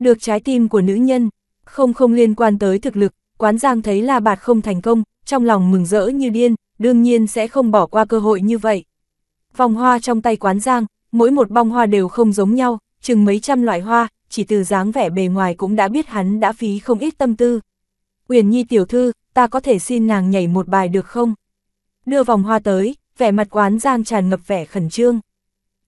Được trái tim của nữ nhân, không không liên quan tới thực lực, quán giang thấy La Bạt không thành công, trong lòng mừng rỡ như điên, đương nhiên sẽ không bỏ qua cơ hội như vậy. Vòng hoa trong tay quán giang, mỗi một bông hoa đều không giống nhau, chừng mấy trăm loại hoa, chỉ từ dáng vẻ bề ngoài cũng đã biết hắn đã phí không ít tâm tư. Uyển Nhi tiểu thư, ta có thể xin nàng nhảy một bài được không? Đưa vòng hoa tới, vẻ mặt quán giang tràn ngập vẻ khẩn trương.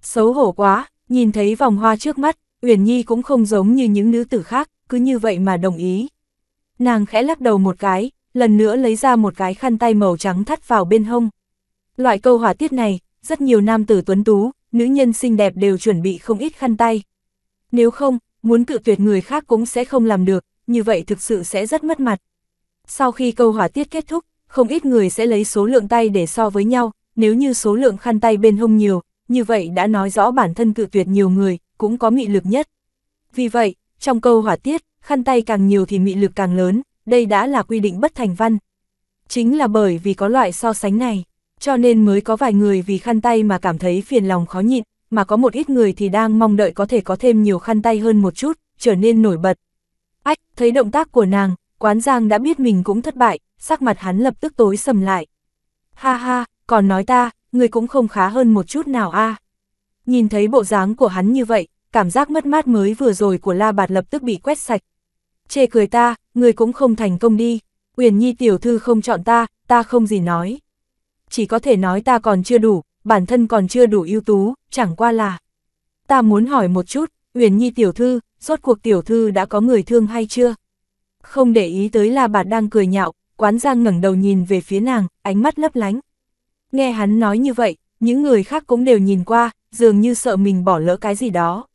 Xấu hổ quá, nhìn thấy vòng hoa trước mắt, Uyển Nhi cũng không giống như những nữ tử khác, cứ như vậy mà đồng ý. Nàng khẽ lắc đầu một cái, lần nữa lấy ra một cái khăn tay màu trắng thắt vào bên hông. Loại câu hỏa tiết này, rất nhiều nam tử tuấn tú, nữ nhân xinh đẹp đều chuẩn bị không ít khăn tay. Nếu không, muốn cự tuyệt người khác cũng sẽ không làm được, như vậy thực sự sẽ rất mất mặt. Sau khi câu hỏa tiết kết thúc, không ít người sẽ lấy số lượng tay để so với nhau, nếu như số lượng khăn tay bên hông nhiều, như vậy đã nói rõ bản thân cự tuyệt nhiều người, cũng có mị lực nhất. Vì vậy, trong câu hỏa tiết, khăn tay càng nhiều thì mị lực càng lớn, đây đã là quy định bất thành văn. Chính là bởi vì có loại so sánh này, cho nên mới có vài người vì khăn tay mà cảm thấy phiền lòng khó nhịn, mà có một ít người thì đang mong đợi có thể có thêm nhiều khăn tay hơn một chút, trở nên nổi bật, Ách, thấy động tác của nàng, quán giang đã biết mình cũng thất bại, sắc mặt hắn lập tức tối sầm lại. Ha ha, còn nói ta, người cũng không khá hơn một chút nào a. Nhìn thấy bộ dáng của hắn như vậy, cảm giác mất mát mới vừa rồi của La Bạt lập tức bị quét sạch. Chê cười ta, người cũng không thành công đi, Uyển Nhi tiểu thư không chọn ta, ta không gì nói. Chỉ có thể nói ta còn chưa đủ, bản thân còn chưa đủ ưu tú, chẳng qua là. Ta muốn hỏi một chút, Uyển Nhi tiểu thư, rốt cuộc tiểu thư đã có người thương hay chưa? Không để ý tới là bà đang cười nhạo, quán giang ngẩng đầu nhìn về phía nàng, ánh mắt lấp lánh. Nghe hắn nói như vậy, những người khác cũng đều nhìn qua, dường như sợ mình bỏ lỡ cái gì đó.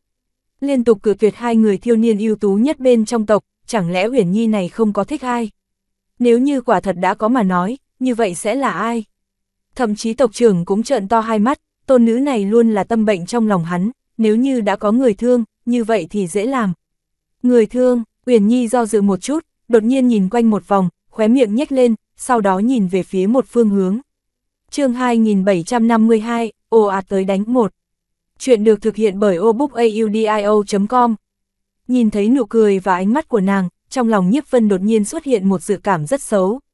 Liên tục cự tuyệt hai người thiêu niên ưu tú nhất bên trong tộc, chẳng lẽ huyền nhi này không có thích ai? Nếu như quả thật đã có mà nói, như vậy sẽ là ai? Thậm chí tộc trưởng cũng trợn to hai mắt, tôn nữ này luôn là tâm bệnh trong lòng hắn, nếu như đã có người thương, như vậy thì dễ làm. Người thương, Uyển Nhi do dự một chút, đột nhiên nhìn quanh một vòng, khóe miệng nhếch lên, sau đó nhìn về phía một phương hướng. chương 2752, ồ ạt tới đánh một. Chuyện được thực hiện bởi obookaudio.com. Nhìn thấy nụ cười và ánh mắt của nàng, trong lòng nhiếp vân đột nhiên xuất hiện một dự cảm rất xấu.